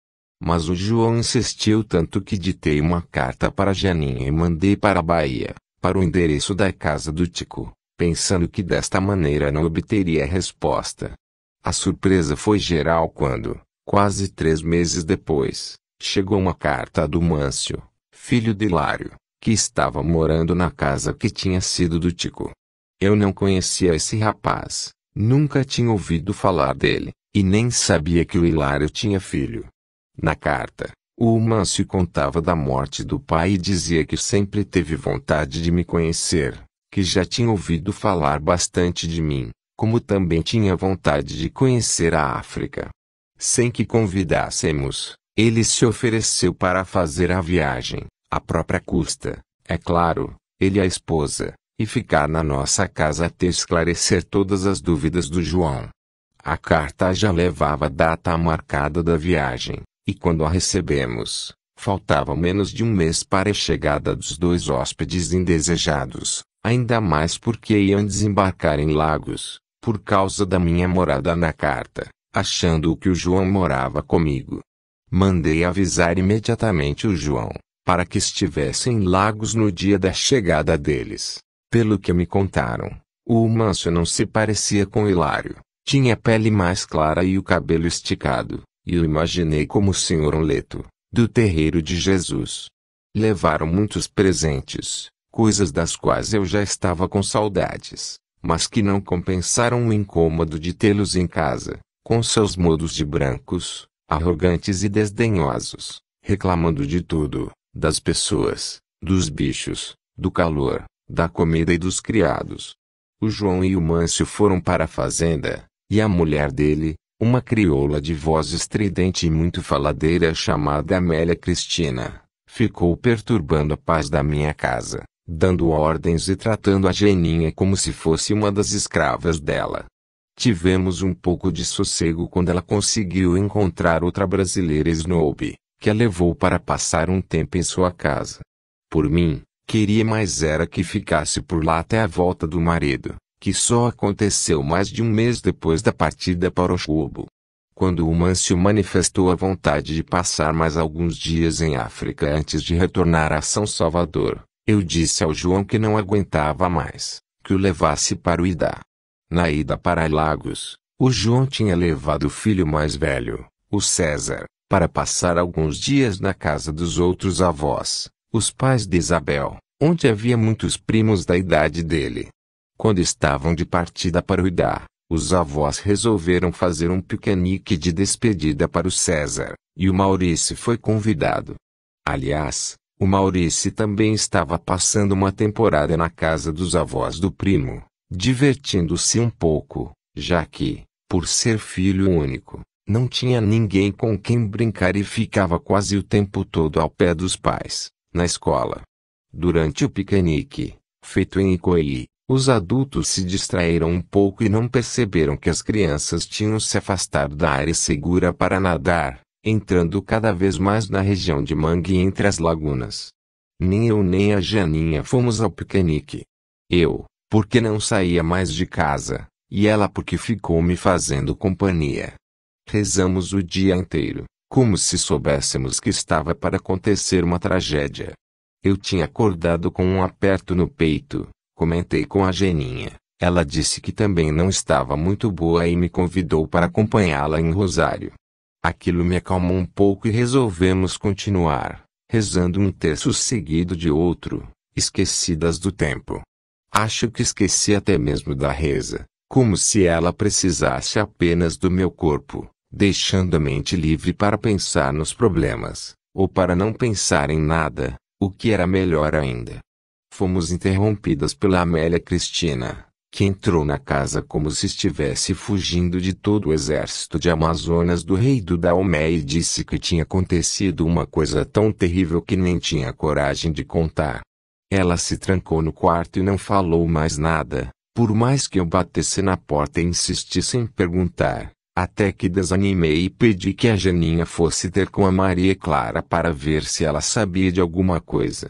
Mas o João insistiu tanto que ditei uma carta para Janinha e mandei para a Bahia, para o endereço da casa do Tico, pensando que desta maneira não obteria resposta. A surpresa foi geral quando, quase três meses depois, chegou uma carta do Mâncio, filho de Hilário, que estava morando na casa que tinha sido do Tico. Eu não conhecia esse rapaz, Nunca tinha ouvido falar dele, e nem sabia que o Hilário tinha filho. Na carta, o Mâncio contava da morte do pai e dizia que sempre teve vontade de me conhecer, que já tinha ouvido falar bastante de mim, como também tinha vontade de conhecer a África. Sem que convidássemos, ele se ofereceu para fazer a viagem, à própria custa, é claro, ele e a esposa, e ficar na nossa casa até esclarecer todas as dúvidas do João. A carta já levava a data marcada da viagem, e quando a recebemos, faltava menos de um mês para a chegada dos dois hóspedes indesejados, ainda mais porque iam desembarcar em Lagos, por causa da minha morada na carta, achando que o João morava comigo. Mandei avisar imediatamente o João, para que estivesse em Lagos no dia da chegada deles. Pelo que me contaram, o manso não se parecia com Hilário. Tinha a pele mais clara e o cabelo esticado, e o imaginei como o senhor Onleto, do terreiro de Jesus. Levaram muitos presentes, coisas das quais eu já estava com saudades, mas que não compensaram o incômodo de tê-los em casa, com seus modos de brancos, arrogantes e desdenhosos, reclamando de tudo, das pessoas, dos bichos, do calor, da comida e dos criados. O João e o Mâncio foram para a fazenda, e a mulher dele, uma crioula de voz estridente e muito faladeira chamada Amélia Cristina, ficou perturbando a paz da minha casa, dando ordens e tratando a Geninha como se fosse uma das escravas dela. Tivemos um pouco de sossego quando ela conseguiu encontrar outra brasileira Snob, que a levou para passar um tempo em sua casa. Por mim, Queria mais era que ficasse por lá até a volta do marido, que só aconteceu mais de um mês depois da partida para o Chubo. Quando o Mâncio manifestou a vontade de passar mais alguns dias em África antes de retornar a São Salvador, eu disse ao João que não aguentava mais, que o levasse para o Idá. Na ida para Lagos, o João tinha levado o filho mais velho, o César, para passar alguns dias na casa dos outros avós os pais de Isabel, onde havia muitos primos da idade dele. Quando estavam de partida para o Idá, os avós resolveram fazer um piquenique de despedida para o César, e o Maurício foi convidado. Aliás, o Maurício também estava passando uma temporada na casa dos avós do primo, divertindo-se um pouco, já que, por ser filho único, não tinha ninguém com quem brincar e ficava quase o tempo todo ao pé dos pais na escola. Durante o piquenique, feito em Icoí, os adultos se distraíram um pouco e não perceberam que as crianças tinham se afastado da área segura para nadar, entrando cada vez mais na região de mangue entre as lagunas. Nem eu nem a Janinha fomos ao piquenique. Eu, porque não saía mais de casa, e ela porque ficou me fazendo companhia. Rezamos o dia inteiro como se soubéssemos que estava para acontecer uma tragédia. Eu tinha acordado com um aperto no peito, comentei com a Geninha. Ela disse que também não estava muito boa e me convidou para acompanhá-la em Rosário. Aquilo me acalmou um pouco e resolvemos continuar, rezando um terço seguido de outro, esquecidas do tempo. Acho que esqueci até mesmo da reza, como se ela precisasse apenas do meu corpo deixando a mente livre para pensar nos problemas, ou para não pensar em nada, o que era melhor ainda. Fomos interrompidas pela Amélia Cristina, que entrou na casa como se estivesse fugindo de todo o exército de Amazonas do rei do Daomé e disse que tinha acontecido uma coisa tão terrível que nem tinha coragem de contar. Ela se trancou no quarto e não falou mais nada, por mais que eu batesse na porta e insistisse em perguntar. Até que desanimei e pedi que a Janinha fosse ter com a Maria Clara para ver se ela sabia de alguma coisa.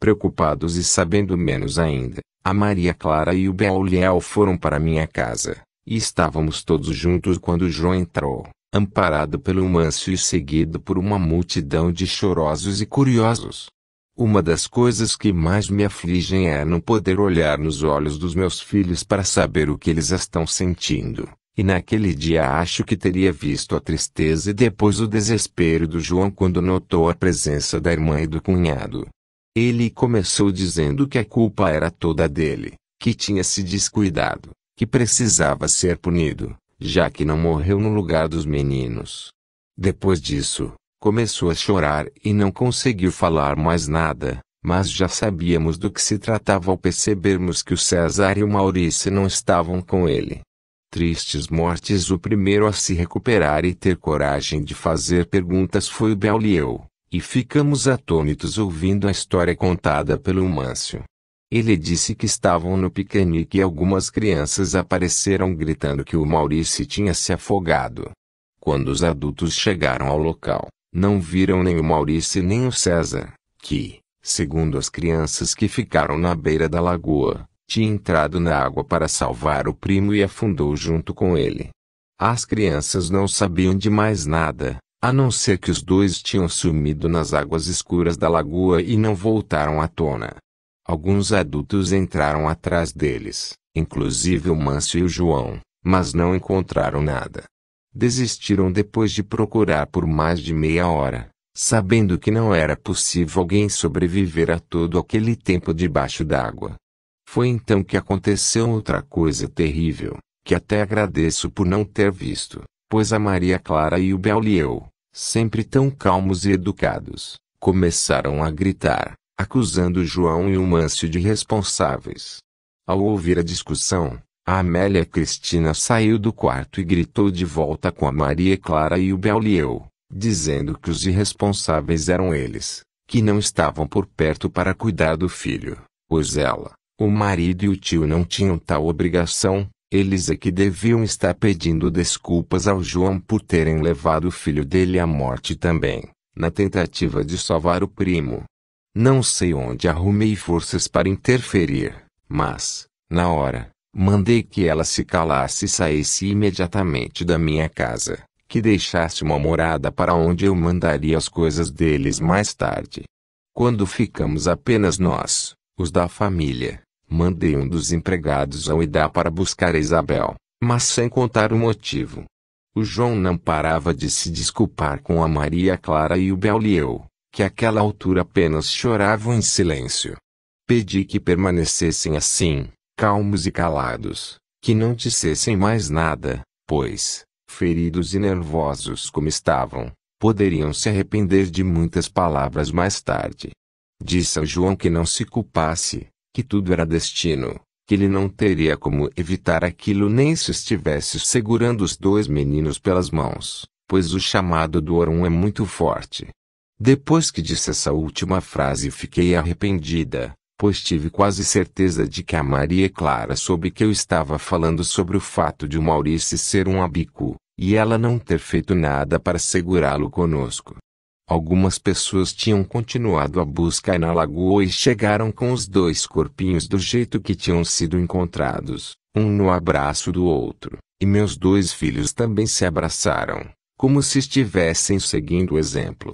Preocupados e sabendo menos ainda, a Maria Clara e o Belial foram para minha casa, e estávamos todos juntos quando João entrou, amparado pelo manso e seguido por uma multidão de chorosos e curiosos. Uma das coisas que mais me afligem é não poder olhar nos olhos dos meus filhos para saber o que eles estão sentindo. E naquele dia acho que teria visto a tristeza e depois o desespero do João quando notou a presença da irmã e do cunhado. Ele começou dizendo que a culpa era toda dele, que tinha se descuidado, que precisava ser punido, já que não morreu no lugar dos meninos. Depois disso, começou a chorar e não conseguiu falar mais nada, mas já sabíamos do que se tratava ao percebermos que o César e o Maurício não estavam com ele tristes mortes o primeiro a se recuperar e ter coragem de fazer perguntas foi o Belieu, e ficamos atônitos ouvindo a história contada pelo Mâncio. Ele disse que estavam no piquenique e algumas crianças apareceram gritando que o Maurício tinha se afogado. Quando os adultos chegaram ao local, não viram nem o Maurício nem o César, que, segundo as crianças que ficaram na beira da lagoa, tinha entrado na água para salvar o primo e afundou junto com ele. As crianças não sabiam de mais nada, a não ser que os dois tinham sumido nas águas escuras da lagoa e não voltaram à tona. Alguns adultos entraram atrás deles, inclusive o Manso e o João, mas não encontraram nada. Desistiram depois de procurar por mais de meia hora, sabendo que não era possível alguém sobreviver a todo aquele tempo debaixo d'água. Foi então que aconteceu outra coisa terrível, que até agradeço por não ter visto, pois a Maria Clara e o Bellieu, sempre tão calmos e educados, começaram a gritar, acusando João e o Mâncio de responsáveis. Ao ouvir a discussão, a Amélia Cristina saiu do quarto e gritou de volta com a Maria Clara e o Bellieu, dizendo que os irresponsáveis eram eles, que não estavam por perto para cuidar do filho, pois ela, o marido e o tio não tinham tal obrigação, eles é que deviam estar pedindo desculpas ao João por terem levado o filho dele à morte também, na tentativa de salvar o primo. Não sei onde arrumei forças para interferir, mas, na hora, mandei que ela se calasse e saísse imediatamente da minha casa, que deixasse uma morada para onde eu mandaria as coisas deles mais tarde. Quando ficamos apenas nós, os da família. Mandei um dos empregados ao Idá para buscar a Isabel, mas sem contar o motivo. O João não parava de se desculpar com a Maria Clara e o Bellieu, que àquela altura apenas choravam em silêncio. Pedi que permanecessem assim, calmos e calados, que não dissessem mais nada, pois, feridos e nervosos como estavam, poderiam se arrepender de muitas palavras mais tarde. Disse ao João que não se culpasse, que tudo era destino, que ele não teria como evitar aquilo nem se estivesse segurando os dois meninos pelas mãos, pois o chamado do Orum é muito forte. Depois que disse essa última frase fiquei arrependida, pois tive quase certeza de que a Maria Clara soube que eu estava falando sobre o fato de o Maurício ser um abico, e ela não ter feito nada para segurá-lo conosco. Algumas pessoas tinham continuado a busca na lagoa e chegaram com os dois corpinhos do jeito que tinham sido encontrados, um no abraço do outro, e meus dois filhos também se abraçaram, como se estivessem seguindo o exemplo.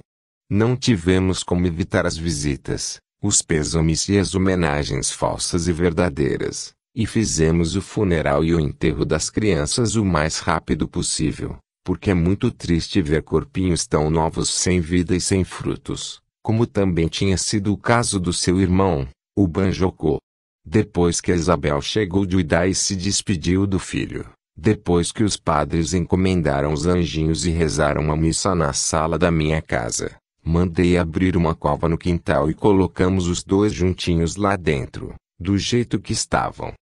Não tivemos como evitar as visitas, os pêsames e as homenagens falsas e verdadeiras, e fizemos o funeral e o enterro das crianças o mais rápido possível porque é muito triste ver corpinhos tão novos sem vida e sem frutos, como também tinha sido o caso do seu irmão, o Banjoko. Depois que Isabel chegou de Uidá e se despediu do filho, depois que os padres encomendaram os anjinhos e rezaram a missa na sala da minha casa, mandei abrir uma cova no quintal e colocamos os dois juntinhos lá dentro, do jeito que estavam.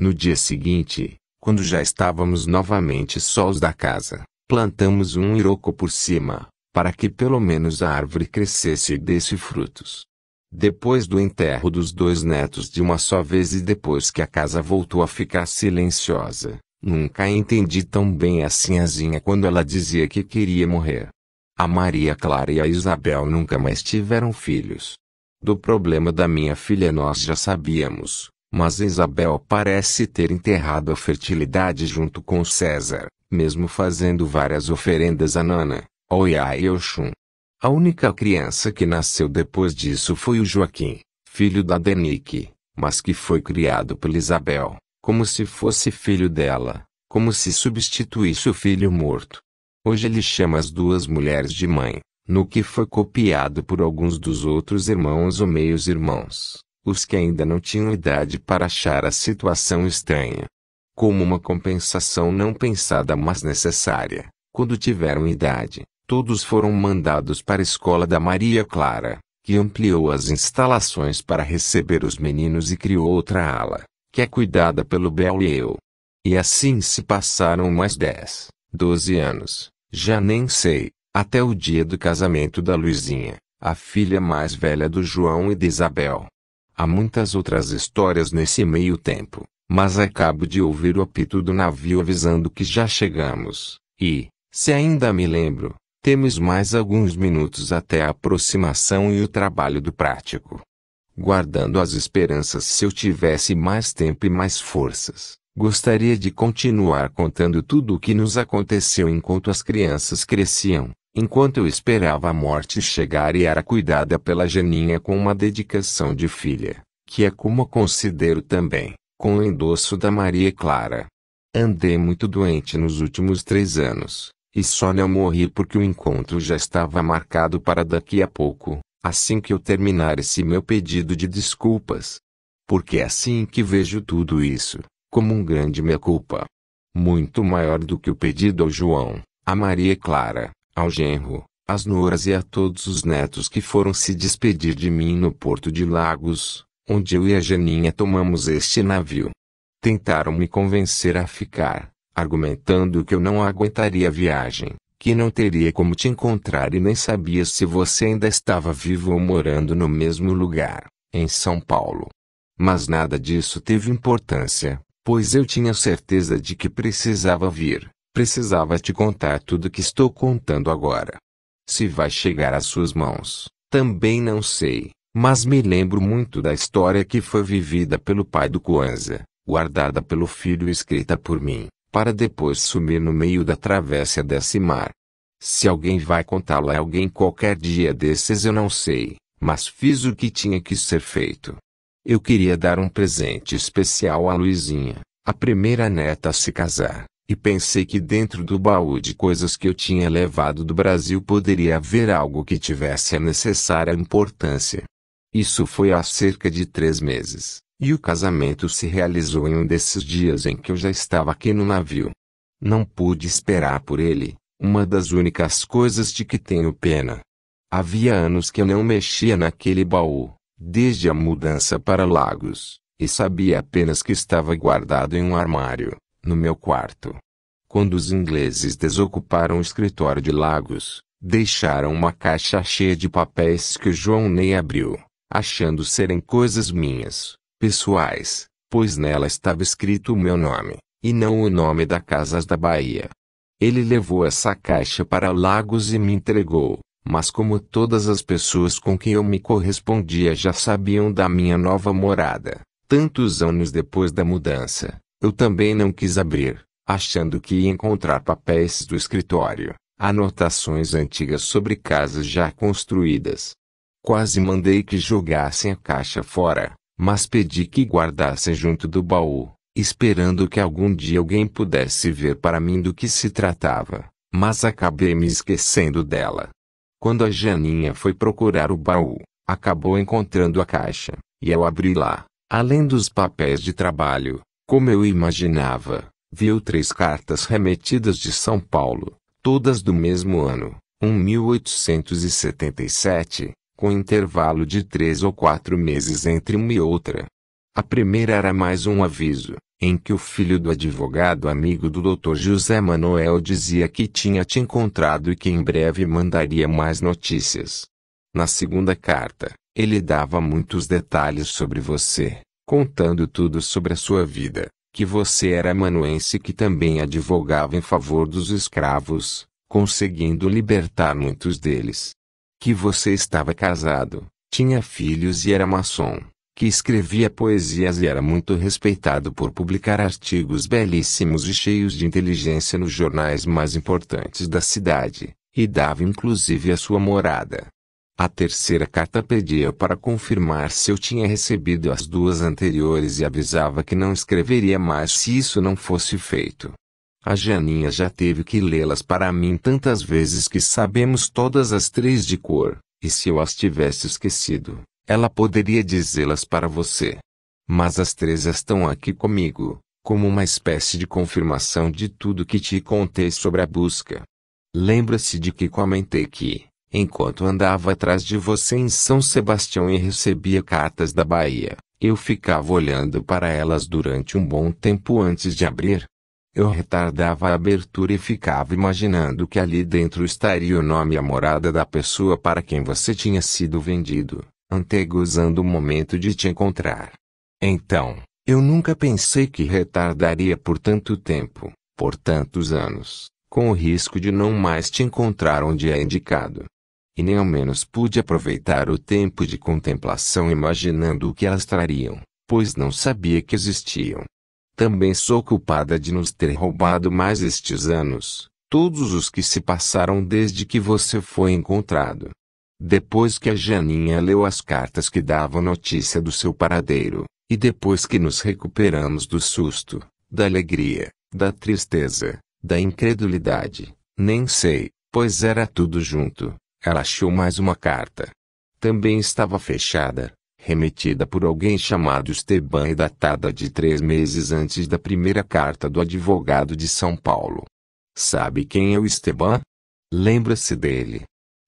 No dia seguinte, quando já estávamos novamente sós da casa, Plantamos um iroco por cima, para que pelo menos a árvore crescesse e desse frutos. Depois do enterro dos dois netos de uma só vez e depois que a casa voltou a ficar silenciosa, nunca entendi tão bem a Sinhazinha quando ela dizia que queria morrer. A Maria Clara e a Isabel nunca mais tiveram filhos. Do problema da minha filha nós já sabíamos, mas Isabel parece ter enterrado a fertilidade junto com César mesmo fazendo várias oferendas a Nana, Oiá e Oshun, A única criança que nasceu depois disso foi o Joaquim, filho da Denique, mas que foi criado pela Isabel, como se fosse filho dela, como se substituísse o filho morto. Hoje ele chama as duas mulheres de mãe, no que foi copiado por alguns dos outros irmãos ou meios-irmãos, os que ainda não tinham idade para achar a situação estranha como uma compensação não pensada mas necessária. Quando tiveram idade, todos foram mandados para a escola da Maria Clara, que ampliou as instalações para receber os meninos e criou outra ala, que é cuidada pelo Bel e eu. E assim se passaram mais dez, doze anos, já nem sei, até o dia do casamento da Luizinha, a filha mais velha do João e de Isabel. Há muitas outras histórias nesse meio tempo mas acabo de ouvir o apito do navio avisando que já chegamos, e, se ainda me lembro, temos mais alguns minutos até a aproximação e o trabalho do prático. Guardando as esperanças, se eu tivesse mais tempo e mais forças, gostaria de continuar contando tudo o que nos aconteceu enquanto as crianças cresciam, enquanto eu esperava a morte chegar e era cuidada pela Janinha com uma dedicação de filha, que é como a considero também com o endosso da Maria Clara. Andei muito doente nos últimos três anos, e só não morri porque o encontro já estava marcado para daqui a pouco, assim que eu terminar esse meu pedido de desculpas. Porque é assim que vejo tudo isso, como um grande minha culpa. Muito maior do que o pedido ao João, a Maria Clara, ao genro, às noras e a todos os netos que foram se despedir de mim no Porto de Lagos, onde eu e a Janinha tomamos este navio. Tentaram me convencer a ficar, argumentando que eu não aguentaria a viagem, que não teria como te encontrar e nem sabia se você ainda estava vivo ou morando no mesmo lugar, em São Paulo. Mas nada disso teve importância, pois eu tinha certeza de que precisava vir, precisava te contar tudo que estou contando agora. Se vai chegar às suas mãos, também não sei mas me lembro muito da história que foi vivida pelo pai do Kwanzaa, guardada pelo filho e escrita por mim, para depois sumir no meio da travessa desse mar. Se alguém vai contá-la a alguém qualquer dia desses eu não sei, mas fiz o que tinha que ser feito. Eu queria dar um presente especial a Luizinha, a primeira neta a se casar, e pensei que dentro do baú de coisas que eu tinha levado do Brasil poderia haver algo que tivesse a necessária importância. Isso foi há cerca de três meses, e o casamento se realizou em um desses dias em que eu já estava aqui no navio. Não pude esperar por ele, uma das únicas coisas de que tenho pena. Havia anos que eu não mexia naquele baú, desde a mudança para Lagos, e sabia apenas que estava guardado em um armário, no meu quarto. Quando os ingleses desocuparam o escritório de Lagos, deixaram uma caixa cheia de papéis que o João Ney abriu achando serem coisas minhas, pessoais, pois nela estava escrito o meu nome, e não o nome da Casas da Bahia. Ele levou essa caixa para Lagos e me entregou, mas como todas as pessoas com quem eu me correspondia já sabiam da minha nova morada, tantos anos depois da mudança, eu também não quis abrir, achando que ia encontrar papéis do escritório, anotações antigas sobre casas já construídas, Quase mandei que jogassem a caixa fora, mas pedi que guardassem junto do baú, esperando que algum dia alguém pudesse ver para mim do que se tratava, mas acabei me esquecendo dela. Quando a Janinha foi procurar o baú, acabou encontrando a caixa, e ao abri lá. além dos papéis de trabalho, como eu imaginava, viu três cartas remetidas de São Paulo, todas do mesmo ano, 1877, com intervalo de três ou quatro meses entre uma e outra. A primeira era mais um aviso, em que o filho do advogado amigo do Dr. José Manuel dizia que tinha te encontrado e que em breve mandaria mais notícias. Na segunda carta, ele dava muitos detalhes sobre você, contando tudo sobre a sua vida, que você era manuense que também advogava em favor dos escravos, conseguindo libertar muitos deles, que você estava casado, tinha filhos e era maçom, que escrevia poesias e era muito respeitado por publicar artigos belíssimos e cheios de inteligência nos jornais mais importantes da cidade, e dava inclusive a sua morada. A terceira carta pedia para confirmar se eu tinha recebido as duas anteriores e avisava que não escreveria mais se isso não fosse feito. A Janinha já teve que lê-las para mim tantas vezes que sabemos todas as três de cor, e se eu as tivesse esquecido, ela poderia dizê-las para você. Mas as três estão aqui comigo, como uma espécie de confirmação de tudo que te contei sobre a busca. Lembra-se de que comentei que, enquanto andava atrás de você em São Sebastião e recebia cartas da Bahia, eu ficava olhando para elas durante um bom tempo antes de abrir? Eu retardava a abertura e ficava imaginando que ali dentro estaria o nome e a morada da pessoa para quem você tinha sido vendido, antegozando o momento de te encontrar. Então, eu nunca pensei que retardaria por tanto tempo, por tantos anos, com o risco de não mais te encontrar onde é indicado e nem ao menos pude aproveitar o tempo de contemplação imaginando o que elas trariam, pois não sabia que existiam. Também sou culpada de nos ter roubado mais estes anos, todos os que se passaram desde que você foi encontrado. Depois que a Janinha leu as cartas que davam notícia do seu paradeiro, e depois que nos recuperamos do susto, da alegria, da tristeza, da incredulidade, nem sei, pois era tudo junto, ela achou mais uma carta. Também estava fechada, remetida por alguém chamado Esteban e datada de três meses antes da primeira carta do advogado de São Paulo. Sabe quem é o Esteban? Lembra-se dele.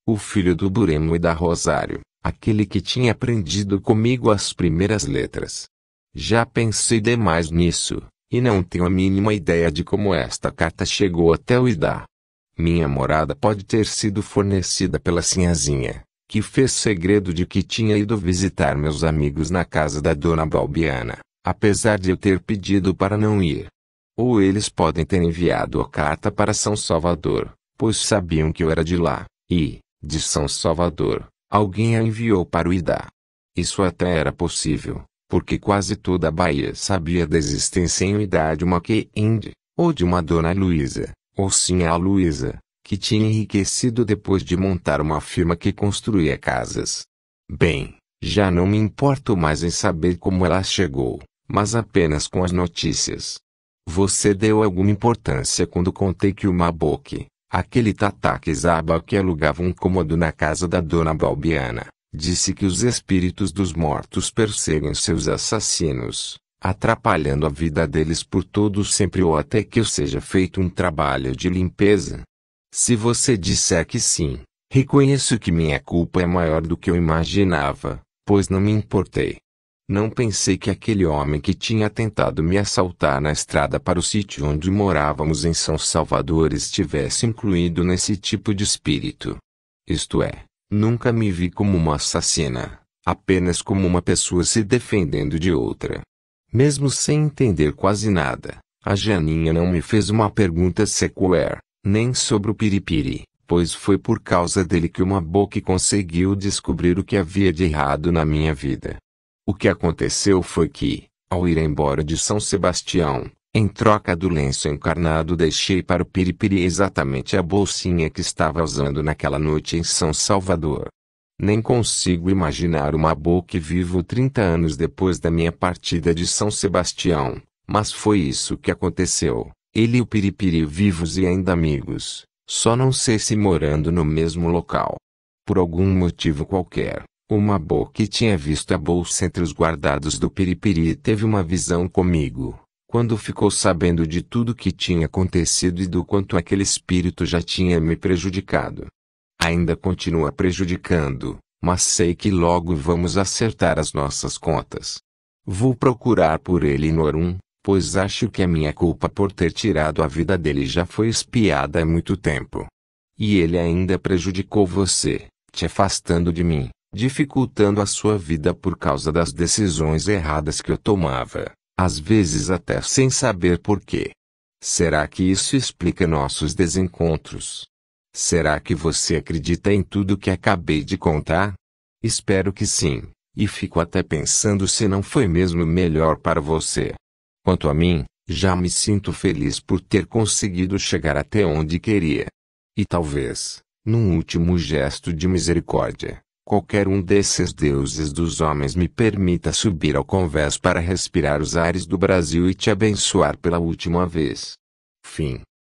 O filho do Buremo e da Rosário, aquele que tinha aprendido comigo as primeiras letras. Já pensei demais nisso, e não tenho a mínima ideia de como esta carta chegou até o Idá. Minha morada pode ter sido fornecida pela sinhazinha, que fez segredo de que tinha ido visitar meus amigos na casa da dona Balbiana, apesar de eu ter pedido para não ir. Ou eles podem ter enviado a carta para São Salvador, pois sabiam que eu era de lá, e, de São Salvador, alguém a enviou para o Idá. Isso até era possível, porque quase toda a Bahia sabia da existência em Idá de uma Queende, ou de uma Dona Luísa, ou a Luísa, que tinha enriquecido depois de montar uma firma que construía casas. Bem, já não me importo mais em saber como ela chegou, mas apenas com as notícias. Você deu alguma importância quando contei que o Maboque, aquele tataque zaba que alugava um cômodo na casa da dona Balbiana, disse que os espíritos dos mortos perseguem seus assassinos, atrapalhando a vida deles por todo sempre ou até que seja feito um trabalho de limpeza, se você disser que sim, reconheço que minha culpa é maior do que eu imaginava, pois não me importei. Não pensei que aquele homem que tinha tentado me assaltar na estrada para o sítio onde morávamos em São Salvador estivesse incluído nesse tipo de espírito. Isto é, nunca me vi como uma assassina, apenas como uma pessoa se defendendo de outra. Mesmo sem entender quase nada, a Janinha não me fez uma pergunta sequer nem sobre o piripiri, pois foi por causa dele que uma boca conseguiu descobrir o que havia de errado na minha vida. O que aconteceu foi que, ao ir embora de São Sebastião, em troca do lenço encarnado deixei para o piripiri exatamente a bolsinha que estava usando naquela noite em São Salvador. Nem consigo imaginar uma boca vivo 30 anos depois da minha partida de São Sebastião, mas foi isso que aconteceu. Ele e o piripiri vivos e ainda amigos, só não sei se morando no mesmo local. Por algum motivo qualquer, uma boca tinha visto a bolsa entre os guardados do piripiri e teve uma visão comigo, quando ficou sabendo de tudo que tinha acontecido e do quanto aquele espírito já tinha me prejudicado. Ainda continua prejudicando, mas sei que logo vamos acertar as nossas contas. Vou procurar por ele no Arum, pois acho que a minha culpa por ter tirado a vida dele já foi espiada há muito tempo. E ele ainda prejudicou você, te afastando de mim, dificultando a sua vida por causa das decisões erradas que eu tomava, às vezes até sem saber porquê. Será que isso explica nossos desencontros? Será que você acredita em tudo que acabei de contar? Espero que sim, e fico até pensando se não foi mesmo melhor para você. Quanto a mim, já me sinto feliz por ter conseguido chegar até onde queria. E talvez, num último gesto de misericórdia, qualquer um desses deuses dos homens me permita subir ao convés para respirar os ares do Brasil e te abençoar pela última vez. Fim.